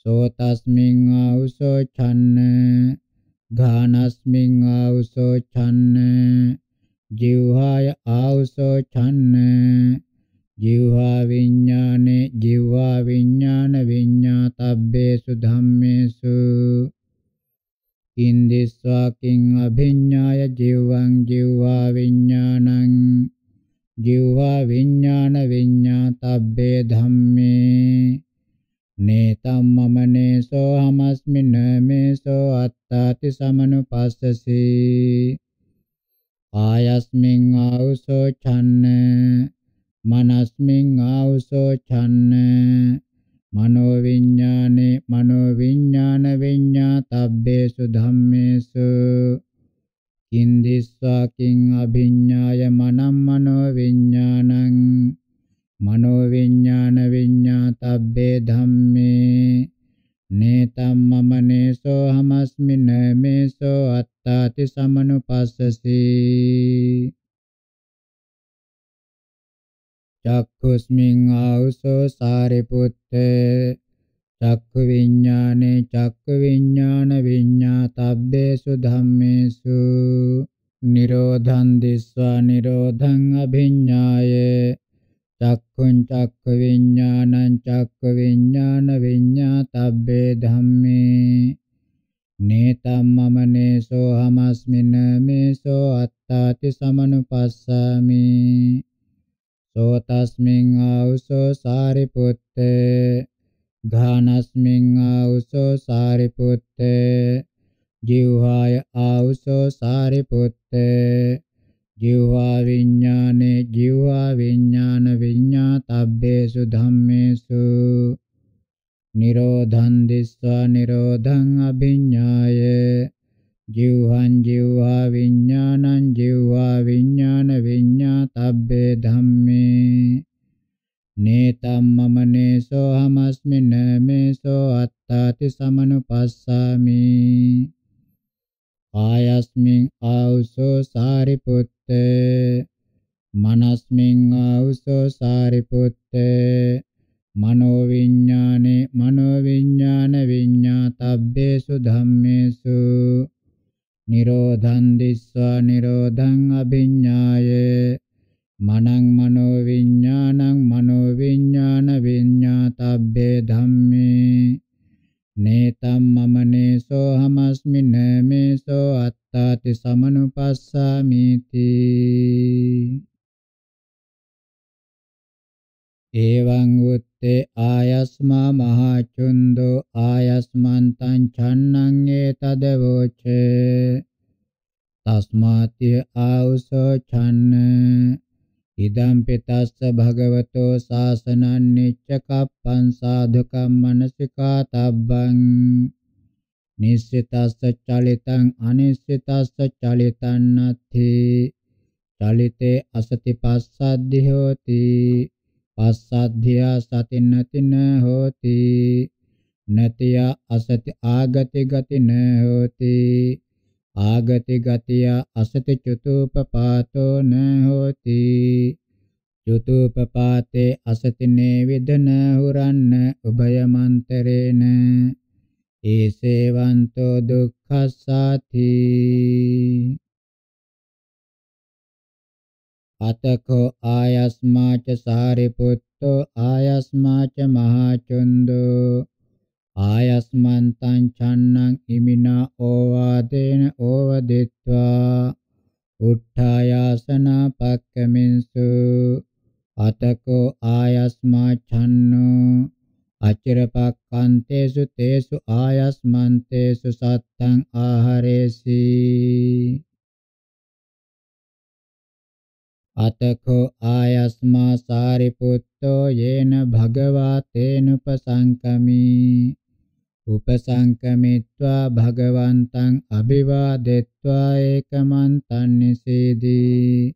සෝ තස්මින් ආවුසෝ ඡන්න ඝානස්මින් ආවුසෝ ඡන්න ජීවහාය ආවුසෝ ඡන්න ජීවහා විඥානේ ජීවහා විඥාන විඤ්ඤාතබ්බේසු ධම්මේසු ඉන්දිස්වා කිං අභිඤ්ඤාය ජීවං ජීවා විඥානං ජීවා විඥාන විඤ්ඤාතබ්බේ ධම්මේ නේතම් මම නේසෝ හමස්මින මේසෝ අත්තාති සමනුපස්සසී ආයස්මින් ආවුසෝ ඡන්න මනස්මින් ආවුසෝ ඡන්න මනෝ විඥානේ මනෝ විඥාන විඤ්ඤාතබ්බේසු ධම්මේසු කින්දිස්වා කිං අභිඤ්ඤාය මනම් මනෝ විඥානං මනෝ විඥාන විඤ්ඤාතබ්බේ ධම්මේ නේතම් මම නේසෝ හමස්මින මේසෝ අත්තාති සමනුපස්සසී චක්ඛුස්මින් ආවුසෝ සාරිපුත්තේ චක්ඛු විඥානේ චක්ඛු විඥාන විඤ්ඤාතබ්බේසු ධම්මේසු නිරෝධං දිස්වා නිරෝධං අභිඤ්ඤාය චක්ඛුං චක්ඛු විඥානං චක්ඛු විඥාන විඤ්ඤාතබ්බේ ධම්මේ නේතම් මම නේසෝ හමස්මින මේසෝ අත්තාති සමනුපස්සාමි සෝතස්මින් ආවුසෝ සාරිපුත්තේ ඝානස්මින් ආවුසෝ සාරිපුත්තේ ජීවහාය ආවුසෝ සාරිපුත්තේ ජීවා විඥානේ ජීවා විඥාන විඤ්ඤාතබ්බේසු ධම්මේසු නිරෝධං දිස්වා නිරෝධං අභිඤ්ඤාය ජීවං ජීවා විඥානං ජීවා විඥාන විඤ්ඤාතබ්බේ ධම්ම නේතම් මම නේසෝ හමස්මින මේසෝ අත්තාති සමනුපස්සාමි ආයස්මින් ආවුසෝ සාරිපුත්ත මනස්මින් ආවුසෝ සාරිපුත්ත මනෝ විඥානේ මනෝ විඥාන විඤ්ඤාතබ්බේසු ධම්මේසු නිරෝධං දිස්වා නිරෝධං අභිඤ්ඤාය මනං මනෝ විඥාන සබ්බේ ධම්මේ නේතම් මම නේසෝ හමස්මි නමේසෝ අත්තාති සමනුපස්සාමිති එවං උත්තේ ආයස්මා මහා චුන්දෝ ආයස්මන්තං ඡන්නං ඒතද වෝචේ තස්මාති ආවුසෝ ඡන්න ඉදම් පිටස්ස භගවතෝ සාසනං නිච්ච කප්පං සාධකම් මනසිකා තබ්බං නිස්සිතස්ස චලිතං අනිස්සිතස්ස චලිතං නත්ථි චලිතේ අසති පස්සද්ධි හෝති පස්සද්ධියා සති නතින හෝති නතිය අසති ආගති ගති න හෝති ආගති ගතිය අසති චතුපපාතෝ න හෝති චතුපපාතේ අසති නේවිදන හුරන්න උභයමන්තරේන ඒසේවන්තෝ දුක්ඛස්සාති අතකෝ ආයස්මාච සාරිපුත්තෝ ආයස්මාච මහා චුන්දෝ ආයස්මන්තං චන්නං ඉමිනා ඕවාදේන ඕවදිත්වා උට්ඨායාසන පක්කමින්සු අතකෝ ආයස්මා චන්නෝ අචිරපක්ඛන්තේසු තේසු ආයස්මන්තේසු සත්තං ආහරේසි අතකෝ ආයස්මා සාරිපුත්තෝ යේන භගවා තේනුපසංකමී උපසංකමිත්වා භගවන්තං අභිවාදෙත්වා ඒකමන්තං නිසීදී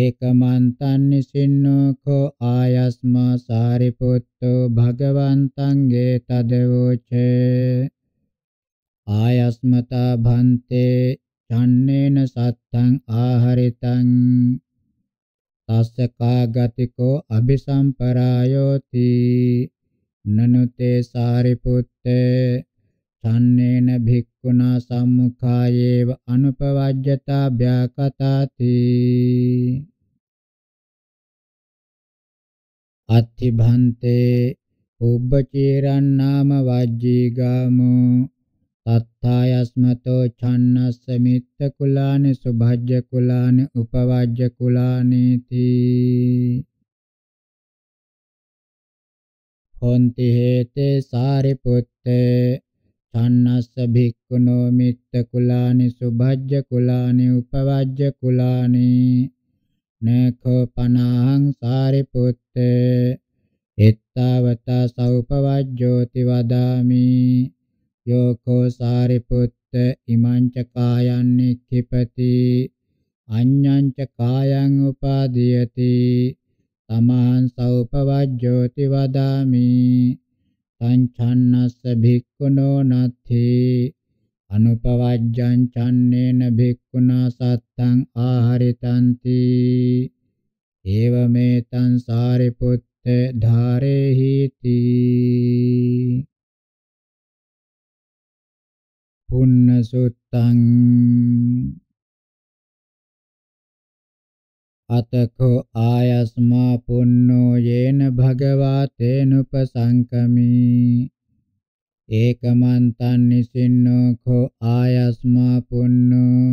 ඒකමන්තං නිසින්නෝ කෝ ආයස්මා සාරිපුත්තෝ භගවන්තං ගේ තදවෝචේ ආයස්මතා භන්තේ ඡන්නේන සත්තං ආහරිතං තස්ස කාගතිකෝ අபிසම්පරායෝති නනුතේ සාරිපුත්ත සම්නේන භික්ඛුනා සම්මුඛායේව අනුපවජ්ජතා ව්‍යාකතාති අත්ථිභන්තේ උබ්බචීරං නාම වජ්ජී ගාමෝ තත්ථායස්මතෝ ඡන්නස්ස මිත්ත කුලානි සුභජ්ජ කුලානි උපවජ්ජ කුලානේති හොන්ති හේතේ සාරිපුත්තේ ඡන්නස්ස භික්ඛුනෝ මිත්ත කුලානි සුභජ්ජ කුලානි උපවජ්ජ කුලානි නඛෝ පනහං සාරිපුත්තේ එත්තවත සෞපවජ්ජෝති වදාමි යෝකෝ සාරිපුත්ත ඉමංච කායන් නික්ඛිපති අඤ්ඤං ච කායං උපාදීයති තමාං සෞපවජ්ජෝති වදාමි සංචන්නස්ස භික්ඛුනෝ නත්ථි අනුපවජ්ජං චන්නේන භික්ඛුනා සත්තං ආහරිතಂತಿ ඒවමෙතං සාරිපුත්ත ධාරේහිති පුන්නසුත්තං අතකෝ ආයස්මා පුන්නෝ යේන භගවා තේනුපසංකමි ඒකමන්තං නිසින්නෝ කෝ ආයස්මා පුන්නෝ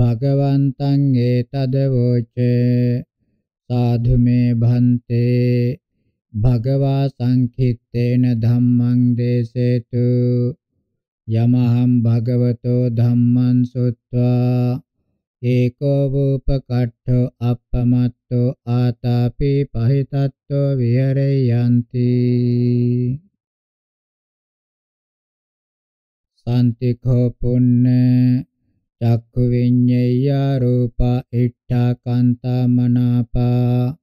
භගවන්තං ඒතදවෝචේ සාධු මේ භන්තේ භගවා සංඛිත්තේන ධම්මං දේසේතු යමහම් භගවතෝ ධම්මං සුත්වා ඒකෝ වූපකට්ඨෝ අප්පමත්තෝ ආතාපි පහිතත්තෝ විහෙරයන්ති සාන්තිඛෝ පුන්න චක්ඛු විඤ්ඤය රූපා ඉට්ඨා කාන්තා මනාපා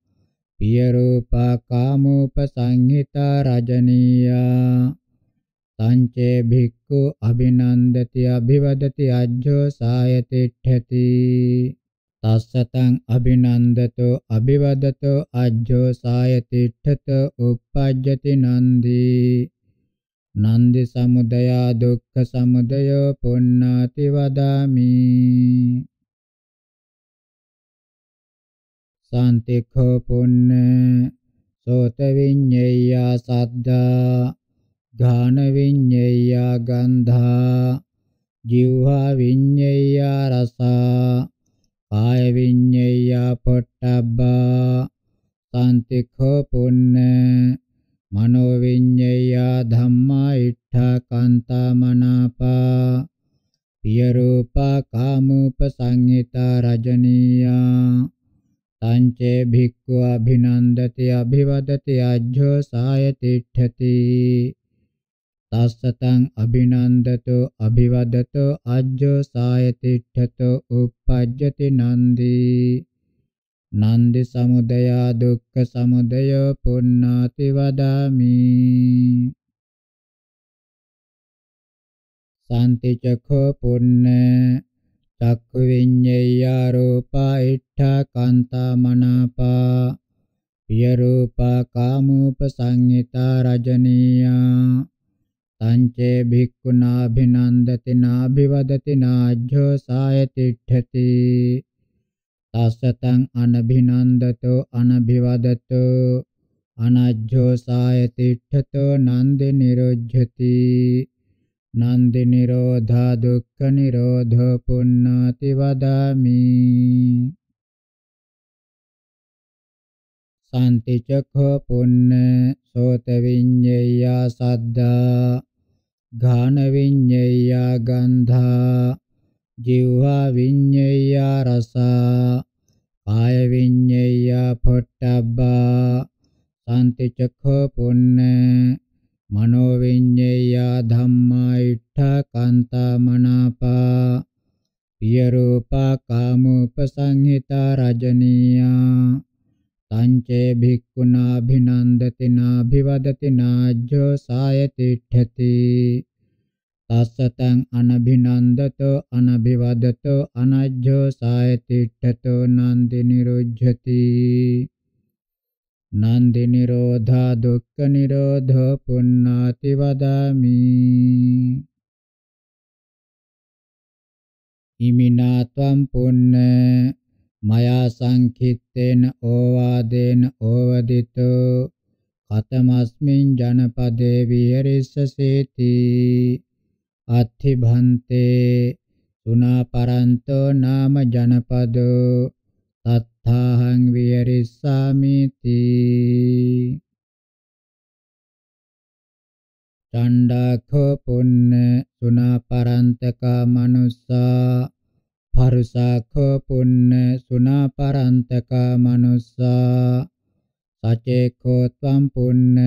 පිය රූපා කාමෝප සංහිතා රජනීයා තංචේ භික්ඛු අභිනන්දති අභිවදති අජ්ජෝ සායතිට්ඨති තස්සතං අභිනන්දතෝ අභිවදතෝ අජ්ජෝ සායතිට්ඨතෝ uppajjati nandi නන්දි සමුදයා දුක්ඛ සමුදයෝ පුන්නාති වදාමි සාන්තිඛෝ පුන්න සෝත විඤ්ඤේය සද්දා घान विज्ञेया गन्धा जिह्वा विज्ञेया रसा කාය විඤ්ඤයා පොට්ටබ්බා සාන්තිඛෝ පුන්න මනෝ විඤ්ඤයා ධම්මා ඉට්ඨකන්තා මනාපා පිය රූපා කාමූපසංහිතා රජනීයා තංචේ භික්ඛු අභිනන්දති අභිවදති අජ්ජෝ සායතිඨති තස්සතං අභිනන්දතෝ අභිවදතෝ අජ්ජෝ සායතිට්ඨතෝ uppajjati nandi නන්දි සමුදයා දුක්ඛ සමුදය පුන්නාති වදාමි සාන්ති චක්ඛෝ පුන්න චක්ඛු විඤ්ඤයා රූපා ඉට්ඨා කාන්තා මනාපා පිය රූපා කාමූප සංහිතා රජනීයා සංචේ භික්ඛුනා භිනන්දති නාභිවදති නාජ්ජෝ සායතිඨති තස්සතං අනභිනන්දතෝ අනභිවදතෝ අනජ්ජෝ සායතිඨතෝ නන්දි නිරොජ්ජති නන්දි නිරෝධා දුක්ඛ නිරෝධෝ පුන්නාති වදාමි සාන්ති චක්ඛ පුන්න සෝත විඤ්ඤේය සද්දා घान विज्ञेया गन्धा जिह्वा विज्ञेया रसा කාය විඤ්ඤය පොට්ටබ්බා සම්ති චක්ඛ පුන්න මනෝ විඤ්ඤය ධම්මා ඊඨකන්ත මනාපා පිය රූපා කාමෝපසංහිතා රජනීයා තංචේ භික්ඛුනා භිනන්දති නාභිවදති නාජ්ජෝ සායතිඨති තස්සතං අනභිනන්දතෝ අනභිවදතෝ අනජ්ජෝ සායතිඨතෝ නන්දි නිරුජ්ජති නන්දි නිරෝධා දුක්ඛ නිරෝධෝ පුන්නාති වදාමි ඉමිනා ත්වම් පුන්න මයා සංකිට්ඨේන ඕවාදේන ඕවදිතෝ කතමස්මින් ජනපදේ විහෙරිස්සසේති අත්ථි භන්තේ සුනා පරන්තෝ නාම ජනපදෝ තත්ථාහං විහෙරිස්සාමිති ඡණ්ඩාඛ පුන්න සුනා පරන්තක මනුස්සා පරුසාඛෝ පුන්න සුනාපරන්තක මනුස්සා සචේඛෝ ත්වම් පුන්න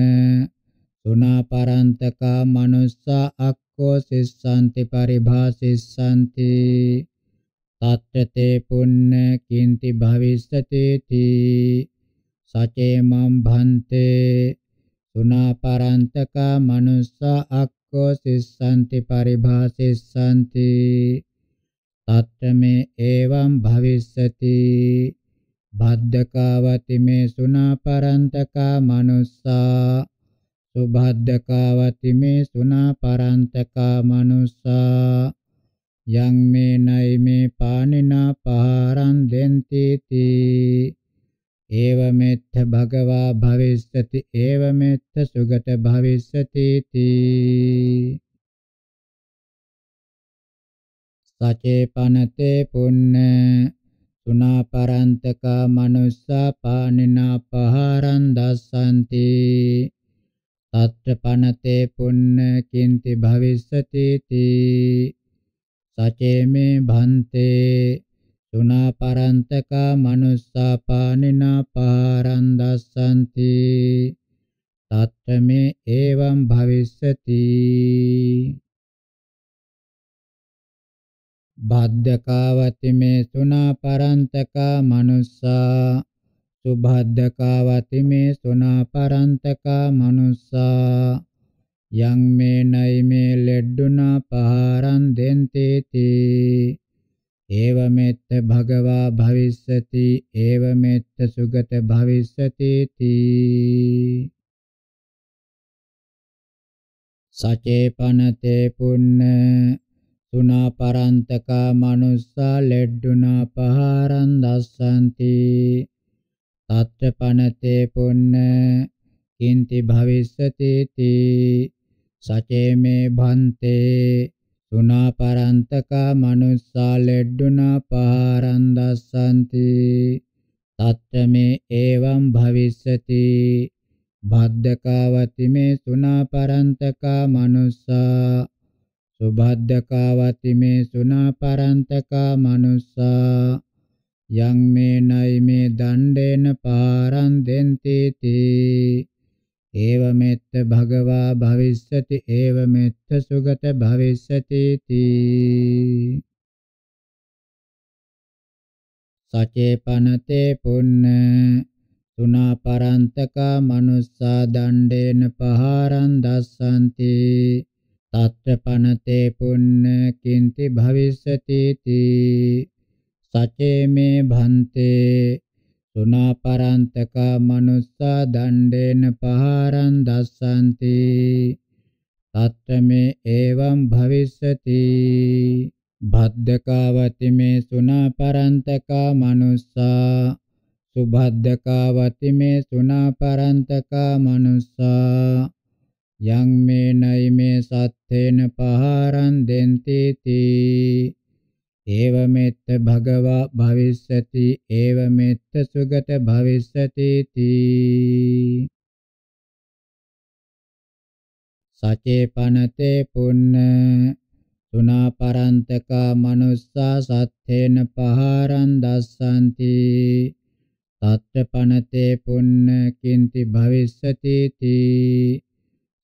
සුනාපරන්තක මනුස්සා අක්ඛෝ සිස්සanti පරිභාසිස්සanti තත්තේ පුන්න කින්ති භවිස්සති තී සචේමම් භන්තේ සුනාපරන්තක මනුස්සා අක්ඛෝ සිස්සanti පරිභාසිස්සanti තත්ත්මේ එවං භවිස්සති භද්දකාවති මේ සුනා පරන්තකා මනුස්සා සුභද්දකාවති මේ සුනා පරන්තකා මනුස්සා යං මේ නයි මේ පානිනා පහරං දෙන්ති තී ඒව මෙත්ත භගවා භවිස්සති ඒව මෙත්ත සුගත භවිස්සති තී සචේපනතේ පුන්න සුනාපරන්තක මනුස්සා පානිනා පහරන් දස්සන්ති తත්‍ර පනතේ පුන්න කින්ති භවිස්සති තී සචේමේ භන්තේ සුනාපරන්තක මනුස්සා පානිනා පහරන් දස්සන්ති තත්‍රමේ එවං භවිස්සති භද්දකාවති මේ සුනා පරන්තකා මනුස්සා සුභද්දකාවති මේ සුනා පරන්තකා මනුස්සා යං මේ නයි මේ ලෙඩ්ඩුනා පහරන් දෙන්තේති ඒව මෙත්ත භගවා භවිස්සති ඒව මෙත්ත සුගත භවිස්සති තී සචේපනතේ පුන්න සුනාපරන්තකා මනුස්සා ලෙඩ්ඩුනා පහරන් දස්සන්ති තත්ත පනතේ පුන්න කින්ති භවිස්සති තී සචේමේ භන්තේ සුනාපරන්තකා මනුස්සා ලෙඩ්ඩුනා පහරන් දස්සන්ති තත්ත මේ එවම් භවිස්සති භද්දකාවති මේ සුනාපරන්තකා මනුස්සා සුබද්දකාවති මේ සුනා පරන්තකා මනුස්සා යං මේ නයි මේ දණ්ඩේන පාරං දෙන්ති තී ඒව මෙත්ත භගවා භවිස්සති ඒව මෙත්ත සුගත භවිස්සති තී සචේපනතේ පුන්න සුනා පරන්තකා මනුස්සා දණ්ඩේන පහාරං දස්සන්ති තත්ත්‍පනතේ පුන්න කිංති භවිස්සති තී සචේ මේ භන්තේ සුනාපරන්තක මනුස්සා දණ්ඩේන පහරන් දස්සන්ති තත්ත්‍මේ එවං භවිස්සති භද්දකාවති මේ සුනාපරන්තක මනුස්සා සුභද්දකාවති මේ සුනාපරන්තක මනුස්සා යං මේ නයි මේ සත්තේන පහරං දෙන්ති තී ඒවමෙත්ත භගවා භවිස්සති ඒවමෙත්ත සුගත භවිස්සති තී සචේ පනතේ පුන්න තුනා පරන්තකා මනුස්සා සත්තේන පහරං දස්සන්ති තත්ත පනතේ පුන්න කින්ති භවිස්සති තී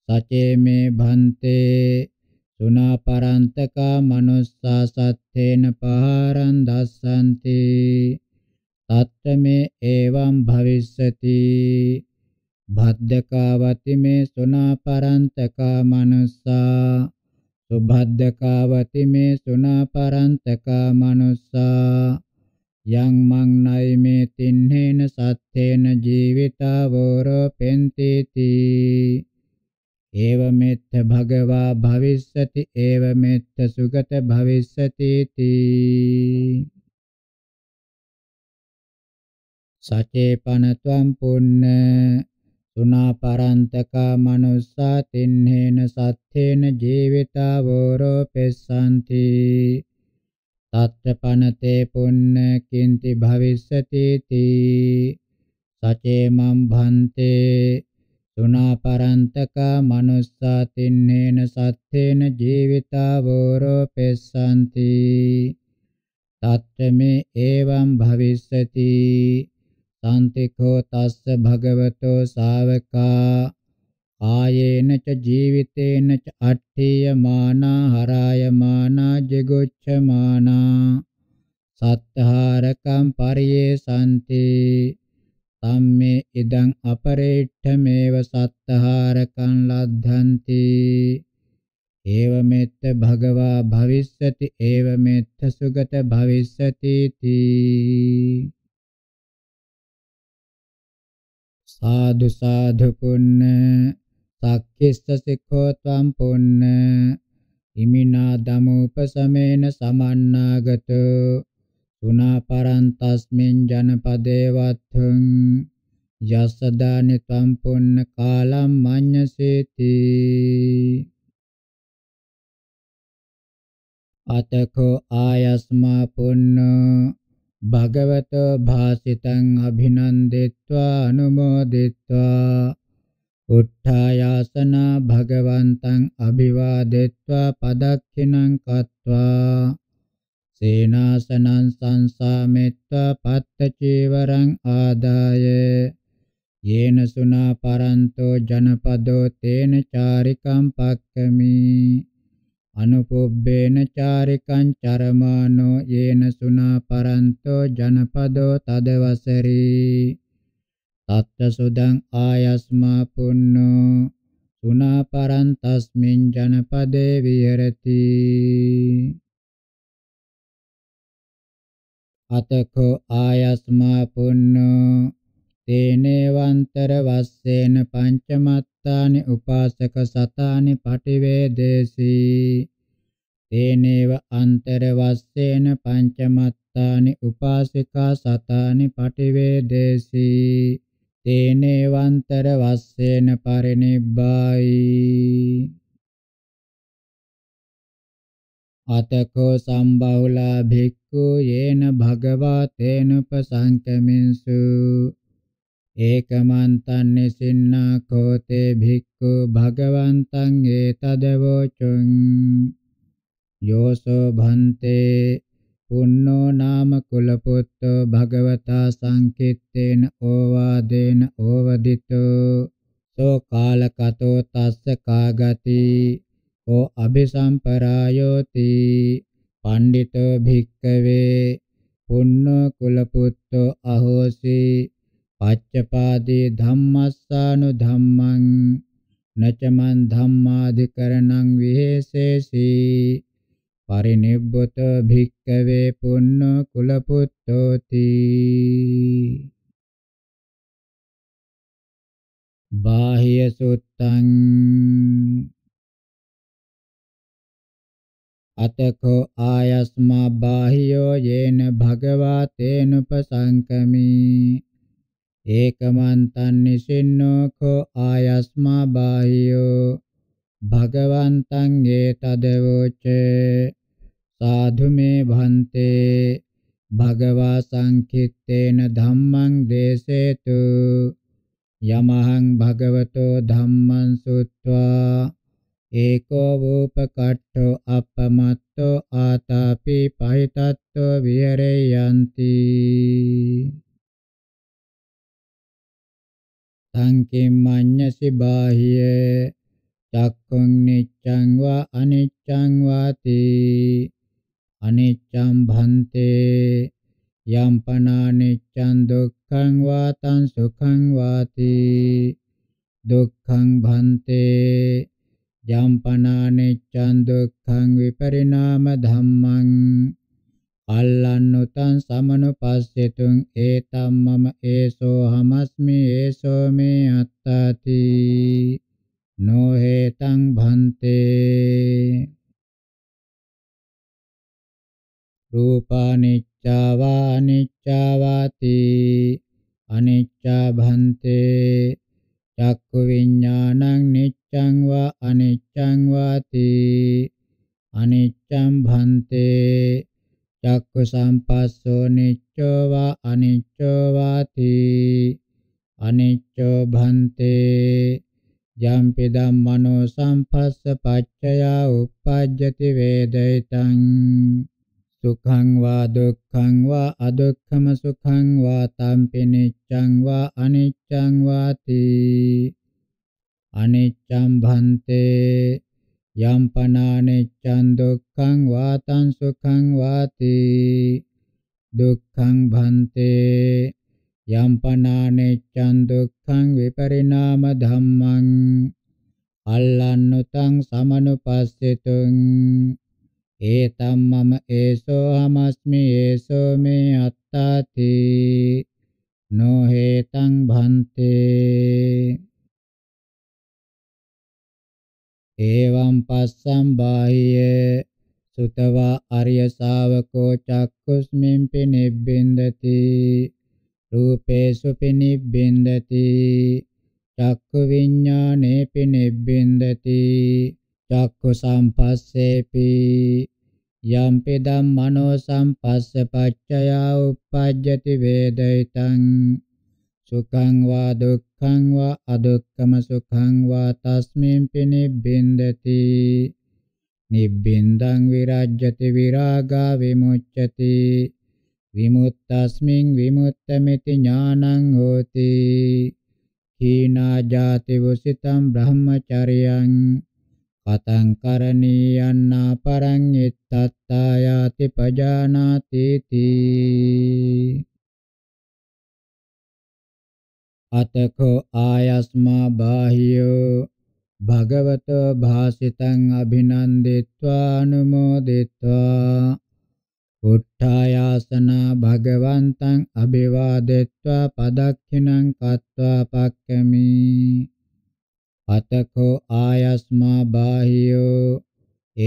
සචේමේ භන්තේ සුනාපරන්තකා මනුස්සා සත්තේන පහරන් දස්සන්ති තත්තමේ එවං භවිස්සති භද්දකාවති මේ සුනාපරන්තකා මනුස්සා සුභද්දකාවති මේ සුනාපරන්තකා මනුස්සා යං මං නයිමේ තින්හේන සත්තේන ජීවිතාවෝරෝ පෙන්තිති ඒවමෙත්ත භගවා භවිස්සති ඒවමෙත්ත සුගත භවිස්සති තී සචේපන ත්වම් පුන්න සුනා පරන්තක මනුස්සා තින්හේන සත්ථේන ජීවිතාවෝරෝ පෙස්සන්ති තත්ත පනතේ පුන්න කින්ති භවිස්සති තී සචේමම් භන්තේ තුනාපරන්තකා manussා තින්නේන සත්‍යේන ජීවිතා වෝරෝ පෙස්සanti තත්ත්මේ එවං භවිස්සති සාන්තිකෝ තස්ස භගවතෝ ශාවකා ආයේන ච ජීවිතේන ච අට්ඨිය මානා හරාය මානා ජිගොච්ඡ මානා සත්හාරකම් පරියේ සම්තේ තම්මේ ඉදං අපරේට්ඨමේව සත්තහාරකං ලද්ධන්ති ඒවමෙත්ත භගවා භවිස්සති ඒවමෙත්ත සුගත භවිස්සති තී සාදු සාදු පුන්න සක්කිස්ස සික්ඛෝ ත්වම් පුන්න ඉමිනා දමෝපසමේන සමන්නාගතෝ තුනාපරං තස්මින් ජනපදේ වත්ථං යස්සදානි ත්වං පුන්න කාලම් මඤ්ඤසේති අතකෝ ආයස්මා පුන්න භගවතෝ භාසිතං අභිනන්දිත්වා අනුමෝදිත්වා උත්ථායාසන භගවන්තං අභිවාදෙත්වා පදක්ඛිනං කତ୍වා සේනාසනං සංසාමෙත්වා පත්ත චීවරං ආදාය යේන සුනා පරන්තෝ ජනපදෝ තේන චාරිකම් පක්කමි අනුපොබ්බේන චාරිකං චරමානෝ යේන සුනා පරන්තෝ ජනපදෝ තදවසරි තත්ත සුදං ආයස්මා පුන්නෝ සුනා පරන්තස්මින් ජනපදේ විහෙරති අතඛෝ ආයස්මා පුන්නෝ තේනේවන්තර වස්සේන පංචමත්තානි උපාසක සතානි පටිවේදේසී තේනේව අන්තර වස්සේන පංචමත්තානි උපාසිකා සතානි පටිවේදේසී තේනේවන්තර වස්සේන පරිනිබ්බායි අතකෝ සම්බහුලා භික්ඛ භික්ඛු යේන භගවා තේනුපසංකමින්සු ඒකමන්තං නිසින්නා කෝතේ භික්ඛු භගවන්තං ඒතදවෝචුං යෝසෝ භන්තේ පුන්නෝ නාම කුලපුත්තෝ භගවතා සංකිට්ඨේන ඕවාදේන ඕවදිතෝ සෝ කාලකතෝ තස්ස කාගති ඕ අභිසම්පරායෝති පණ්ඩිතෝ භික්කවේ පුන්නෝ කුලපුත්තෝ අහෝසි පච්චපාදී ධම්මස්සානු ධම්මං නචමන් ධම්මාධිකරණං විහෙසේසි පරිනිබ්බත භික්කවේ පුන්නෝ කුලපුත්තෝති බාහ්‍ය සුත්තං අතකෝ ආයස්මා බාහියෝ යේන භගවා තේනුපසංකමි ඒකමන්තං නිසින්නෝ කෝ ආයස්මා බාහියෝ භගවන්තං ඒතදවෝච සාධු මේ භන්තේ භගවා සංකිට්ඨේන ධම්මං දේසේතු යමහං භගවතෝ ධම්මං සුත්වා ඒකෝ වූපකට්ඨෝ අපමත්තෝ ආතාපි පහිතත්ත්ව විහෙරයන්ති සංකේම් මඤ්ඤසි බාහිය චක්ඛුං නිච්ඡං වා අනිච්ඡං වාති අනිච්ඡං භන්තේ යම් පනානිච්ඡං දුක්ඛං වාතං සුඛං වාති දුක්ඛං භන්තේ ජම්පනානෙච්ඡන් දුක්ඛං විපරිණාම ධම්මං අල්ලන්නුතං සමනුපස්සෙතුං ඒතම් මම ඒසෝ හමස්මි ඒසෝ මේ අත්තාති නොහෙතං භන්තේ රූපානිච්චාවා අනිච්චාවාති අනිච්චා භන්තේ චක්කු විඤ්ඤාණං නිච්ච අනිච්ඡං වා අනිච්ඡං වාති අනිච්ඡං භන්තේ චක්ඛු සම්පස්සෝ නිච්ඡෝ වා අනිච්ඡෝ වාති අනිච්ඡෝ භන්තේ යම්පි ධම්මනෝ සම්පස්ස පච්චයා උප්පජ්ජති වේදිතං සුඛං වා දුක්ඛං වා අදුක්ඛම සුඛං වා තම්පි නිච්ඡං වා අනිච්ඡං වාති අනිච්ඡම් භන්තේ යම්පනානිච්ඡන් දුක්ඛං වාතං සුඛං වාති දුක්ඛං භන්තේ යම්පනානිච්ඡන් දුක්ඛං විපරිණාම ධම්මං අල්ලන්නුතං සමනුපස්සිතුං ඒතම් මම ඒසෝ හමස්මි ඒසෝ මේ අත්තාති නොහේතං භන්තේ එවං පස්සම් බාහිය සුතවා අරිය ශාවකෝ චක්කුස්මින් පිනිබ්බින්දති රූපේසු පිනිබ්බින්දති චක්කු විඥානේ පිනිබ්බින්දති චක්කු සම්පස්සේපි යම්පි ධම්මනෝ සම්පස්ස පච්චයා uppajjati වේදිතං සුඛං වා දුක්ඛං වා අදුක්ඛම සුඛං වා තස්මින් පිනිබ්බින්දති නිබ්බින්දං විරජ්‍යති විරාගා විමුච්ඡති විමුක්තස්මින් විමුක්තමිති ඥානං හෝති හීනා ජාති වසිතම් බ්‍රහ්මචරියං කතං කරණීයන්නා පරං ඉත්තත්තායාති පජානාති තී අතකෝ ආයස්මා බාහියෝ භගවතෝ භාසිතං අභිනන්දිත්වානුමෝදිත්වා උත්ථායාසන භගවන්තං අභිවාදෙත්වා පදක්ඛිනං කତ୍වා පක්කමි අතකෝ ආයස්මා බාහියෝ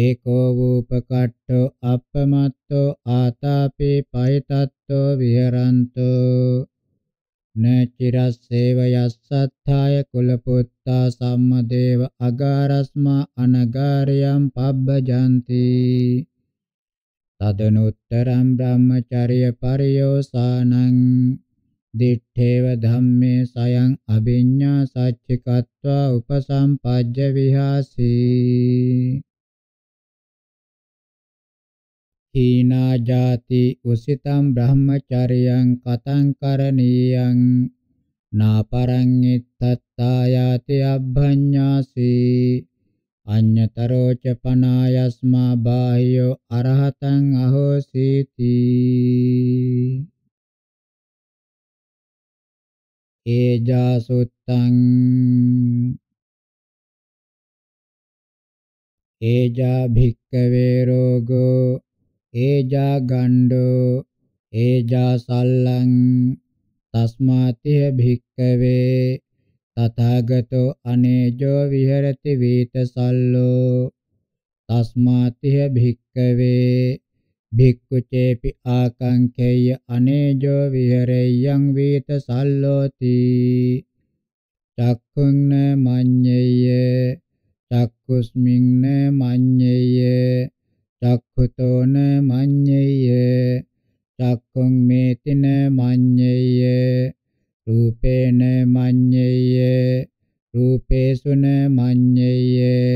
ඒකෝ වූපකට්ඨෝ අපමත්තෝ ආතාපි පයතත්තෝ විහරන්තෝ න චිරස්සේවයස්සත්ථාය කුලපුත්තා සම්මදේව අගාරස්මා අනගාරියම් පබ්බජන්ති තදනුත්තරම් බ්‍රහ්මචර්ය පරියෝසානං දිත්තේව ධම්මේ සයං අභිඤ්ඤා සච්චිකत्वा උපසම්පජ්ජ විහාසී හීනා ජාති උසිතම් බ්‍රහ්මචරියං කතං කරණීයං නාපරං ඉත්තත්තායාති අබ්භඤ්ඤාසි අඤ්ඤතරෝ ච පනායස්මා බාහ්‍යෝ අරහතං අහෝසීති ඒජාසුත්තං ඒජා භික්කවේ රෝගෝ ඒජා ගණ්ඩෝ ඒජා සල්ලං තස්මාතිය භික්කවේ තථාගතෝ අනේජෝ විහෙරති වීත සල්ලෝ තස්මාතිය භික්කවේ භික්ඛු චේපි ආකංකේය අනේජෝ විහෙරෙයං වීත සල්ලෝති චක්ඛුන්න මඤ්ඤේය චක්කුස්මින්න මඤ්ඤේය චක්ඛුතෝන මඤ්ඤේය චක්ඛුං මේතින මඤ්ඤේය රූපේන මඤ්ඤේය රූපේසුන මඤ්ඤේය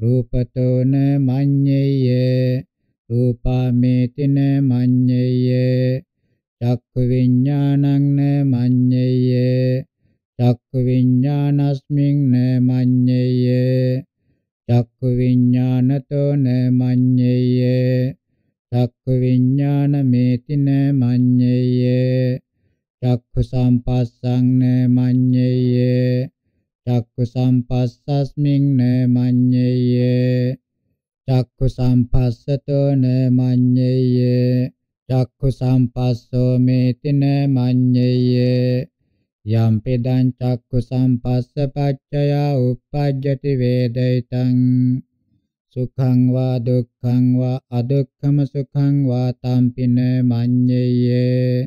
රූපතෝන මඤ්ඤේය රූපාමේතින මඤ්ඤේය චක්ඛු විඥානං මඤ්ඤේය චක්ඛු විඥානස්මින් මඤ්ඤේය චක්ඛු විඥානතෝ න මඤ්ඤේය චක්ඛු විඥානමේතින මඤ්ඤේය චක්ඛු සම්පස්සං න මඤ්ඤේය චක්ඛු සම්පස්සස්මින් න මඤ්ඤේය චක්ඛු සම්පස්සතෝ න මඤ්ඤේය චක්ඛු සම්පස්සෝ මේතින මඤ්ඤේය යම් පිදං චක්ඛු සම්පස්ස පච්චයා උප්පජ්ජති වේදිතං සුඛං වා දුක්ඛං වා අදුක්ඛම සුඛං වා තම්පින මඤ්ඤේය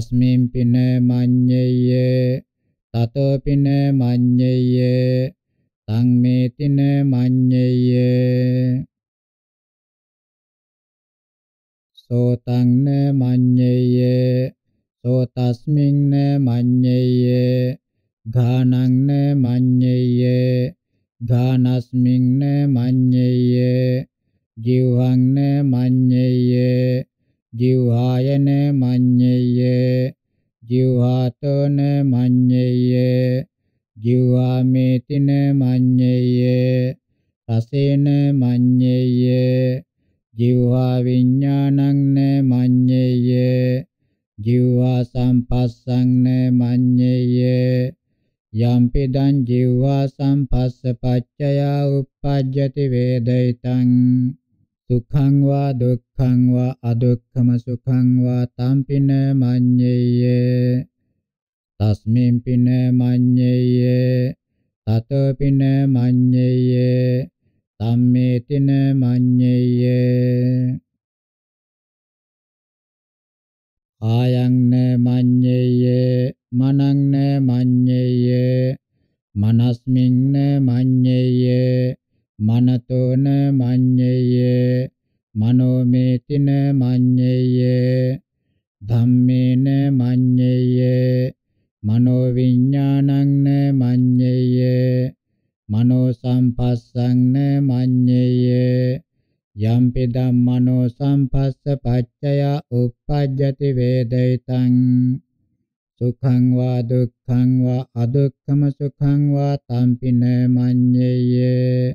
තස්මින් පින මඤ්ඤේය තතෝ පින මඤ්ඤේය තං මේතින මඤ්ඤේය සෝතං න මඤ්ඤේය සෝ තස්මින්න මඤ්ඤේය ඝානං මඤ්ඤේය ඝානස්මින්න මඤ්ඤේය ජීවං මඤ්ඤේය ජීවායන මඤ්ඤේය ජීවාතන මඤ්ඤේය ජීවාමේතින මඤ්ඤේය රසේන මඤ්ඤේය ජීවා විඥානං සම්පස්සං මඤ්ඤේය යම්පිදං ජීවා සම්පස්ස පච්චයා uppajjati වේදිතං සුඛං වා දුක්ඛං වා අදුක්ඛම සුඛං වා තම්පින මඤ්ඤේය තස්මින් පින මඤ්ඤේය තතෝ පින මඤ්ඤේය සම්මේතින මඤ්ඤේය ආයං න මඤ්ඤේය මනං න මඤ්ඤේය මනස්මින් න මඤ්ඤේය මනතෝ න මඤ්ඤේය මනෝමේති න මඤ්ඤේය ධම්මේන මඤ්ඤේය මනෝ විඥානං න මඤ්ඤේය මනෝ සම්පස්සං න යම්පිදම් මනෝ සම්පස්ස පච්චයා uppajjati වේදිතං සුඛං වා දුක්ඛං වා අදුක්ඛම සුඛං වා තම්පින මඤ්ඤේය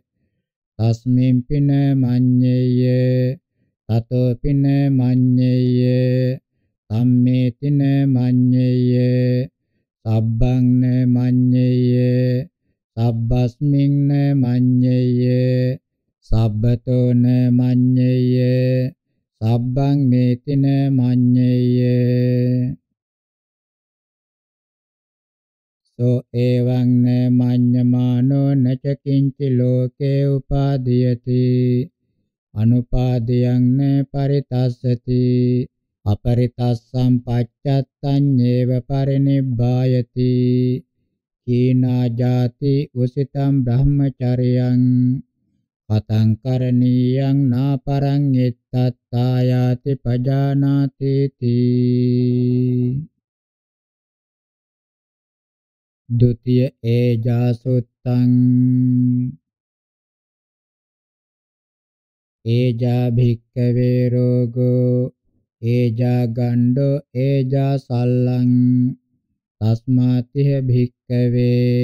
තස්මින් පින මඤ්ඤේය තතෝ පින මඤ්ඤේය සම්මේ තින මඤ්ඤේය සබ්බං න මඤ්ඤේය සබ්බස්මින් න මඤ්ඤේය සබ්බතෝන මඤ්ඤේය සබ්බං මේතින මඤ්ඤේය සෝ එවං න මඤ්ඤමානෝ නච කිංචි ලෝකේ උපාදීයති අනුපාදීයං න පරිතස්සති අපරිතස්සම් පච්චත්තඤ්ඤේව පරිනිබ්බායති කීනා ජාති උසිතම් බ්‍රහ්මචර්යං පතං කරණීයං නාපරං එත්තත්තායාති පජානාති තී ဒ ුතිය ඒජාසුත්තං ඒජා භික්ඛවේ රෝගෝ ඒජා ගණ්ඩෝ ඒජා සල්ලං තස්මාතිහ භික්ඛවේ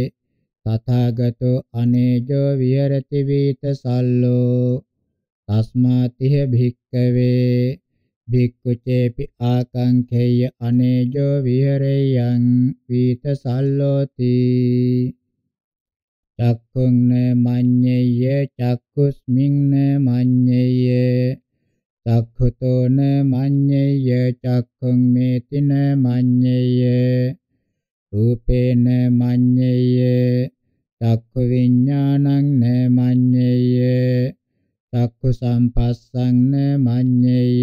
තථාගතෝ අනේජෝ විහෙරති වීත සල්ලෝ තස්මාතිහ භික්කවේ භික්ඛුචේපි ආකංඛේය අනේජෝ විහෙරේයං වීත සල්ලෝති චක්ඛුං න මඤ්ඤේය චක්ඛුස්මින් න මඤ්ඤේය චක්ඛුතෝ න මඤ්ඤේය චක්ඛුං මේති න මඤ්ඤේය රූපේන මඤ්ඤේය චක්ඛු විඥානං න මඤ්ඤේය චක්ඛු සම්පස්සං න මඤ්ඤේය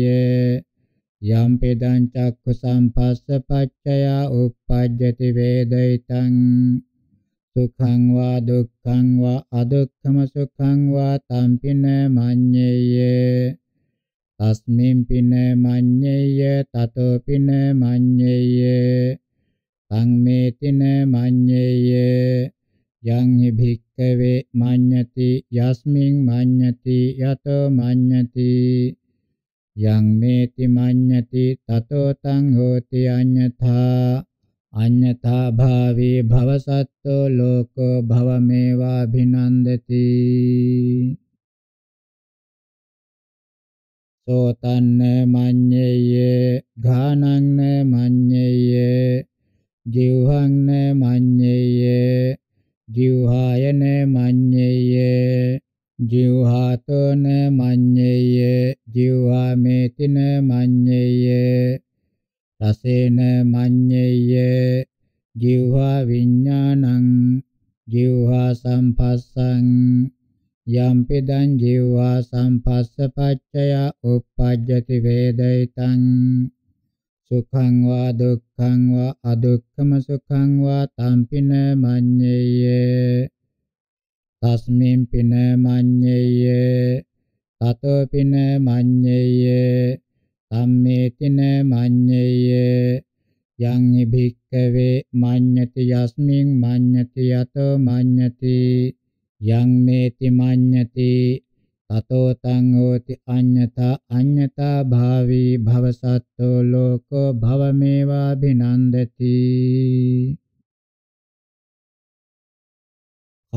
යම් පෙදං චක්ඛු සම්පස්ස පච්චය උප්පජ්ජති වේදිතං සුඛං වා දුක්ඛං වා අදුක්ඛම සුඛං වා තම්පින මඤ්ඤේය තස්මින් පින මඤ්ඤේය තතෝ පින මඤ්ඤේය සංමේතින මඤ්ඤේය යං හි භික්කවේ මඤ්ඤති යස්මින් මඤ්ඤති යතෝ මඤ්ඤති යං මේති මඤ්ඤති තතෝ තං හෝති අඤ්ඤතා අඤ්ඤතා භාවේ භවසත්තෝ ලෝකෝ භවමේවා භිනන්දති සෝතන්න මඤ්ඤේය ඝානං මඤ්ඤේය ජීවං මඤ්ඤේය ජීවහායන මඤ්ඤේය ජීවහතන මඤ්ඤේය ජීවහමෙතින මඤ්ඤේය රසේන මඤ්ඤේය ජීවහා විඥානං ජීවහා සම්පස්සං යම්පිදං ජීවහා සම්පස්ස පච්චය uppajjati වේදිතං සුඛං වා දුක්ඛං වා අදුක්ඛම සුඛං වා තම්පින මඤ්ඤේය තස්මින් පින මඤ්ඤේය තතෝ පින මඤ්ඤේය සම්මේතින මඤ්ඤේය යං හි භික්ඛවේ මඤ්ඤති යස්මින් මඤ්ඤති යතෝ මඤ්ඤති යං මේති මඤ්ඤති තතෝ තං හෝති අඤ්ඤතා අඤ්ඤතා භාවී භවසත්තෝ ලෝකෝ භවමේවා භිනන්දති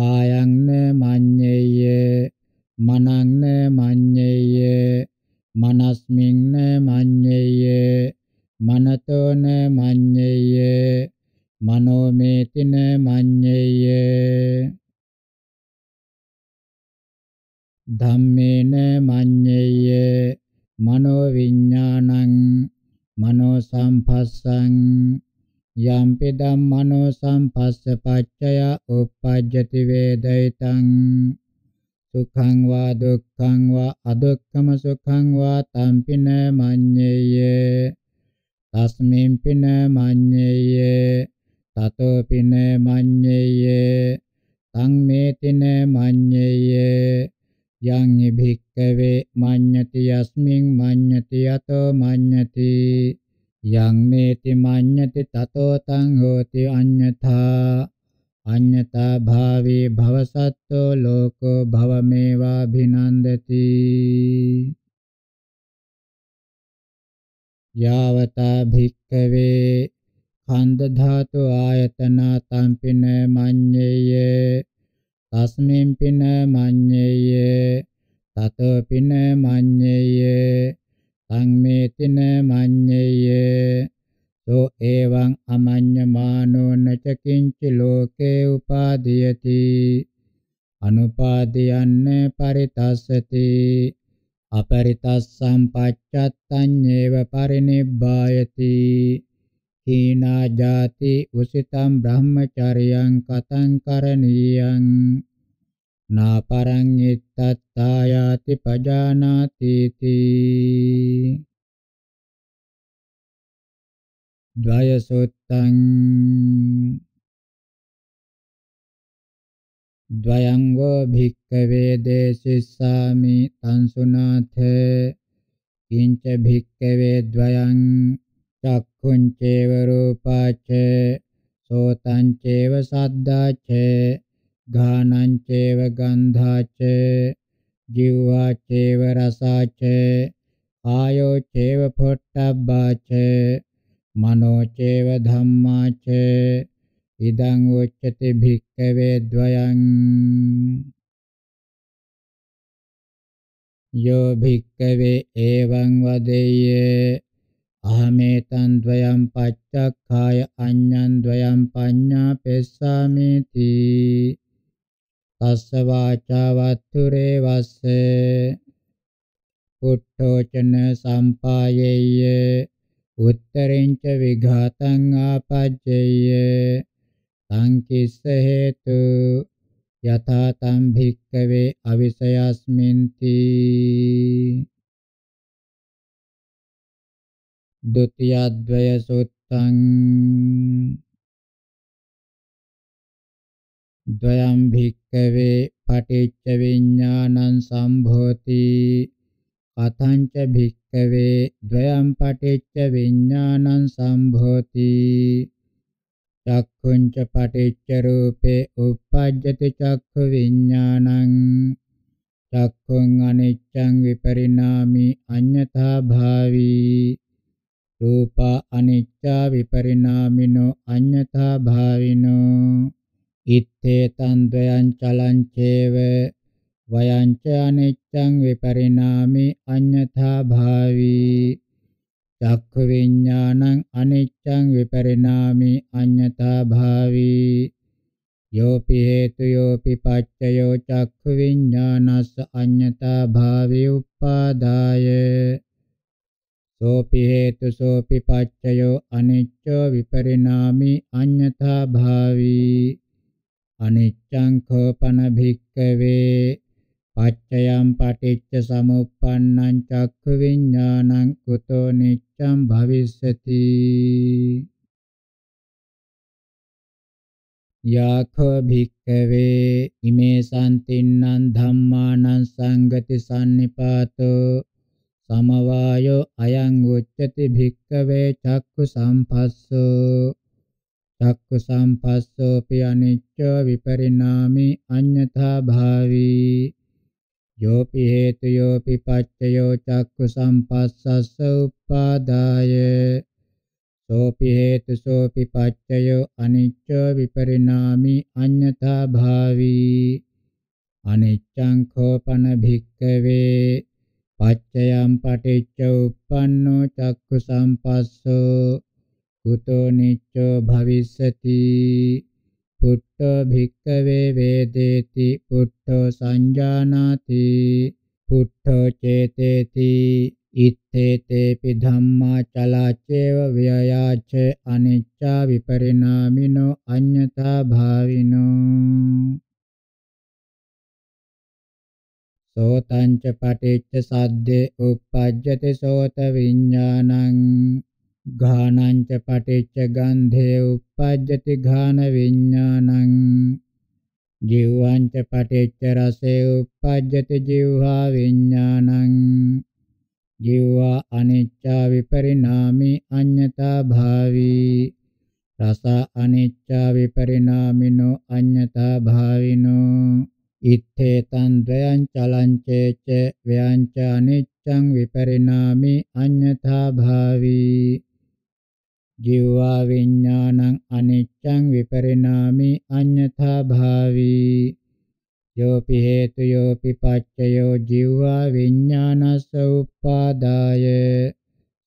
ආයං න මඤ්ඤේය මනං න මඤ්ඤේය මනස්මින් න මඤ්ඤේය මනතෝ න මඤ්ඤේය මනෝමේති න ධම්මේන මඤ්ඤේය මනෝ විඥානං මනෝ සම්පස්සං යම්පි ධම්මනෝ සම්පස්ස පච්චය උප්පජ්ජති වේදිතං සුඛං වා දුක්ඛං වා අදුක්ඛම සුඛං වා තම්පින මඤ්ඤේය තස්මින් පින මඤ්ඤේය තතෝ පින මඤ්ඤේය සංමේතින මඤ්ඤේය යං භික්කවේ මඤ්ඤති යස්මින් මඤ්ඤති යතෝ මඤ්ඤති යං මේති මඤ්ඤති තතෝ තං හෝති අඤ්ඤතා අඤ්ඤතා භාවේ භවසත්තෝ ලෝකෝ භවමේවා භිනන්දති යාවතා භික්කවේ ඛණ්ඩ ධාතු ආයතන තම්පින මඤ්ඤයේ තස්මින් පින මඤ්ඤේය තතෝ පින මඤ්ඤේය සංමේ තින මඤ්ඤේය සෝ එවං අමඤ්ඤමානෝ නච කිංච ලෝකේ උපාදීයති අනුපාදීයන්න පරිතස්සති අපරිතස්සම් පච්චත්තඤ්ඤේව පරිනිබ්බායති හීනා ජාති උසිතම් බ්‍රහ්මචරියං කතං කරණීයං නාපරං ඉත්තත්තායාති පජානාති තී ද්වයසොත්තං द्वयङ्गो भिक्खवे देशिस्सामि तंसुनाथ किञ्च भिक्खवे द्वयं චක්ඛුංචේව රූපාච්චේ සෝතංචේව සද්දාච්චේ ඝානංචේව ගන්ධාච්චේ ජීවාච්චේව රසාච්චේ ආයෝචේව පොට්ටබ්බාච්චේ මනෝචේව ධම්මාච්චේ ඉදං උච්චති භික්ඛවේ ද්වයං යෝ භික්ඛවේ එවං වදෙය්‍ය අහමෙතං ද්වයං පච්චක්ඛාය අඤ්ඤං ද්වයං පඤ්ඤා පෙස්සාමේති තස්ස වාචා වත්තුරේ වස්සේ පුට්ඨෝචන සම්පායේය උත්තරින්ච විඝාතං ආපජ්ජේය සංකිස්ස හේතු යථා තම් භික්කවේ අවිසයස්මින්ති द्वितीयाद्वय सूक्तं द्वयं भिक्खवे පටිච්ච විඥානං සම්භෝති කතං ච භික්ඛවේ ද්වයම් පටිච්ච විඥානං සම්භෝති චක්ඛුං ච පටිච්ච රූපේ uppajjati චක්ඛු විඥානං චක්ඛුං අනිච්ඡං විපරිණාමි අඤ්ඤතා භාවී රූපා අනිච්චා විපරිණාමිනෝ අඤ්ඤතා භාවිනෝ ඉත්තේ තන් ද්වයං චලං චේව වයංච අනිච්ඡං විපරිණාමි අඤ්ඤතා භාවී චක්ඛ විඥානං අනිච්ඡං විපරිණාමි අඤ්ඤතා භාවී යෝපි හේතු යෝපි පච්චයෝ චක්ඛ විඥානස්ස අඤ්ඤතා භාවේ උප්පාදාය සෝපි හේතු සෝපි පච්චයෝ අනිච්චෝ විපරිණාමි අඤ්ඤතා භාවී අනිච්ඡං කෝපන භික්කවේ පච්චයම් පටිච්ච සමුප්පන්නං චක්ඛු විඥානං කුතෝ නිච්ඡං භවිස්සති යඛ භික්කවේ ඉමේ සම්තින්නං ධම්මානං සංගති සම්නිපාතෝ समवायो अयं उच्यते භික්කවේ චක්ඛු සම්පස්සෝ චක්ඛු සම්පස්සෝ පියනිච්ච විපරිණාමි අඤ්ඤතා භාවී යෝපි හේතු යෝපි පච්චයෝ චක්ඛු සම්පස්සස්ස උපාදාය සෝපි හේතු සෝපි පච්චයෝ අනිච්ච විපරිණාමි අඤ්ඤතා භාවී අනිච්ඡං කෝපන භික්කවේ පච්චයම් පටිච්ච උප්පන්නෝ චක්කු සම්පස්සෝ කුතෝ නිච්චෝ භවිස්සති පුට්ඨෝ භික්ඛවේ වේදේති පුට්ඨෝ සංජානාති පුට්ඨෝ චේතේති ඉත්තේතේපි ධම්මා චලාචේව ව්‍යයාච අනිච්චා විපරිණාමිනෝ අඤ්ඤතා භාවිනෝ සෝතං ච පටිච්ච සද්දේ uppajjate සෝත විඥානං ඝානං ච පටිච්ච ගන්ධේ uppajjate ඝාන විඥානං ජීවං ච පටිච්ච රසේ uppajjate ජීවහා විඥානං ජීවා අනිච්චා විපරිණාමි අඤ්ඤතා භාවී රස අනිච්චා විපරිණාමිනෝ අඤ්ඤතා භාවිනෝ ඉත්තේතං ද්වයං චලංචේච ව්‍යංච අනිච්ඡං විපරිණාමි අඤ්ඤතා භාවී ජීවා විඥානං අනිච්ඡං විපරිණාමි අඤ්ඤතා භාවී යෝපි හේතු යෝපි පච්චයෝ ජීවා විඥානස්ස උප්පාදාය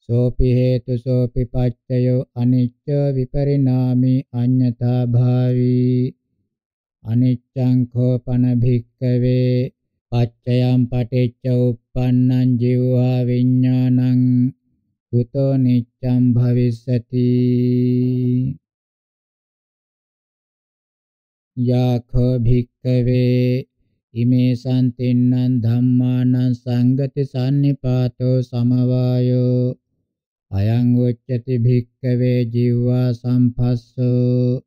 සෝපි හේතු සෝපි පච්චයෝ අනිච්ච විපරිණාමි අඤ්ඤතා භාවී අනිච්ඡං කෝපන භික්ඛවේ පච්චයම් පටිච්ච උප්පන්නං ජීවා විඥානං කුතෝ නිච්ඡං භවිස්සති යඛ භික්ඛවේ ඉමේ සම්තින්නං ධම්මානං සංගති සම්නිපාතෝ සමවායෝ අයං උච්චති භික්ඛවේ ජීවා සම්පස්සෝ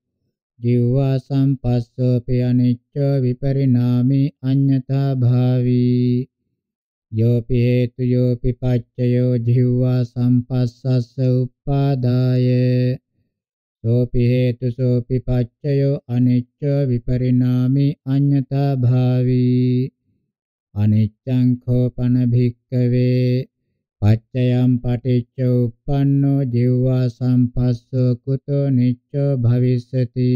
ජීවා සම්පස්සෝපි අනිච්චෝ විපරිණාමි අඤ්ඤතා භාවී යෝපි හේතු යෝපි පච්චයෝ ජීවා සම්පස්සස්ස උපාදාය සෝපි හේතු සෝපි පච්චයෝ අනිච්ච විපරිණාමි අඤ්ඤතා භාවී අනිච්ඡං කෝපන භික්කවේ පච්චයම් පටිච්ච උප්පන්නෝ ජීවා සම්පස්සෝ කුතෝ නිච්චෝ භවිස්සති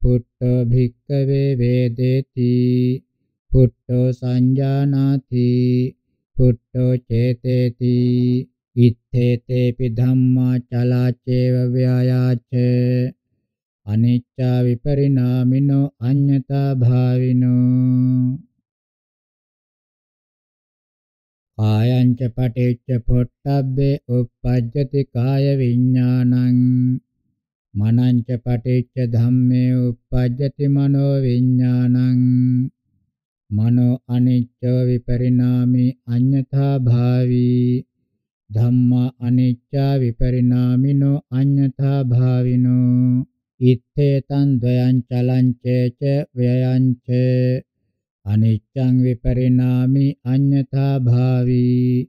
පුට්ඨෝ භික්ඛවේ වේදේති පුට්ඨෝ සංජානාති පුට්ඨෝ චේතේති ඉත්තේතේපි ධම්මා චලාචේව ව්‍යායාච අනිච්චා විපරිණාමිනෝ අඤ්ඤතා භාවිනෝ කායං ච පටිච්ච පොට්ටබ්බේ uppajjati කාය විඥානං මනං ච පටිච්ච ධම්මේ uppajjati මනෝ විඥානං මනෝ අනිච්ච විපරිණාමි අඤ්ඤතා භාවී ධම්මා අනිච්ච විපරිණාමිනෝ අඤ්ඤතා භාවිනෝ ඉත්තේ තන් ද්වයං චලං චේච ව්‍යයං චේ අනිච්ඡං විපරිණාමි අඤ්ඤතා භාවී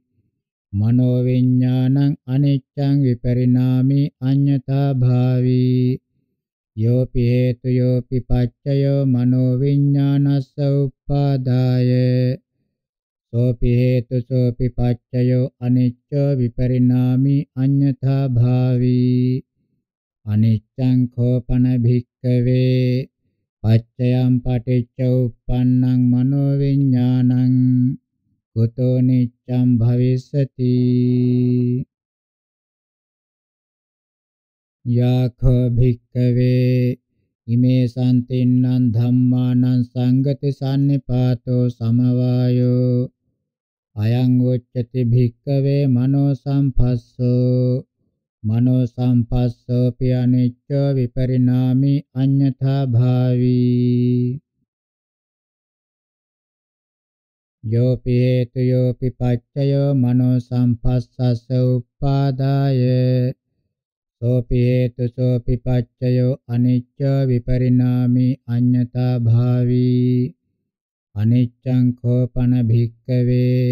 මනෝ විඥානං අනිච්ඡං විපරිණාමි අඤ්ඤතා භාවී යෝපි හේතු යෝපි පච්චයෝ මනෝ විඥානස්ස උපාදාය සෝපි හේතු සෝපි පච්චයෝ අනිච්චෝ විපරිණාමි අඤ්ඤතා භාවී අනිච්ඡං කෝපන භික්ඛවේ පච්චයම් පටිච්ච උප්පන්නං මනෝ විඥානං කුතෝ නිච්ඡම් භවිස්සති යඛෝ භික්ඛවේ ඉමේ සම්තින්නම් ධම්මානං සංගති සම්නිපාතෝ සමවායෝ අයං උච්චති භික්ඛවේ මනෝ සම්පස්සෝ මනෝ සංපස්සෝපි අනිච්ච විපරිණාමි අඤ්ඤතා භාවී යෝපි හේතු යෝපි පච්චයෝ මනෝ සංපස්සස්ස උපාදාය සෝපි හේතු සෝපි පච්චයෝ අනිච්ච විපරිණාමි අඤ්ඤතා භාවී අනිච්ඡං කෝපන භික්කවේ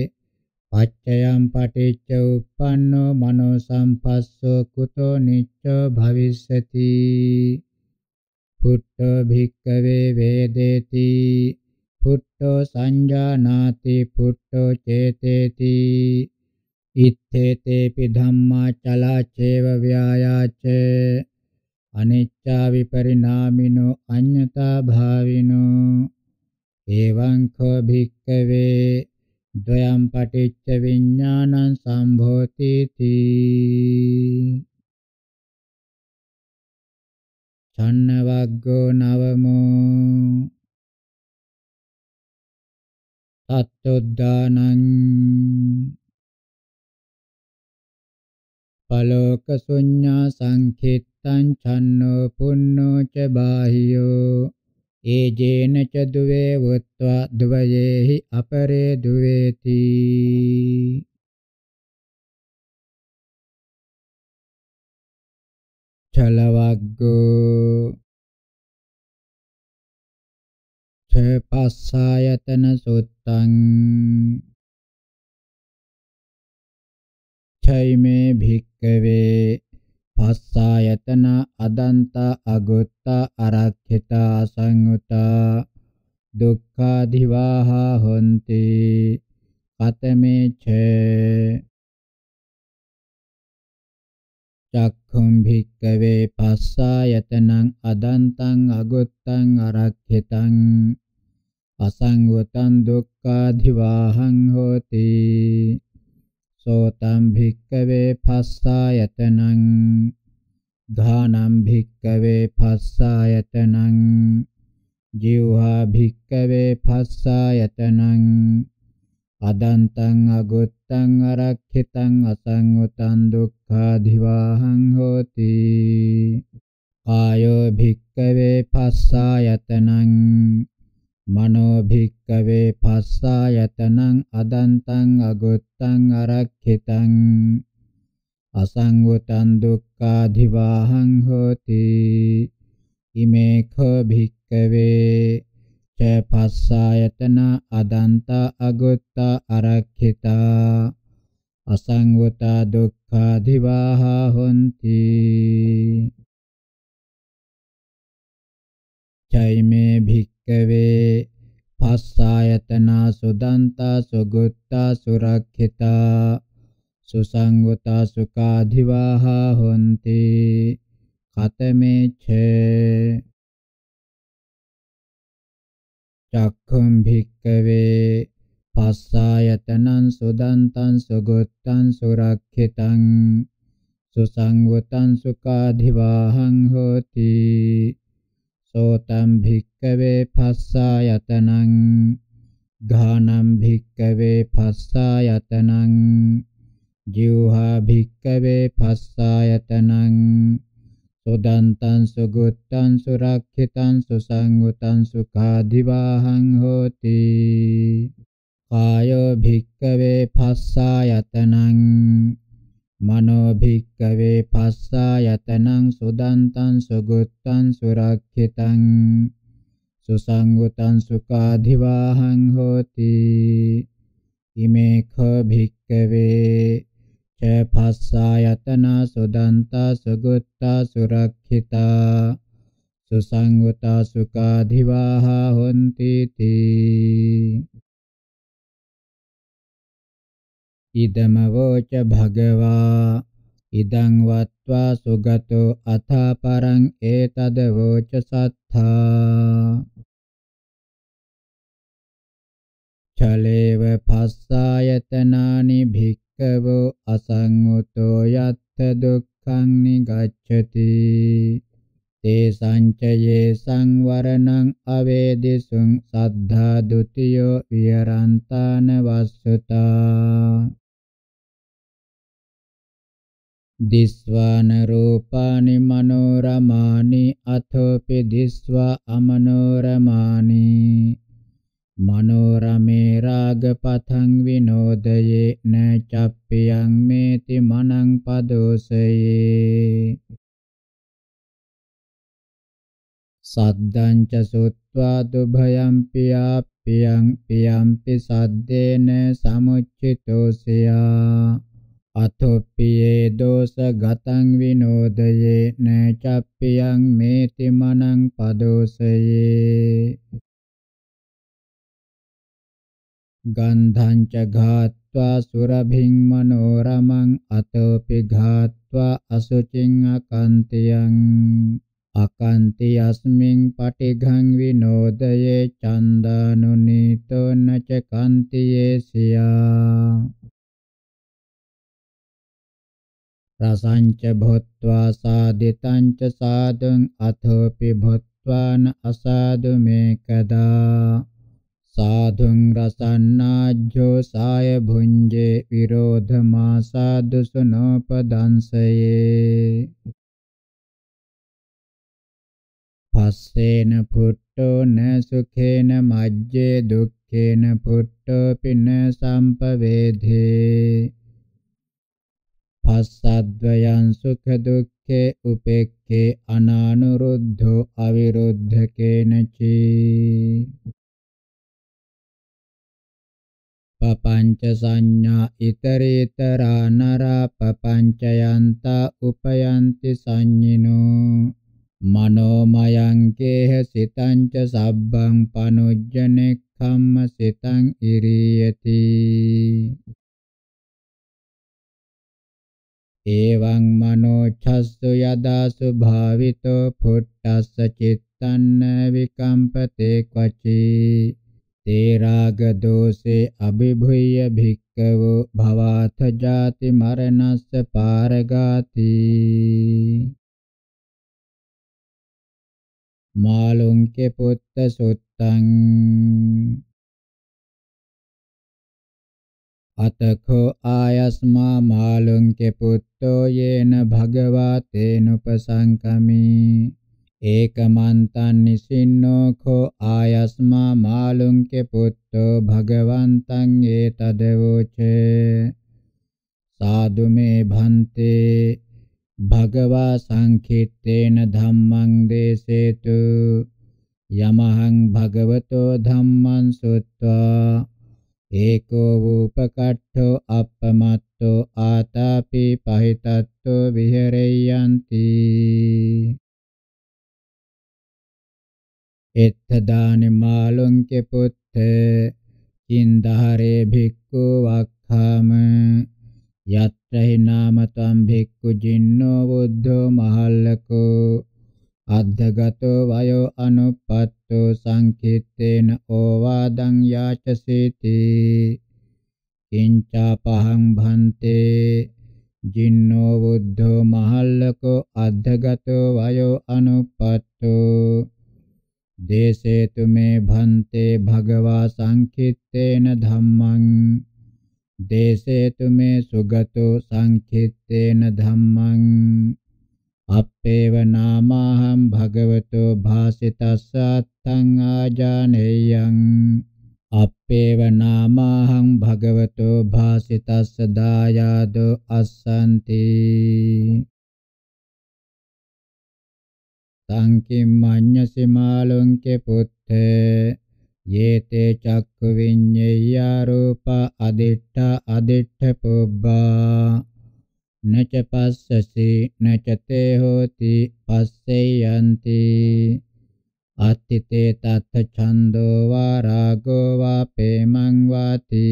පච්චයම් පටිච්ච උප්පන්නෝ මනෝ සම්පස්සෝ කුතෝ නිච්චෝ භවිස්සති පුට්ඨෝ භික්ඛවේ වේදේති පුට්ඨෝ සංජානාති පුට්ඨෝ චේතේති ඉත්තේ තේපි ධම්මා චලාචේව ව්‍යායාච අනිච්චා විපරිණාමිනෝ අඤ්ඤතා භාවිනෝ එවං කෝ භික්ඛවේ ද්වයම් පටිච්ච විඥානං සම්භෝති තී චන්නවග්ගෝ නවමෝ තත්තුද්දානං පලෝක ශුඤ්ඤා සංඛිත්තං ඡන්නෝ පුන්නෝ ච බාහියෝ ඒජේන ච දුවේ වත්වා දුවයේහි අපරේ දුවේති චලවග්ගෝ චපස්සායතන සුත්තං චෛමේ භික්කවේ පස්සායතන අදන්ත අගොත්ත අරක්ඛිත අසංයුත දුක්ඛාදිවාහ හොಂತಿ පතමේච චක්ඛුම් භික්කවේ පස්සායතනං අදන්තං අගොත්තං අරක්ඛිතං අසංගතං දුක්ඛාදිවාහං හෝති සෝතම් භික්කවේ පස්සායතනං ඝානම් භික්කවේ පස්සායතනං ජීවහා භික්කවේ පස්සායතනං අදන්තං අගොත්තං අරක්ඛිතං අසංගතං දුක්ඛාදිවාහං හෝති ආයෝ භික්කවේ පස්සායතනං මනෝ භික්කවේ පස්සායතනං අදන්තං අගොත්තං අරක්ඛිතං අසංගතං දුක්ඛාධිවාහං හෝති ඉමේ ඛ භික්කවේ ච පස්සායතන අදන්ත අගොත්ත අරක්ඛිතා අසංගත දුක්ඛාධිවාහා හොಂತಿ චෛමේ භික් භික්කවේ පස්සායතනා සුදන්තා සුගුත්තා සුරක්ඛිතා සුසංගතා සුඛාධිවාහා හොಂತಿ කතමේච්ඡේ චක්ඛුම් භික්කවේ පස්සායතනං සුදන්තං සුගුත්තං සුරක්ඛිතං සුසංගතං සුඛාධිවාහං හෝති සෝතම් භික්කවේ පස්සායතනං ඝානම් භික්කවේ පස්සායතනං ජීවහා භික්කවේ පස්සායතනං සුදන්තං සුගුත්තං සුරක්ඛිතං සුසංගුතං සුඛාදිවාහං හෝති කායෝ භික්කවේ පස්සායතනං මනෝ භික්කවේ පස්සායතනං සුදන්තං සුගුත්තං සුරක්ඛිතං සුසංගතං සුඛාධිවාහං හෝති ඉමේ ඛ භික්කවේ ච පස්සායතන සුදන්තා සුගුත්තා සුරක්ඛිතා සුසංගතා සුඛාධිවාහ හොන්ති තී ඉදමවෝච භගවා ඉදං වත්වා සුගතෝ අථා පරං ඒතද වෝච සත්තා චලේව පස්සායතනානි භික්ඛවෝ අසංගතෝ යත්ථ දුක්ඛං නිගච්ඡති තේ සංචයේ සංවරණං අවේදිසුං සද්ධා ဒ ුතියෝ විහරන්තාන වස්සුතා දිස්වාන රූපානි මනෝරමානි අතෝපි දිස්වා අමනෝරමානි මනෝරමේ රාග පතං විනෝදයේ න චප්පියං මේති මනං පදෝසයේ සද්දං ච සුත්වා දුභයං පියාප්පියං පියම්පි සද්දේන සමුච්චිතෝසියා අතොප්පියේ දෝස ගතං විනෝදයේ න චප්පියං මේති මනං පදෝසයේ ගන්ධං ච ඝාत्वा සුරභින් මනෝරමං අතෝපි ඝාत्वा අසුචින් අකන්තියං අකන්ති යස්මින් පටිඝං විනෝදයේ චන්දානුනීතෝ නච කන්තියේ සියා රසංච භොත්වා සාදිතංච සාදුං අතෝපි භොත්වාන අසාදු මේ කදා साधुं रसन्नाज्यो साय भुञ्जे विरोधमासाधु सुनोपदंसये फस्येन फुट्टो न सुखेन मज्जे दुःखेन फुट्टोऽपि न सम्पवेधे පස්සද්වයන් සුඛ දුක්ඛේ උපේක්ඛේ අනානුරුද්ධෝ අවිරුද්ධකේනචි පපංච සංඥා ඉතරීතරා නරා පපංචයන්තා උපයන්ති සංඤිනෝ මනෝමයං කේහ සිතං ච සබ්බං පනොජ්ජනෙක්ඛම්ම සිතං ඉරියති එවං මනෝච්ඡස්සු යදාසු භාවිතෝ පුට්ටස්ස චිත්තං විකම්පතේ කචී තේ රාග දෝසේ අභිභුය භික්කවෝ භවාත ජාති මරණස්ස පාරගාති මාළුන්කේ පුත්ත සුත්තං අතකෝ ආයස්මා මාළුංකේ පුත්තෝ යේන භගවා තේනුපසංකමී ඒකමන්තං නිසින්නෝ කෝ ආයස්මා මාළුංකේ පුත්තෝ භගවන්තං ඒතදවෝචේ සාදු මේ භන්තේ භගවා සංකිට්ඨේන ධම්මං දේසේතු යමහං භගවතෝ ධම්මං සුත්වා ඒකෝ වූපකට්ඨෝ අප්පමත්තෝ ආතාපි පහිතත්තෝ විහෙරෙය්‍යන්ති එත්තදානි මාළුංකෙ පුත්ත කින්දහරේ භික්ඛු වක්ඛාම යත්‍රහි නාම තම් භික්ඛු ජින්නෝ බුද්ධෝ මහල්ලකෝ අද්දගතෝ වයෝ අනුපත්තෝ සංකිට්ඨේන ඕවාදං යාචසීති කිංචා පහං භන්තේ ජින්නෝ බුද්ධෝ මහල්ලකෝ අද්දගතෝ වයෝ අනුපත්තෝ දේසේතු මේ භන්තේ භගවා සංකිට්ඨේන ධම්මං දේසේතු මේ සුගතෝ සංකිට්ඨේන ධම්මං අපේව නාමහම් භගවතෝ භාසිතස්සත්තං ආජානේයං අපේව නාමහම් භගවතෝ භාසිතස්ස දායාදෝ අස්සන්ති සංකින් මඤ්ඤසි මාළුන්කේ පුත්තේ යේතේ චක්කු විඤ්ඤේය රූප අදිට්ඨ අදිට්ඨ පොබ්බා නච පස්සසි නච තේ හෝති පස්සේ යන්ති අත්තිතේ තත් ඡන්தோ වා රාගෝ වා ප්‍රේමං වාති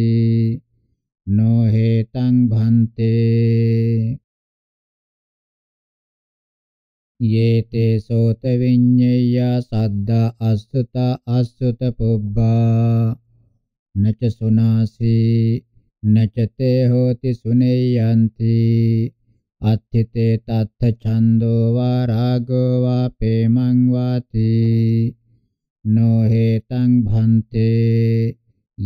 නෝ හේතං භන්තේ යේතේ සෝත විඤ්ඤය සද්දා අස්සුත අස්සුත පුබ්බා නච සුනාසී නචතේ හෝති සුනේයන්ති අත්ථිතේ තත්ථ ඡන්தோ වා රාගෝ වා ප්‍රේමං වාති නොහෙතං භන්තේ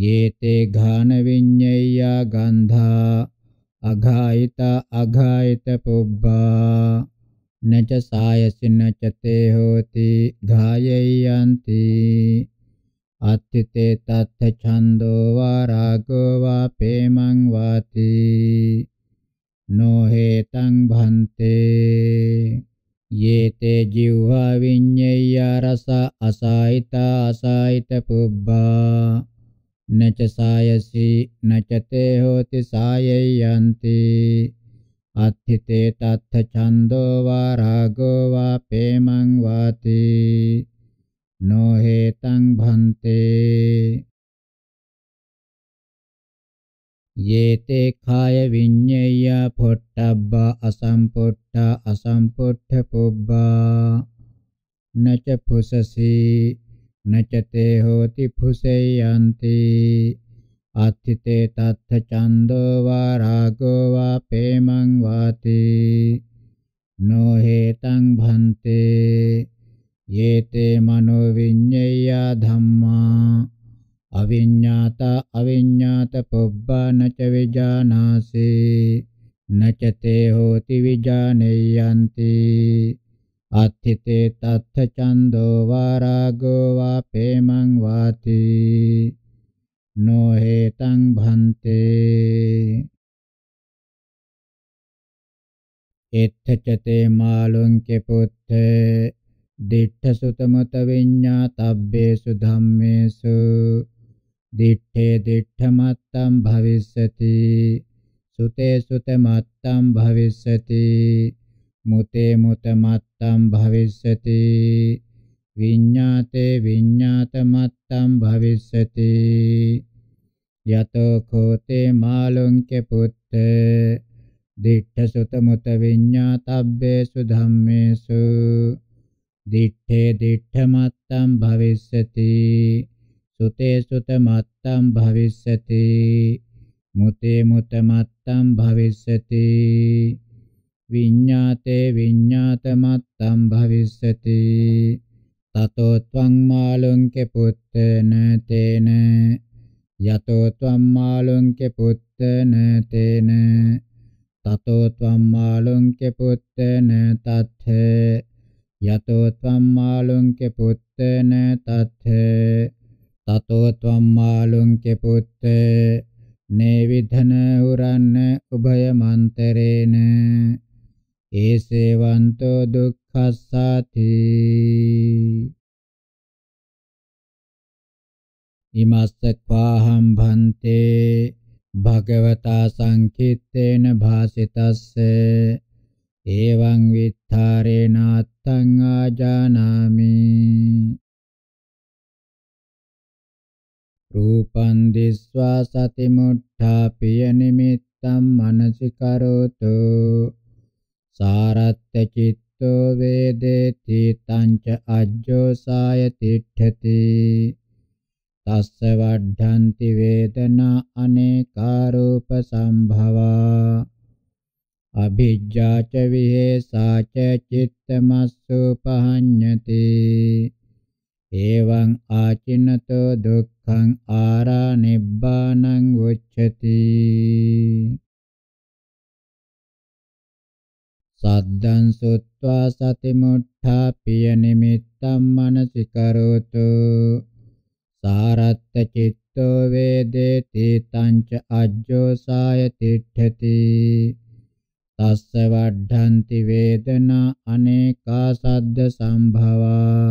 යේතේ ඝාන විඤ්ඤය ගන්ධා අඝායිත අඝායිත පුබ්බා නච සායසින චතේ හෝති ඝායයන්ති අත්තිතේ තත්ථ ඡන්தோ වාරාගෝ වාපේමං වාති නොහෙතං භන්තේ යේතේ ජීවා විඤ්ඤය රස අසායිත අසායිත පුබ්බා නච සායසි නචතේ හෝති සායයන්ති අත්ථිතේ තත්ථ ඡන්தோ වාරාගෝ වාපේමං වාති no hetang bhante yete khaya viññeya phottabba asampotta asampotta pubba naca phusasi naca te hoti phuseyanti atthite tattha chando va rago va pemang vati no hetang bhante යේතේ මනෝ විඤ්ඤය ධම්මා අවිඤ්ඤාත අවිඤ්ඤාත පොබ්බාන ච විජානාසේ නචතේ හෝති විජානෙයන්ති අත්ථිතේ තත්ථ චන්தோ වාරාගෝ වාපේමං වාති නොහෙතං භන්තේ එත්තචතේ මාළුං කෙපුත්තේ දිඨසුතමත විඤ්ඤාතබ්බේසු ධම්මේසු දිඨේ දිඨමත්තම් භවිස්සති සුතේ සුතමත්තම් භවිස්සති මුතේ මුතමත්තම් භවිස්සති විඤ්ඤාතේ විඤ්ඤාතමත්තම් භවිස්සති යතෝ කෝතේ මාළුංක පුත්ත දිඨසුතමත විඤ්ඤාතබ්බේසු ධම්මේසු දිඨේ දිඨමත්තම් භවිස්සති සුතේ සුතමත්තම් භවිස්සති මුතේ මුතමත්තම් භවිස්සති විඤ්ඤාතේ විඤ්ඤාතමත්තම් භවිස්සති තතෝ ත්වං මාළුංක පුත්තන තේන යතෝ ත්වං මාළුංක පුත්තන තේන තතෝ ත්වං මාළුංක පුත්තන තත්ථ යතෝ ත්වම්මාලුංකේ පුත්තේන තත්ථ තතෝ ත්වම්මාලුංකේ පුත්තේ නේවිධන උරන්න උභය මන්තරේන ඒසේවන්තෝ දුක්ඛස්සති ඉමස්සක්වාහම් භන්තේ භගවතා සංකිත්තේන භාසිතස්සේ එවං විත්තරේනාත්තං ආජානාමි රූපං දිස්වා සති මුත්ථාපිය නිමිත්තං මනසිකරෝතු සාරත්ත්‍ය චිත්තෝ වේදේති තංච අජ්ජෝ සාය තිට්ඨති තස්ස වඩ්ඩಂತಿ වේදනා අනේකා රූප සම්භවා අභිජ්ජාච විහෙසාච චිත්තමස්සුපහඤ්ඤති එවං ආචිනතෝ දුක්ඛං ආරා නිබ්බානං උච්චති සද්දං සුත්වා සතිමුත්ථා පිය නිමිත්තම් මනසිකරෝතු සාරත්ත චිත්තෝ වේදේති තංච අජ්ජෝ සාය තිට්ඨති තස්ස වඩ්ඩಂತಿ වේදනා අනේකා සද්ද සම්භවා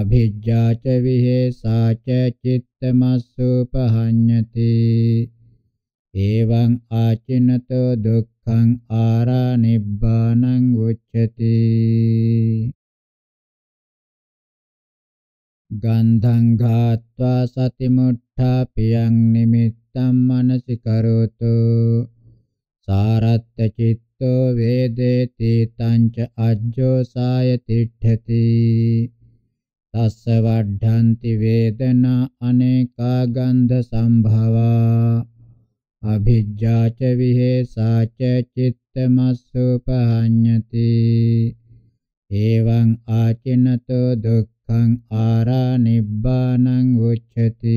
අභිජ්ජාච විහෙසාච චිත්තමස්සුපහඤ්ඤති එවං ආචිනතෝ දුක්ඛං ආරා නිබ්බානං උච්චති ගන්ධං ඝාत्वा සතිමුට්ඨා පියං නිමිත්තං මනසිකරෝතෝ සාරත්ත්‍ය චිත්තෝ වේදේති තංච අජ්ජෝසාය තිට්ඨති තස්ස වඩ්ඩಂತಿ වේදනා අනේකා ගන්ධ සම්භවා අභිජ්ජාච විහෙසාච චිත්තමස්සුපහඤ්ඤති එවං ආචිනතෝ දුක්ඛං ආරා නිබ්බානං උච්චති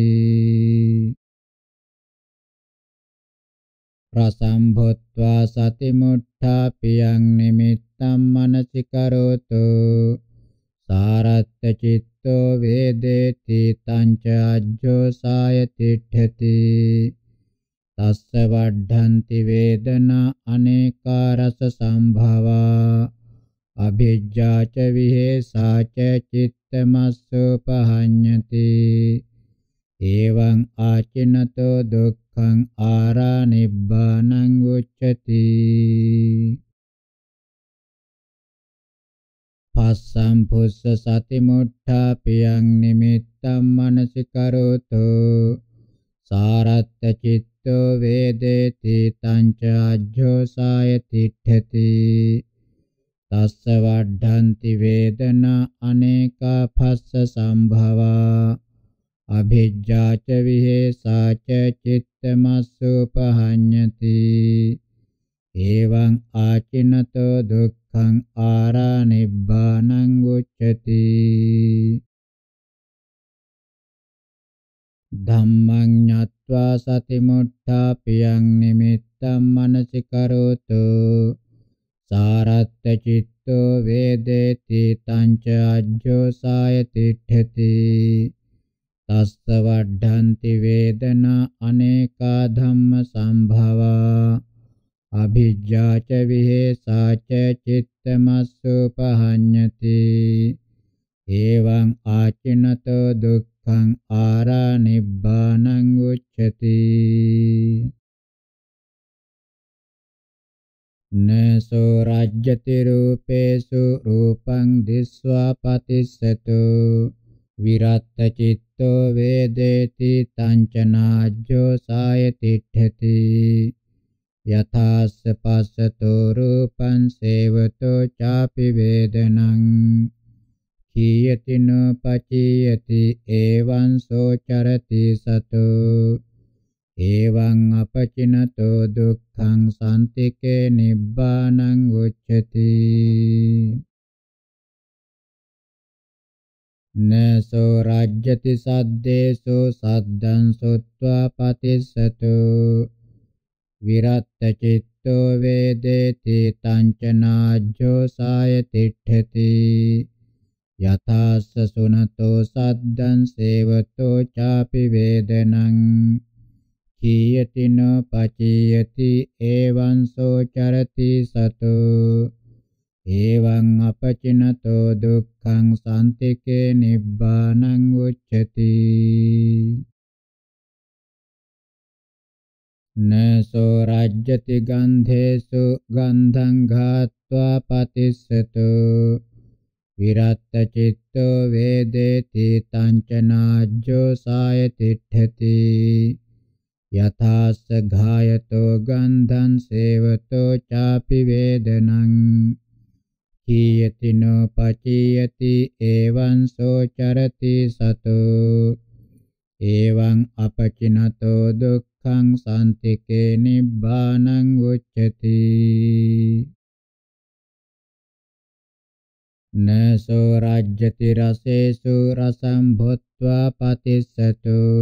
ප්‍රසම්භොත්වා සති මුට්ඨාපියං නිමිත්තම් මනසිකරෝතු සාරත්ත චිත්තෝ වේදේති තංච අජ්ජෝ සාය තිට්ඨති තස්ස වඩ්ඩಂತಿ වේදනා අනේකා රස සම්භවා අභිජ්ජාච විහෙසාච චිත්තමස්සෝ පහඤ්ඤති එවං ආචිනතෝ දුක්ඛ දුක්ඛං ආරණිබ්බානං උච්චති පස්සම් පුස්ස සති මුට්ඨා පියං නිමිත්තම් මනසිකරෝතෝ සාරත්ත චිත්තෝ වේදේති තංච අජ්ජෝසාය තිට්ඨති තස්ස වඩ්ඩಂತಿ වේදනා අනේකා පස්ස සම්භවා අභිජ්ජාච විහෙසාච චිත්ත තමස්සුපහඤ්ඤති එවං ආචිනතෝ දුක්ඛං ආරණිබ්බානං උච්චති ධම්මං ඤත්වා සතිමුත්ථා පියං නිමිත්තං මනසිකරෝතු සාරත්ත චිත්තෝ වේදේති තංච අජ්ජෝ සායතිඨති තස්ස වඩ්ඩಂತಿ වේදනා අනේකා ධම්ම සම්භවා අභිජ්ජාච විහෙසාච චිත්තමස්සුපහඤ්ඤති එවං ආචිනතෝ දුක්ඛං ආරා නිබ්බානං උච්චති නසෝ රාජ්‍යති රූපේසු රූපං දිස්වා පතිස්සතෝ විරත්ත චිත්තෝ වේදේති තංචනාජ්ජෝ සාය තිට්ඨති යථාස්ස පස්සතෝ රූපං සේවතෝ ചാපි වේදනං කීයති නොපචීයති එවං සෝචරති සතෝ එවං අපචිනතෝ දුක්ඛං සම්තිකේ නිබ්බාණං උච්චති නසෝ රාජ්‍යති සද්දේසු සද්දං සුත්වා පතිස්සතු විරත්ත චිත්තෝ වේදේති තංචනාජ්ජෝ සාය තිට්ඨති යථාස්ස සුනතෝ සද්දං සේවතෝ ചാපි වේදනං කීයතිනෝ පචියති එවං සෝ චරති සතෝ එවං අපචිනතෝ දුක්ඛං සාන්තිකේ නිබ්බානං උච්චති නසෝ රාජ්‍යති ගන්ධේසු ගන්ධං ඝාत्वा පතිස්සතු විරත්ත චිත්තෝ වේදේති තංචනාජ්ජෝ සායතිඨති යථාස්ස ඝායතෝ ගන්ධං සේවතෝ ചാපි වේදනං කීයතිනෝ පචියති එවං සෝචරති සතෝ එවං අපචිනතෝ දුක්ඛං සාන්තිකේ නිබ්බානං උච්චති නසෝ රාජ්‍යති රසේසු රසං භොත්වා පතිස්සතෝ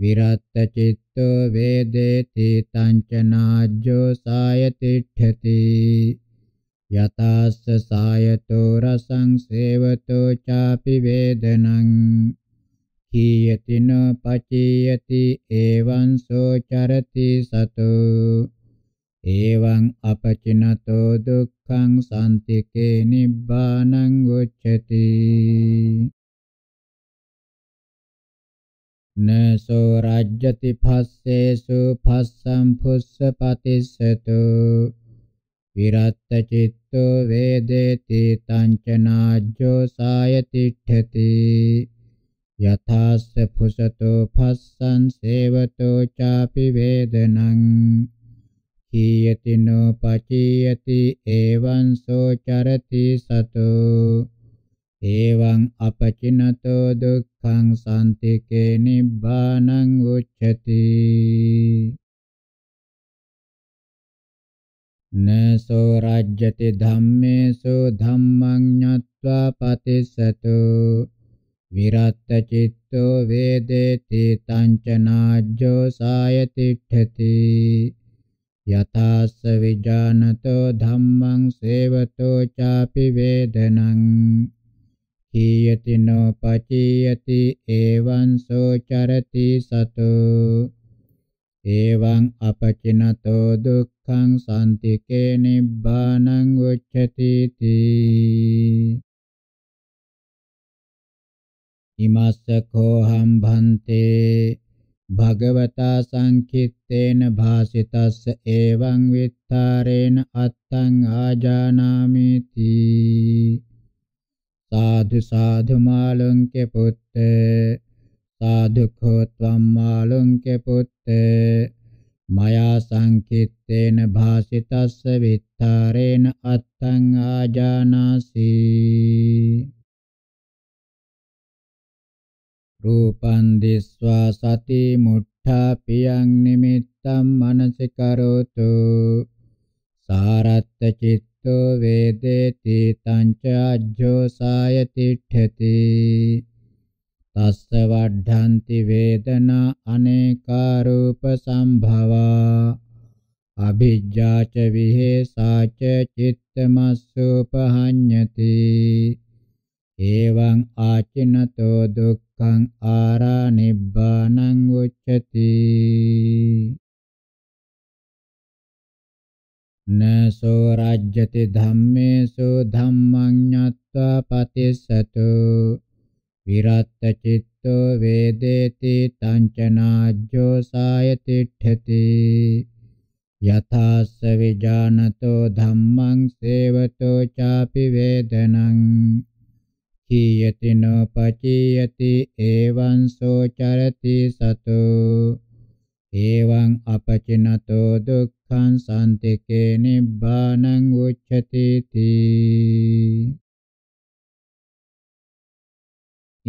විරත්ත චිත්තෝ වේදේති තංචනාජ්ජෝ සායතිඨති යතස්ස සායතෝ රසං සේවතෝ ചാපි වේදනං කීයතිනෝ පචියති එවං සෝ චරති සතෝ එවං අපචිනතෝ දුක්ඛං සම්තිකේ නිබ්බානං උච්චති නසෝ රාජ්‍යති භස්සේසු භස්සම් භුස්ස පතිස්සතෝ විරත්ත චිත්ත යතෝ වේදේති තංචනාජ්ජෝ සායතිඨති යථාස්ස පුසතෝ පස්සං සේවතෝ ചാපි වේදනං කීයතිනෝ පචීයති එවං සෝචරති සතෝ එවං අපචිනතෝ දුක්ඛං සම්තිකේ නිබ්බානං උච්චති නසෝ රාජ්‍යති ධම්මේසු ධම්මං ඤත්වා පතිසතු විරත් චිත්තෝ වේදේති තංචනාජ්ජෝ සායතිඨති යතස්ස විජානතෝ ධම්මං සේවතෝ ചാපි වේදනං කීයති නොපචීයති එවං සෝ චරති සතෝ එවං අපචිනතෝ දුක්ඛං සාන්තිකේ නිබ්බානං උච්චති තී ඉමස්සකෝ හම්භන්තේ භගවතා සංකිත්තේන භාසිතස්ස එවං විත්තරේන අත්තං ආජානාමි තී සාදු සාදු මාළුන්ගේ පුත්තේ සාදුකෝ ත්වම්මාලුංකේ පුත්තේ මයා සංකිට්ඨේන භාසිතස්ස විත්තරේන අත්තං ආජානාසි රූපං දිස්වා සති මුට්ඨා පියං නිමිත්තං මනසිකරෝතු සාරත්ත චිත්තෝ වේදේති තං ච අජ්ජෝ සායතිඨති අස්සවඩ්ඩන්ති වේදනා අනේකා රූප සම්භවා අභිජ්ජාච විහෙසාච චිත්තමස්සුපහඤ්ඤති එවං ආචිනතෝ දුක්ඛං ආරා නිබ්බානං උච්චති නසෝ රාජ්‍යති ධම්මේසු ධම්මං ඤත්වා පතිස්සතෝ විරත්ත චිත්තෝ වේදේති තංචනාජ්ජෝ සායතිඨති යථාස්ස විජානතෝ ධම්මං සේවතෝ ചാපි වේදනං කීයති නොපචීයති එවං සෝචරති සතෝ එවං අපචිනතෝ දුක්ඛං සම්තිකේ නිබ්බානං උච්චති තී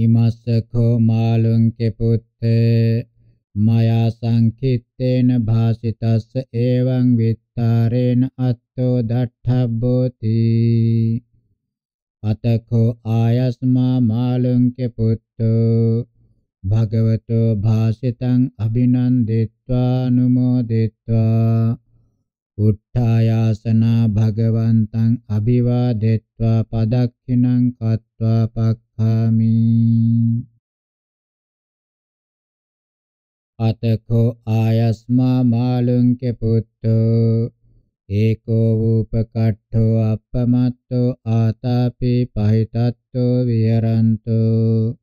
ඉමස්සඛෝ මාළුංකේ පුත්තේ මයා සංකිට්ඨේන භාසිතස්ස එවං විත්තරේන අත්තෝ දට්ඨබ්බෝති අතකෝ ආයස්මා මාළුංකේ පුත්තෝ භගවතෝ භාසිතං අභිනන්දිත්වා නුමෝදිත්වා උත්ථායාසනා භගවන්තං අභිවාදෙත්වා පදක්ඛිනං කତ୍වා පක්ඛාමි අතකෝ ආයස්මා මාළුංක පුත්තෝ ඒකෝ වූපකට්ඨෝ අපමත්තෝ ආතාපි පහිතත්තෝ විහරන්තෝ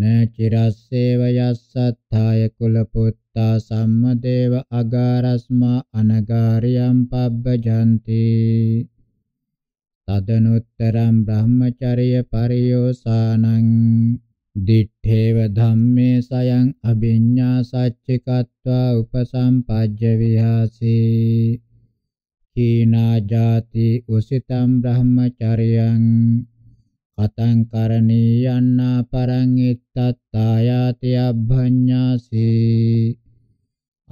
න චිරස්සේව යස්සත්ථාය කුලපුත්තා සම්මදේව අගාරස්මා අනගාරියම් පබ්බජන්ති තදනුත්තරම් බ්‍රහ්මචර්ය පරියෝසානං දිඨේව ධම්මේ සයං අභිඤ්ඤා සච්චිකत्वा උපසම්පජ්ජ විහාසී කීනා ජාති උසිතම් බ්‍රහ්මචර්යං කතං කරණීයන්නා පරං ඉත්තත්තායාති අභඤ්ඤාසි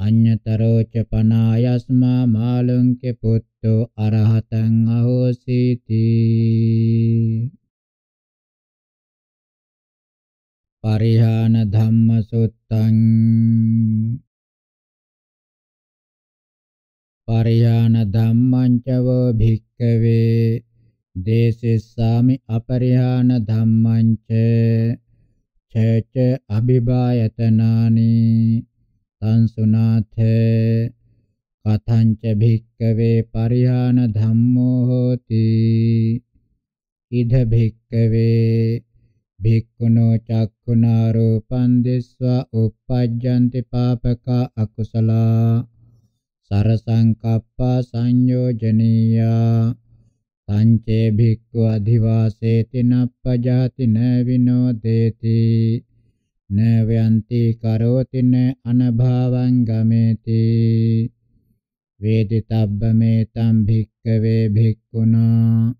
අඤ්ඤතරෝච පනායස්මා මාළුංකේ පුත්තෝ අරහතං අහෝසීති පරිහාන ධම්මසුත්තං පරිහාන ධම්මං ච වෝ භික්ඛවේ දේසෙස්සාමි අපරිහාන ධම්මංච චේච අභිභායතනානි සංසුනාථ කතංච භික්කවේ පරිහාන ධම්මෝ හෝති ඉද භික්කවේ භික්ඛුනෝ චක්ඛුනා රූපං දිස්වා uppajjanti papaka akusala සරසංකප්පා සංයෝජනීයා සංචේ භික්ඛු අධිවාසේති නප්පජාති න විනෝදේති න ව්‍යන්ති කරෝති න අනභවං ගමේති වේදිතබ්බමේ තම් භික්ඛවේ භික්ඛුනා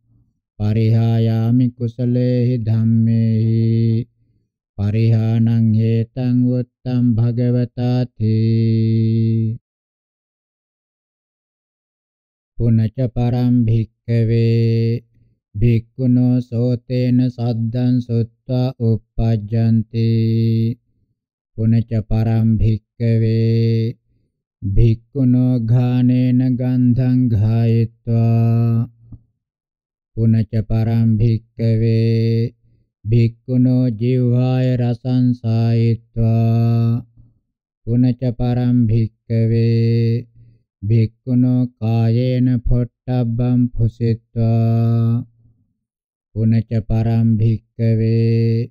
පරිහායාමි කුසලේහි ධම්මේහි පරිහානං හේතං උත්තම් භගවතාති පුනච පරම් භික්ඛ භික්කවේ භික්ඛුනෝ සෝතේන සද්දං සොත්වා uppajjanti පුනච පරම් භික්කවේ භික්ඛුනෝ ඝානේන ගන්ධං ඝායित्वा පුනච පරම් භික්කවේ භික්ඛුනෝ ජීවාය රසං සායित्वा පුනච පරම් භික්කවේ භික්ඛුනෝ කායේන පොට්ටබ්බම් පුසිට්වා පුනච පරම් භික්ඛවේ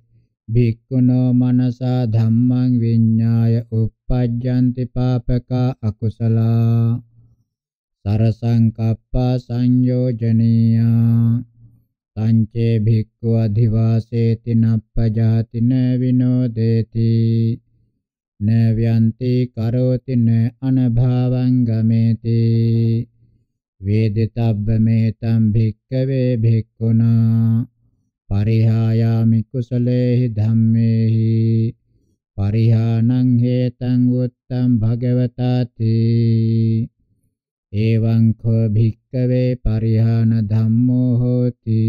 භික්ඛුනෝ මනසා ධම්මං විඤ්ඤාය uppajjanti papaka akusala සරසංකප්පා සංයෝජනීයා සංචේ භික්ඛු අධිවාසේති නප්පජාතින විනෝදේති න ව්‍යන්ති කරෝති න අනභවං ගමේති වේදිතබ්බ මේතම් භික්කවේ භික්ඛුනා පරිහායාමි කුසලේහි ධම්මේහි පරිහානං හේතං උත්තම් භගවතාති එවං කෝ භික්කවේ පරිහාන ධම්මෝ හෝති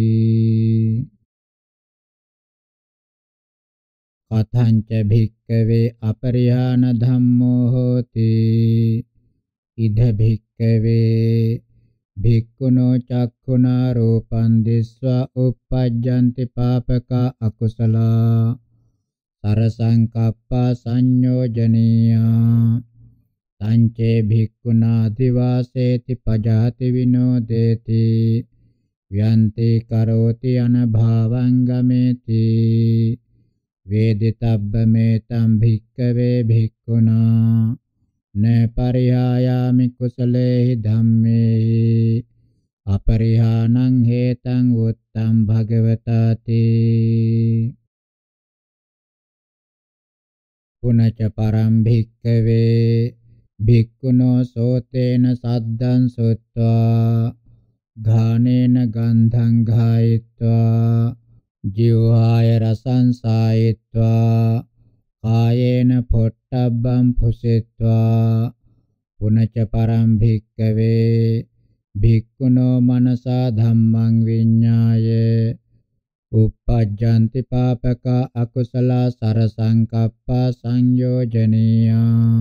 කතංච භික්කවේ අපරිහාන ධම්මෝ හෝති ඉද භික්කවේ භික්ඛුනෝ චක්ඛුනා රූපං දිස්වා uppajjanti papaka akusala සරසංකප්පා සංයෝජනීයා තංචේ භික්ඛුනා දිවාසේති පජාති විනෝදේති යන්ති කරෝති අනභාවං ගමේති වේදිතබ්බමේතම් භික්කවේ භික්ඛුනා න පරියායාමි කුසලේහි ධම්මේ අපරිහානං හේතං උත්තම් භගවතාති පුනච පරම් භික්කවේ භික්ඛුනෝ සෝතේන සද්දං සොත්වා ඝානේන ගන්ධං ඝායිत्वा ජීවාය රසං සායित्वा කායේන පොට්ටබ්බං පුසෙත්වා පුනච පරම් භික්කවේ භික්ඛුනෝ මනසා ධම්මං විඤ්ඤාය uppajjanti papaka akusala sarasankappa සංයෝජනීයා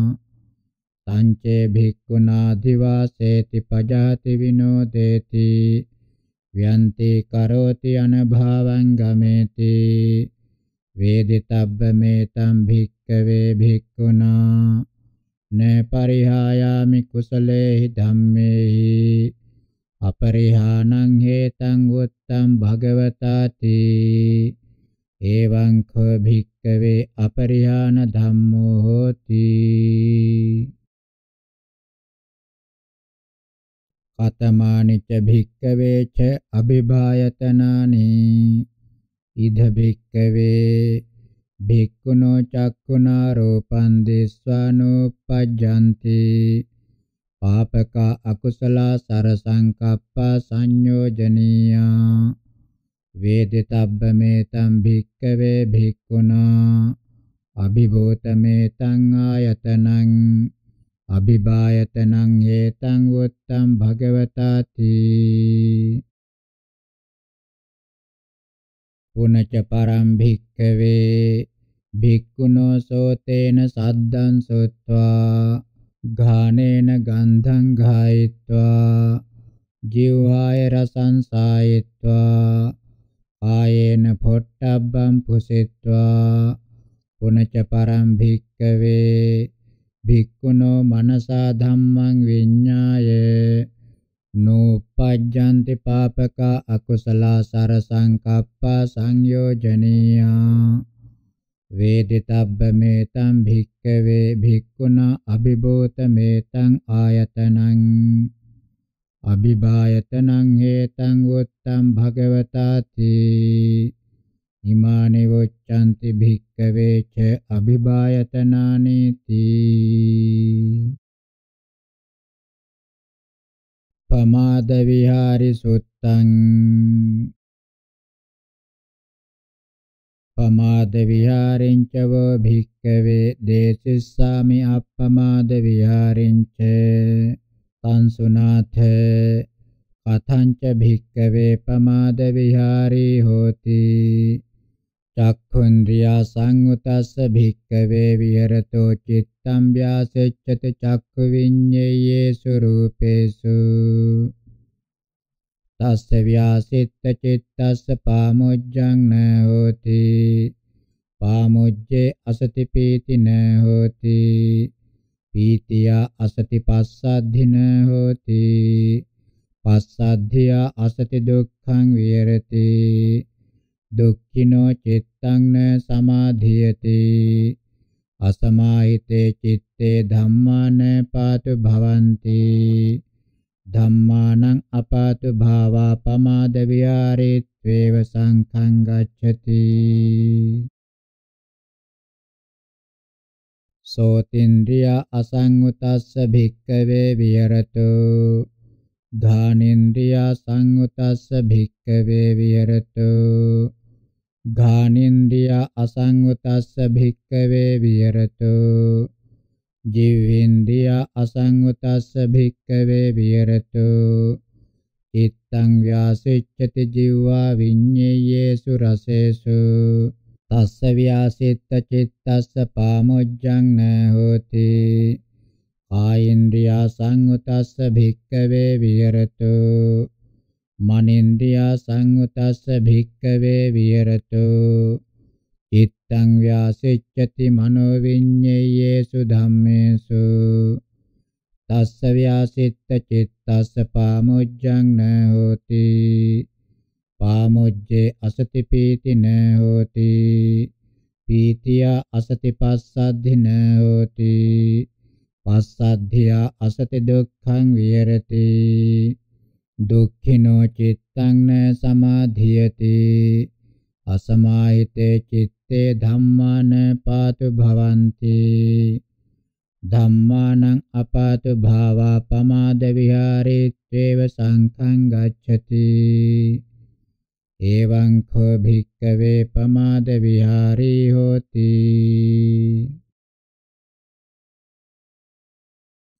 සංචේ භික්ඛුනා දිවාසේති පජාති විනෝදේති වියන්ති කරෝති අනභාවං ගමේති වේදිතබ්බ මේතම් භික්කවේ භික්ඛුනා න පරිහායාමි කුසලේහි ධම්මේහි අපරිහානං හේතං උත්තම් භගවතාති එවං කෝ භික්කවේ අපරිහාන ධම්මෝ හෝති කතමානිච භික්කවේච අභිභායතනානි ඉද භික්කවේ භික්ඛුනෝ චක්ඛුනා රූපං දිස්වානෝ පජ්ජಂತಿ පාපක අකුසල සර සංකප්ප සංයෝජනීයා වේදිතබ්බමේතං භික්කවේ භික්ඛුනා අභිභූතමේතං ආයතනං අභිභායතනං හේතං වුත්තං භගවතාති පුනච පරම් භික්ඛවේ භික්ඛුනෝ සෝතේන සද්දං සොත්වා ඝානේන ගන්ධං ඝායිत्वा ජීවාය රසං සායිत्वा ආයේන පොට්ටබ්බං පුසිत्वा පුනච පරම් භික්ඛවේ භික්ඛුනෝ මනසා ධම්මං විඤ්ඤාය නෝපජ්ජන්ති පාපක අකුසල සර සංකප්ප සංයෝජනීයා වේදිතබ්බ මේතං භික්ඛවේ භික්ඛුනා අභිභූත මේතං ආයතනං අභිභායතනං හේතං උත්තං භගවතාති ඉමානි වොච්ඡanti භික්කවේ ච අභිභායතනානේති පමාද විහාරි සුත්තං පමාද විහාරින් ච වෝ භික්කවේ දේසිස්සාමි අප්පමාද විහාරින් ච තංසුනාථ කතංච භික්කවේ පමාද විහාරී හෝති චක්ඛුන්ද්‍රියා සංඋතස්ස භික්ඛවේ විහෙරතෝ චිත්තං ව්‍යාසෙච්ඡති චක්ඛු විඤ්ඤේයේ ස්වરૂපේසු තස්ස ව්‍යාසිත චිත්තස්ස පාමුජ්ජං න හෝති පාමුජ්ජේ අසති පීති න හෝති පීතිය අසති පස්සද්ධි න හෝති පස්සද්ධිය අසති දුක්ඛං විහෙරති දුක්ඛිනෝ චිත්තං න සමාධියති අසමාහිතේ චitte ධම්මාන පාතු භවಂತಿ ධම්මානං අපාතු භාවා පමාද විහාරේත්වේව සංඛං ගච්ඡති සෝතින්ද්‍රිය අසංගතස්ස භික්කවේ විහෙරතු ධානින්ද්‍රිය සංගතස්ස භික්කවේ විහෙරතු ඝානින්ද්‍රිය අසංගතස්ස භික්කවේ විහෙරතු ජීවින්ද්‍රිය අසංගතස්ස භික්කවේ විහෙරතු චිත්තං ව්‍යාසෙච්ඡති ජීවා විඤ්ඤේයේසු රසේසු තස්ස ව්‍යාසෙත්ත චිත්තස්ස පාමුජ්ජං න හෝති කායේන්ද්‍රිය සංගතස්ස භික්කවේ විහෙරතු මනින්ද්‍රියා සංයුතස්ස භික්කවේ විහෙරතු චිත්තං ව්‍යාසෙච්ඡති මනෝ විඤ්ඤේයේසු ධම්මේසු තස්ස ව්‍යාසිත චිත්තස්ස පාමුජ්ජං න හෝති පාමුජ්ජේ අසති පීති න හෝති පීතිය අසති පස්සද්ධි න හෝති පස්සද්ධිය අසති දුක්ඛං විහෙරති දුක්ඛිනෝ චිත්තං න සමාධියති අසමාහිතේ චitte ධම්මාන පාතු භවಂತಿ ධම්මානං අපාතු භාවා පමාද විහාරේත්වේව සංඛං ගච්ඡති එවං කෝ භික්ඛවේ පමාද විහාරී හෝති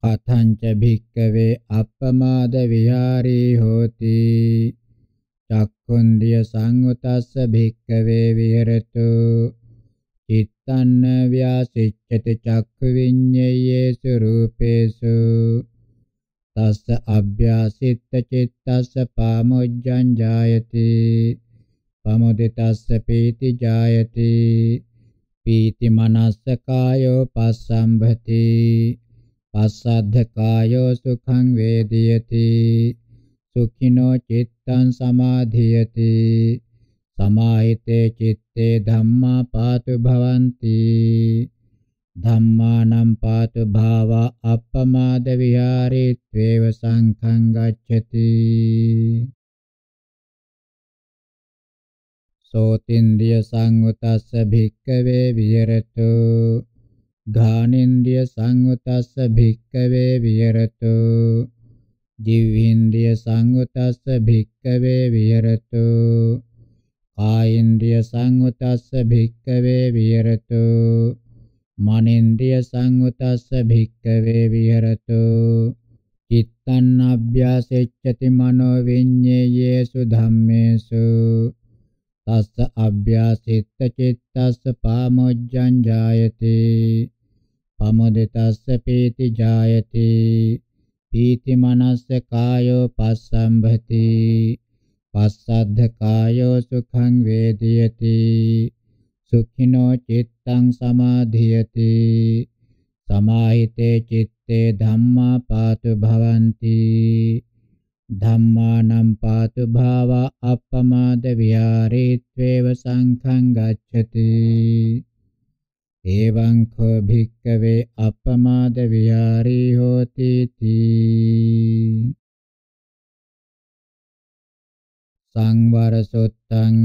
අතංච භික්කවේ අප්පමාද විහාරී හෝති චක්ඛුන්දිය සංවතස්ස භික්කවේ විහෙරතු චිත්තන්න ව්‍යාසිච්ඡති චක්ඛු විඤ්ඤයේසු රූපේසු තස්ස අභ්‍යාසිත චිත්තස්ස පාමුජ්ජං ජායති පමුදිතස්ස පීති ජායති පීති මනස්ස කායෝ පස්සම්භති පස්සද්ධකායෝ සුඛං වේදියති සුඛිනෝ චිත්තං සමාධියති සමාහිතේ චitte ධම්මා පාතු භවಂತಿ ධම්මානම් පාතු භාවා අප්පමාද විහාරීත්වේව සංඛං ගච්ඡති සෝතින්ද්‍රිය සංවතස්ස භික්කවේ විහෙරතු ඝානෙන්ද්‍රිය සංවතස්ස භික්කවේ විහෙරතු දිව්‍යෙන්ද්‍රිය සංවතස්ස භික්කවේ විහෙරතු කායේන්ද්‍රිය සංවතස්ස භික්කවේ විහෙරතු මනේන්ද්‍රිය සංවතස්ස භික්කවේ විහෙරතු චිත්තං අභ්‍යාසෙච්ඡති මනෝ විඤ්ඤේයේසු ධම්මේසු තස්ස අභ්‍යාසිත චිත්තස්ස පාමොච්ඡං ජායතේ අමුදිතස්ස පීති ජායති පීති මනස්ස කායෝ පස්සම්භති පස්සද්ධ කායෝ සුඛං වේදියති සුඛිනෝ චිත්තං සමාධියති සමාහිතේ චitte ධම්මා පාතු භවಂತಿ ධම්මානම් පාතු භාව අප්පමාද විහාරීත්වේව සංඛං ගච්ඡති एवं खो भिक्कवे अपमाद विहारी होति ति සංවර සුත්තං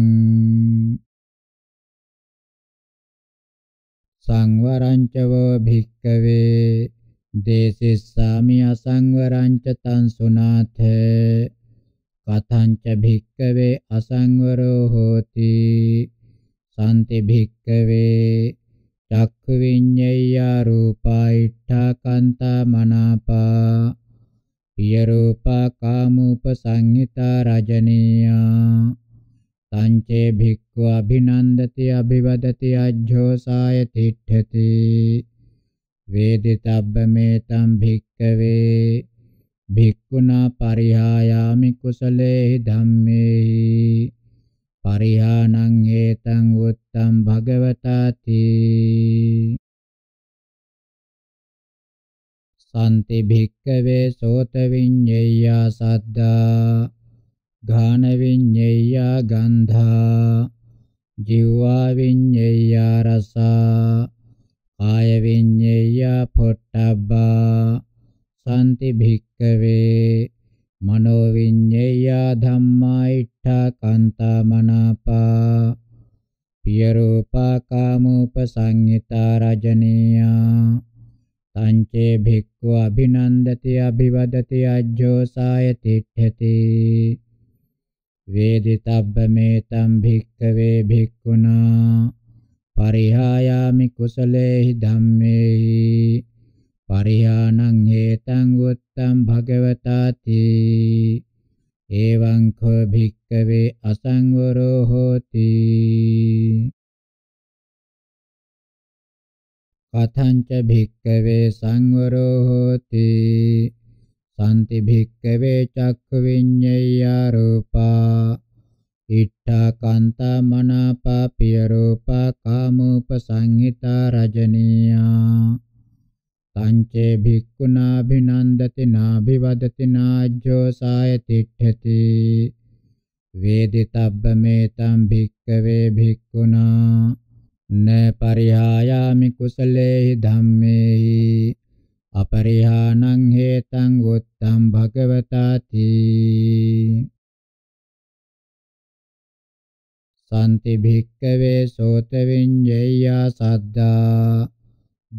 සංවරං ච වෝ භික්කවේ දේසිස්සාමි අසංවරං ච තං සුනාථ කතං ච භික්කවේ අසංවරෝ හෝති සම්ති භික්කවේ චක්ඛු විඤ්ඤය රූපා ඉට්ඨා කන්තා මනාපා පිය රූපා කාමූපසංහිතා රජනීයා සංචේ භික්ඛු අභිනන්දති අභිවදති අජ්ජෝසාය තිට්ඨති වේදිතබ්බමේතම් භික්ඛවේ භික්ඛුනා පරිහායාමි කුසලේ ධම්මේහි පරිහානං හේතං උත්තම් භගවතාති සම්ති භික්කවේ සෝත විඤ්ඤේයා සද්දා ඝාන විඤ්ඤේයා ගන්ධා ජීවා විඤ්ඤේයා රසා කාය විඤ්ඤේයා පොට්ටබ්බා සම්ති භික්කවේ මනෝ විඤ්ඤේය ධම්මා ඉට්ඨකන්තා මනාපා පිය රූපා කාමූපසංහිතා රජනීයා සංචේ භික්ඛු අභිනන්දති අභිවදති අජ්ජෝ සාය තිට්ඨති වේදිතබ්බමේතම් භික්ඛවේ භික්ඛුනා පරිහායාමි කුසලේහි ධම්මේහි පරිහානං හේතං උත්තම් භගවතාති එවං කෝ භික්කවේ අසංවරෝ හෝති කතංච භික්කවේ සංවරෝ හෝති සම්ති භික්කවේ චක්ඛු විඤ්ඤයා රූපා ඉට්ඨා කාන්තා මනාපා පිය රූපා කාමෝපසංහිතා රජනීයා තංචේ භික්ඛුනා භිනන්දති නාභිවදති නාජ්ජෝ සාය තිට්ඨති වේදිතබ්බමේතං භික්ඛවේ භික්ඛුනා න පරිහායාමි කුසලේහි ධම්මේහි අපරිහානං හේතං උත්තං භගවතාති සම්ති භික්ඛවේ සෝත විඤ්ඤය සද්දා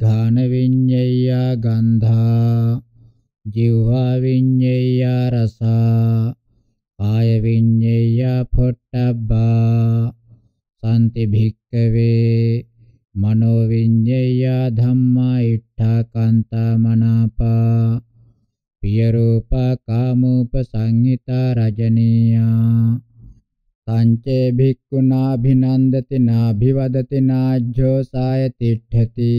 ඝාන විඤ්ඤයා ගන්ධා ජීවා විඤ්ඤයා රසා කාය විඤ්ඤයා පොට්ටබ්බා සම්ති භික්කවේ මනෝ විඤ්ඤයා ධම්මා ඉට්ඨාකාන්තා මනාපා පිය රූප කාමූප සංහිතා රජනීයා තංචේ භික්ඛුනා භිනන්දති නාභිවදති නාජ්ජෝ සාය තිට්ඨති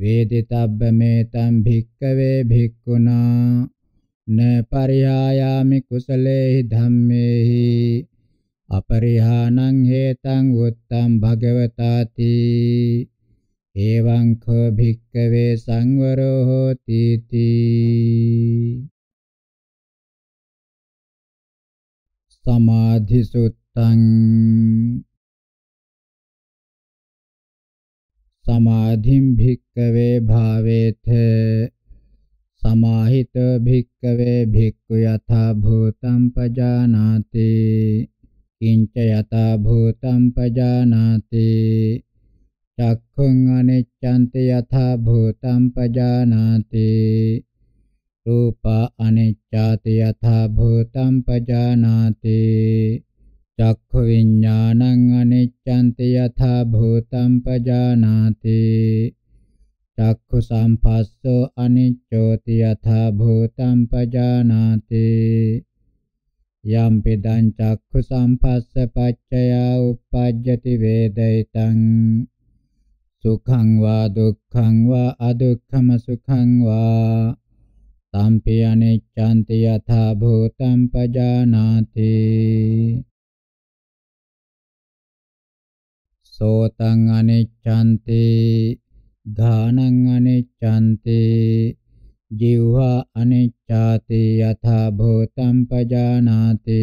වේදිතබ්බ මේතම් භික්ඛවේ භික්ඛුනා න පරිහායාමි කුසලේහි ධම්මේහි අපරිහානං හේතං උත්තම් භගවතාති එවං කෝ භික්ඛවේ සංවරෝ හෝති තී සමාධිසුත්තං සමාධිම් භික්කවේ භාවේත සමාහිත භික්කවේ භික්ඛු යථා භූතං පජානාති කිංච යථා භූතං පජානාති චක්ඛුං අනිච්ඡන්ති යථා භූතං පජානාති රූපා අනිච්චාති යථා භූතං පජානාති චක්ඛු විඥානං අනිච්ඡන්ති යථා භූතං පජානාති චක්ඛු සම්පස්සෝ අනිච්ඡෝති යථා භූතං පජානාති යම් පිදං චක්ඛු සම්පස්ස පච්චයා uppajjati වේදිතං සුඛං වා දුක්ඛං වා අදුක්ඛම සුඛං වා තම්පි අනිච්ඡන්ති යථා භූතං පජානාති සෝතං අනිච්ඡන්ති ධානං අනිච්ඡන්ති ජීවහා අනිච්ඡාති යථා භූතං පජානාති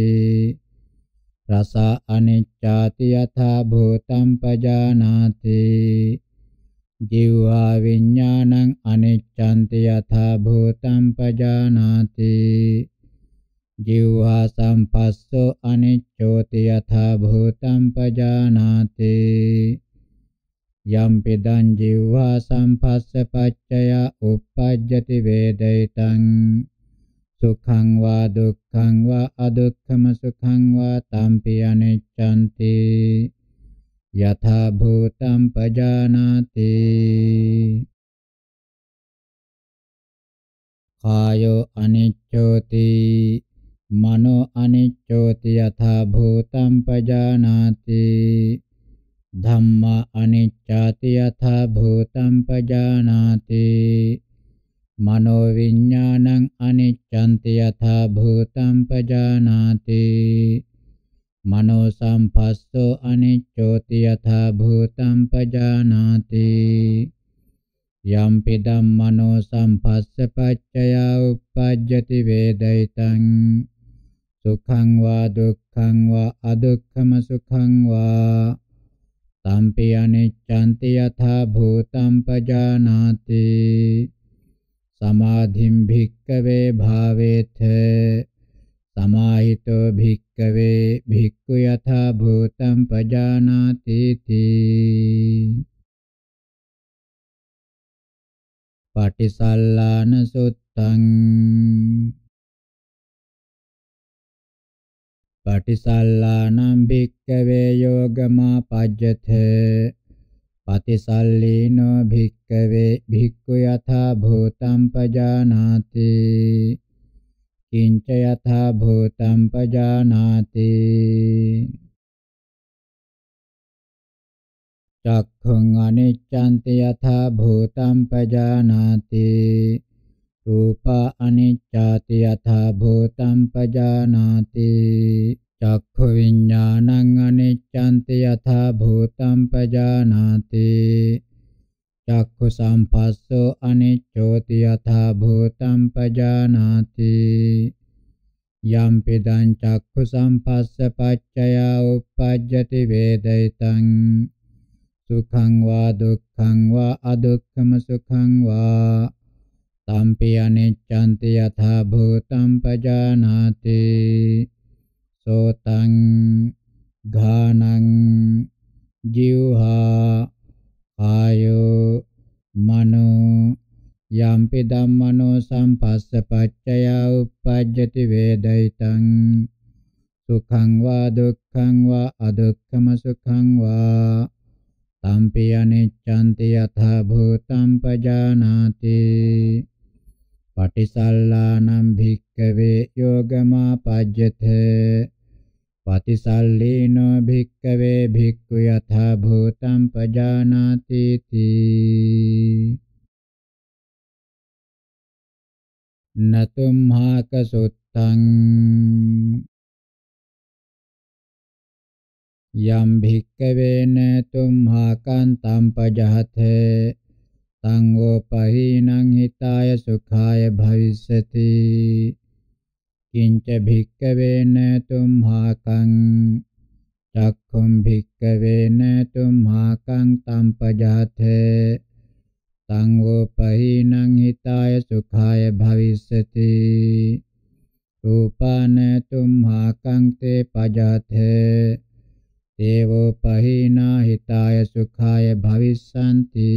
රස අනිච්ඡාති යථා භූතං පජානාති ජීවා විඥානං අනිච්ඡන්ති යථා භූතං පජානාති ජීවා සම්පස්සෝ අනිච්ඡෝති යථා භූතං පජානාති යම් පිදං ජීවා සම්පස්ස පච්චය උප්පජ්ජති වේදිතං සුඛං වා දුක්ඛං වා අදුක්ඛම සුඛං වා තම්පි අනිච්ඡන්ති යථා භූතම් පජානාති කායෝ අනිච්ඡෝති මනෝ අනිච්ඡෝති යථා භූතම් පජානාති ධම්මා අනිච්ඡාති යථා භූතම් පජානාති මනෝ විඥානං අනිච්ඡන්ති යථා භූතම් පජානාති මනෝ සම්පස්සෝ අනිච්චෝති යථා භූතං පජානාති යම්පි ධම්මනෝ සම්පස්ස පච්චය උප්පජ්ජති වේදිතං සුඛං වා දුක්ඛං වා අදුක්ඛම සුඛං වා සම්පි අනිච්ඡන්ති යථා භූතං පජානාති සමාධිම් භික්කවේ භාවේත සමාහිතෝ භික්කවේ භික්ඛු යථා භූතං පජානාති තී පටිසල්ලාන සුත්තං පටිසල්ලානම් භික්කවේ යෝගමා පජ්ජතේ පටිසල්ලීනෝ භික්කවේ භික්ඛු යථා භූතං පජානාති කිංච යථා භූතං පජානාති චක්ඛුං අනිච්ඡන්ති යථා භූතං පජානාති රූප අනිච්ඡාති යථා භූතං පජානාති චක්ඛු විඤ්ඤාණං අනිච්ඡන්ති යථා භූතං පජානාති චක්ඛු සම්පස්සෝ අනිච්ඡෝති යථා භූතං පජානාති යම් පිදං චක්ඛු සම්පස්ස පච්චය උප්පජ්ජති වේදිතං සුඛං වා දුක්ඛං වා අදුක්ඛම සුඛං වා තම්පි අනිච්ඡන්ති යථා භූතං පජානාති සෝතං ඝානං ජීවහා ආයෝ මනෝ යම්පි ධම්මනෝ සම්පස්ස පච්චය උප්පජ්ජති වේදිතං සුඛං වා දුක්ඛං වා අදුක්ඛම සුඛං වා තම්පි අනිච්ඡන්ති යථා භූතං පජානාති පටිසල්ලානම් භික්ඛවේ යෝගමාපජ්ජතේ පතිසල්ලීනෝ භික්කවේ භික්ඛු යථා භූතං පජානාති තී නතුම් හාකසුත්තං යම් භික්කවේන තුම් හාකාන්තං පජහතේ සංඝෝපහීනං හිතාය සුඛාය භවිස්සති කිංච භික්කවේන තුම්හාකං චක්ඛුම් භික්කවේන තුම්හාකං තම්පජාතේ තං වූපහිනං හිතාය සුඛාය භවිස්සති රූපාන තුම්හාකං තේ පජාතේ දේවෝපහිනා හිතාය සුඛාය භවිස්සanti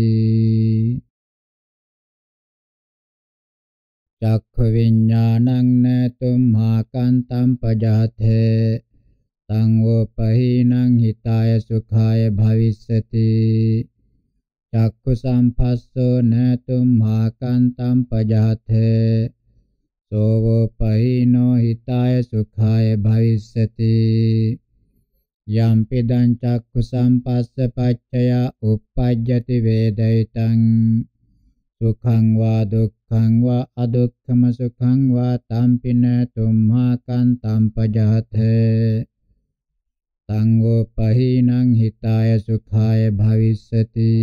චක්ඛ විඥානං නතුම්හා කාන්තම් පජාතේ තං උපහීනං හිතාය සුඛාය භවිස්සති චක්ඛු සම්පස්සෝ නතුම්හා කාන්තම් පජාතේ සෝවෝ පහිනෝ හිතාය සුඛාය භවිස්සති යම්පි දං චක්ඛු සම්පස්ස පච්චය uppajjati vedaitan සුඛං වා දුක්ඛ ขังวะอดุขมสุขังวะตัมปิเนตุมหากันตัมปะยะเทตังโวปะหินังหิตายสุขายภาวิสติ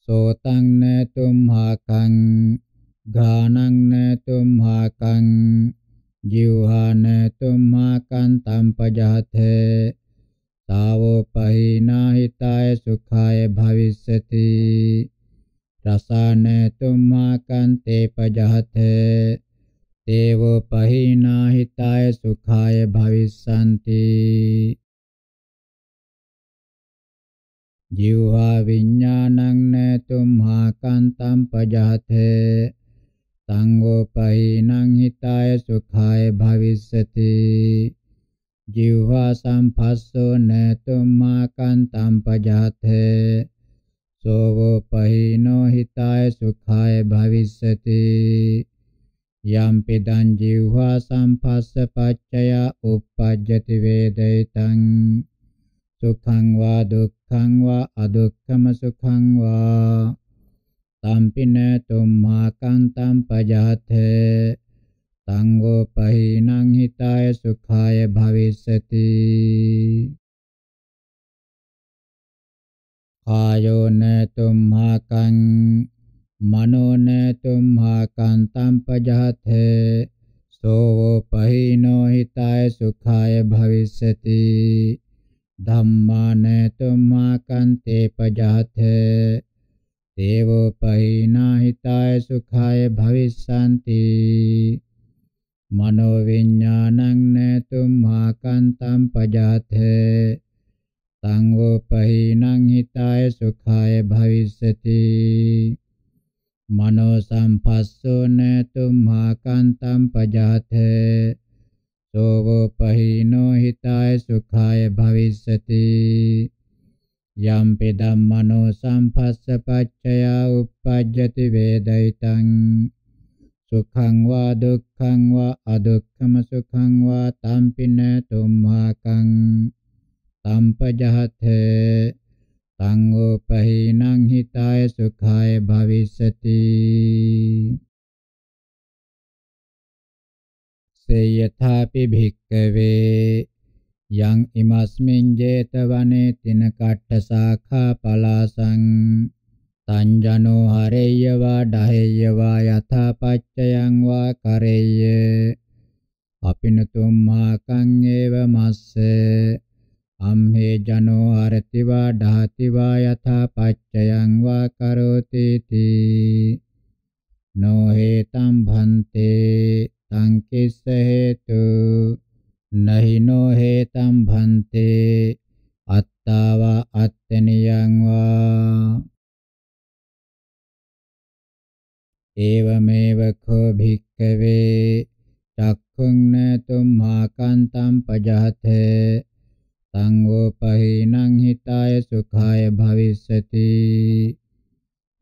โสตังเนตุมหากังกานังเนตุมหากังยิวหาเนตุมหากันตัมปะยะเท තාවෝපහිනාහිතාය සුඛාය භවිස්සති රසාන තුම්මාකන්තේ පජහත දේවෝපහිනාහිතාය සුඛාය භවිස්සanti ජීවා විඥානං න තුම්මාකන්තම් පජහත සංගෝපහිනං හිතාය සුඛාය භවිස්සති jivha sampasso netumma kantam pajate sovo pahino hitaya sukhaya bhavissati Yampi dan jivha sampassa paccaya uppajjati vedaitan sukhaṃ va dukkhaṃ va adukkhama sukhaṃ va tampi ne tumma kantam pajate සංගෝපහීනං හිතාය සුඛාය භවිස්සති කායෝ නතුම්හාකං මනෝ නතුම්හාකං තම්පජහතේ සෝ පහීනෝ හිතාය සුඛාය භවිස්සති ධම්මාන තුම්මාකං තේ පජහතේ දේවෝ පහීනා හිතාය සුඛාය භවිස්සanti මනෝ විඥානං නතුම්හා කන්තම් පජාතේ තං උපහීනං හිතාය සුඛාය භවිස්සති මනෝ සම්පස්සෝ නතුම්හා කන්තම් පජාතේ සෝවපහීනෝ හිතාය සුඛාය භවිස්සති යම් පෙදම් මනෝ සම්පස්ස පච්චයා uppajjati වේදිතං සුඛං වා දුක්ඛං වා අදුක්ඛම සුඛං වා තම්පින තුම්හාකං තම්පජහත තං උපහීනං හිතාය සුඛාය භවිස්සති සේයථාපි භික්කවේ යං ඉමස්මින් 제තවනේ තින කට්ඨ සාඛා පලාසං තංජනෝ හරේය වා ඩහෙය වා යථා පච්චයං වා කරේය අපිනතුම් මාකං ඒව මස්සේ අම්හේ ජනෝ අරති වා ඩහති වා යථා පච්චයං වා කරෝති තී නෝ හේතම් භන්තේ තං කිස්ස හේතු නහි නෝ හේතම් භන්තේ අත්තාවා අත්තනියං වා एवमेव खो भिक्खवे चक्षुं न तुम्माकान्तं पजहथ तङ्गोपहीनं हिताय सुखाय भविष्यति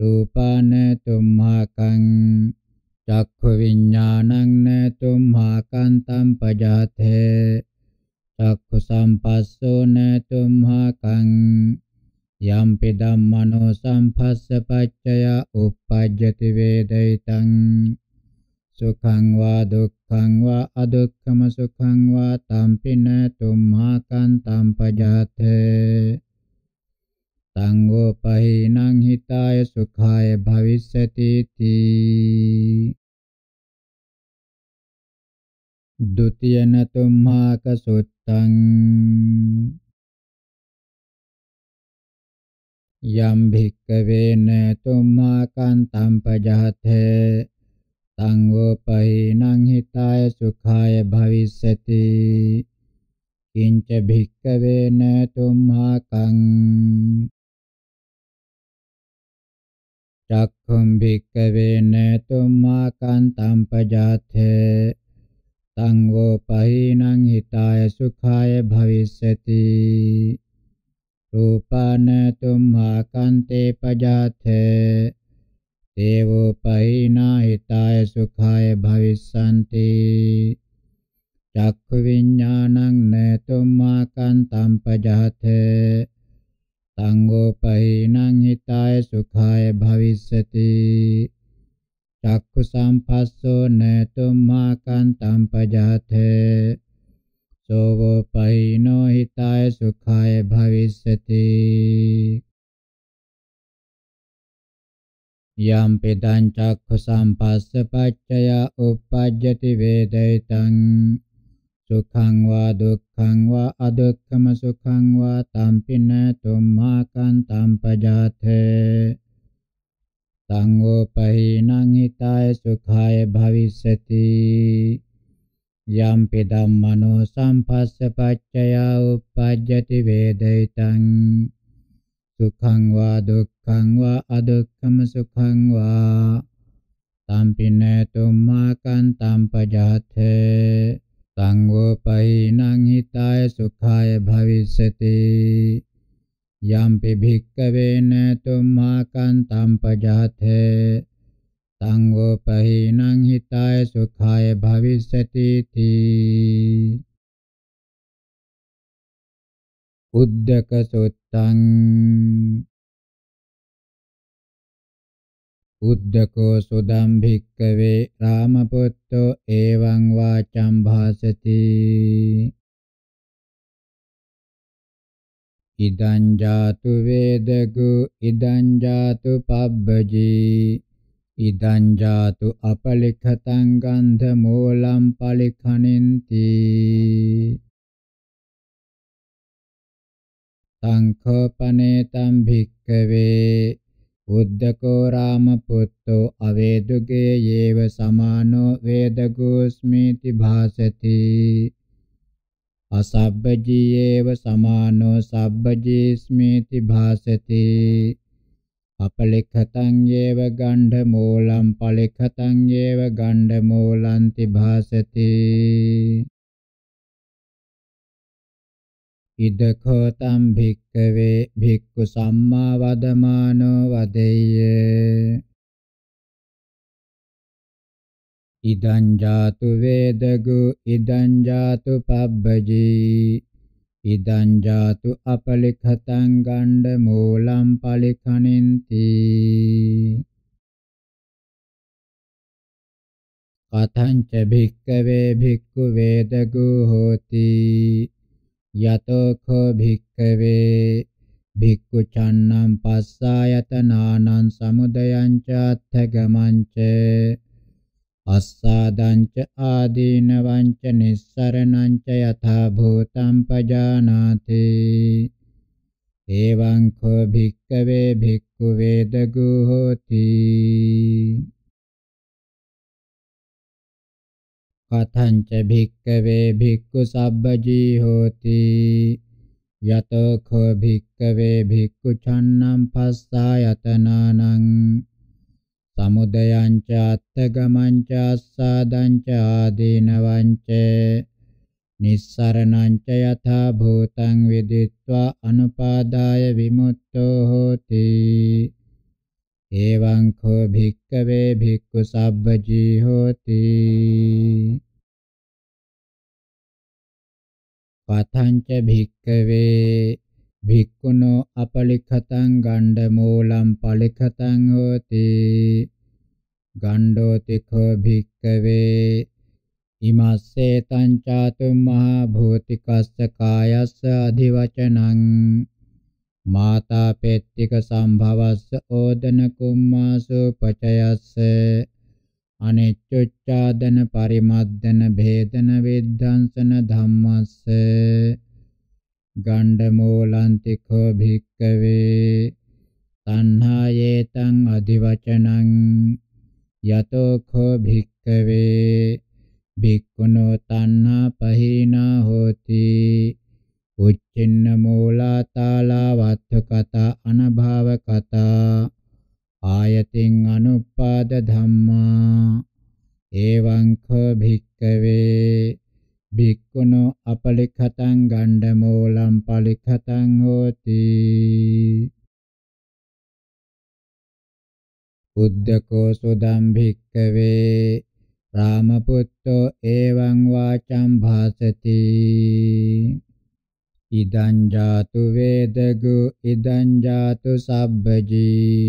रूपान तुम्हाकं चक्षुविज्ञानं न तुम्हाकान्तं पजहथ चक्षुसम्पस्सो न तुम्हाकं යම්පිදම් මනෝ සම්පස්ස පච්චය උප්පජ්ජති වේදිතං සුඛං වා දුක්ඛං වා අදුක්ඛම සුඛං වා තම්පින තුම්මාකං තම්පජාතේ සංඝෝ පහිනං හිතාය සුඛාය භවිස්සති තී ဒုတိယ නතුම්මාක සුත්තං යම් භික්කවේන තුම්මා කන්තම් පජහතේ තං උපහිනං හිතාය සුඛාය භවිස්සති කිංච භික්කවේන තුම්මා කං චක්ඛුම් භික්කවේන තුම්මා කන්තම් පජහතේ තං උපහිනං හිතාය සුඛාය භවිස්සති රූපාන තුම්හා කන්තේ පජාතේ දේවෝ පහිනා හිතාය සුඛාය භවිස්සanti චක්ඛු විඥානං නේතුම්මා කන්තම් පජාතේ සංඝෝ පහිනං හිතාය සුඛාය භවිස්සති චක්ඛු සම්පස්සෝ නේතුම්මා කන්තම් පජාතේ සෝගෝපයිනෝ හිතාය සුඛාය භවිස්සති යම් පෙදං චක්ඛසම්පස්ස පච්චය උප්පජ්ජති වේදිතං සුඛං වා දුක්ඛං වා අදුක්ඛම සුඛං වා තම්පින තුම්මාකං තම්පජාතේ සංඝෝපහීනං හිතාය සුඛාය භවිස්සති යම්පිදම් මනෝ සම්පස්ස පච්චයා uppajjati වේදිතං සුඛං වා දුක්ඛං වා අදුක්ඛම සුඛං වා තම්පින තුම්මා කන්තම් පජාත සංඝෝපහිනං හිතාය සුඛාය භවිස්සති යම්පි භික්ඛවේන තුම්මා කන්තම් පජාතේ සංඝෝපහීනං හිතාය සුඛාය භවිස්සති තී උද්දක සුත්තං උද්දකෝ සුදම් භික්කවේ රාමපුත්තෝ එවං වාචම් භාසති ඉදං ජාතු වේදගු ඉදං ජාතු පබ්බජී ඉදං ජාතු අපලිඛතං ගන්ධ මූලම් පලිඛනින්ති සංඛපනේතං භික්ඛවේ උද්දකෝ රාම පුත්තෝ අවේදුගේ යේව සමානෝ වේදගෝස්මීති භාසති අසබ්බජීයේව සමානෝ සබ්බජීස්මීති භාසති අපලෙක්ඛතං යේව ගණ්ඨ මූලං පලෙක්ඛතං යේව ගණ්ඨ මූලං තිභාසති ඉදඛෝ තම් භික්ඛවේ භික්ඛු සම්මා වදමානෝ වදෙය්‍ය ඉදං ජාතු වේදගු ඉදං ජාතු පබ්බජී ඉදං ජාතු අපලිඛතං ගණ්ඩ මූලං පලිඛනින්ති කතං ච භික්ඛවේ භික්ඛු වේදගෝ හෝති යතෝ කෝ භික්ඛවේ භික්ඛු චන්නම් පස්සායතනානං සමුදයං ච අත්ථ ගමං ච අස්සාදංච ආදීනවංච නිස්සරණංච යථා භූතං පජානාති එවං කෝ භික්කවේ භික්ඛු වේදගෝ හෝති කතංච භික්කවේ භික්ඛු සබ්බජී හෝති යතෝ කෝ භික්කවේ භික්ඛු ඡන්නම් පස්සා යතනානං සමුදයං ච අත්තගමං ච අස්සාදං ච ආදීනවං ච නිස්සරණං ච යථා භූතං විදිත්වා අනුපාදාය විමුක්තෝ හෝති එවං කෝ භික්කවේ භික්ඛු සබ්බජී හෝති පතං ච භික්කවේ භික්ඛුනෝ අපලිඛතං ගණ්ඩ මූලං පලිඛතං හෝති ගණ්ඩෝ තිඛෝ භික්ඛවේ ඉමස්සේ තං චාතුම් මහා භූතිකස්ස කායස්ස අධිවචනං මාතා පෙත්තික සම්භවස්ස ඕදන කුම්මාසු පචයස්ස අනෙච්චොච්ඡාදන පරිමද්දන භේදන විද්ධාංසන ධම්මස්ස ගණ්ඩමූලන්තිකෝ භික්කවේ තණ්හායේතං අධිවචනං යතෝ කෝ භික්කවේ භික්ඛුනෝ තණ්හා පහීනා හෝති උච්චින්න මූලා තාලා වත්ථ කතා අනභව කතා ආයතින් අනුපාද ධම්මා එවං කෝ භික්කවේ භික්ඛුනෝ අපලිඛතං ගණ්ඩමෝලං පලිඛතං හෝති බුද්ධකෝ සුදම් භික්ඛවේ රාමපුත්තෝ එවං වාචං භාසති ඉදං ජාතු වේදගු ඉදං ජාතු සබ්බජී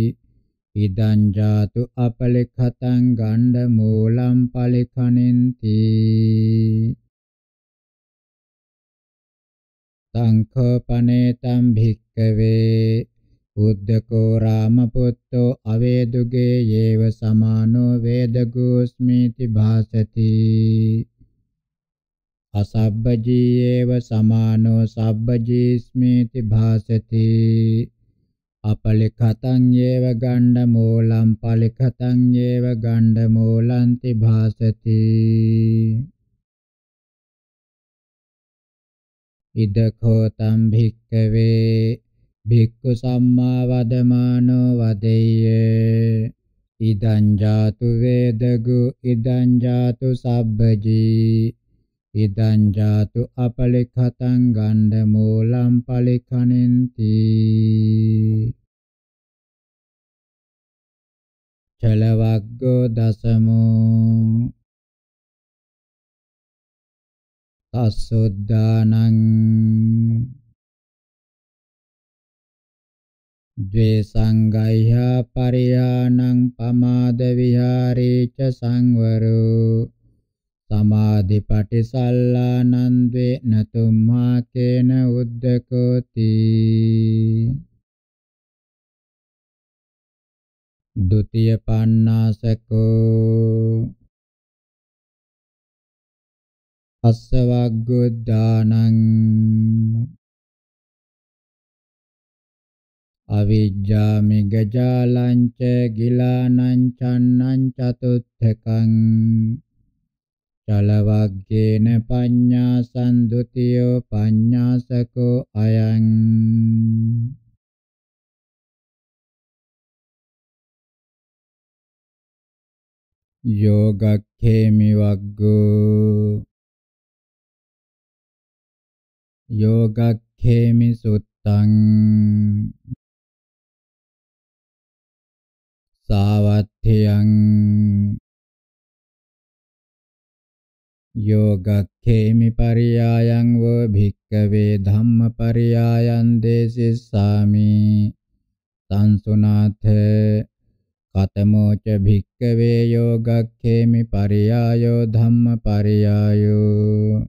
ඉදං ජාතු අපලිඛතං ගණ්ඩමෝලං පලිඛණෙන්ති සංඛපනේතම් භික්කවේ බුද්ධකෝ රාමපුත්තෝ අවේදුගේ යේව සමානෝ වේදගෝස්මීති භාසති අසබ්බජීයේව සමානෝ සබ්බජීස්මීති භාසති අපලිඛතං යේව ගණ්ඩ මූලං පලිඛතං යේව ගණ්ඩ මූලං ති භාසති ඉදඛෝ තම් භික්ඛවේ භික්ඛු සම්මා වදමානෝ වදෙය්‍ය ඉදං ජාතු වේදගු ඉදං ජාතු සබ්බජී ඉදං ජාතු අපලිඛතං ගණ්ඩ මූලම් පලිඛනෙන්ති චලවග්ගෝ දසමෝ අසුද්ධානං ද්වේසංගය්‍ය පරියාණං පමාද විහාරේ ච සංවරෝ සමාධි පටිසල්ලානං ද්වේ නතුම්මා කේන උද්දකෝති ဒုတိယ පණ්ණාසකෝ අස්සවග්ගොද්දානං අවිජ්ජාමිගජාලංච ගිලානං චන්නං චතුත්ථකං චලවග්ගේන පඤ්ඤා සම්දුතියෝ පඤ්ඤාසකෝ අයං යෝගක්ඛේමි වග්ගෝ යෝගක්ඛේමි සුත්තං සාවත්ථයං යෝගක්ඛේමි පරියායං වෝ භික්ඛවේ ධම්මපරියායන් දේසිස්සාමි සංසුනාථ කතමෝච භික්ඛවේ යෝගක්ඛේමි පරියායෝ ධම්මපරියායෝ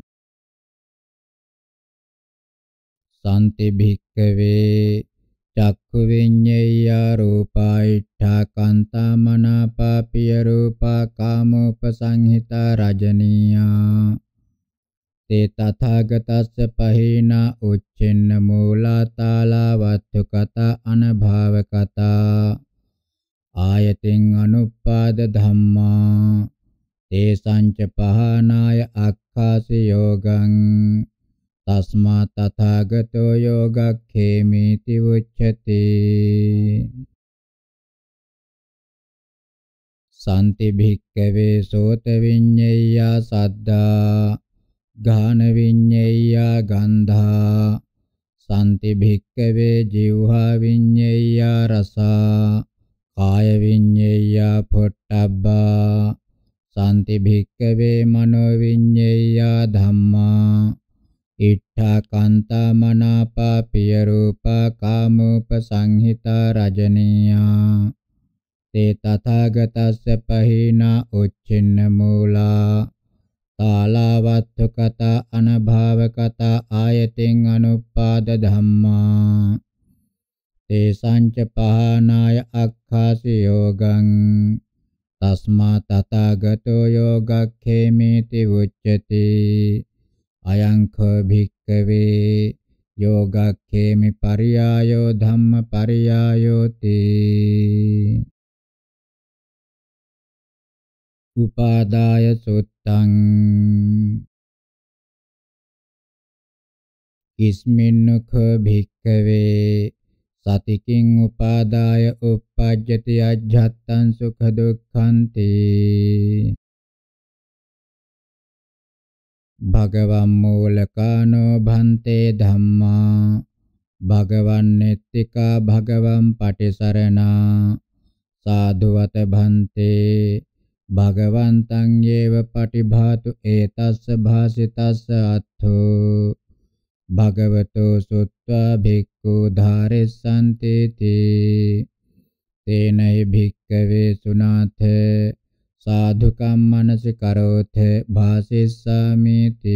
සම්ති භික්කවේ චක්ඛු විඤ්ඤේය රූපායිඨා කාන්තා මනාපාපිය රූපා කාමෝපසංහිතා රජනීයා තේ තථාගතස්ස පහේනා උච්චෙන්න මූලා තාලවත්තු කතා අනභාව කතා ආයතෙන් අනුපාද ධම්මා තේ සංච පහනාය අක්ඛාස යෝගං තස්මා තථාගතෝ යෝගක්ඛේමීති උච්චති සාන්ති භික්කවේ සෝත විඤ්ඤේයා සද්දා ගාන විඤ්ඤේයා ගන්ධා සාන්ති භික්කවේ ජීවහා විඤ්ඤේයා රසා කාය විඤ්ඤේයා පොට්ටබ්බා සාන්ති භික්කවේ මනෝ විඤ්ඤේයා ධම්මා ඉට්ඨා කාන්තා මනාපා පිය රූපා කාමෝපසංහිතා රජනීයා තේ තථාගතස්ස පහිනා උච්චින්න මූලා තාලවත්තු කතා අනභාව කතා ආයතෙන් අනුපාද ධම්මා තේ සංච පහනාය අක්ඛාසි යෝගං තස්මා තථාගතෝ යෝගක්ඛේමේති උච්චති අයංඛෝ භික්ඛවේ යෝගක්ඛේමි පරියායෝ ධම්ම පරියායෝති උපාදාය සුත්තං ඉස්මින්නුඛ භික්ඛවේ සතිකින් උපාදාය uppajjati ajjhattan sukha dukkhanti භගවම් මූලකානෝ භන්තේ ධම්මා භගවන් නෙත්තිකා භගවම් පටිසරණා සාධුවත භන්තේ භගවන්තං යේව පටිභාතු ඒතස්ස භාසිතස්ස අත්ථෝ භගවතෝ සුත්වා භික්ඛු ධාරිස්සන්ති තේනයි භික්ඛවේ සුනාථ සාධුකම් මනසි කරෝත භාසිස්සාමිති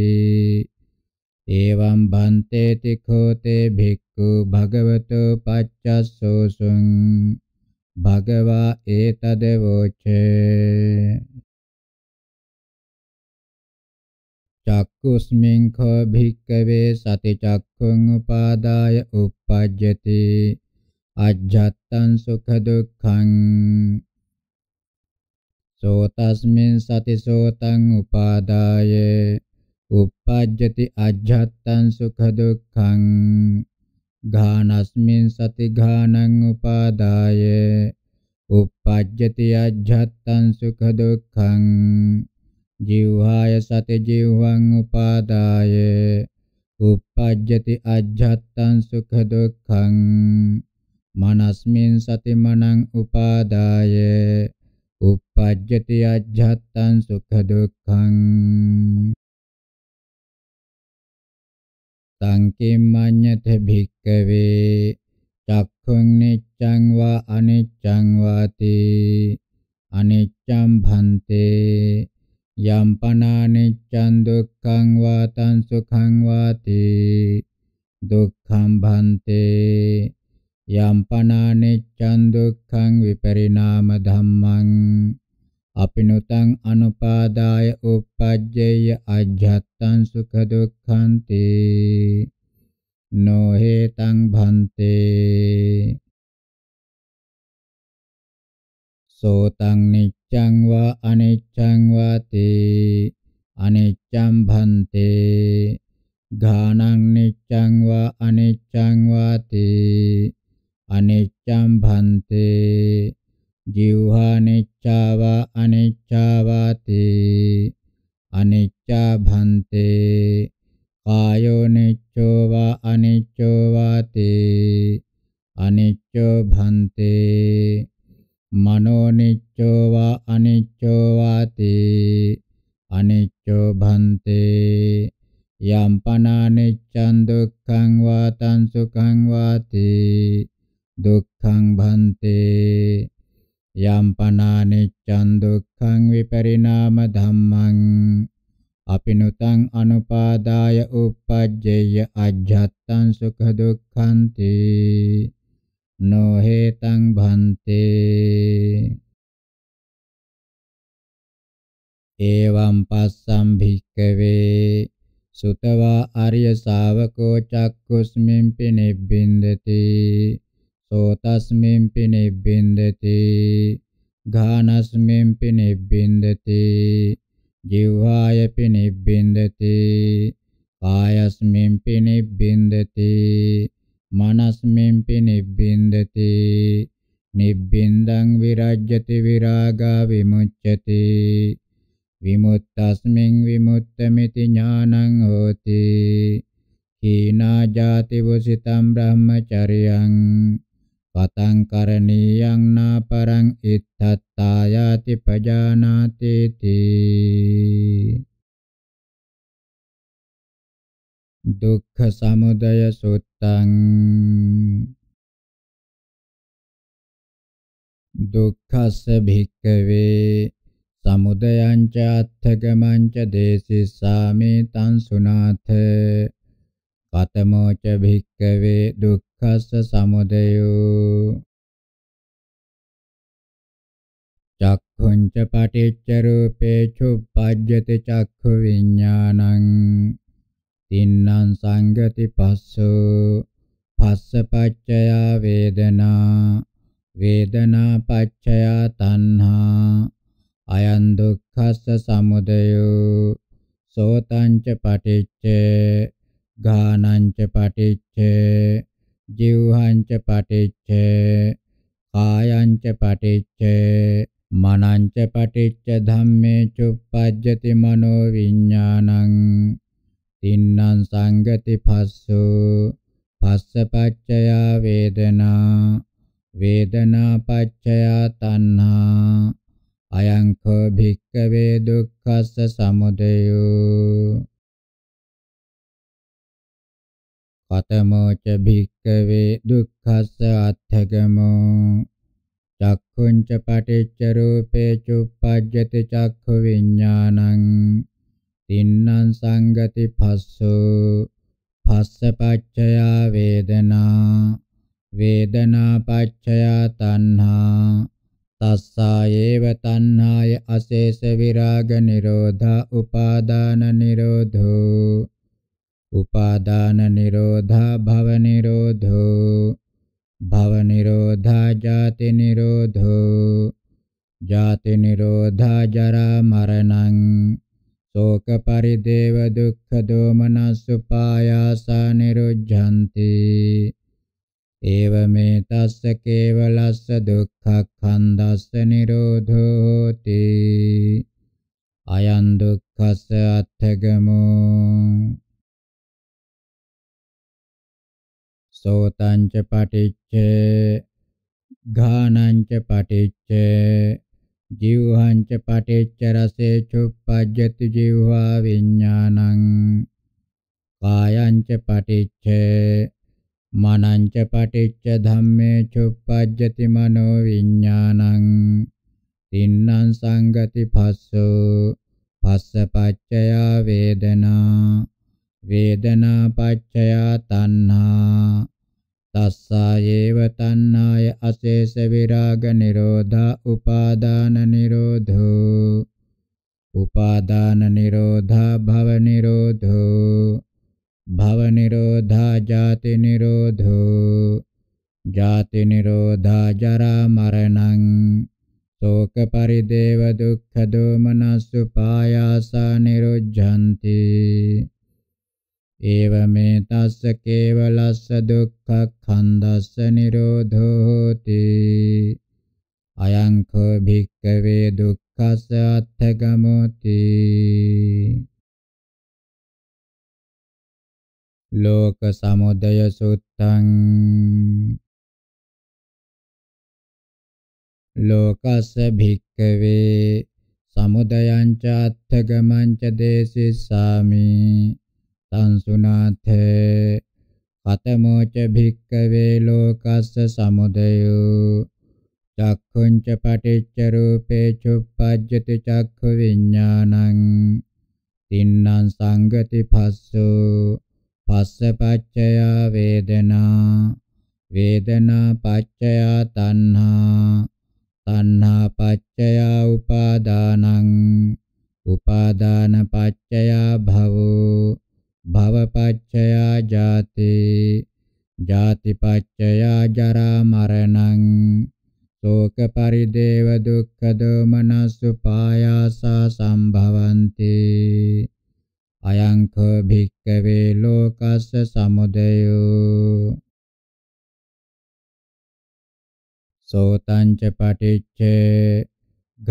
එවං බන්තේ තිඛෝතේ භික්ඛු භගවතු පච්චස්සෝසුං භගවා ඒතද වෝචේ චක්කුස්මින් කෝ භික්කවේ සති චක්ඛුං උපාදාය uppajjati අජ්ජත්තං සුඛ දුක්ඛං සෝතස්මින් සති සෝතං උපාදාය uppajjati ajjhattan sukha dukkhaṃ ඝානස්මින් සති ඝානං උපාදාය uppajjati ajjhattan sukha dukkhaṃ jivhāya sati jivhaṃ upadāయ uppajjati ajjhattan sukha dukkhaṃ මනස්මින් සති මනං උපාදාය uppajjati ajjhattan sukha dukkhaṃ සංකෙම්මඤ්ඤත භික්කවේ චක්ඛුං නිච්ඡං වා අනිච්ඡං වාති අනිච්ඡං භන්තේ යම් පනානිච්ඡං දුක්ඛං වාතං සුඛං වාති දුක්ඛං භන්තේ යම්පනානිච්ඡන් දුක්ඛං විපරිණාම ධම්මං අපිනුතං අනුපාදාය uppajjeyya ajjhattan sukha dukkhanti නොහෙතං භන්තේ සෝතං නිච්ඡං වා අනිච්ඡං වාති අනිච්ඡං භන්තේ ඝානං නිච්ඡං වා අනිච්ඡං වාති අනිච්ඡම් භන්තේ ජීවහානිච්ඡාව අනිච්ඡාවාති අනිච්ඡා භන්තේ කායෝනිච්ඡෝ වා අනිච්ඡෝ වාති අනිච්ඡෝ භන්තේ මනෝනිච්ඡෝ වා අනිච්ඡෝ වාති අනිච්ඡෝ භන්තේ යම්පනානිච්ඡන් දුක්ඛං වාතං සුඛං වාති දුක්ඛං භන්තේ යම්පනානිච්ඡං දුක්ඛං විපරිණාම ධම්මං අපිනුතං අනුපාදාය uppajjeyya ajjhattan sukha dukkhanti නොහෙතං භන්තේ එවං පස්සම් භික්කවේ සුතවා ආර්ය ශාවකෝ චක්කුස්මින් පිනිබ්බින්දති සෝ තස්මින් පිනිබ්බින්දති ඝානස්මින් පිනිබ්බින්දති ජීවාය පිනිබ්බින්දති කායස්මින් පිනිබ්බින්දති මනස්මින් පිනිබ්බින්දති නිබ්බින්දං විරජ්‍යති විරාගා විමුච්ඡති විමුත්තස්මින් විමුත්තමිති ඥානං හෝති හීනා ජාති වසිතම් බ්‍රහ්මචර්යං පතං කරණීයං නාපරං ඉත්තත්තායාති පජානාති තී දුක්ඛ සමුදය සුත්තං දුක්ඛස්ස භික්ඛවේ සමුදයං ච අත්ථගමං ච දේසිස්සාමේ තං සුනාථ පතමෝ ච භික්ඛවේ දුක් දුක්ඛස්ස සමුදයෝ චක්ඛුංච පටිච්ච රූපේ චුප්පජ්ජති චක්ඛු විඥානං තින්නම් සංගති පස්සෝ පස්සපච්චය වේදනා වේදනා පච්චය තණ්හා අයං දුක්ඛස්ස සමුදයෝ සෝතං ච පටිච්ච ගානං ච පටිච්ච ජීවහංච පටිච්ච කායංච පටිච්ච මනංච පටිච්ච ධම්මේ චුප්පජ්ජති මනෝ විඥානං තින්නම් සංගති පස්සු පස්සපච්චය වේදනා වේදනා පච්චය තණ්හා අයං කෝ භික්ඛවේ දුක්ඛස්ස සමුදයෝ කතමෝ ච භික්ඛවේ දුක්ඛස්ස අත්ථගමෝ චක්ඛුංච පටිච්ච රූපේ චුප්පජ්ජති චක්ඛු විඥානං තින්නම් සංගති පස්සෝ පස්සපච්චයා වේදනා වේදනා පච්චයා තණ්හා තස්සායේව තණ්හාය අශේෂ විරාග නිරෝධා උපාදාන නිරෝධෝ उपादान निरोधा भव निरोधो भव निरोधा जाति निरोधो जाति निरोधा जरा मरणं शोक परिदेव दुःख दोमनसुपायास निरुज्झन्ति एवमेतस्य केवलस्य दुःखखण्डस्य निरोधो होति अयं दुःखस्य अर्थगमो සෝතං ච පටිච්ච ඝානං ච පටිච්ච ජීවහං ච පටිච්ච රසේ චුප්පජ්ජති ජීවහා විඥානං කායං ච පටිච්ච මනං ච පටිච්ච ධම්මේ චුප්පජ්ජති මනෝ විඥානං තින්නම් සංගති පස්සෝ පස්ස පච්චයා වේදනා වේදනා පච්චයා තණ්හා තස්සායේව තණ්හාය අශේෂ විරාග නිරෝධා උපාදාන නිරෝධෝ උපාදාන නිරෝධා භව නිරෝධෝ භව නිරෝධා ජාති නිරෝධෝ ජාති නිරෝධා ජරා මරණං ශෝක පරිදේව දුක්ඛ දෝමනස්සු පායාසා නිරුද්ධಂತಿ ඒව මේ තස්ස කේවලස්ස දුක්ඛඛන්දස්ස නිරෝධෝ හෝති අයං කෝ භික්ඛවේ දුක්ඛස්ස අත්ථගමෝති ලෝක සමුදය සුත්තං ලෝකස්ස භික්ඛවේ සමුදයං ච අත්ථගමං ච දේසිස්සාමි තංසුනාතේ කතමෝච භික්කවේ ලෝකස්ස සමුදයෝ චක්ඛුංච පටිච්ච රූපේ චුප්පජ්ජති චක්ඛු විඥානං තින්නම් සංගති පස්සෝ පස්ස පච්චයා වේදනා වේදනා පච්චයා තණ්හා තණ්හා පච්චයා උපාදානං උපාදාන පච්චයා භවෝ භවපච්චයා ජාතේ ජාතිපච්චයා ජරා මරණං ශෝක පරිදේව දුක්ඛ දෝමනස්සු පායාසා සම්භවಂತಿ අයං කෝ භික්ඛවේ ලෝකස්ස සමුදයෝ සෝතං ච පටිච්චේ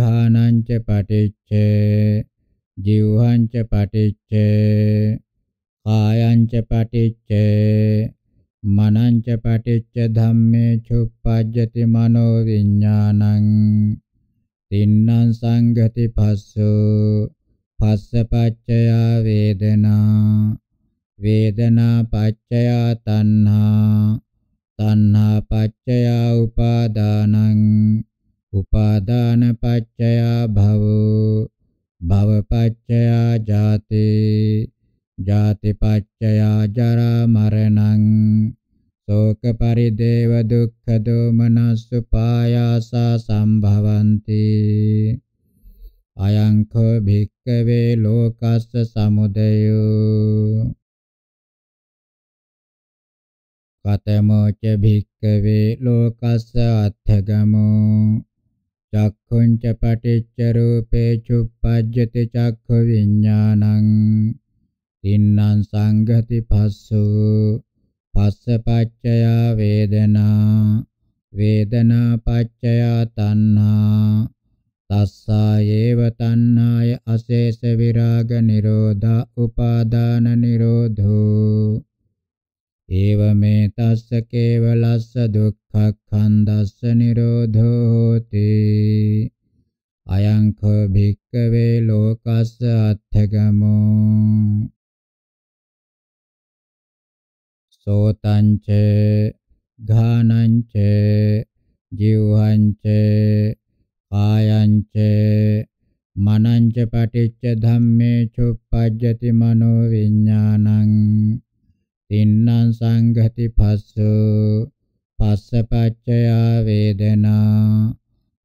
ඝානං ච පටිච්චේ ජීවං ච පටිච්චේ කායංච පටිච්ච මනංච පටිච්ච ධම්මේ චුප්පජ්ජති මනෝ විඥානං තින්නම් සංගති පස්සෝ පස්සපච්චයා වේදනා වේදනා පච්චයා තණ්හා තණ්හා පච්චයා උපාදානං උපාදාන පච්චයා භව භව පච්චයා ජාතේ ජාතිපච්චයා ජරා මරණං ශෝක පරිදේව දුක්ඛ දෝමනස්සු පායාසා සම්භවಂತಿ අයං කෝ භික්ඛවේ ලෝකස්ස සමුදයෝ කතමෝ ච භික්ඛවේ ලෝකස්ස අත්ථගමෝ චක්ඛුං ච පටිච්ච රූපේ චුප්පජ්ජති චක්ඛු විඥානං තින්නම් සංගති පස්සු පස්සපච්චය වේදනා වේදනා පච්චය තණ්හා තස්සායේව තණ්හාය අශේෂ විරාග නිරෝධා උපාදාන නිරෝධෝ ඒවමේ තස්ස කේවලස්ස දුක්ඛක්ඛන්දස්ස නිරෝධෝ හෝති අයං කෝ භික්ඛවේ ලෝකස්ස අත්ථගමෝ සෝතංච ඝානංච ජීවංච කායංච මනංච පටිච්ච ධම්මේ චුප්පජ්ජති මනෝ විඥානං තින්නම් සංඝති පස්සෝ පස්සපච්චය වේදනා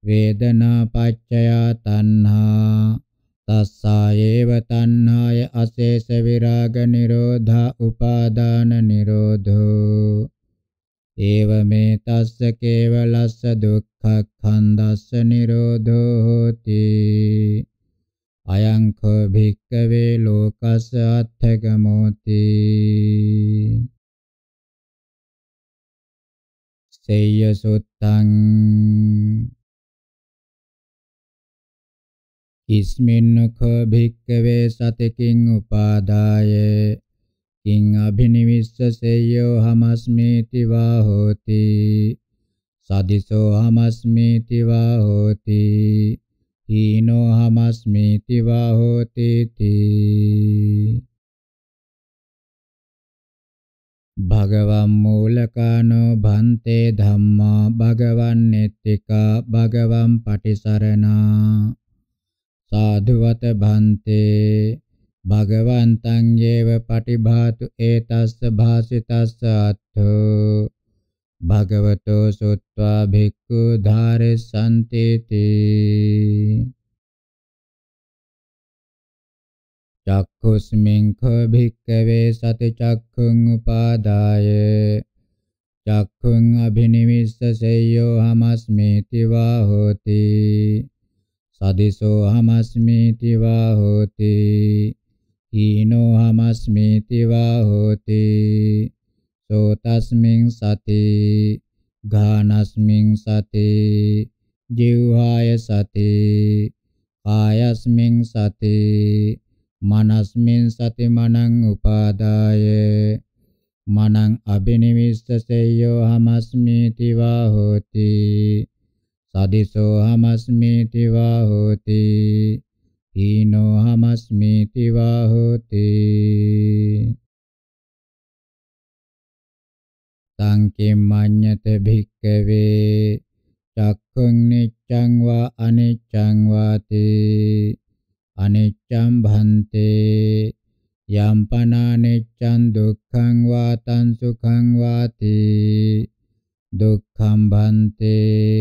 වේදනා පච්චය තණ්හා තස්සායේව තණ්හාය අශේෂ විරාග නිරෝධා උපාදාන නිරෝධෝ ඒව මේ තස්ස කේවලස්ස දුක්ඛඛන්දස්ස නිරෝධෝ හෝති අයං කෝ භික්කවේ ලෝකස්ස අත්ථගමෝති සේය සුත්තං ඉස්මින්නක භික්කවේ සතකින් උපාදාය කිං අභිනිවිස්සසෙය්‍යෝ හමස්මීති වා හෝති සදිසෝ හමස්මීති වා හෝති හීනෝ හමස්මීති වා හෝති තී භගවම් මූලකානෝ භන්තේ ධම්මා භගවන් නෙත්තිකා භගවම් පටිසරණා සාධුවත භන්තේ භගවන්තං යේව පටිභාතු ඒතස්ස භාසිතස්ස අත්ථෝ භගවතෝ සුත්වා භික්ඛු ධාරෙසන්තේති චක්ඛුස්මින් ඛ භික්ඛවේ සති චක්ඛුං උපාදාය චක්ඛුං අභිනිවිස්ස සේයෝ හමස්මේති වා හෝති සදිසෝ අහමස්මීති වා හෝති ඊනෝ අහමස්මීති වා හෝති සෝතස්මින් සති ඝානස්මින් සති ජීවහාය සති කායස්මින් සති මනස්මින් සති මනං උපාදාය මනං අබිනිවිස්සසෙය්‍යෝ හමස්මීති වා හෝති සදිසෝ හමස්මේති වා හෝති ඊනෝ හමස්මේති වා හෝති සංකේමඤ්ඤත භික්කවේ චක්ඛුං නිච්ඡං වා අනිච්ඡං වාති අනිච්ඡං භන්තේ යම්පනානිච්ඡං දුක්ඛං වා තං සුඛං වාති දුක්ඛං භන්තේ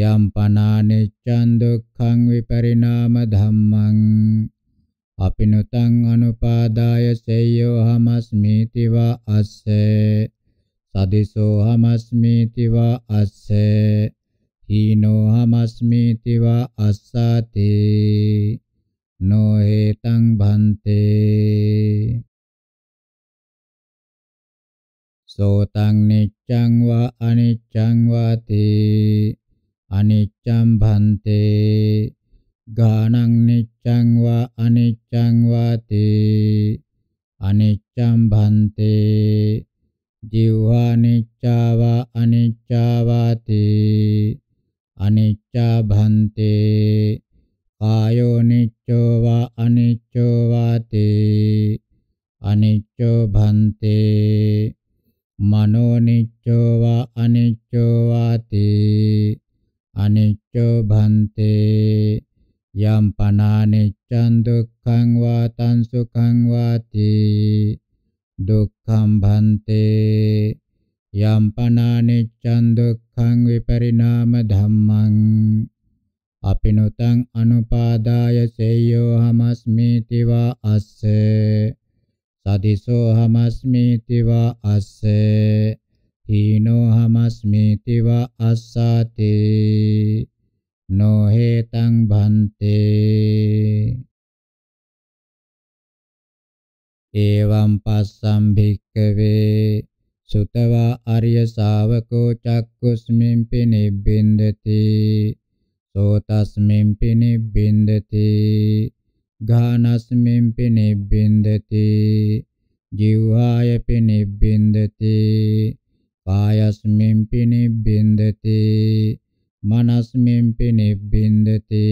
යම්පනානෙච්ඡන් දුක්ඛං විපරිණාම ධම්මං අපිනුතං අනුපාදාය සේයෝ හමස්මීති වා අස්සේ සදිසෝ හමස්මීති වා අස්සේ හීනෝ හමස්මීති වා අස්සති නෝ හේතං භන්තේ සෝතං නිච්ඡං වා අනිච්ඡං වාතේ අනිච්ඡම් භන්තේ ගානං නිච්ඡං වා අනිච්ඡං වාතේ අනිච්ඡම් භන්තේ ජීවා නිච්ඡා වා අනිච්ඡා වාතේ අනිච්ඡා භන්තේ කායෝ නිච්ඡෝ වා අනිච්ඡෝ වාතේ අනිච්ඡෝ භන්තේ මනෝ නිච්ඡෝ වා අනිච්ඡෝ වාතේ අනිච්චෝ භන්තේ යම් පනානිච්ඡං දුක්ඛං වාතං සුඛං වාති දුක්ඛං භන්තේ යම් පනානිච්ඡං දුක්ඛං විපරිණාම ධම්මං අපිනුතං අනුපාදාය සේයෝ හමස්මීති වා අස්සේ සදිසෝ හමස්මීති වා අස්සේ හීනෝ හමස්මේතිව අස්සාතේ නෝ හේතං භන්තේ එවං පස්සම් භික්කවේ සුතවා ආර්ය ශාවකෝ චක්කුස්මින් පිනිබ්බින්දති සෝතස්මින් පිනිබ්බින්දති ඝානස්මින් පිනිබ්බින්දති ජීවාය පිනිබ්බින්දති කායස්මින් පිනිබ්බින්දති මනස්මින් පිනිබ්බින්දති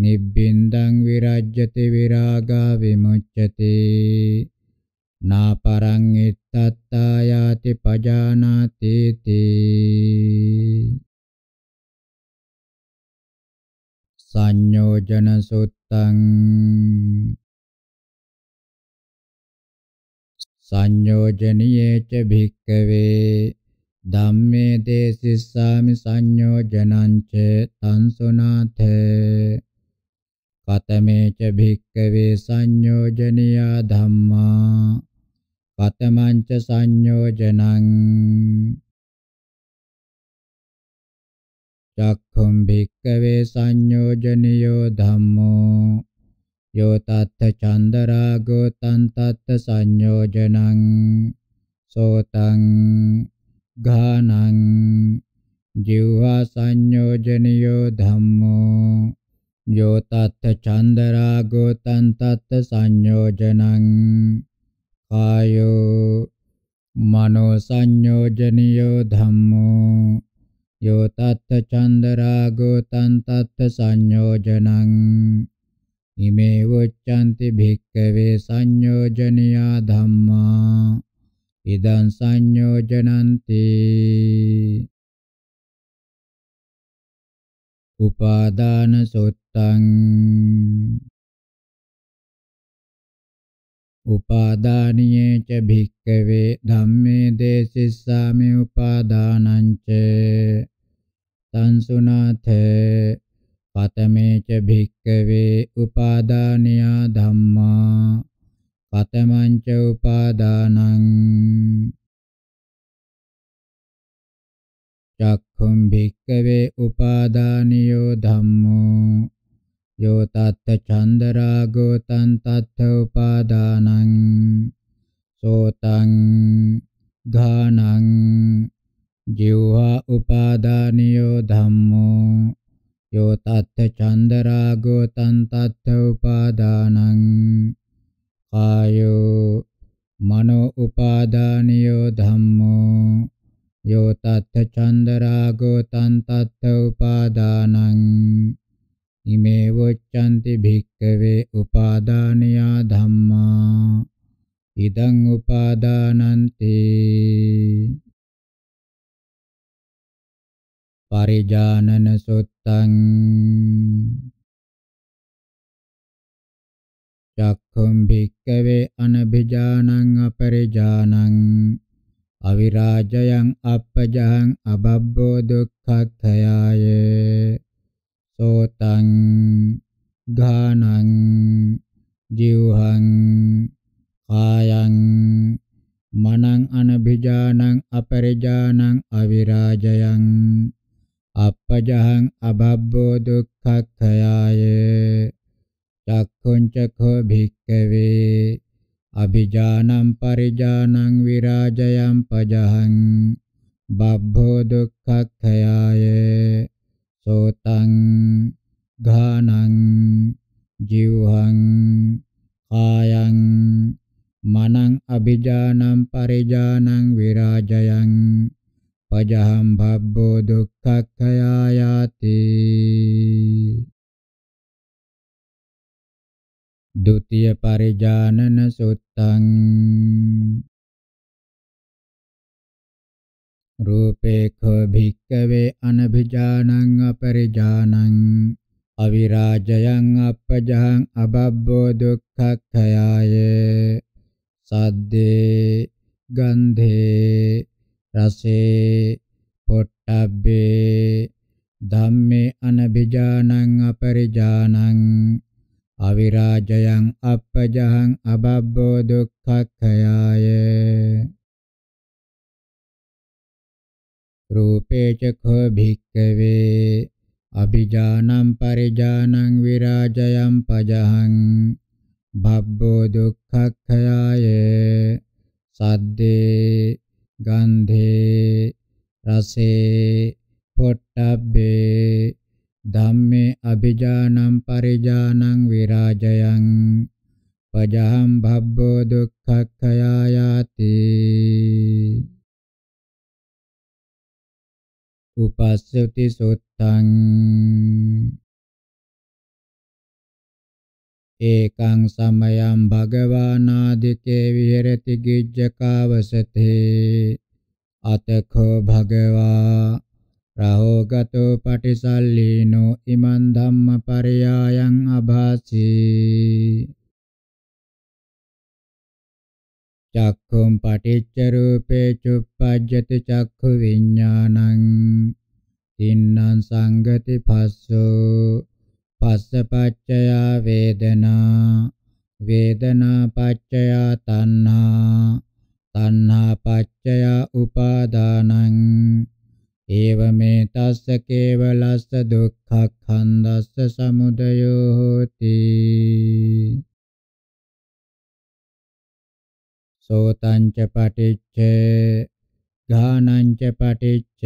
නිබ්බින්දං විරජ්‍යති විරාගා විමුච්ඡති නාපරං ittattayati pajanati ti සංයෝජන සුත්තං සංයෝජනීයේච භික්කවේ ධම්මේ දේසිස්සාමි සංයෝජනං ච තංසුනාථ කතමේච භික්කවේ සංයෝජනියා ධම්මා කතමං ච සංයෝජනං චක්ඛුම් භික්කවේ සංයෝජනියෝ ධම්මෝ yo tatta chandarago tantatta sanyojanang sotang ghanang jivva sanyojaniyo dhammo yo tatta chandarago tantatta sanyojanang kayo mano sanyojaniyo dhammo yo tatta chandarago tantatta sanyojanang ඉමේ වොච්ඡන්ති භික්ඛවේ සංයෝජනියා ධම්මා ඉදං සංයෝජනන්ති උපාදාන සොත්තං උපාදානියේ ච භික්ඛවේ ධම්මේ දේසිස්සාමි උපාදානං ච සංසුනාථේ කතමේච භික්කවේ උපාදානියා ධම්මා කතමංච උපාදානං චක්ඛුම් භික්කවේ උපාදානියෝ ධම්මෝ යෝ තත්ත චන්ද රාගෝ තං තත්ත උපාදානං සෝතං ඝානං ජීවා උපාදානියෝ ධම්මෝ යෝ තත්ත චන්දරාගෝ තන් තත්ත උපාදානං කායෝ මනෝ උපාදානියෝ ධම්මෝ යෝ තත්ත චන්දරාගෝ තන් තත්ත උපාදානං ඉමේ වොච්ඡන්ති භික්කවේ උපාදානියා ධම්මා ඉදං උපාදානන්තේ පරිජානන සුත්තං චක්ඛුම් භික්කවේ අනබිජානං අපරිජානං අවිරාජයන් අපජහං අබබ්බෝ දුක්ඛක්ඛයාය සෝතං ඝානං ජීවහං කායං මනං අනබිජානං අපරිජානං අවිරාජයන් අප්පජහං අබබ්බෝ දුක්ඛක්ඛයාය චක්ඛුං චඛෝ භික්ඛවේ අභිජානං පරිජානං විරාජයං පජහං බබ්බෝ දුක්ඛක්ඛයාය සෝතං ඝානං ජීවහං කායං මනං අභිජානං පරිජානං විරාජයං පජහම් භබ්බෝ දුක්ඛක්ඛයායාති ဒုတိယ පරිජානන සුත්තං රූපේඛෝ භික්ඛවේ අනභිජානං අපරිජානං අවිරාජයං අපජහං අබබ්බෝ දුක්ඛක්ඛයාය සද්දේ ගන්ධේ රසේ පොට්ටබ්බේ ධම්මේ අනබිජානං අපරිජානං අවිරාජයන් අපජහං අබබ්බෝ දුක්ඛක්ඛයාය රූපේච කෝ භික්ඛවේ අභිජානං පරිජානං විරාජයන් පජහං බබ්බෝ දුක්ඛක්ඛයාය සද්දේ ගන්ධේ රසේ පොට්ටබ්බේ ධම්මේ අභිජානං පරිජානං විරාජයං පජහම් භබ්බෝ දුක්ඛක්ඛයායාති උපස්සති සුත්තං ඒකං සමයං භගවානාදිකේ විහෙරති ගිජ්ජකාවසතේ අතඛෝ භගවා රහෝගතෝ පටිසල්ලීනෝ ඉමන් ධම්ම පරයායන් අභාසී චක්ඛුම් පටිච්ච රූපේ චුප්පජ්ජති චක්ඛු විඥානං තින්නම් සංගති පස්සෝ පස්සපච්චයා වේදනා වේදනා පච්චයා තණ්හා තණ්හා පච්චයා උපාදානං ඒවමේ තස්ස කේවලස්ස දුක්ඛඛන්දස්ස සමුදයෝ හෝති සෝතං ච පටිච්ච ඝානං ච පටිච්ච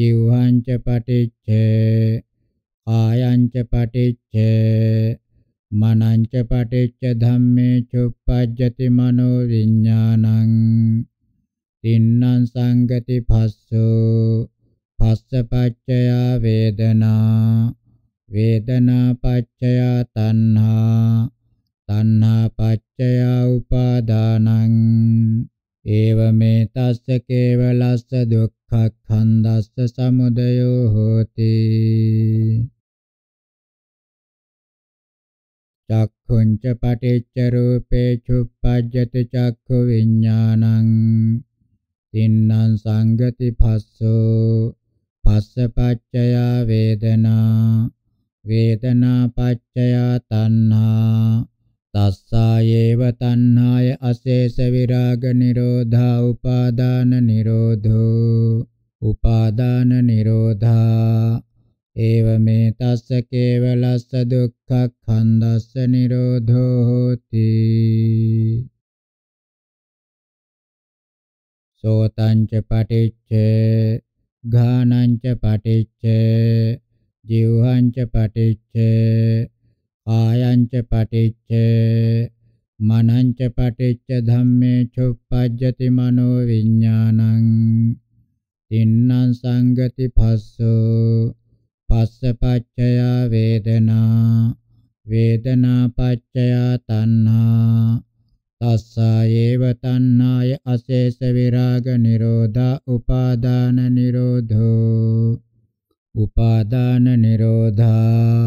ජීවං ච පටිච්ච ආයංච පටිච්ච මනංච පටිච්ච ධම්මේ චුප්පජ්ජති මනෝ විඥානං තින්නම් සංගති භස්සෝ භස්සපච්චය වේදනා වේදනා පච්චය තණ්හා තණ්හා පච්චය උපාදානං ඒවමේ තස්ස කේවලස්ස දුක්ඛ කන්දස්ස සමුදයෝ හෝති චක්ඛුංච පටිච්ච රූපේ චුප්පජ්ජති චක්ඛු විඥානං තින්නම් සංගති භස්සෝ පස්සපච්චය වේදනා වේදනා පච්චය තණ්හා තස්සායේව තණ්හාය අශේෂ විරාග නිරෝධා උපාදාන නිරෝධෝ උපාදාන නිරෝධා ඒව මේ තස්ස කේවලස්ස දුක්ඛඛන්දස්ස නිරෝධෝ හෝති සෝතං ච පටිච්ච ඝානං ච පටිච්ච ජීවං ච පටිච්ච ආයං ච පටිච්ච මනං ච පටිච්ච ධම්මේ චුප්පජ්ජති මනෝ විඥානං තින්නම් සංගති භස්සෝ පස්සපච්චය වේදනා වේදනා පච්චය තණ්හා තස්සායේව තණ්හාය අශේෂ විරාග නිරෝධා උපාදාන නිරෝධෝ උපාදාන නිරෝධා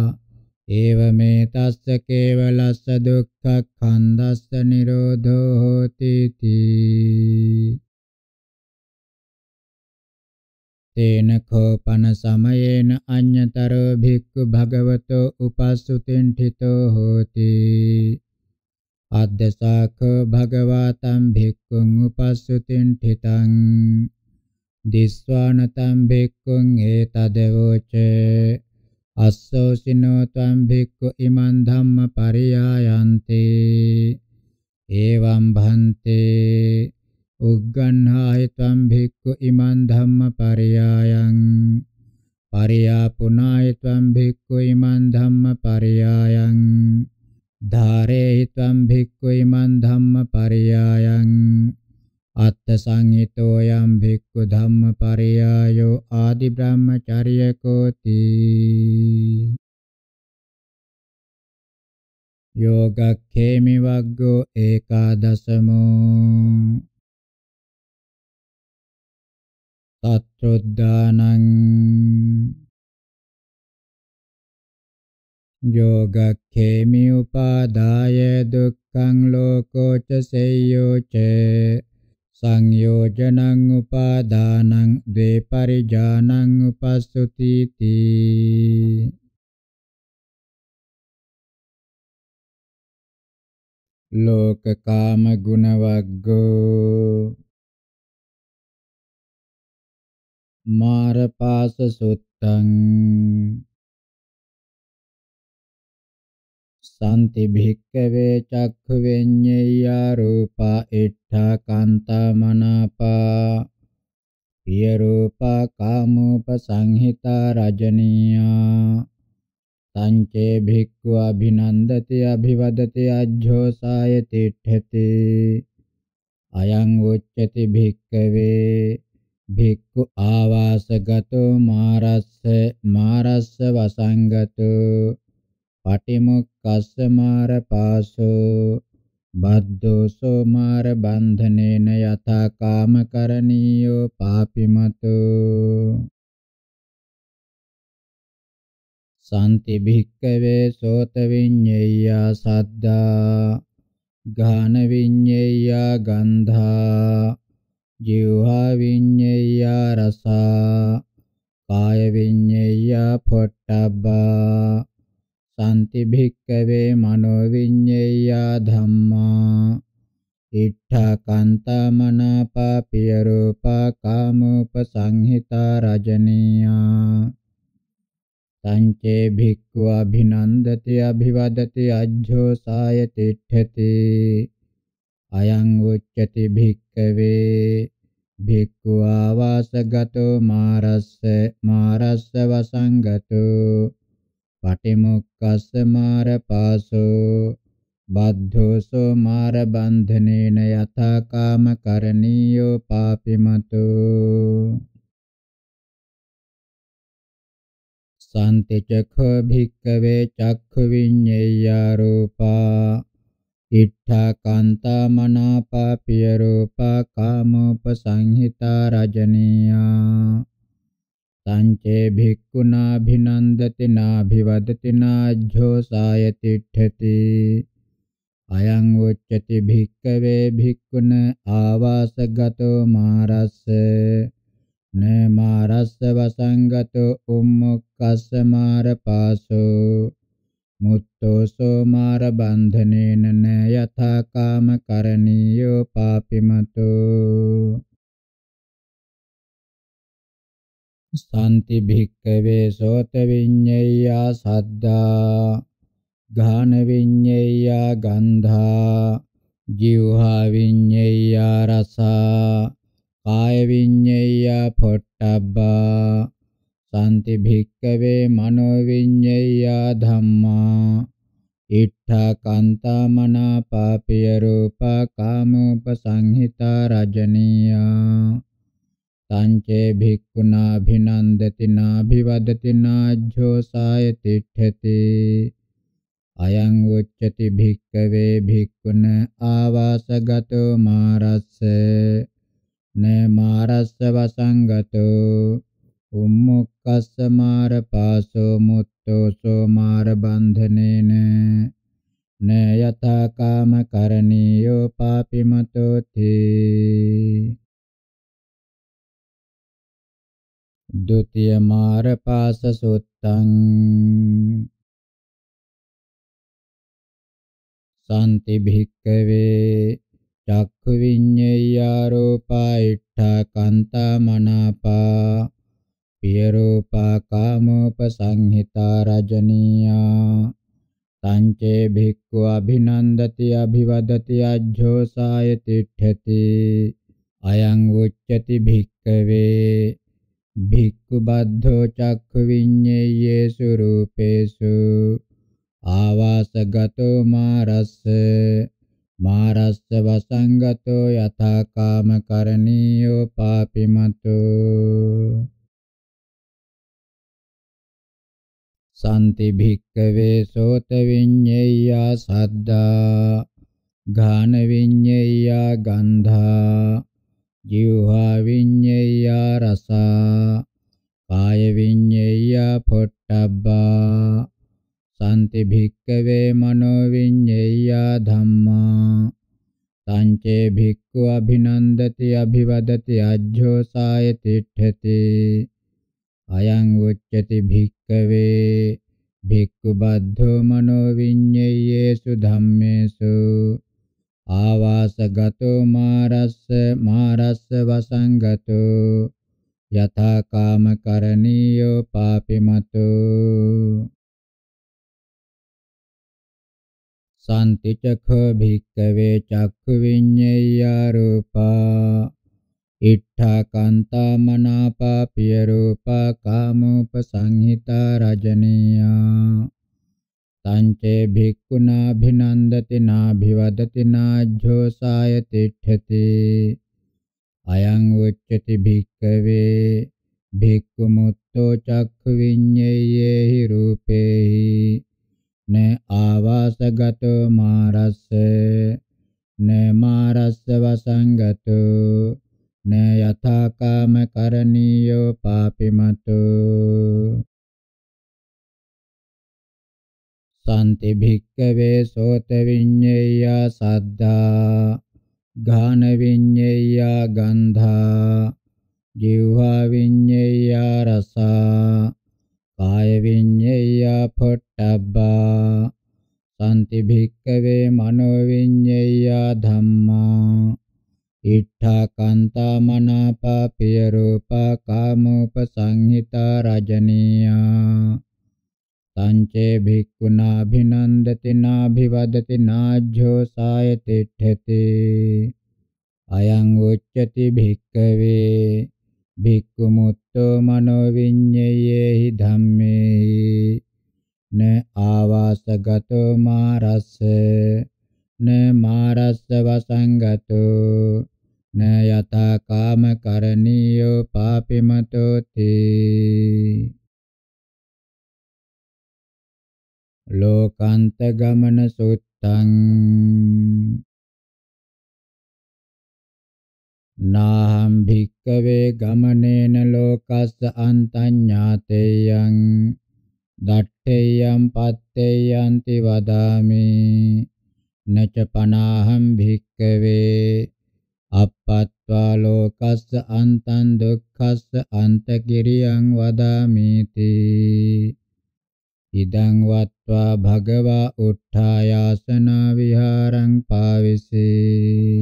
ඒව මේ තස්ස කේවලස්ස දුක්ඛ කන්දස්ස නිරෝධෝ හෝති තී තේන කෝපන සමයේන අඤ්ඤතරෝ භික්ඛු භගවතෝ උපස්සුතෙන් ඨිතෝ හෝති අද්දසාඛ භගවතං භික්ඛුං උපස්සුතෙන් ඨිතං දිස්වානතං භික්ඛුං ඒතදවෝච අස්සෝසිනෝ තං භික්ඛු ඉමං ධම්ම පරියායන්තේ එවං භන්තේ උග්ගණ්හාය තම් භික්ඛු ඉමං ධම්ම පරයායන් පරයාපුනාය තම් භික්ඛු ඉමං ධම්ම පරයායන් ධාරේ තම් භික්ඛු ඉමං ධම්ම පරයායන් අත්ථ සංහිතෝ යම් භික්ඛු ධම්ම පරයායෝ ආදි බ්‍රහ්මචර්යකෝති යෝගක්ඛේමි වග්ගෝ ඒකාදශමෝ තත්ත්‍රොද්දානං යෝගක්ඛේමි උපාදාය දුක්ඛං ලෝකෝ ච සෙය්‍යෝ ච සංයෝජනං උපාදානං දේපරිජානං උපස්සුති තී ලෝකකාම ගුණ වග්ගෝ මාරපාස සුත්තං සම්ති භික්ඛවේ චක්ඛු විඤ්ඤේය රූපා ඉට්ඨා කාන්තා මනාපා පිය රූපා කාමෝපසංහිතා රජනීයා සංචේ භික්ඛු අභිනන්දති අභිවදති අජ්ජෝසාය තිට්ඨති අයං උච්චති භික්ඛවේ භික්ඛු ආවාසගතෝ මාරස්ස මාරස්ස වසංගතෝ පටිමුක්කස්ස මාර පාසෝ බද්දෝසෝ මාර බන්ධනේන යතා කාම කරණීයෝ පාපිමතෝ සාන්ති භික්කවේ සෝත විඤ්ඤේයා සද්දා ගාන විඤ්ඤේයා ගන්ධා ජීවා විඤ්ඤේයා රසා කාය විඤ්ඤේයා පොට්ටබ්බා සම්ති භික්කවේ මනෝ විඤ්ඤේයා ධම්මා ඉට්ඨකන්තා මනාපාපිය රූපා කාමෝපසංහිතා රජනීයා සංචේ භික්ඛු අභිනන්දති අභිවදති අජ්ජෝ සාය තිට්ඨති අයං උච්චති භික්කවේ භික්ඛු ආවාසගතෝ මාරස්ස මාරස්ස වසංගතෝ පටිමුක්කස්ස මාරපාසෝ බද්ධෝසෝ මාර බන්ධනේන යථා කාම කරණීයෝ පාපිමතෝ සාන්ති චක්ඛ භික්ඛවේ චක්ඛු විඤ්ඤේය රූපා ඉට්ඨා කාන්තා මනාපා පිය රූපා කාමෝපසංහිතා රජනීයා සංචේ භික්ඛුනා භිනන්දති නාභිවදති නාජ්ජෝ සායතිට්ඨති අයං උච්චති භික්ඛවේ භික්ඛුන ආවාසගතෝ මාරස්ස න මාරස්ස වසංගතෝ උම්මුක්කස්ස මාරපාසෝ මුත්තෝ සෝමාර බන්ධනේන න යථා කාම කරණීයෝ පාපිමතෝ සාන්ති භික්කවේ සෝත විඤ්ඤයා සද්දා ඝාන විඤ්ඤයා ගන්ධා ජීවහා විඤ්ඤයා රසා කාය විඤ්ඤයා පොට්ටබ්බා santi bhikkave mano viññeya dhamma ittha kanta mana papiya rupa kama upasanghita rajaniya tanche bhikkhuna abhinandati na bhivadati na ajjo sayatiṭṭhati අයං උච්චති භික්කවේ භික්ඛුන ආවාසගතෝ මාරස්ස න මාරස්ස වසංගතෝ උම්මුක්කස්ස මාර පාසෝ මුත්තෝ සෝ මාර බන්ධනේන න යතා කාම කරණීයෝ පාපිමතෝ තේ ဒ ුතිය මාර පාස සුත්තං සාන්ති භික්කවේ චක්ඛු විඤ්ඤේයාරෝපා ဣ ට්ඨා කන්තා මනාපා පියරූපා කාමෝපසංහිතා රජනීයා තංචේ භික්ඛු අභිනන්දති අභිවදති අජ්ජෝසාය තිට්ඨති අයං උච්චති භික්ඛවේ භික්ඛු බද්ධෝ චක්ඛු විඤ්ඤේයේසු රූපේසු ආවාසගතෝ මාරස්ස මාරස්ස වසංගතෝ යථා කාම කරණීයෝ පාපිමතෝ santi bhikkave sota viññeya saddha ghana viññeya gandha jivha viññeya rasa kaya viññeya pottabba santi bhikkave mano viññeya dhamma tanche bhikkhu abhinandati abhivadati ajjho sāya tiṭṭhati අයං උච්චති භික්කවේ භික්ඛු බද්ධෝ මනෝ විඤ්ඤේයේසු ධම්මේසු ආවාසගතෝ මාරස්ස මාරස්ස වසංගතෝ යථා කාම කරණීයෝ පාපිමතෝ සම්තිචඛ භික්ඛවේ චක්ඛු විඤ්ඤේයා රූපා ඉට්ඨා කාන්තා මනාපා පිය රූපා කාමෝපසංහිතා රජනීයා තංචේ භික්ඛුනා භිනන්දති නාභිවදති නාජ්ජෝසාය තිට්ඨති අයං උච්චති භික්ඛවේ භික්ඛු මුත්තෝ චක්ඛු විඤ්ඤේයේහි රූපේහි න ආවාසගතෝ මාරස්ස න මාරස්ස වසංගතෝ න යථාකාම කරණීයෝ පාපිමතු සම්ති භික්කවේ සෝත විඤ්ඤේයා සද්ධා ඝාන විඤ්ඤේයා ගන්ධා ජීවා විඤ්ඤේයා රසා කාය විඤ්ඤේයා පොට්ටබ්බා සම්ති භික්කවේ මනෝ විඤ්ඤේයා ධම්මා ඉට්ඨා කාන්තා මනාපා පිය රූපා කාමෝපසංහිතා රජනීයා සංචේ භික්ඛුනා භිනන්දති නාභිවදති නාජ්ජෝ සාය තිට්ඨති අයං උච්චති භික්ඛවේ භික්ඛු මුත්තෝ මනෝ විඤ්ඤයේහි ධම්මේහි න ආවාසගතෝ මාරස්ස න මාරස්ස වසංගතු න යතා කාම කරණීය පාපිමතෝති ලෝකාන්ත ගමන සුත්තං නාහම් භික්කවේ ගමනේන ලෝකස්ස අන්තඤ්ඤාතේයං දට්ඨේයම් පත්තේයන්ති වදාමි නච පනාහම් භික්කවේ අප්පත්වා ලෝකස්ස අන්තං දුක්ඛස්ස අන්තකිරියං වදාමිති ඉදං වත්වා භගවා උත්ථායාසන විහාරං පාවිසී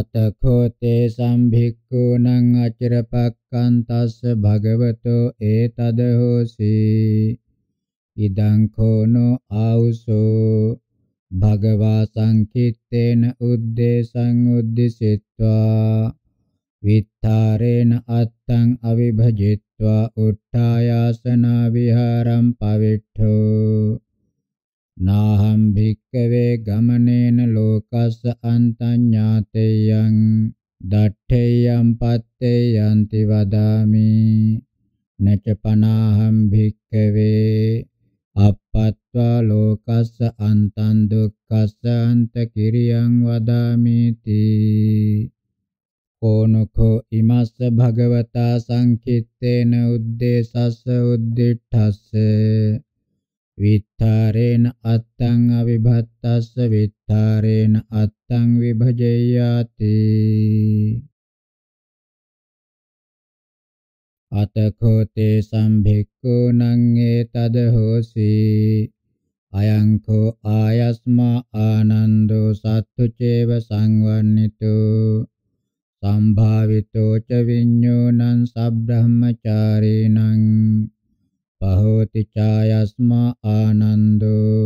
අතඛෝ තේ සම්භික්ඛූනං අචරපක්ඛන්තස්ස භගවතෝ ඒතද හෝසී ඉදං කෝනෝ ආවුසෝ භගවා සංකිට්ඨේන උද්දේශං උද්දිසිට්වා විත්තරේන අත්තං අවිභජිත්වා උට්ඨායාසන විහාරම් පවිට්ඨෝ නාහම් භික්කවේ ගමනේන ලෝකස්ස අන්තඤ්ඤාතේයං දට්ඨේයම් පත්තේයන්ති වදාමි නච පනාහම් භික්කවේ අපත්වා ලෝකස්ස අන්තං දුක්ඛස්ස අන්ත කිරියං වදාමිති ඕනකෝ ඉමස්ස භගවතා සංකිත්තේන උද්දේශස්ස උද්දිඨස්ස විත්තරේන අත්තං අවිභත්තස්ස විත්තරේන අත්තං විභජයාති අතඛෝතේ සම්භික්ඛු නං ඒතද හෝසි අයංඛෝ ආයස්මා ආනන්දෝ සත්තු චේව සංවන්නිතෝ සම්භාවිතෝ ච විඤ්ඤෝනං සබ්‍රහ්මචාරීනං පහෝති ඡායස්මා ආනන්දෝ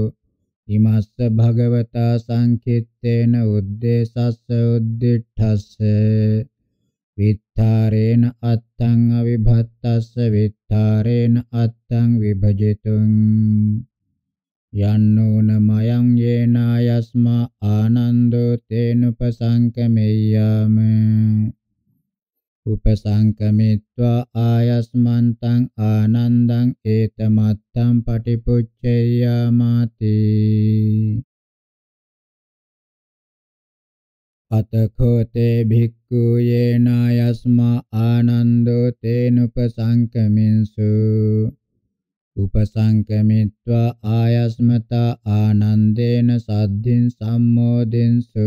ඉමස්ස භගවතා සංකිට්ඨේන උද්දේශස්ස උද්දිඨස්ස විත්තරේන අත්තං අවිභත්තස්ස විත්තරේන අත්තං විභජිතුං යන්නෝන මයං යේනායස්මා ආනන්දෝ තේනුපසංකමෙය්‍යාම උපසංකමිත්වා ආයස්මන්තං ආනන්දං ඒතමත්තං පටිපුච්චෙය්‍යාමාති අතඛෝතේ භික්ඛු යේනායස්මා ආනන්දෝ තේනුපසංකමින්සු උපසංකමිත්වා ආයස්මතා ආනන්දේන සද්ධින් සම්මෝදින්සු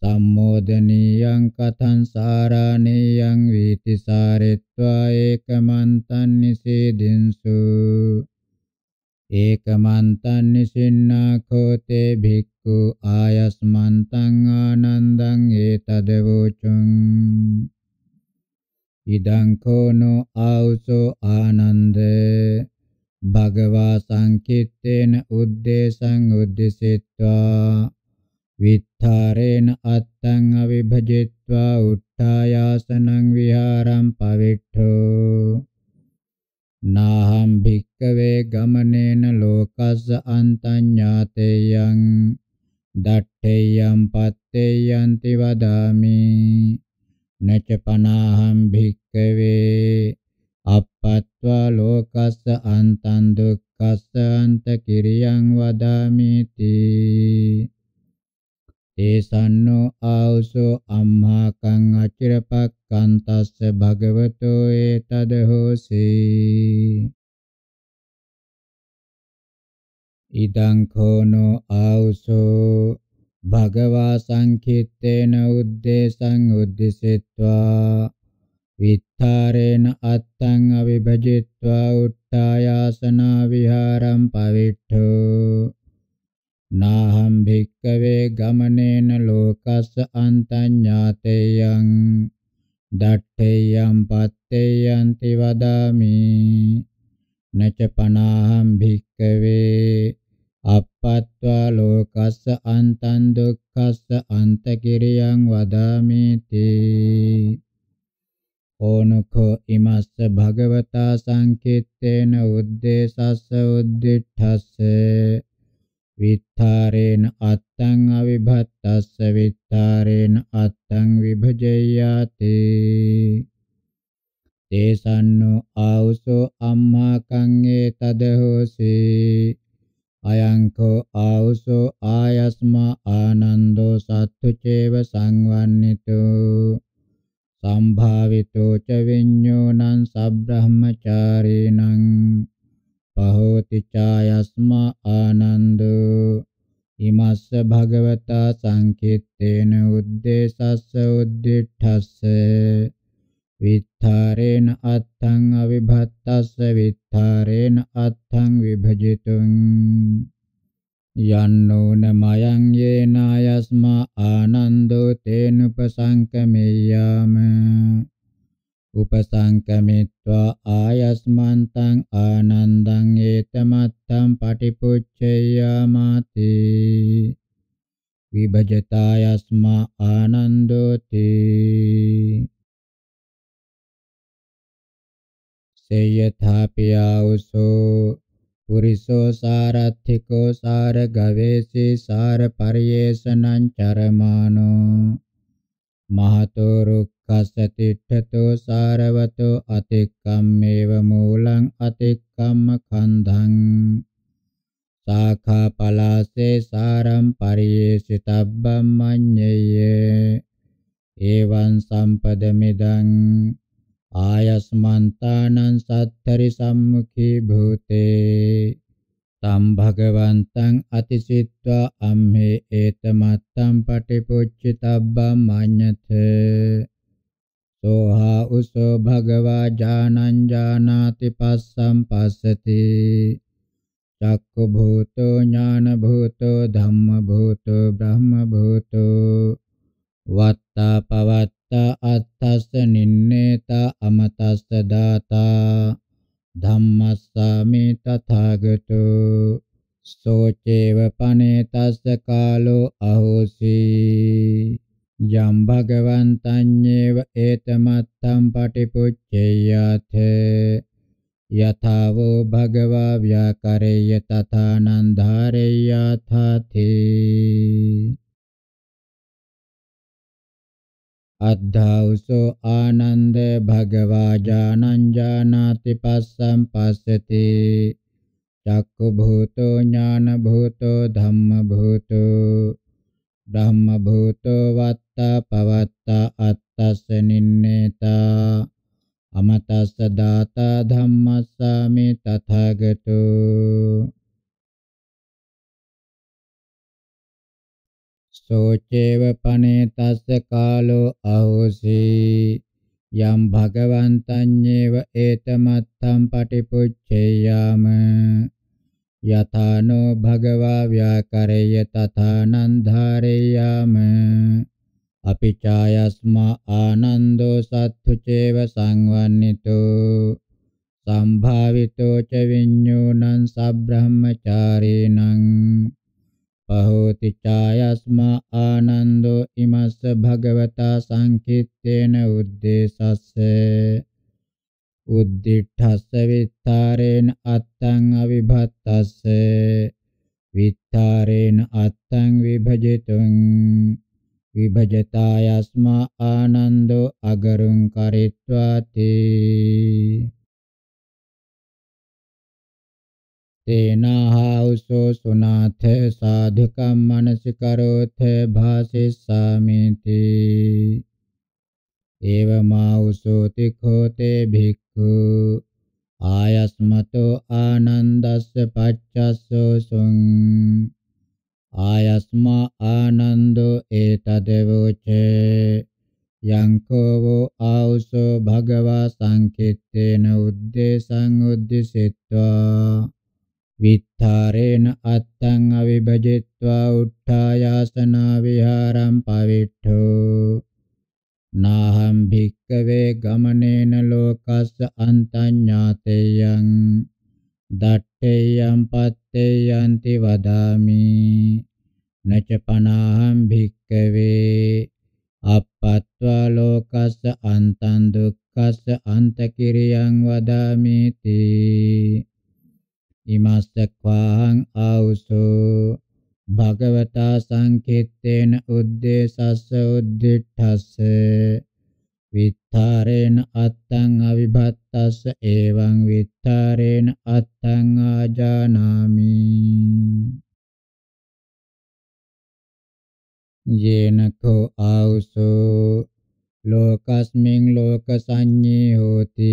සම්මෝදනීයං කතං සාරාණීයං වීතිසාරෙත්වා ඒකමන්තං නිසීදින්සු ඒකමන්තං නිසින්නාඛෝ තේ භික්ඛු ආයස්මන්තං ආනන්දං ඒතදවෝචං ඉදං කෝනෝ ආවුසෝ ආනන්ද භගවා සංකිට්ඨේන උද්දේශං උද්දේශිත්වා විත්තරේන අත්තං අවිභජිත්වා උට්ඨායාසනං විහාරං පවිට්ඨෝ නාහම් භික්කවේ ගමනේන ලෝකස්ස අන්තඤ්ඤාතේයං දට්ඨේයම් පත්තේයන්ති වදාමි නච පනාහම් භික්කවේ අපත්වා ලෝකස්ස අන්තං දුක්ඛස්ස අන්ත කිරියං වදාමිති තේසන්නෝ ආවසෝ අම්හාකං අචිරපක්ඛන් තස්ස භගවතෝ ඒතද හෝසී ඉදං කෝනෝ ආවසෝ භගවා සංකිට්ඨේන උද්දේශං උද්දිසෙත්වා විත්තරේන අත්තං අවිභජිත්වා උට්ඨායාසනා විහාරම් පවිට්ඨෝ නාහම් භික්කවේ ගමනේන ලෝකස්ස අන්තඤ්ඤාතේයං දට්ඨේයම් පත්තේයන්ති වදාමි නච පනාහම් භික්කවේ අපත්වා ලෝකස්ස අන්තං දුක්ඛස්ස අන්තකිරියං වදාමිති ඕනකෝ ඉමස්ස භගවතා සංකිට්ඨේන උද්දේශස්ස උද්දිඨස්සේ විත්තරේන අත්තං අවිභත්තස්ස විත්තරේන අත්තං විභජයාති තේසන්නෝ ආවුසෝ අම්මා කං ඒතද හෝසි අයංකෝ ආවුසෝ ආයස්මා ආනන්දෝ සත්තු චේව සංවන්නිතෝ සම්භාවිතෝ ච විඤ්ඤෝනං සබ්‍රහ්මචාරීණං පහෝති ඡායස්මා ආනන්දෝ ඉමස්ස භගවතා සංකිට්ඨේන උද්දේශස්ස උද්දිඨස්ස විත්තරේන අත්තං අවිභත්තස්ස විත්තරේන අත්තං විභජිතුං යන්නෝන මයං යේනායස්මා ආනන්දෝ තේනුපසංකමෙය්‍යාම උපසංකමිත්වා ආයස්මන්තං ආනන්දං ඒතමත්තං පටිපුච්චේයාමාති විභජතායස්මා ආනන්දෝති සේයථාපියාවසෝ පුරිසෝ සාරත්ථිකෝ සාර ගවේසි සාර පරියේෂණං චරමානෝ මහතෝ කස්සති ඨතෝ සාරවතෝ අතික්කම්මේව මූලං අතික්කම්ම කන්ධං සාඛා පලාසේ සාරම් පරියේසිතබ්බම් මඤ්ඤේය එවං සම්පදමිදං ආයස්මන්තානං සත්තරිි සම්මුඛී භූතේ තම් භගවන්තං අතිසිත්වා අම්හි ඒතමත්තම් පටිපුච්චිතබ්බම් මඤ්ඤතේ සෝහා උසෝ භගවා ඥානං ඥානාති පස්සම් පස්සති චක්ඛු භූතෝ ඥාන භූතෝ ධම්ම භූතෝ බ්‍රහ්ම භූතෝ වත්තා පවත්තා අත්තස්ස නින්නේත අමතස්ස දාතා ධම්මස්සාමි තථාගතෝ සෝචේව පනේතස්ස කාලෝ අහෝසී යම් භගවන්තඤ්ඤේව ඒතමත්තම් පටිපුච්චේයත යථාවෝ භගවා ව්‍යාකරේය තථානං ධාරේයථාති අද්ධාවසෝ ආනන්ද භගවා ජානං ජානාති පස්සම් පස්සති චක්ඛු භූතෝ ඥාන භූතෝ ධම්ම භූතෝ Brahma bhuto vatta pavatta attassa ninneta amatassa data dhammassa me tathagato socheva panetassa kalo ahosi yam bhagavantaññeva etamattaṃ patipucceyama යථානෝ භගවා ව්‍යාකරේය තථානං ධාරේයාම අපි ඡායස්මා ආනන්දෝ සත්තු චේව සංවන්නිතෝ සම්භාවිතෝ ච විඤ්ඤෝණං සබ්‍රහ්මචාරීණං පහෝති ඡායස්මා ආනන්දෝ ඉමස්ස භගවතා සංකිට්ඨේන උද්දේශස්සේ උද්දිඨස්ස විත්තරේන අත්තං අවිභත්තස්ස විත්තරේන අත්තං විභජිතුං විභජතායස්මා ආනන්දෝ අගරුං කරිත්වාති තේනහෞසෝ සුනාථ සාධකම් මනසිකරෝථ භාසිස්සාමිති ඒවමෞසෝ තිඛෝතේ භික් ආයස්මතෝ ආනන්දස්ස පච්චස්සෝ සුං ආයස්මා ආනන්දෝ ඒතදවෝචේ යංකෝවෝ ආවුසෝ භගවා සංකිත්තේන උද්දේශං උද්දිසිත්වා විත්තරේන අත්තං අවිභජිත්වා උට්ඨායාසනා විහාරම් පවිට්ඨෝ නාහම් භික්කවේ ගමනේන ලෝකස්ස අන්තඤ්ඤාතේයං දට්ඨේයම් පත්තේයන්ති වදාමි නච පනාහම් භික්කවේ අපත්වා ලෝකස්ස අන්තං දුක්ඛස්ස අන්තකිරියං වදාමි තී ඉමස්සක්වාං ආවුසෝ භගවතා සංකේත්තේන උද්දේශස්ස උද්දිඨස්ස විත්තරේන අත්තං අවිභත්තස්ස එවං විත්තරේන අත්තං ආජානාමි යේනකෝ ආවුසෝ ලෝකස්මින් ලෝක සංඤේ හෝති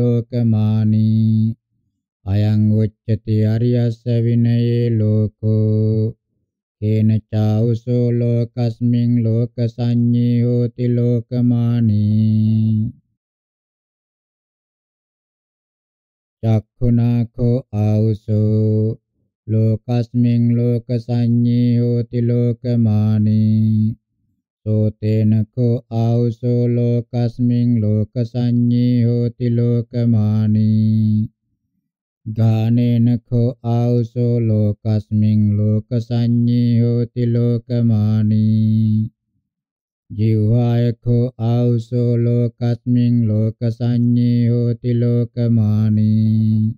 ලෝකමානී අයං උච්චති අරියස්ස විනයේ ලෝකෝ කේන චෞසෝ ලෝකස්මින් ලෝක සංඤී හෝති ලෝකමානී චක්ඛුනාඛෝ ආවසෝ ලෝකස්මින් ලෝක සංඤී හෝති ලෝකමානී සෝතේනඛෝ ආවසෝ ලෝකස්මින් ලෝක සංඤී හෝති ලෝකමානී ගානේනඛෝ ආවසෝ ලෝකස්මින් ලෝකසඤ්ඤී හෝති ලෝකමානී ජීවායඛෝ ආවසෝ ලෝකස්මින් ලෝකසඤ්ඤී හෝති ලෝකමානී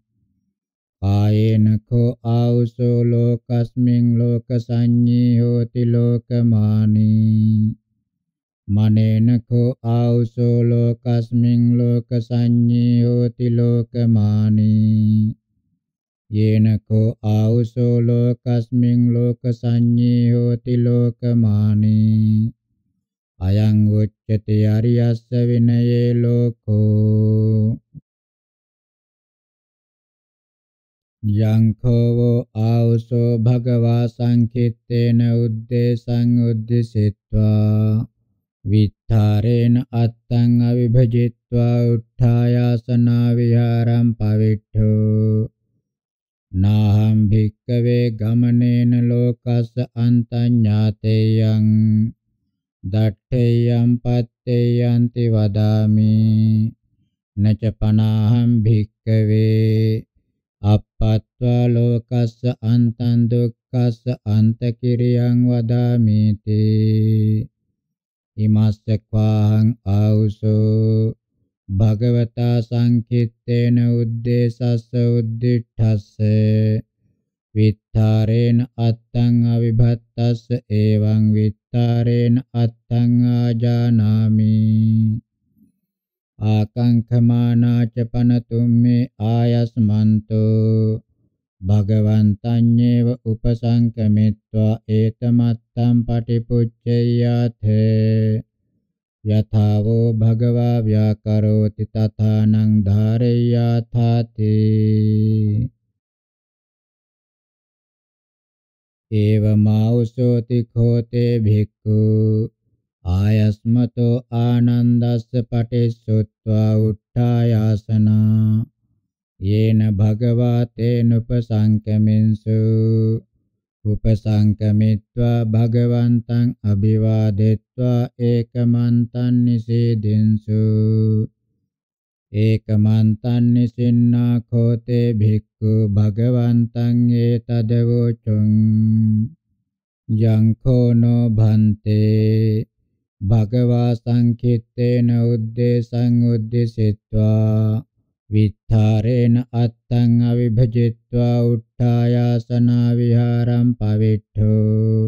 ආයේනඛෝ ආවසෝ ලෝකස්මින් ලෝකසඤ්ඤී හෝති ලෝකමානී මනේනඛෝ ආවසෝ ලෝකස්මින් ලෝකසඤ්ඤී හෝති ලෝකමානී යේනකෝ ආවුසෝ ලෝකස්මින් ලෝක සංඤී හෝති ලෝකමානී අයං උච්චති අරියස්ස විනයේ ලෝකෝ යංඛෝ ආවසෝ භගවා සංකිට්ඨේන උද්දේශං උද්දිසිට්වා විත්තරේන අත්තං අවිභජිත්වා උත්ථායාසනා විහාරම් පවිට්ඨෝ නාහම් භික්කවේ ගමනේන ලෝකස්ස අන්තඤ්ඤාතේයං දට්ඨේයම් පත්තේයන්ති වදාමි නච පනාහම් භික්කවේ අප්පත්වා ලෝකස්ස අන්තං දුක්ඛස්ස අන්තකිරියං වදාමි තේ ඉමස්ස ක්වාහං ආවුසෝ භගවතා සංකිට්ඨේන උද්දේශස්ස උද්දිඨස්ස විත්තරේන අත්තං අවිභත්තස්ස එවං විත්තරේන අත්තං ආජානාමි ආකංකමානාච පනතුම්මේ ආයස්මන්තෝ භගවන්තඤ්ඤේව උපසංකමිත්වා ඒතමත්තම් පටිපුච්චයයාතේ යථාවෝ භගවා ව්‍යාකරෝති තථානං ධාරේයාථාති ඒවමෞසෝති ඛෝතේ භික්ඛු ආයස්මතෝ ආනන්දස්ස පටිසුත්වා උට්ඨායාසනා යේන භගවා තේනුපසංකමින්සු උපසංකමිත්වා භගවන්තං අභිවාදෙත්වා ඒකමන්තං නිසීදින්සු ඒකමන්තං නිසින්නා කෝතේ භික්ඛු භගවන්තං ඒතදවෝචුං යං කෝනෝ භන්තේ භගවා සංකිට්ඨේන උද්දේශං උද්දේශිත්වා විත්තරේන අත්තං අවිභජිත්වා උට්ඨායාසනා විහාරම් පවිට්ඨෝ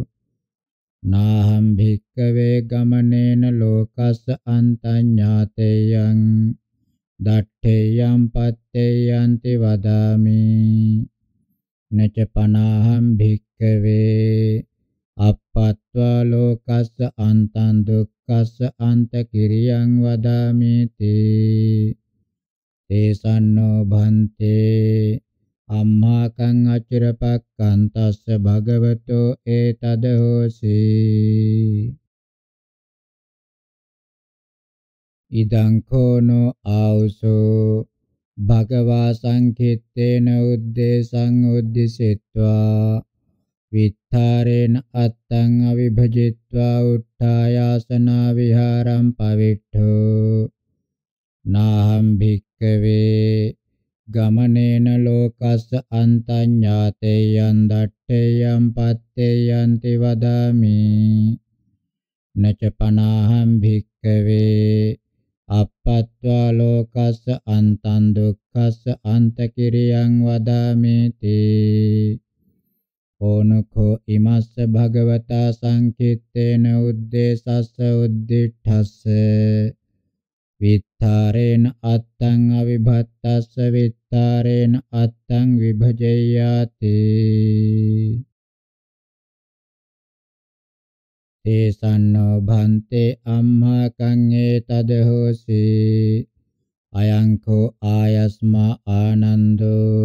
නාහම් භික්කවේ ගමනේන ලෝකස්ස අන්තඤ්ඤාතේයං දට්ඨේයම් පත්තේයන්ති වදාමි නච පනාහම් භික්කවේ අප්පත්වා ලෝකස්ස අන්තං දුක්ඛස්ස අන්ත කිරියං වදාමි තේ තේසන්නෝ භන්තේ අම්මාකං අචිරපක්ඛං තස්ස භගවතෝ ඒතද හෝසි ඉදං කෝනෝ ආවසෝ භගවා සංකිට්ඨේන උද්දේශං උද්දිසෙත්වා විත්තරේන අත්තං අවිභජිත්වා උත්ථායාසනා විහාරම් පවිට්ඨෝ නාහම් භික් භික්කවේ ගමනේන ලෝකස්ස අන්තඤ්ඤාතේයං දට්ඨේයං පත්තේයන්ති වදාමි නච පනාහං භික්කවේ අප්පත්වා ලෝකස්ස අන්තං දුක්ඛස්ස අන්තකිරියං වදාමේති ඕනකෝ ඉමස්ස භගවතා සංකිට්ඨේන උද්දේශස්ස උද්දිඨස්ස විත්තරේන අත්තං අවිභත්තස්ස විත්තරේන අත්තං විභජයාති තේසන්නෝ භන්තේ අම්මා කං ඒතද හෝසි අයං කෝ ආයස්මා ආනන්දෝ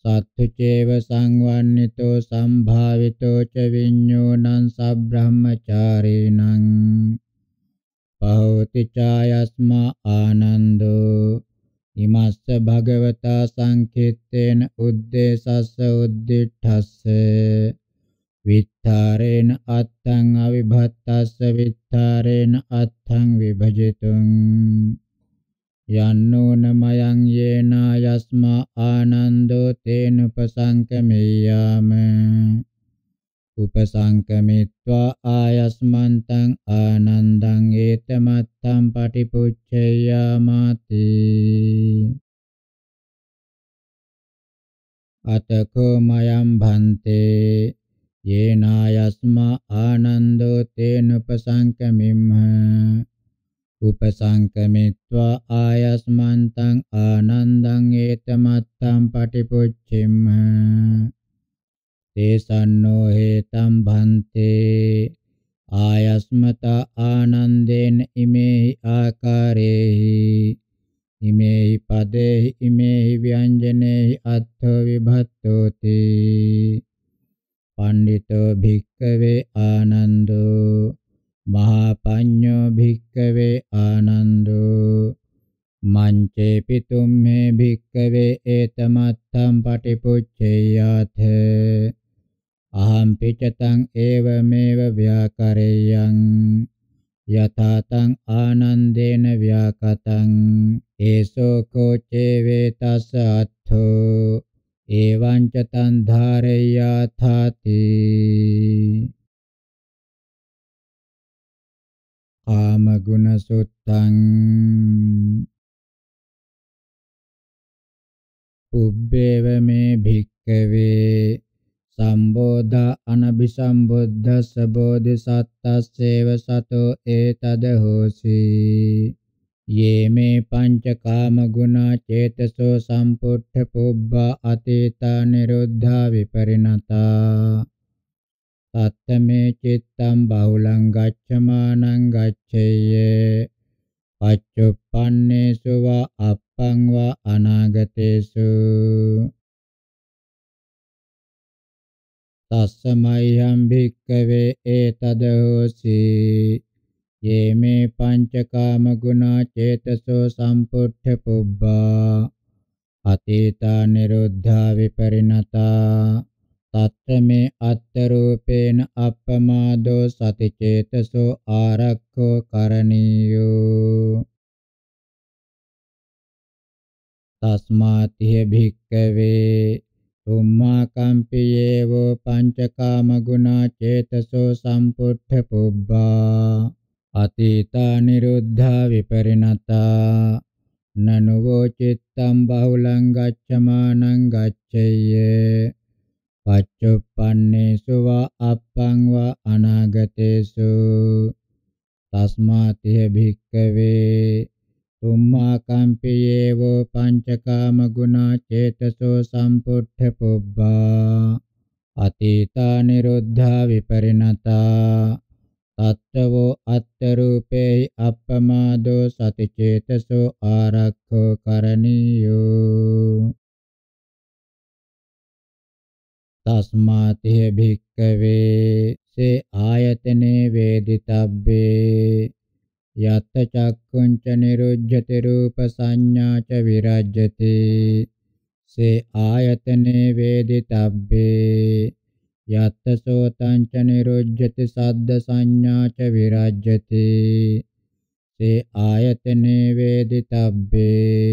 සත්තු චේව සංවන්නිතෝ සම්භාවිතෝ ච විඤ්ඤෝනං සබ්‍රහ්මචාරීණං පහෝති ඡායස්මා ආනන්දෝ ඉමස්ස භගවතා සංකේතේන උද්දේශස්ස උද්දිඨස්ස විත්තරේන අත්තං අවිභත්තස්ස විත්තරේන අත්තං විභජිතුං යන්නෝන මයං යේනා යස්මා ආනන්දෝ තේන උපසංකමෙය්‍යාම උපසංකමිත්වා ආයස්මන්තං ආනන්දං ඒතමත්තම් පටිපුච්චයාමාති අතකෝ මයම් භන්තේ යේනායස්මා ආනන්දෝ තේන උපසංකමිම්හ උපසංකමිත්වා ආයස්මන්තං ආනන්දං ඒතමත්තම් පටිපුච්චිම්හ තේසන්නෝ හේතම් භන්තේ ආයස්මත ආනන්දේන ඉමේහි ආකාරේහි ඉමේහි පදේහි ඉමේහි ව්‍යංජනේහි අත්ථ විභත්තෝති පණ්ඩිතෝ භික්කවේ ආනන්දෝ මහා පඤ්ඤෝ භික්කවේ ආනන්දෝ මංචේ පිතුම් මේ භික්කවේ ඒතමත්තම් පටිපුච්චේයාතේ අහම් පිචතං ඒව මේව ව්‍යාකරේයං යතාතං ආනන්දේන ව්‍යාකතං ඒසෝ කෝචේ වේතස අත්ථෝ එවං ච තං ධාරේයාථාති කාම ගුණ සුත්තං උබ්බේව මේ භික්ඛවේ සම්බෝධා අනබිසම්බුද්ධස්ස බෝධිසත්තස්සේව සතෝ ඒතද හෝසි යේ මේ පංචකාම ගුණා චේතසෝ සම්පුට්ඨ පුබ්බා අතීතා නිරුද්ධා විපරිණතා තත්තමේ චිත්තම් බහුලං ගච්ඡමානං ගච්ඡේය පච්චුප්පන්නේසු වා අප්පං වා අනාගතේසු තස්සමය්යම් භික්කවේ ඒතද හෝසි යේමේ පංචකාම ගුණා චේතසෝ සම්පුට්ඨ පුබ්බා අතීතා නිරුද්ධා විපරිණතා තත්තමේ අත්තරූපේන අප්පමාදෝ සති චේතසෝ ආරක්ඛෝ කරණීයෝ තස්මාතිය භික්කවේ සුම්මා කම්පියේවෝ පංචකාම ගුණා චේතසෝ සම්පුට්ඨ පුබ්බා අතීතා නිරුද්ධා විපරිණතා නනුවෝ චිත්තම් බහුලං ගච්ඡමානං ගච්ඡය්‍ය පච්චුප්පන්නේසු වා අප්පං වා අනාගතේසු තස්මාතිය භික්කවේ තුම්මා කම්පියේවෝ පංචකාම ගුණා චේතසෝ සම්පුට්ඨ පුබ්බා අතීතා නිරුද්ධා විපරිණතා තත්තවෝ අත්තරූපේ අප්පමාදෝ සති චේතසෝ ආරක්ඛෝ කරණීයෝ තස්මාතිය භික්කවේ සේ ආයතනේ වේදිතබ්බේ යත්ත චක්කුංච නිරුජ්ජති රූප සංඥා ච විරජ්ජති සේ ආයතනේ වේදිතබ්බේ යත්ත සෝතං ච නිරුජ්ජති සද්ද සංඥා ච විරජ්ජති සේ ආයතනේ වේදිතබ්බේ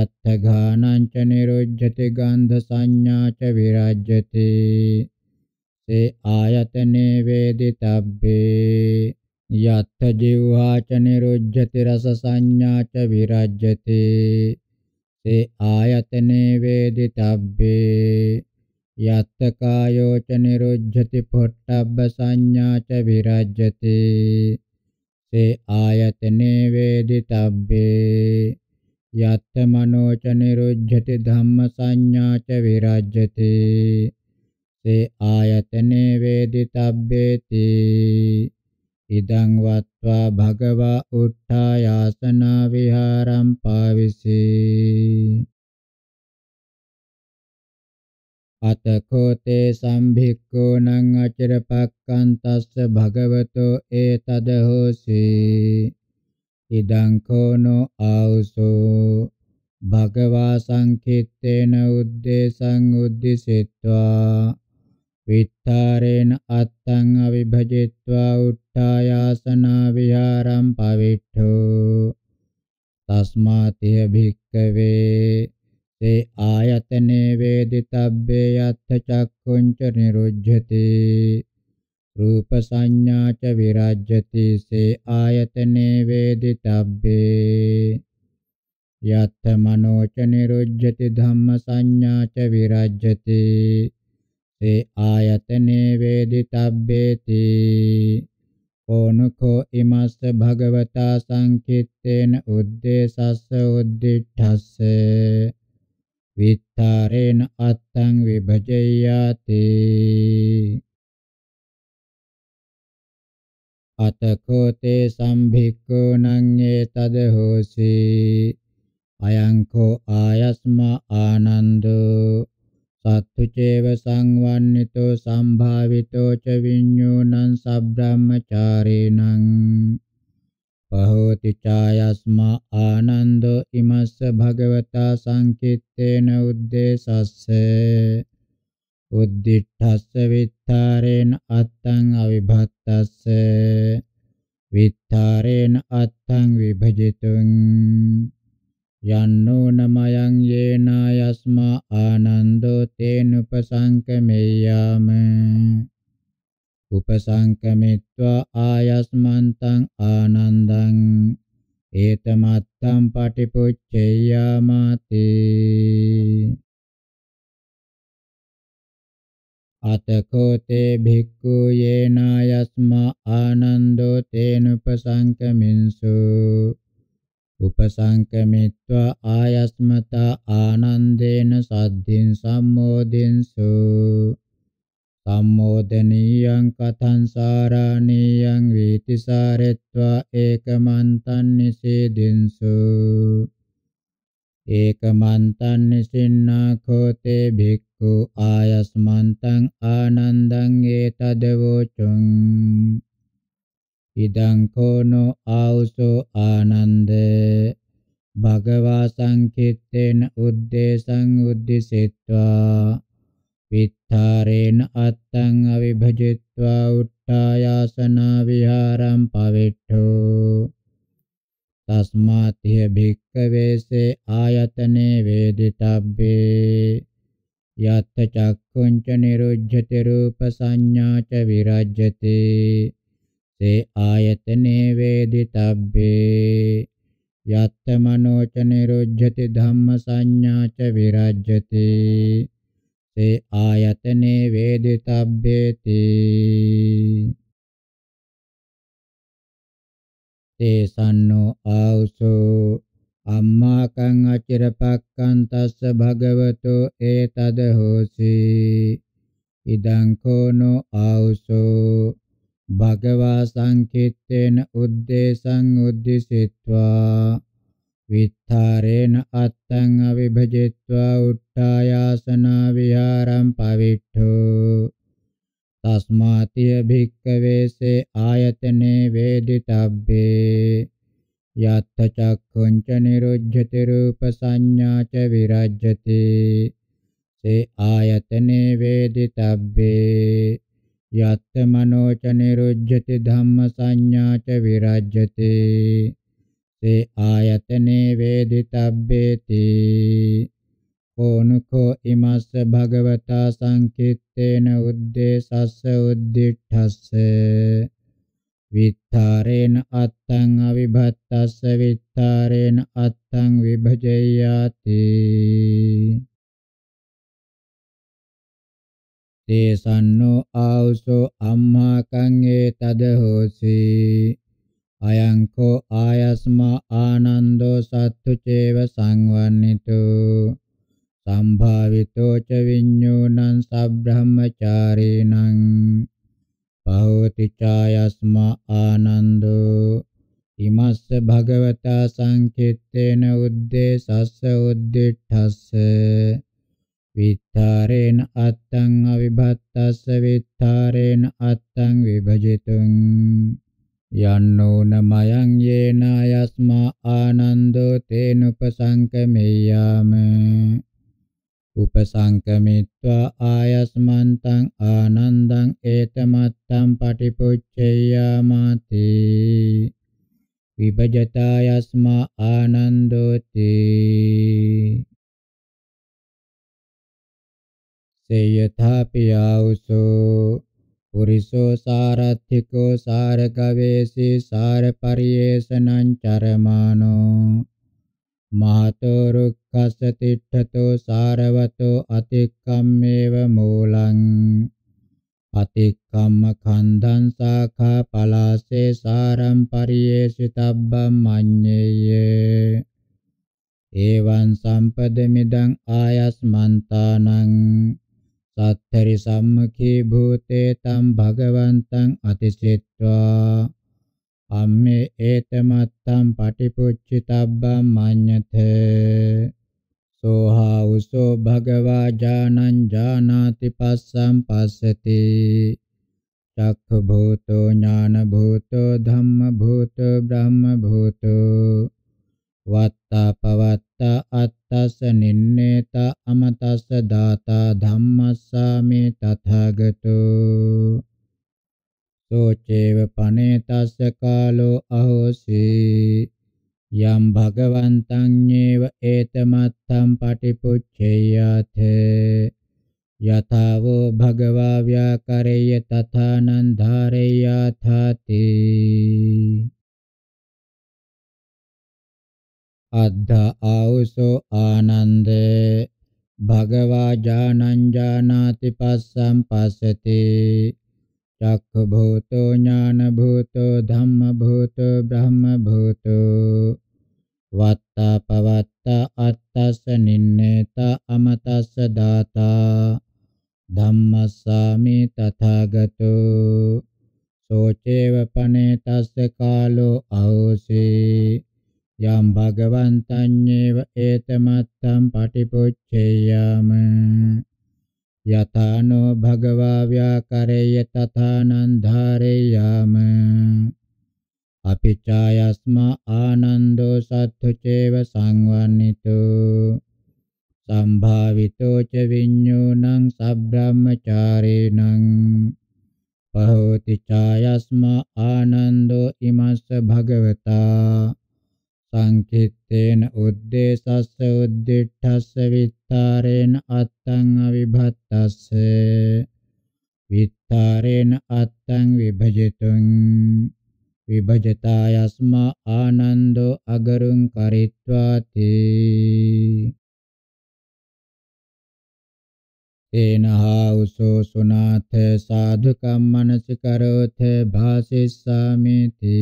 යත්ත ඝානං ච නිරුජ්ජති ගන්ධ සංඥා ච විරජ්ජති සේ ආයතනේ වේදිතබ්බේ යත්ථ ජීවහා ච නිරුජ්ජති රස සංඥා ච විරජ්ජති සේ ආයතනේ වේදිතබ්බේ යත්ථ කායෝ ච නිරුජ්ජති පොට්ටබ්බ සංඥා ච විරජ්ජති සේ ආයතනේ වේදිතබ්බේ යත්ථ මනෝ ච නිරුජ්ජති ධම්ම සංඥා ච විරජ්ජති සේ ආයතනේ වේදිතබ්බේති ඉදං වත්වා භගවා උත්ථායාසන විහාරම් පාවිසී අතකෝතේ සම්භික්ඛෝ නං අචරපක්ඛන් තස්ස භගවතෝ ඒතද හෝසී ඉදං කෝනෝ ආවසෝ භගවා සංකිට්ඨේන උද්දේශං උද්දිසිට්වා විත්තරේන අත්තං අවිභජිත්වා උට්ඨායාසනා විහාරම් පවිට්ඨෝ තස්මාතිය භික්කවේ තේ ආයතනේ වේදිතබ්බේ යත්ථ චක්කුංච නිරුජ්ජති රූප සංඥා ච විරජ්ජති සේ ආයතනේ වේදිතබ්බේ යත්ථ මනෝච නිරුජ්ජති ධම්ම සංඥා ච විරජ්ජති ඒ ආයතනේ වේදිතබ්බේති ඕනකෝ ඉමස්ස භගවතා සංකිට්ඨේන උද්දේශස්ස උද්දිඨස්ස විත්තරේන අත්තං විභජයාති අතකෝ තේ සම්භික්ඛෝ නං ඒතද හෝසි අයං කෝ ආයස්මා ආනන්දෝ සත්තු චේව සංවන්නිතෝ සම්භාවිතෝ ච විඤ්ඤුණං සබ්‍රාහ්මචාරේණං පහෝති ඡායස්මා ආනන්දෝ ඉමස්ස භගවතා සංකිට්ඨේන උද්දේශස්ස උද්දිඨස්ස විත්තරේන අත්තං අවිභත්තස්ස විත්තරේන අත්තං විභජිතුං යන්නෝ නමයන් යේනා යස්මා ආනන්දෝ තේන උපසංකමෙය්‍යාම උපසංකමිත්වා ආයස්මන්තං ආනන්දං ඒතමත්තම් පටිපුච්චේයාමාති අතකෝ තේ භික්ඛු යේනා යස්මා ආනන්දෝ තේන උපසංකමින්සෝ උපසංකමිත්වා ආයස්මතා ආනන්දේන සද්ධින් සම්මෝදින්සු සම්මෝදනීයං කතං සාරාණීයං වීති සාරෙත්වා ඒකමන්තං නිසීදින්සු ඒකමන්තං නිසින්නා කෝතේ භික්ඛු ආයස්මන්තං ආනන්දං ඒතදවෝචං ඉදං කෝනෝ ආවුසෝ ආනන්ද භගවා සංකිට්ඨේන උද්දේශං උද්දිසෙත්වා විත්තරේන අත්තං අවිභජිත්වා උට්ඨායාසන විහාරම් පවෙට්ඨෝ තස්මාත්‍ය භික්ඛවේසේ ආයතනේ වේදිතබ්බේ යත් චක්කුංච නිරුජ්ජති රූප සංඥා ච විරජ්ජති තේ ආයතනේ වේදිතබ්බේ යත්ත මනෝච නිරුජ්ජති ධම්ම සංඥා ච විරජ්ජති තේ ආයතනේ වේදිතබ්බේති තේ සන්නෝ ආවුසෝ අම්මා කං අචිරපක්කං තස්ස භගවතෝ ඒතද හෝසි ඉදං කෝනෝ ආවුසෝ භගවා සංකිට්ඨේන උද්දේශං උද්දිසිට්වා විත්තරේන අත්තං අවිභජිත්වා උට්ඨායාසනා විහාරම් පවිට්ඨෝ තස්මාතිය භික්කවේසේ ආයතනේ වේදිතබ්බේ යත්ත චක්ඛුංච නිරුද්ධති රූප සංඥා ච විරජ්ජති සේ ආයතනේ වේදිතබ්බේ යත්ත මනෝ ච නිරුජ්ජති ධම්ම සංඥා ච විරජ්ජති තේ ආයතනේ වේදිතබ්බේති ඕනුකෝ ඉමස්ස භගවතා සංකිට්ඨේන උද්දේශස්ස උද්දිඨස්ස විත්තරේන අත්තං අවිභත්තස්ස විත්තරේන අත්තං විභජයාති තේසන්නෝ ආවුසෝ අම්මා කං ඒ තද හෝසි අයංකෝ ආයස්මා ආනන්දෝ සත්තු චේව සංවන්නිතෝ සම්භාවිතෝ ච විඤ්ඤෝනං සබ්‍රහ්මචාරීණං පහෝති ඡායස්මා ආනන්දෝ ඉමස්ස භගවතා සංකිට්ඨේන උද්දේසස්ස උද්දිඨස්ස විත්තරේන අත්තං අවිභත්තස්ස විත්තරේන අත්තං විභජිතුං යන්නෝ නමයන් යේන යස්මා ආනන්දෝ තේන උපසංකමෙය්‍යාම උපසංකමිත්වා ආයස්මන්තං ආනන්දං ඒතමත්තං පටිපුච්චේයාමාති විභජතා යස්මා ආනන්දෝති තේයථාපියාවුසෝ පුරිසෝ සාරත්ථිකෝ සාරගවේසී සාරපරියේෂණං චරමානෝ මහතෝ රුක්ඛස තිට්ඨතෝ සාරවතෝ අතික්කම්මේව මූලං අතික්කම්ම කන්දං සාඛා පලාසේ සාරම් පරියේසිතබ්බම් මඤ්ඤේය එවං සම්පදමිදං ආයස්මන්තානං සත්තරි සම්මකී භූතේ තම් භගවන්තං අතිසිට්වා අම්මේ ඒතමත්තම් පටිපුච්චිතබ්බම් මඤ්ඤත සෝහා උසෝ භගවා ජානං ජානාති පස්සම් පස්සති චක්ඛ භූතෝ ඥාන භූතෝ ධම්ම භූතෝ බ්‍රහ්ම භූතෝ vattaa pavatta attassa ninneta amatassa data dhammassami tathagato සෝචේව පනේතස්ස කාලෝ අහෝසී යම් භගවන්තං ඤේව ඒතමත්තම් පටිපුච්ඡේයත යතාවෝ භගවා ව්‍යාකරේය තථානං ධාරේයාථාති අද්ධ ආවුසෝ ආනන්ද භගවා ඥානං ඥානාති පස්සම් පස්සති චක්ඛ භූතෝ ඥාන භූතෝ ධම්ම භූතෝ බ්‍රහ්ම භූතෝ වත්තා පවත්තා අත්තස්ස නින්නේත අමතස්ස දාතා ධම්මස්සාමි තථාගතෝ සෝචේව පනේ තස්ස කාලෝ අහෝසී යම් භගවන්තඤ්ඤේව ඒතමත්තම් පටිපොච්චේයම යතානෝ භගවා ව්‍යාකරේය තථානං ධාරේයම අපිචායස්මා ආනන්දෝ සත්තු චේව සංවන්නිතෝ සම්භාවිතෝ ච විඤ්ඤෝණං සබ්‍රාහ්මචාරේණං පහෝති ඡායස්මා ආනන්දෝ ඉමස්ස භගවතා සංකිට්ඨේන උද්දේශස්ස උද්දිඨස්ස විත්තරේන අත්තං අවිභත්තස්ස විත්තරේන අත්තං විභජිතුං විභජතායස්මා ආනන්දෝ අගරුං කරිත්වාති තේනහා උසෝ සුනාථ සාධුකම් මනසිකරෝථ භාසිස්සාමිති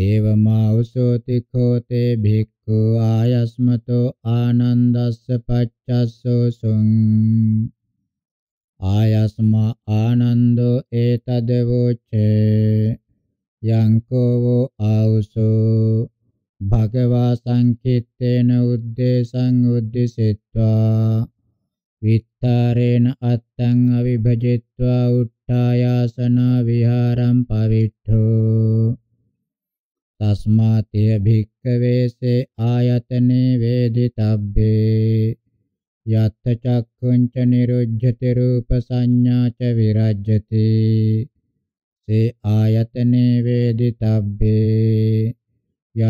ඒවමා උසෝතිඛෝ තේ භික්ඛු ආයස්මතෝ ආනන්දස්ස පච්චස්සෝ සුං ආයස්මා ආනන්දෝ ඒතද වෝචේ යංකෝ වෝ ආවුසෝ භගවා සංකිට්ඨේන උද්දේශං උද්දිසෙත්වා විත්තරේන අත්තං අවිභජිත්වා උට්ඨායාසන විහාරම් පවිට්ඨෝ තස්මාතේ භික්ඛවේසේ ආයතනේ වේදිතබ්බේ යත් චක්ඛුංච නිරුජ්ජති රූප සංඥා ච විරජ්ජති සේ ආයතනේ වේදිතබ්බේ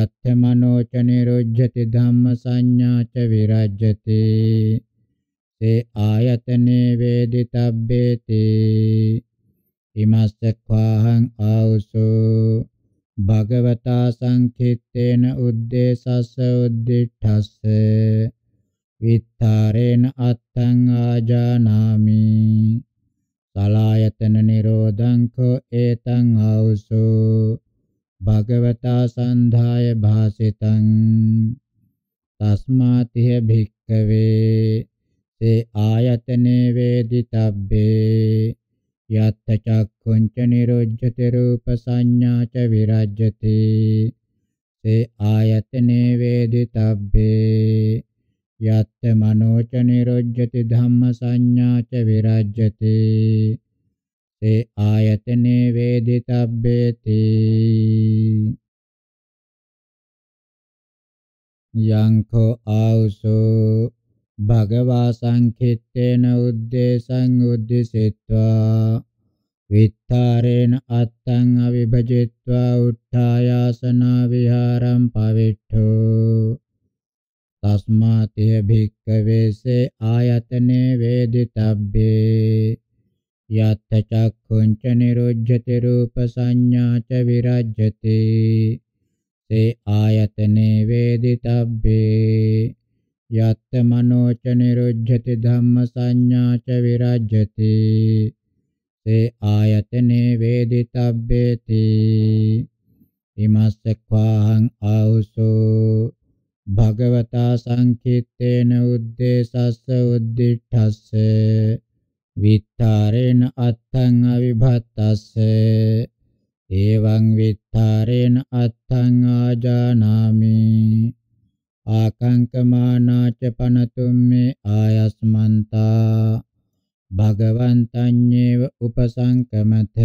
යත් මනෝ ච නිරුජ්ජති ධම්ම සංඥා ච විරජ්ජති සේ ආයතනේ වේදිතබ්බේති ඉමස්ස ඛාහං ආවසෝ භගවතා සංඛිත්තේන උද්දේශස්ස උද්දිඨස්ස විත්තරේන අත්තං ආජානාමි සලායතන නිරෝධං කෝ ඒතං ආවසෝ භගවතා සන්ධාය භාසිතං තස්මාතිහ භික්ඛවේ සේ ආයතනේ වේදිතබ්බේ යත්ත චක්ඛුංච නිරුජ්ජති රූප සංඥා ච විරජ්ජති සේ ආයතනේ වේදිතබ්බේ යත්ත මනෝ ච නිරුජ්ජති ධම්ම සංඥා ච විරජ්ජති සේ ආයතනේ වේදිතබ්බේති යං කෝ ආවසෝ භගවා සංඛිත්තේන උද්දේශං උද්දිසිට්වා විත්තරේන අත්තං අවිභජිත්වා උත්ථායාසන විහාරම් පවිට්ඨෝ තස්මාතේ භික්ඛවේසේ ආයතනේ වේදිතබ්බේ යත් චක්ඛුංච නිරුජ්ජති රූප සංඥා ච විරජ්ජති සේ ආයතනේ වේදිතබ්බේ යත්තමනෝච නිරුද්ධති ධම්ම සංඥා ච විරජ්ජති සේ ආයතනේ වේදිතබ්බේති ඉමස්සක්වාං ආවුසෝ භගවතා සංකිට්ඨේන උද්දේශස්ස උද්දිඨස්ස විත්තරේන අත්තං අවිභත්තස්ස එවං විත්තරේන අත්තං ආජානාමි ආකංකමානාච පනතුම්මේ ආයස්මන්තා භගවන්තඤ්ඤේව උපසංකමත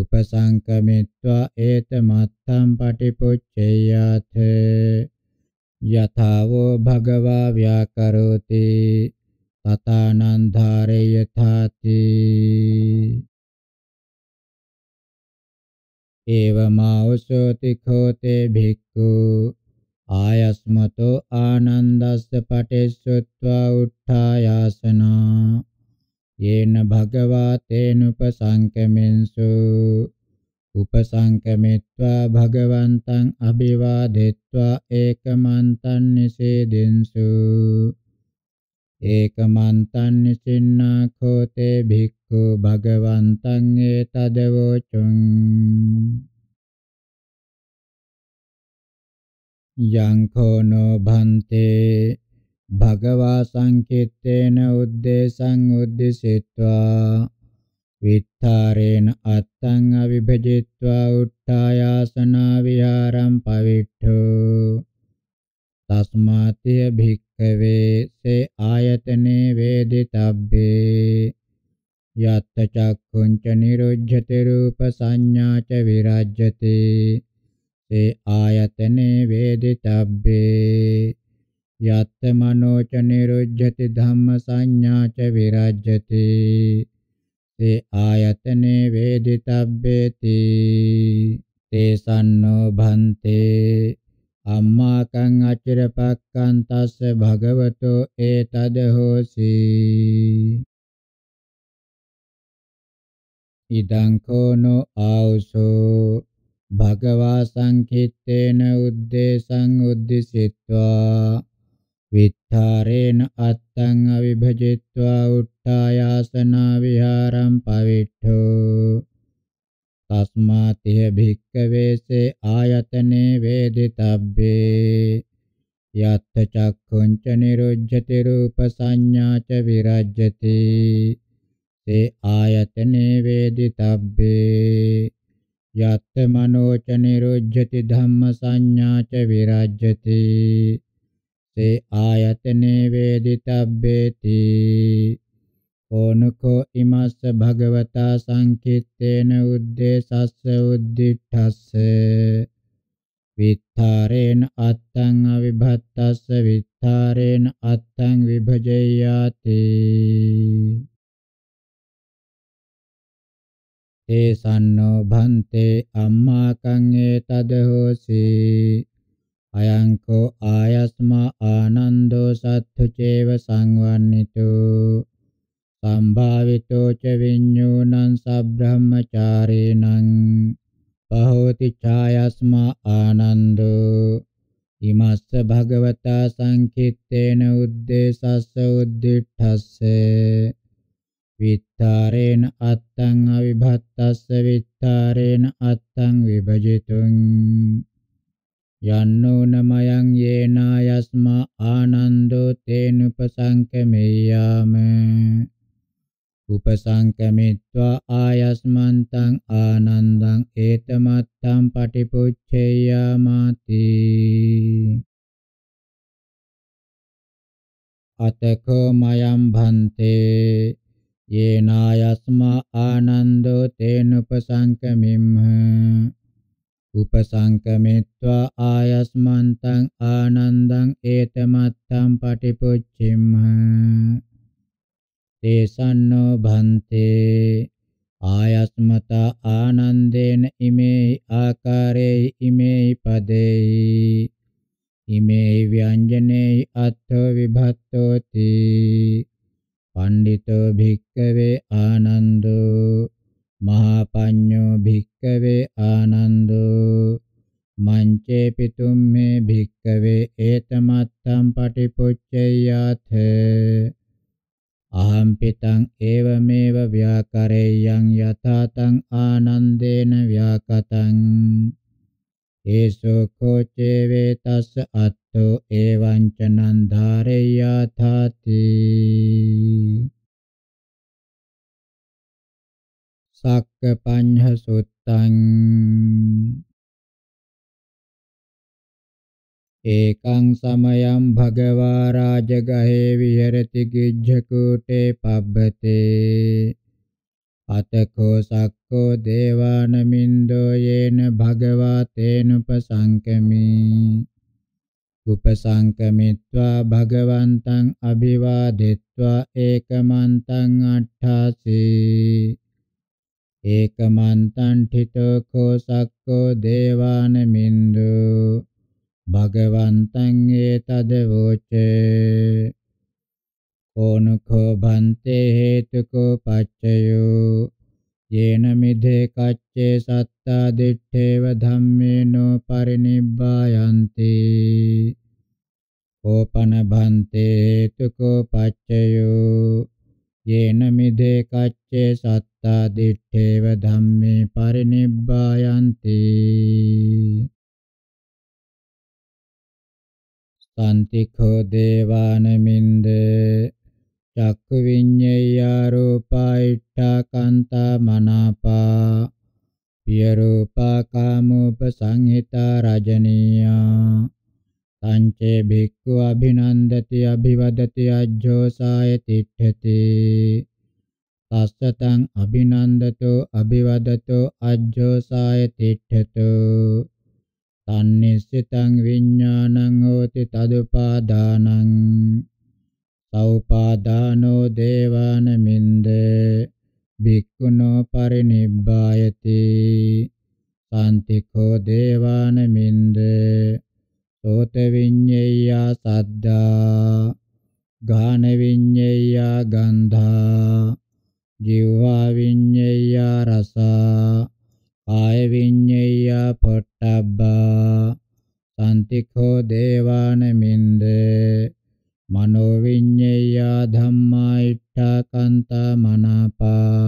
උපසංකමිත්වා ඒතමත්තම් පටිපොච්චේයත යථාවෝ භගවා ව්‍යාකරෝති තථානං ධාරේ යථාති ඒවමෞසෝති khෝතේ භික්ඛු ආයස්මතෝ ආනන්දස්ස පටිච්චුත්වා උත්ථායාසනා යේන භගවා තේනුපසංකමෙන්සු උපසංකමිත්වා භගවන්තං අභිවාදෙත්වා ඒකමන්තං නිසේදෙන්සු ඒකමන්තං නිසින්නා කෝතේ භික්ඛු භගවන්තං ඒතදවෝචුං යංඛෝ නොභන්තේ භගවා සංකිට්ඨේන උද්දේශං උද්දිසිට්වා විත්තරේන අත්තං අවිභජිත්වා උට්ඨායාසනා විහාරම් පවිට්ඨෝ තස්මාතිය භික්ඛවේ සේ ආයතනේ වේදිතබ්බේ යත්ත චක්ඛුං ච නිරුජ්ජති රූප සංඥා ච විරජ්ජති තස්සේ ආයතනේ වේදිතබ්බේ යත් මනෝච නිරුජ්ජති ධම්ම සංඥා ච විරජ්ජති තේ ආයතනේ වේදිතබ්බේති තේ සම්නෝ භන්තේ අම්මාකං අචිරපක්කං තස්ස භගවතෝ ඒතද හෝසි ඉදං කෝනෝ ආවසෝ භගවා සංකිට්ඨේන උද්දේශං උද්දිසිට්වා විත්තරේන අත්තං අවිභජිත්වා උට්ඨායාසන විහාරම් පවිට්ඨෝ තස්මාතිහ භික්කවේසේ ආයතනේ වේදිතබ්බේ යත්ථ චක්ඛුංච නිරුජ්ජති රූප සංඥාච විරජ්ජති තේ ආයතනේ වේදිතබ්බේ යත් මනෝච නිරුජ්ජති ධම්ම සංඥා ච විරජ්ජති සේ ආයතනේ වේදිතබ්බේති ඕනකෝ ඉමස්ස භගවතා සංකිට්ඨේන උද්දේශස්ස උද්දිඨස්ස විත්තරේන අත්තං අවිභත්තස්ස විත්තරේන අත්තං විභජයාති තේසන්නෝ භන්තේ අම්මා කං ඒතද හෝසි අයං කෝ ආයස්මා ආනන්දෝ සත්තු චේව සංවන්නිතෝ සම්භාවිතෝ ච විඤ්ඤූණං සබ්‍රහ්මචාරේණං පහෝති ඡායස්මා ආනන්දෝ ඉමස්ස භගවතා සංකිට්ඨේන උද්දේශස්ස උද්දිඨස්සේ විත්තරේන අත්තං අවිභත්තස්ස විත්තරේන අත්තං විභජිතුං යන්නෝ නමයන් යේනා යස්මා ආනන්දෝ තේන උපසංකමෙය්‍යාම උපසංකමිත්වා ආයස්මන්තං ආනන්දං ඒතමත්තං පටිපුච්චේයාමාති අතකෝ මයම් භන්තේ යේනායස්මා ආනන්දෝ තේනුපසංකමිම්හ උපසංකමිත්වා ආයස්මන්තං ආනන්දං ඒතමත්තං පටිපුච්චිම්හ තේසන්නෝ භන්තේ ආයස්මත ආනන්දේන ඉමේ ආකාරේ ඉමේ පදේ ඉමේ ව්‍යංජනේ අත්ථ විභත්තෝති පණ්ඩිතෝ භික්කවේ ආනන්දෝ මහා පඤ්ඤෝ භික්කවේ ආනන්දෝ මංචේ පිතුම් මේ භික්කවේ ඒතමත්තම් පටිපොච්චයාත අහම් පිතං ඒවමේව ව්‍යාකරේයං යතාතං ආනන්දේන ව්‍යාකතං ඒසෝ කෝචේ වේතස් අත්තෝ එවං ච නන්දාරේයා තාති සක්ක පඤ්ඤ සුත්තං ඒකං සමයං භගවා රාජගහේ විහෙරති ගිජ්ජකූටේ පබ්බතේ අතකෝ සක්කෝ දේවානමින්දෝ යේන භගවා තේනුපසංකමි උපසංකමිත්වා භගවන්තං අභිවාදෙත්වා ඒකමන්තං අට්ඨාසී ඒකමන්තං ඨිතෝ කෝසක්කෝ දේවානමින්දෝ භගවන්තං ඒතදවෝචේ ඕනුඛෝ භන්තේ හේතුකෝ පච්චයෝ යේන මිදේ කච්චේ සත්තා දිත්තේව ධම්මේනෝ පරිනිබ්බායන්ති කෝපන භන්තේ හේතුකෝ පච්චයෝ යේන මිදේ කච්චේ සත්තා දිත්තේව ධම්මේ පරිනිබ්බායන්ති සම්තිඛෝ දේවානමින්දේ චක්කු විඤ්ඤේයා රූපායිට්ඨා කාන්තා මනාපා පිය රූපා කාමෝපසංහිතා රජනීයා සංචේ භික්ඛු අභිනන්දති අභිවදති අජ්ජෝ සාය තිට්ඨති තස්සතං අභිනන්දතෝ අභිවදතෝ අජ්ජෝ සාය තිට්ඨතෝ තන්නිසිතං විඥානං හෝති තදුපාදානං සෞපාදානෝ දේවාන මින්ද භික්ඛුනෝ පරිනිබ්බායති සාන්තිකෝ දේවාන මින්ද සෝත විඤ්ඤේයා සද්දා ගාන විඤ්ඤේයා ගන්ධා ජීවා විඤ්ඤේයා රසා ආය විඤ්ඤේයා පොට්ටබ්බා සාන්තිකෝ දේවාන මින්ද මනෝ විඤ්ඤයා ධම්මා ඉට්ඨාකන්තා මනාපා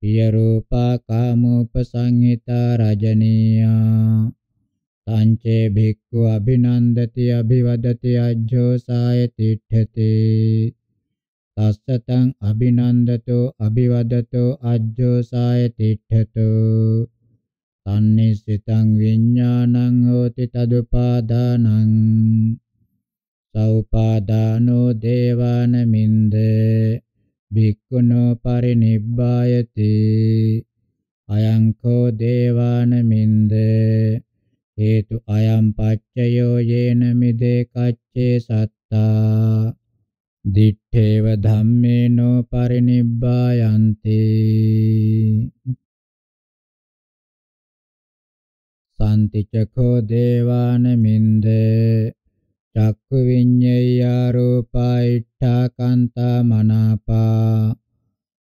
පිය රූපා කාමෝපසංහිතා රජනීයා සංචේ භික්ඛු අභිනන්දති අභිවදති අජ්ජෝ සාය තිට්ඨති තස්සතං අභිනන්දතෝ අභිවදතෝ අජ්ජෝ සාය තිට්ඨතෝ තන්නේ සිතං විඤ්ඤාණං හෝති තදුපාදානං සෞපාදානෝ දේවානමින්ද භික්ඛුනෝ පරිනිබ්බායති අයං කෝ දේවානමින්ද හේතු අයම් පච්චයෝ යේන මිදේ කච්චේ සත්තා දිත්තේව ධම්මේනෝ පරිනිබ්බායන්ති සම්තිචකෝ දේවානමින්ද චක්කු විඤ්ඤේයා රූපා ඉට්ඨා කාන්තා මනාපා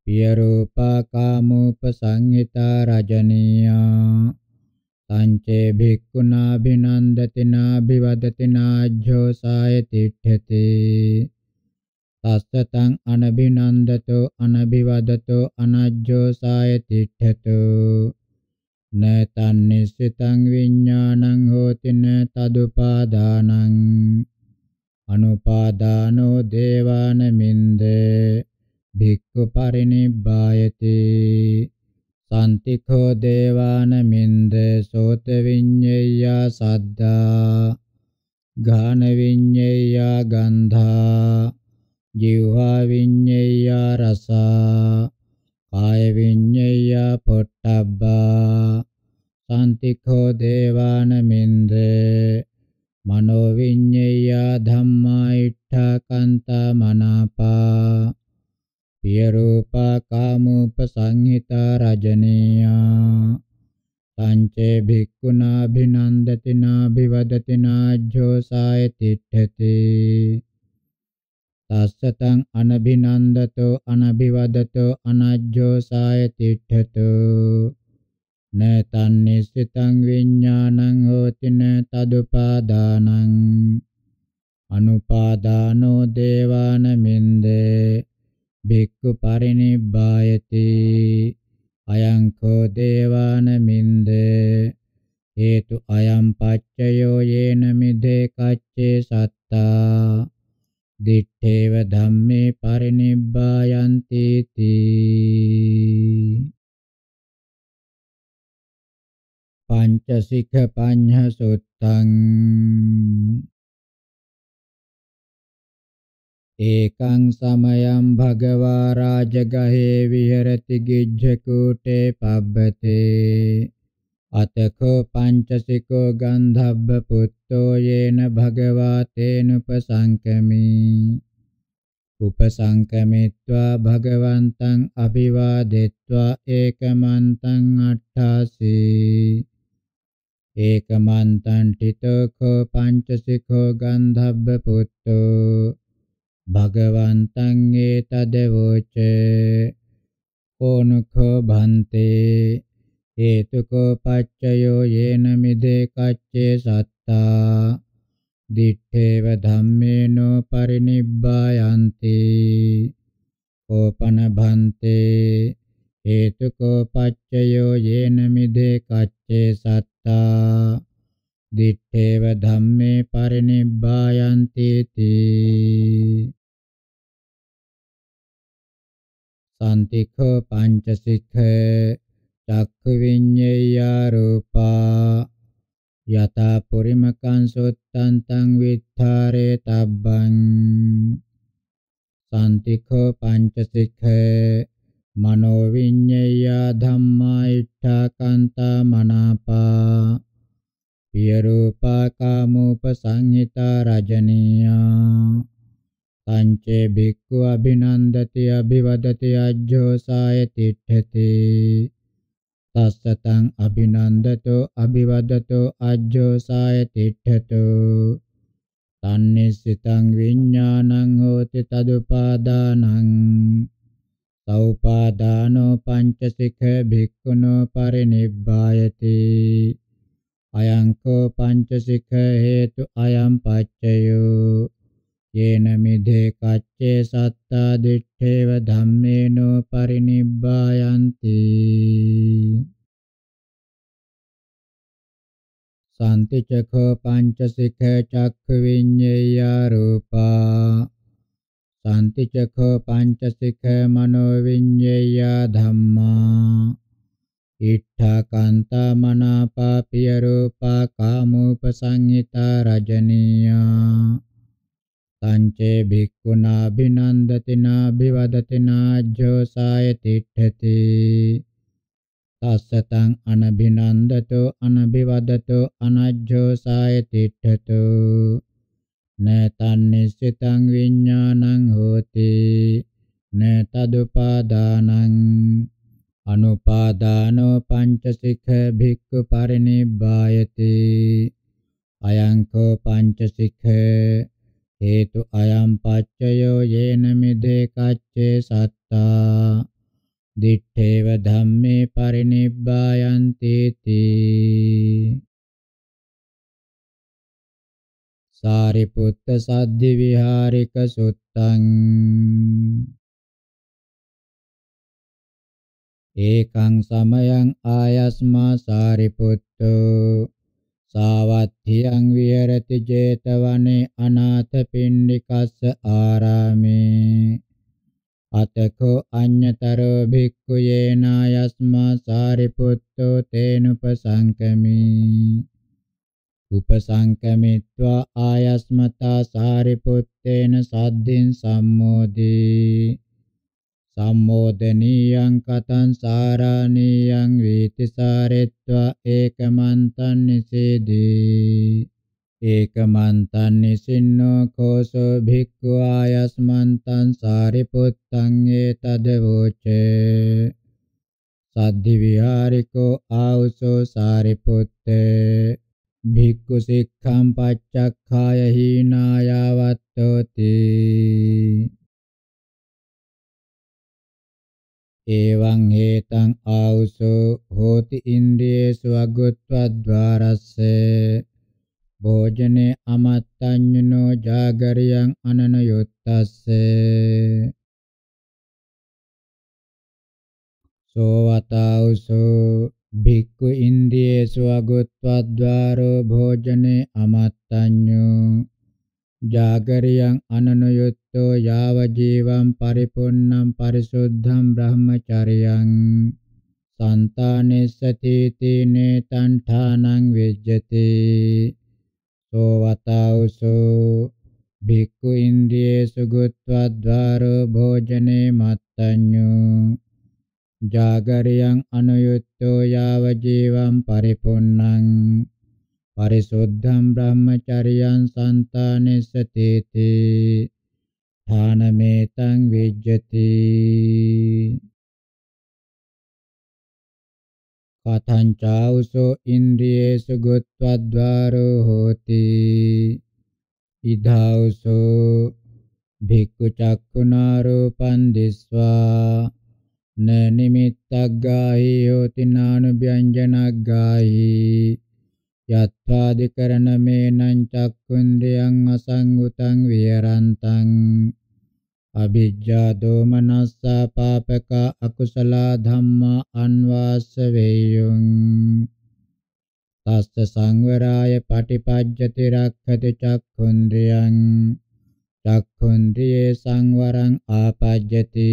පිය රූපා කාමෝපසංහිතා රජනීයා සංචේ භික්ඛුනා භිනන්දති නාභිවදති නාජ්ජෝ සාය තිට්ඨති තස්සතං අනබිනන්දතෝ අනබිවදතෝ අනජ්ජෝ සාය තිට්ඨතෝ න තන්නිසිතං විඥානං හෝති න තදුපාදානං අනුපාදානෝ දේවාන මින්දේ භික්ඛු පරිනිබ්බායති සම්තිඛෝ දේවාන මින්දේ සෝත විඤ්ඤේය සද්දා ඝාන විඤ්ඤේය ගන්ධා ජීවා විඤ්ඤේය රසා කාය විඤ්ඤය පොට්ටබ්බා සාන්තිකෝ දේවානමින්දේ මනෝ විඤ්ඤය ධම්මා ඉට්ඨකන්ත මනාපා පිය රූප කාමූපසංහිත රජනීයා සංචේ භික්ඛුනා භිනන්දති නාභිවදති නාජ්ජෝ සාය තිට්ඨති තස්සතං අනබිනන්දතෝ අනබිවදතෝ අනජ්ජෝ සාය තිට්ඨතෝ නතන්නිසිතං විඥානං හෝති න තදුපාදානං අනුපාදානෝ දේවාන මින්දේ භික්ඛු පරිනිබ්බායති අයං කෝ දේවාන මින්දේ හේතු අයම් පච්චයෝ යේන මිදේ කච්චේ සත්තා දිත්තේව ධම්මේ පරිනිබ්බායන්ති තී පංචසික පඤ්ඤ සුත්තං ඒකං සමයං භගවා රාජගහේ විහෙරති ගිජ්ජ කූටේ පබ්බතේ අතකෝ පංචසිකෝ ගන්ධබ්බ පුත්තෝ යේන භගවා තේනුපසංකමි උපසංකමිත්වා භගවන්තං අභිවාදෙත්වා ඒකමන්තං අට්ඨාසී ඒකමන්තං ඨිතෝඛෝ පංචසිකෝ ගන්ධබ්බ පුත්තෝ භගවන්තං ඒතදවෝච ඕනුඛෝ භන්තේ හේතුකෝපච්චයෝ යේන මිදේ කච්චේ සත්තා දිත්තේව ධම්මේනෝ පරිනිබ්බායන්ති කෝපන භන්තේ හේතුකෝපච්චයෝ යේන මිදේ කච්චේ සත්තා දිත්තේව ධම්මේ පරිනිබ්බායන්ති තී සාන්තිඛ පංචසිඛ චක්ඛ විඤ්ඤේයා රූපා යතා පුරිමකං සොත්තං තං විත්තරේ තබ්බං සාන්තිඛෝ පංචසිඛේ මනෝ විඤ්ඤේයා ධම්මා ඉට්ඨාකාන්තා මනාපා පිය රූපා කාමෝපසංහිතා රජනීයා තංචේ භික්ඛු අභිනන්දති අභිවදති අජ්ජෝසාය තිට්ඨති තස්සතං අභිනන්දතෝ අභිවදතෝ අජ්ජෝ සාය තිට්ඨතෝ තන්නිසිතං විඥානං හෝති තදුපාදානං සෞපාදානෝ පංචසික භික්ඛුනෝ පරිනිබ්බායති අයං කෝ පංචසික හේතු අයං පච්චයෝ යේන මිදේ කච්චේ සත්තා දිත්තේව ධම්මේනෝ පරිනිබ්බායන්ති සාන්ති චඛ පංචසික චක්ඛ විඤ්ඤේය රූපා සාන්ති චඛ පංචසික මනෝ විඤ්ඤේය ධම්මා ඉට්ඨා කාන්තා මනාපාපිය රූපා කාමූපසංහිතා රජනීයා තංචේ භික්ඛුනා බිනන්දතිනා බිවදතිනා ජෝසාය තිට්ඨති තස්සතං අනබිනන්දතු අනබිවදතු අනජ්ජෝසාය තිට්ඨතු නේතං නිසිතං විඥානං හෝති නේතදුපාදානං අනුපාදානෝ පංචසික භික්ඛු පරිනිබ්බායති අයං කෝ පංචසික හේතු අයම් පච්චයෝ යේන මිදේ කච්චේ සත්තා දිත්තේව ධම්මේ පරිනිබ්බායන්ති තී සාරිපුත්ත සද්දි විහාරික සුත්තං ඒකං සමයං ආයස්මා සාරිපුත්තෝ සාවත්තියං විහෙරති 제තවනේ අනාථ පින්ඩිකස්ස ආරාමේ අතකෝ අඤ්ඤතරෝ භික්ඛු යේනා යස්මා සාරිපුත්තෝ තේනුපසංකමී උපසංකමිත්වා ආයස්මතා සාරිපුත්තේන සද්ධින් සම්මෝදී සම්මෝදනීයං කතං සාරාණීයං වීති සාරෙත්වා ඒකමන්තං නිසේදී ඒකමන්තං නිසින්නෝ කෝසෝ භික්ඛු ආයස්මන්තං සාරිපුත්තං ඒතදවෝචේ සද්ධි විහාරිකෝ ආවුසෝ සාරිපුත්තේ භික්ඛු සික්ඛම් පච්චක්ඛාය හීනායවත්තෝති එවං හේතං ආවුසෝ හෝති ඉන්ද්‍රියේසු අග්ගොත්වද්වාරස්ස භෝජනේ අමත්තඤ්ඤනෝ ජාගරියං අනනයොත්තස්ස සෝවතාවුසෝ භික්ඛු ඉන්ද්‍රියේසු අග්ගොත්වද්වාරෝ භෝජනේ අමත්තඤ්ඤෝ ජාගරියං අනනයුත්තෝ යාව ජීවං පරිපුන්නම් පරිසුද්ධං බ්‍රහ්මචරියං සන්තානෙස්සති තීනේ තණ්ඨානං විජ්ජති සෝවතෞසෝ භික්ඛු ඉන්ද්‍රියේසු ගුත්වාද්වාරෝ භෝජනේ මත්තඤ්ඤෝ ජාගරියං අනුයුක්තෝ යාව ජීවං පරිපුන්නං පරිසුද්ධම් බ්‍රහ්මචරියං සන්තානෙසතේති ථානමේතං විජ්ජති කතං චෞසෝ ඉන්ද්‍රියේසු ගොත්වද්වාරෝ හෝති ඉධාවසෝ භික්ඛු චක්ඛුනා රූපං දිස්වා න නිමිත්තග්ගාහි යෝති නානුභ්‍යංජනග්ගාහි යත්වා දිකරණ මේනං චක්ඛුන්ද්‍රයන් අසංගුතං විහරන්තං අභිජ්ජා දෝමනස්සා පාපක අකුසල ධම්මා අන්වාස්ස වේයුං තස්ස සංවරාය පටිපජ්ජති රක්ඛති චක්ඛුන්ද්‍රයන් චක්ඛුන්ද්‍රියේ සංවරං ආපජ්ජති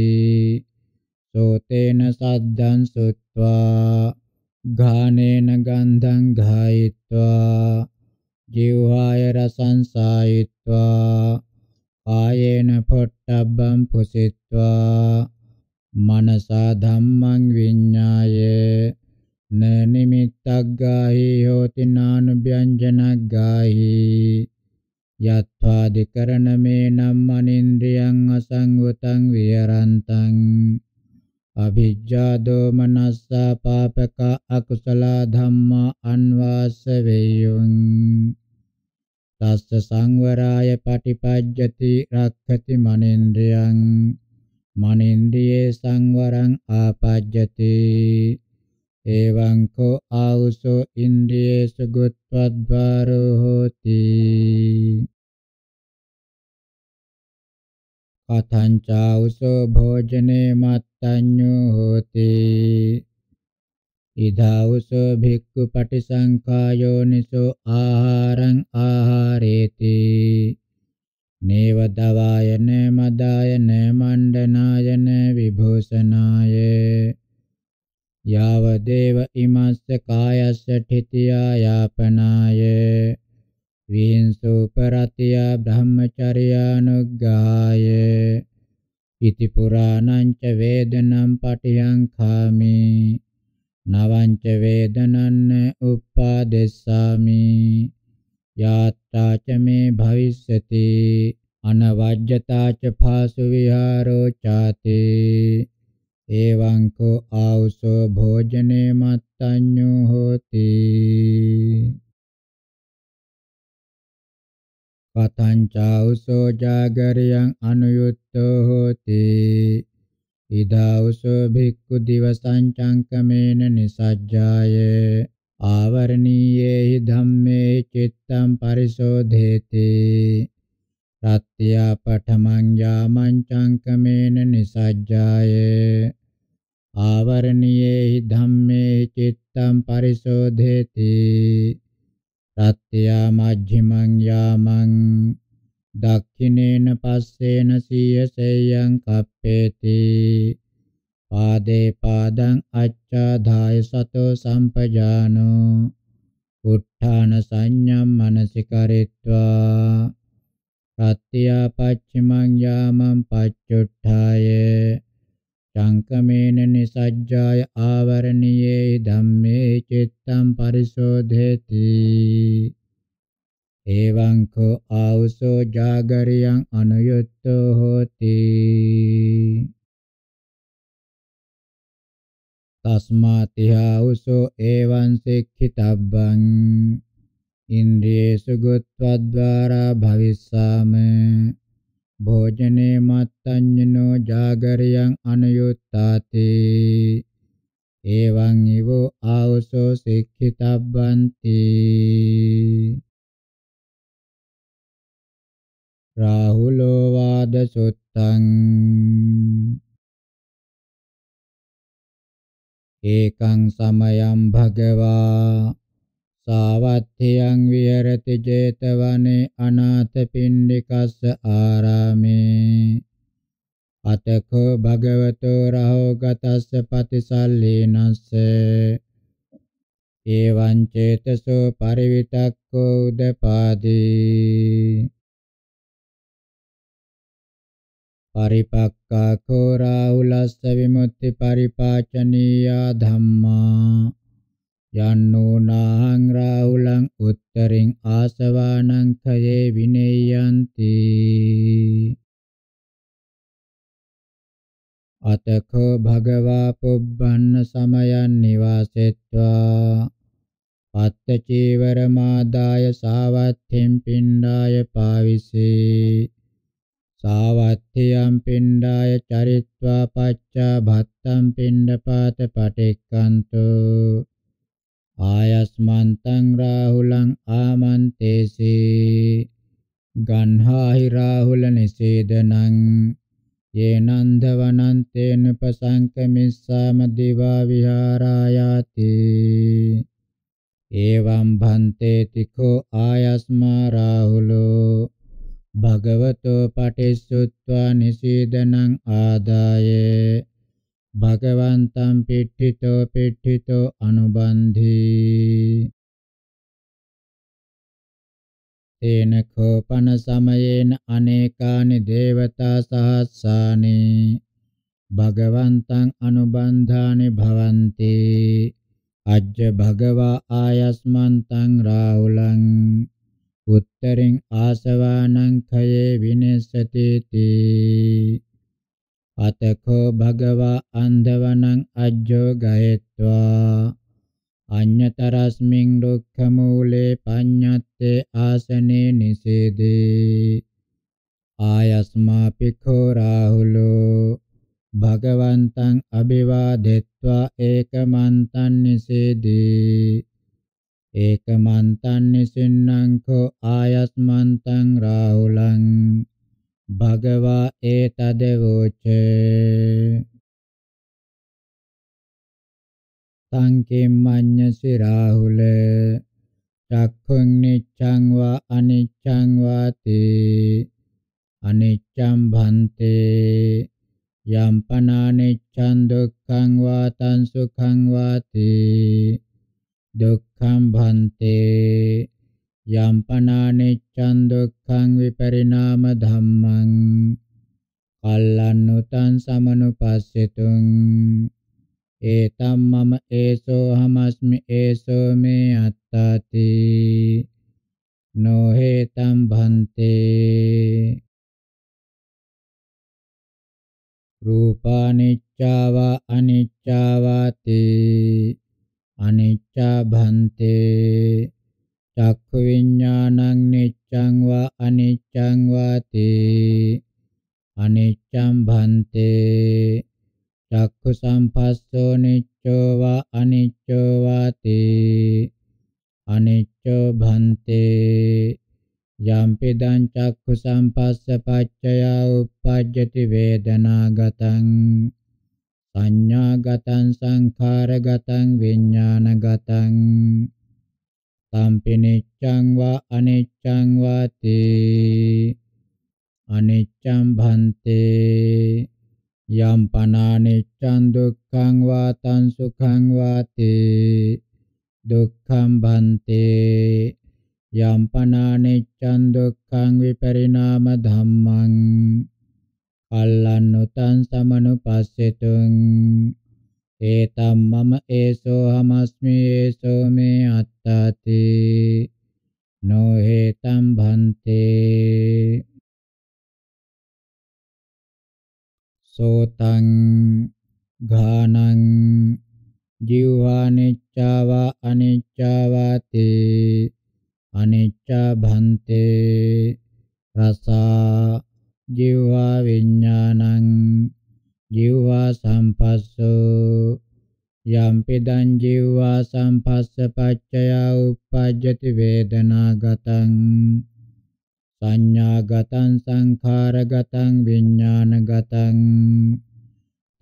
සෝතේන සද්දං සුත්වා घानेन गन्धं घायित्वा जिह्वाय रसं सायित्वा कायेन पट्टब्बं पुषित्वा मनसा धम्मं विඤ्ञाय न निमित्तग्गाहि होति नानुव्यञ्जनग्गाहि යත්වාදිකරණමේනම් අනින්ද්‍රියං අසංගතං විහරන්තං අවිජ්ජා දෝමනස්ස පාපක අකුසල ධම්මා අන්වාස වේයුං තස්ස සංවරාය පටිපජ්ජති රක්ඛති මනින්ද්‍රියං මනින්ද්‍රියේ සංවරං ආපජ්ජති එවං කෝ ආවුසෝ ඉන්ද්‍රියේසු ගුත්වද්වාරෝ හෝති කතං චාවුසෝ භෝජනේ මත් තඤ්ඤෝ හෝති ඉදාවසෝ භික්ඛු පටිසංඛායෝ නිසෝ ආහාරං ආහාරේති නේව දවායන මදායන මණ්ඩනායන විභූෂනාය යාව දේව ඉමස්ස කායස්ස ඨිතියා යාපනාය විහිංසෝ පරතියා බ්‍රහ්මචර්යානුග්ගාය ඉති පුරාණං ච වේදනං පටියංඛාමි නවං ච වේදනං උප්පාදෙස්සාමි යාත්‍රා ච මේ භවිස්සති අනවජ්‍යතා ච භාසු විහාරෝ ചാති එවං කෝ ආවුසෝ භෝජනේ මත්තඤ්ඤෝ හෝති පතංචාඋසෝ జాగරියං අනුයුත්තෝ හෝති ඉදාඋසෝ භික්ඛු දිවසං චංකමේන නිසජ්ජාය ආවරණීයේහි ධම්මේ චිත්තං පරිශෝධේති රත්ත්‍යා පඨමං යාමං චංකමේන නිසජ්ජාය ආවරණීයේහි ධම්මේ චිත්තං පරිශෝධේති ප්‍රත්‍යා මජ්ක්‍ධිමං යාමං දක්ඛිනේන පස්සේන සීය සේයං කප්පේති පාදේ පාදං අච්ඡාදාය සතෝ සම්පජානෝ උත්ථාන සංඤම් මනසිකරිත්වා පත්‍යා පච්චිමං යාමං පච්චුට්ඨාය චංකමේන නිසජ්ජාය ආවරණියේ ධම්මේ චිත්තම් පරිශෝධේති එවං කෝ ආවසෝ జాగරියං අනුයුක්තෝ හෝති තස්මාති ආවසෝ එවං සික්ඛිතබ්බං ඉන්ද්‍රියේසු ගොත්වද්වාරා භවිස්සාමේ භෝජනේ මත්තඤ්ඤනෝ ජාගරියං අනුයුත්තාති එවං ඊවෝ ආවසෝ සික්ඛිතබ්බන්ති රාහුලෝ වාද සුත්තං ඒකං සමයං භගවා සාවත්ථියං විහෙරති 제තවනේ අනාථ පිණ්ඩිකස්ස ආරාමේ අතකෝ භගවතෝ රහෝ ගතස්ස පතිසල්ලේනස්ස එවං චේතසෝ පරිවිතක්කෝ උදපාදී පරිපක්ඛා කෝ රාහුලස්ස විමුක්ති පරිපාචනීය ධම්මා යන්නෝ නාහං රාහුලං උත්තරින් ආසවානං කයේ විනේයන්ති අතකෝ භගවා පුබ්බන්න සමයන් නිවාසෙත්වා පත්ත චීවර මාදාය සාවත්ථෙන් පිණ්ඩාය පාවිසේ සාවත්ථයම් පිණ්ඩාය චරිත්වා පච්චා භත්තම් පිණ්ඩපාත පටික්කන්තෝ ආයස්මන්තං රාහුලං ආමන්තේසේ ගන්හාහි රාහුල නිසේදනං යේනන්ද වනන්තේන පසංකමිස්සාම දිවා විහාරායාති එවං භන්තේ තිකෝ ආයස්මා රාහුලෝ භගවතෝ පටිසුත්වා නිසීදනං ආදායේ භගවන්තං පිට්ඨිතෝ පිට්ඨිතෝ අනුබන්ධි තේන කෝපන සමයේන අනේකානි දේවතා සහස්සානි භගවන්තං අනුබන්ධානි භවಂತಿ අජ්ජ භගවා ආයස්මන්තං රාහුලං උත්තරින් ආසවානං khයේ විනෙසති තී අතකෝ භගවා අන්ධවණං අජ්ජෝ ගයetva අඤ්‍යතරස්මින් දුක්ඛ මූලේ පඤ්ඤත්තේ ආසනේ නිසේදී ආයස්මා පිඛෝ රාහුලෝ භගවන්තං අභිවාදෙත්වා ඒකමන්තං නිසේදී ඒකමන්තං නිසින්නං කෝ ආයස්මන්තං රාහුලං භගවා ඒතද වූච සංකේමඤ්ඤසි රාහුල චක්ඛුං නිච්ඡං වා අනිච්ඡං වාති අනිච්ඡං භන්තේ යම් පනානිච්ඡං දුක්ඛං වාතං සුඛං වාති දුක්ඛං භන්තේ යම්පනානෙච්ඡන් දුක්ඛං විපරිණාම ධම්මං කල්ලන්නුතං සමනුපස්සෙතුං ඒතම් මම ඒසෝ හමස්මි ඒසෝ මේ අත්තාති නොහෙතම් භන්තේ රූපානිච්චාවා අනිච්චාවාති අනිච්චා භන්තේ චක්ඛු විඥානං නිච්ඡං වා අනිච්ඡං වාති අනිච්ඡං භන්තේ චක්ඛු සම්පස්සෝ නිච්ඡෝ වා අනිච්ඡෝ වාති අනිච්ඡෝ භන්තේ යම්පිදං චක්ඛු සම්පස්ස පච්චය උප්පජ්ජති වේදනාගතං සංඥාගතං සංඛාරගතං විඥානගතං සම්පිනිච්ඡං වා අනිච්ඡං වාති අනිච්ඡං භන්තේ යම් පනානිච්ඡං දුක්ඛං වාතං සුඛං වාති දුක්ඛං භන්තේ යම් පනානිච්ඡං දුක්ඛං විපරිණාම ධම්මං අල්ලන්නුතං සමනුපස්සෙතුං ඒතම් මම ඒසෝ හමස්මි ඒසෝ මේ අත්තාති නොහෙතම් භන්තේ සෝතං ඝානං ජීවානිච්චාවා අනිච්චාවාති අනිච්චා භන්තේ රසා ජීවා විඥානං ජීවා සම්පස්සෝ යම්පිදං ජීවා සම්පස්ස පච්චය උප්පජ්ජති වේදනාගතං සංඥාගතං සංඛාරගතං විඥානගතං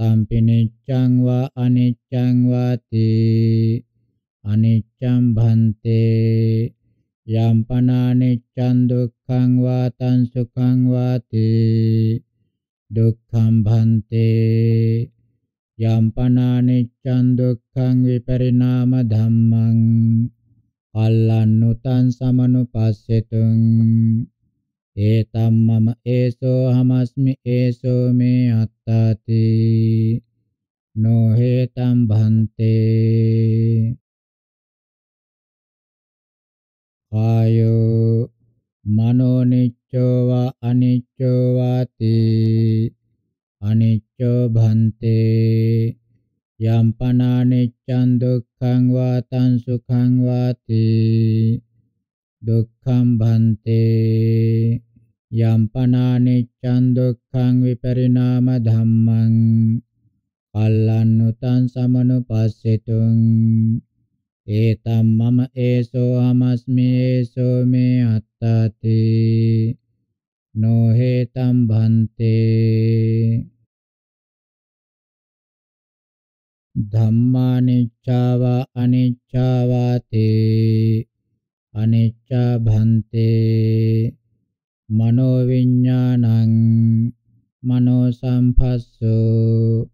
සම්පිනිච්ඡං වා අනිච්ඡං වාති අනිච්ඡං භන්තේ යම්පනානිච්ඡං දුක්ඛං වාතං සුඛං වාති දුක්ඛම් භන්තේ යම්පනානිච්ඡන් දුක්ඛං විපරිණාම ධම්මං අල්ලන්නුතං සමනුපස්සෙතුං ඒතම් මම ඒසෝ හමස්මි ඒසෝ මේ අත්තාති නොහෙතම් භන්තේ කායෝ මනෝනිච්ඡ අනිච්චෝවා අනිච්චෝවාති අනිච්චෝ භන්තේ යම් පනානිච්ඡන් දුක්ඛං වාතං සුඛං වාති දුක්ඛං භන්තේ යම් පනානිච්ඡන් දුක්ඛං විපරිණාම ධම්මං පල්ලන්නුතං සමනුපස්සෙතුං ඒතම් මම ඒසෝ අමස්මි ඒසෝ මේ අත්තාති නොහෙතම් භන්තේ ධම්මානිච්ඡාව අනිච්ඡාවාතේ අනිච්ඡා භන්තේ මනෝ විඥානං මනෝ සම්පස්සෝ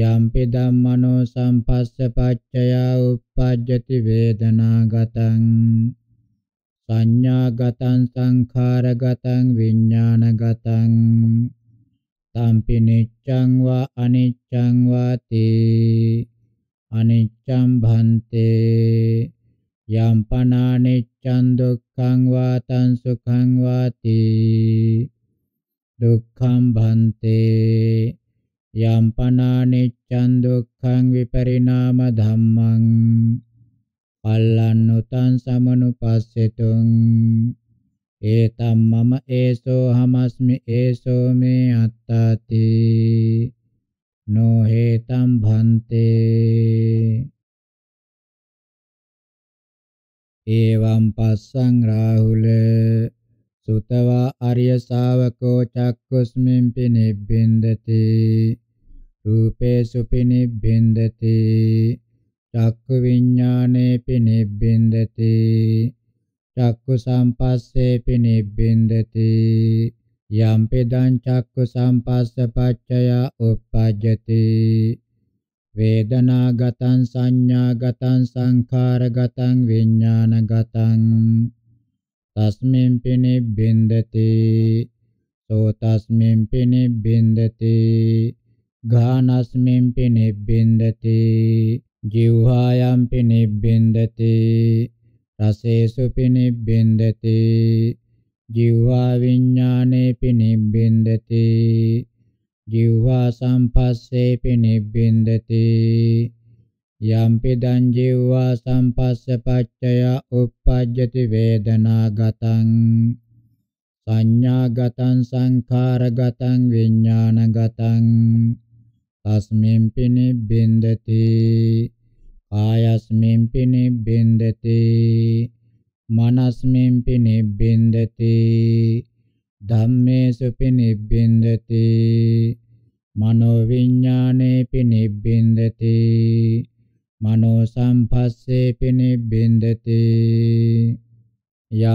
යම්පි ධම්මනෝ සම්පස්ස පච්චයා uppajjati වේදනාගතං සංඥාගතං සංඛාරගතං විඥානගතං තම්පි නිච්ඡං වා අනිච්ඡං වාති අනිච්ඡං භන්තේ යම් පනානිච්ඡං දුක්ඛං වාතං සුඛං වාති දුක්ඛං භන්තේ යම්පනානිච්ඡන් දුක්ඛං විපරිණාම ධම්මං පල්ලන්නුතං සමනුපස්සෙතුං ඒතම් මම ඒසෝ හමස්මි ඒසෝ මේ අත්තාති නොහෙතම් භන්තේ එවම් පස්සං රාහුල සුතවා අරිය ශාවකෝ චක්කුස්මින් පිනිබ්බින්දති රූපේසු පිනිබ්බින්දති චක්කු විඥානේ පිනිබ්බින්දති චක්කු සම්පස්සේ පිනිබ්බින්දති යම්පෙදං චක්කු සම්පස්ස පච්චය උප්පජ්ජති වේදනාගතං සංඥාගතං සංඛාරගතං විඥානගතං තස්මින්පි නිබ්බින්දති සෝ තස්මින්පි නිබ්බින්දති ඝානස්මින්පි නිබ්බින්දති ජීවහායම්පි නිබ්බින්දති රසේසුපි නිබ්බින්දති ජීවා විඥානේපි නිබ්බින්දති ජීවා සම්පස්සේපි නිබ්බින්දති යම්පි දං ජීවා සම්පස්ස පච්චය uppajjati වේදනා ගතං සංඥාගතං සංඛාරගතං විඥානගතං තස්මින් පිනි බින්දති කායස්මින් පිනි බින්දති මනස්මින් පිනි බින්දති ධම්මේසු පිනි බින්දති මනෝ විඥානේ පිනි බින්දති මනෝ සම්පස්සේපි නිබ්බින්දති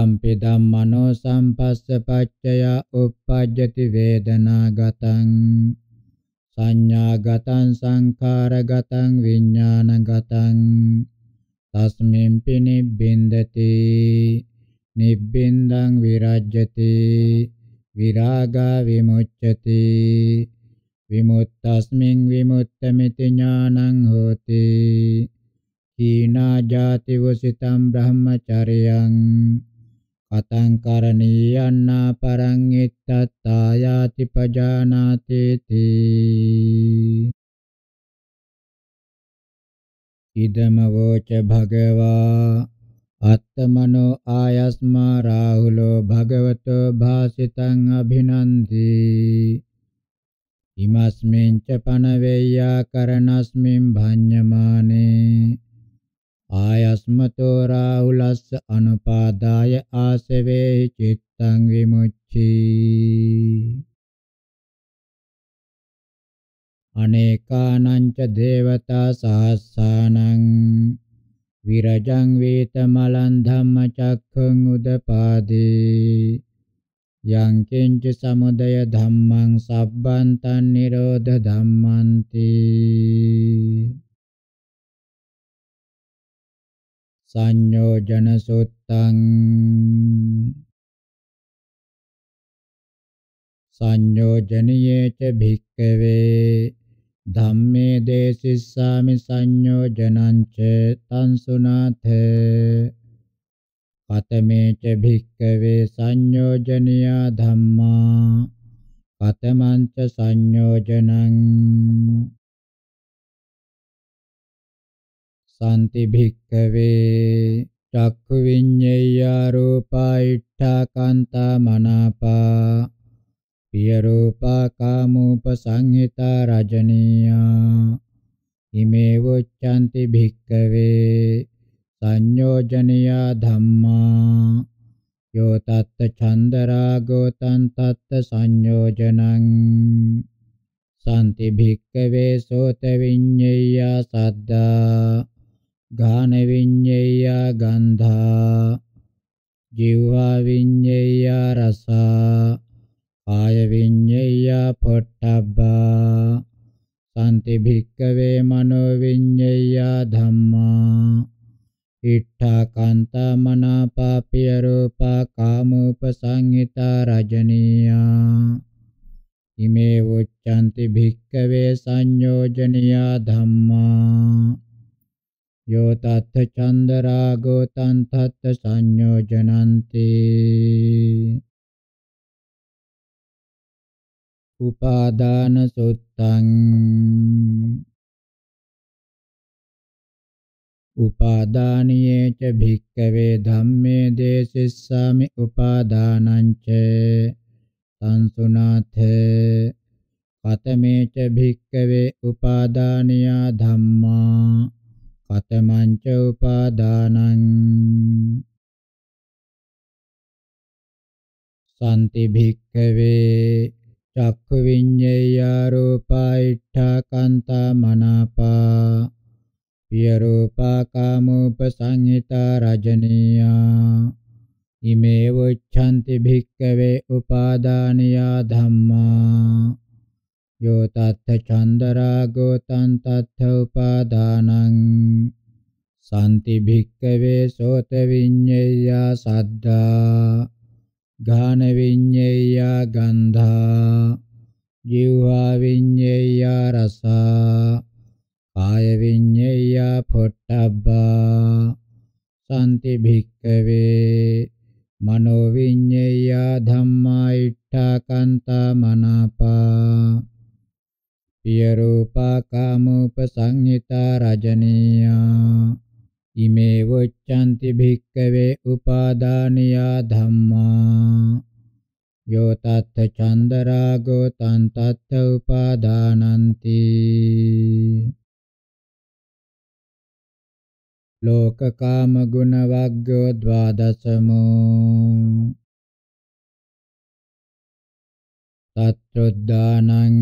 යම්පි ධම්මනෝ සම්පස්ස පච්චය uppajjati වේදනා ගතං සංඥා ගතං සංඛාර ගතං විඥාන ගතං තස්මින් පිනිබ්බින්දති නිබ්බින්දං විරජ්‍යති විරාගා විමුච්ඡති විමුක්තස්මින් විමුක්තමිති ඥානං හෝති හීනා ජාති වසිතම් බ්‍රහ්මචර්යං කතං කරණීයන්නා පරං ඉත්තත්තායාති පජානාති තී ඉදම වෝච භගවා අත්තමනෝ ආයස්මා රාහුලෝ භගවතෝ භාසිතං අභිනන්ති ඉමස්මින්ච පනවේයා කරනස්මින් භඤ්ඤමානේ ආයස්මතෝ රාහුලස්ස අනුපාදාය ආසවේ චිත්තං විමුච්චි අනේකානං ච දේවතා සහස්සානං විරජං වේතමලං ධම්මචක්ඛං උදපාදේ yang kincu samudaya dhammang sabbantan nirodha dhammanti sannyojana suttang sannyojaniye ca bhikkave dhamme desissami sanyojanan ce tansunathe කතමේච භික්කවේ සංයෝජනියා ධම්මා කතමංච සංයෝජනං සම්ති භික්කවේ චක්ඛු විඤ්ඤේය රූපායිට්ඨා කාන්තා මනාපා පිය රූපා කාමූපසංහිතා රජනීයා ඉමේ වොච්ඡන්ති භික්කවේ සංයෝජනියා ධම්මා යෝ තත්ත චන්දරාගෝ තං තත්ත සංයෝජනං සම්ති භික්කවේ සෝත විඤ්ඤේයා සද්දා ගාන විඤ්ඤේයා ගන්ධා ජීවා විඤ්ඤේයා රසා කාය විඤ්ඤේයා පොට්ටබ්බා සම්ති භික්කවේ මනෝ විඤ්ඤේයා ධම්මා ඉට්ඨා කාන්තා මනාපා පිය රූපා කාමෝපසංහිතා රජනීයා ඉමේ උච්ඡන්ති භික්ඛවේ සංයෝජනියා ධම්මා යෝ තත්ථ චන්ද රාගෝ තං තත්ථ සංයෝජනන්ති උපාදාන සුත්තං උපාදානියේ ච භික්කවේ ධම්මේ දේසිස්සාමි උපාදානං ච සංසුනාථ කතමේ ච භික්කවේ උපාදානියා ධම්මා කතමං ච උපාදානං සම්ති භික්ඛවේ චක්ඛු විඤ්ඤේය රූපයිඨා කන්තා මනාපා පිය රූපා කාමෝපසංහිතා රජනීයා ඉමේ වච්ඡන්ති භික්කවේ උපාදානියා ධම්මා යෝ තත්ථ චන්දරාගෝ තං තත්ථ උපාදානං සම්ති භික්කවේ සෝත විඤ්ඤේයා සද්දා ඝාන විඤ්ඤේයා ගන්ධා ජීවා විඤ්ඤේයා රසා කාය විඤ්ඤේය පොට්ටබ්බා සම්ති භික්කවේ මනෝ විඤ්ඤේය ධම්මා ඉට්ඨාකන්තා මනාපා පිය රූපා කාමෝපසංහිතා රජනීයා ඉමේ වොච්ඡන්ති භික්කවේ උපාදානියා ධම්මා යෝ තත්ථ චන්දරාගෝ තන් තත්ථ උපාදානಂತಿ ලෝකකාමගුණවග්ගෝ ද්වාදශමෝ සත්‍රොද්ධානං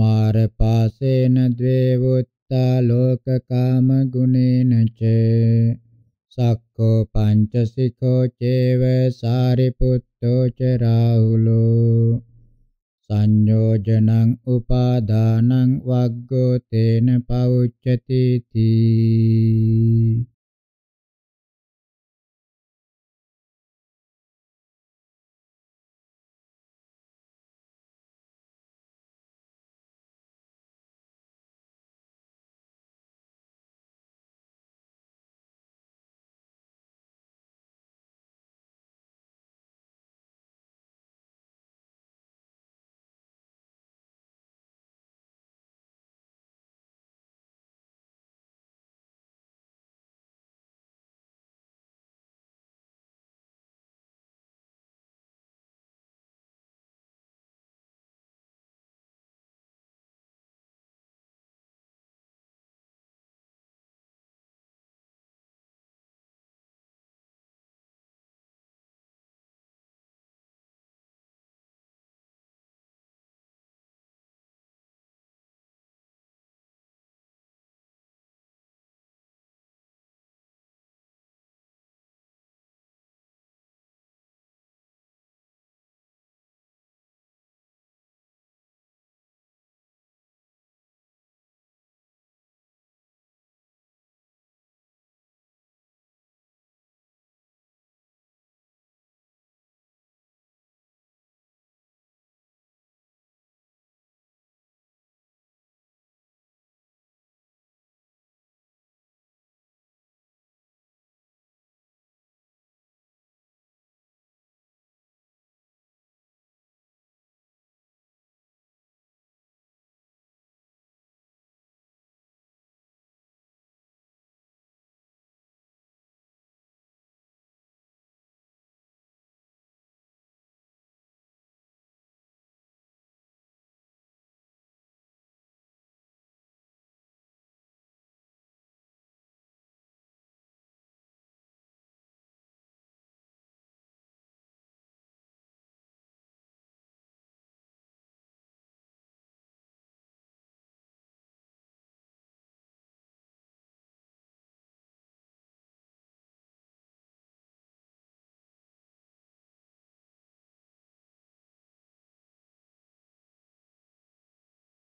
මාරපාසේන ද්වේවුත්තා ලෝකකාමගුණේන ච සක්කෝ පංචසිකෝ චේව සාරිපුත්තෝ ච රාහුලෝ සංයෝජනං උපාදානං වග්ගෝ තේන පෞච්ඡති තී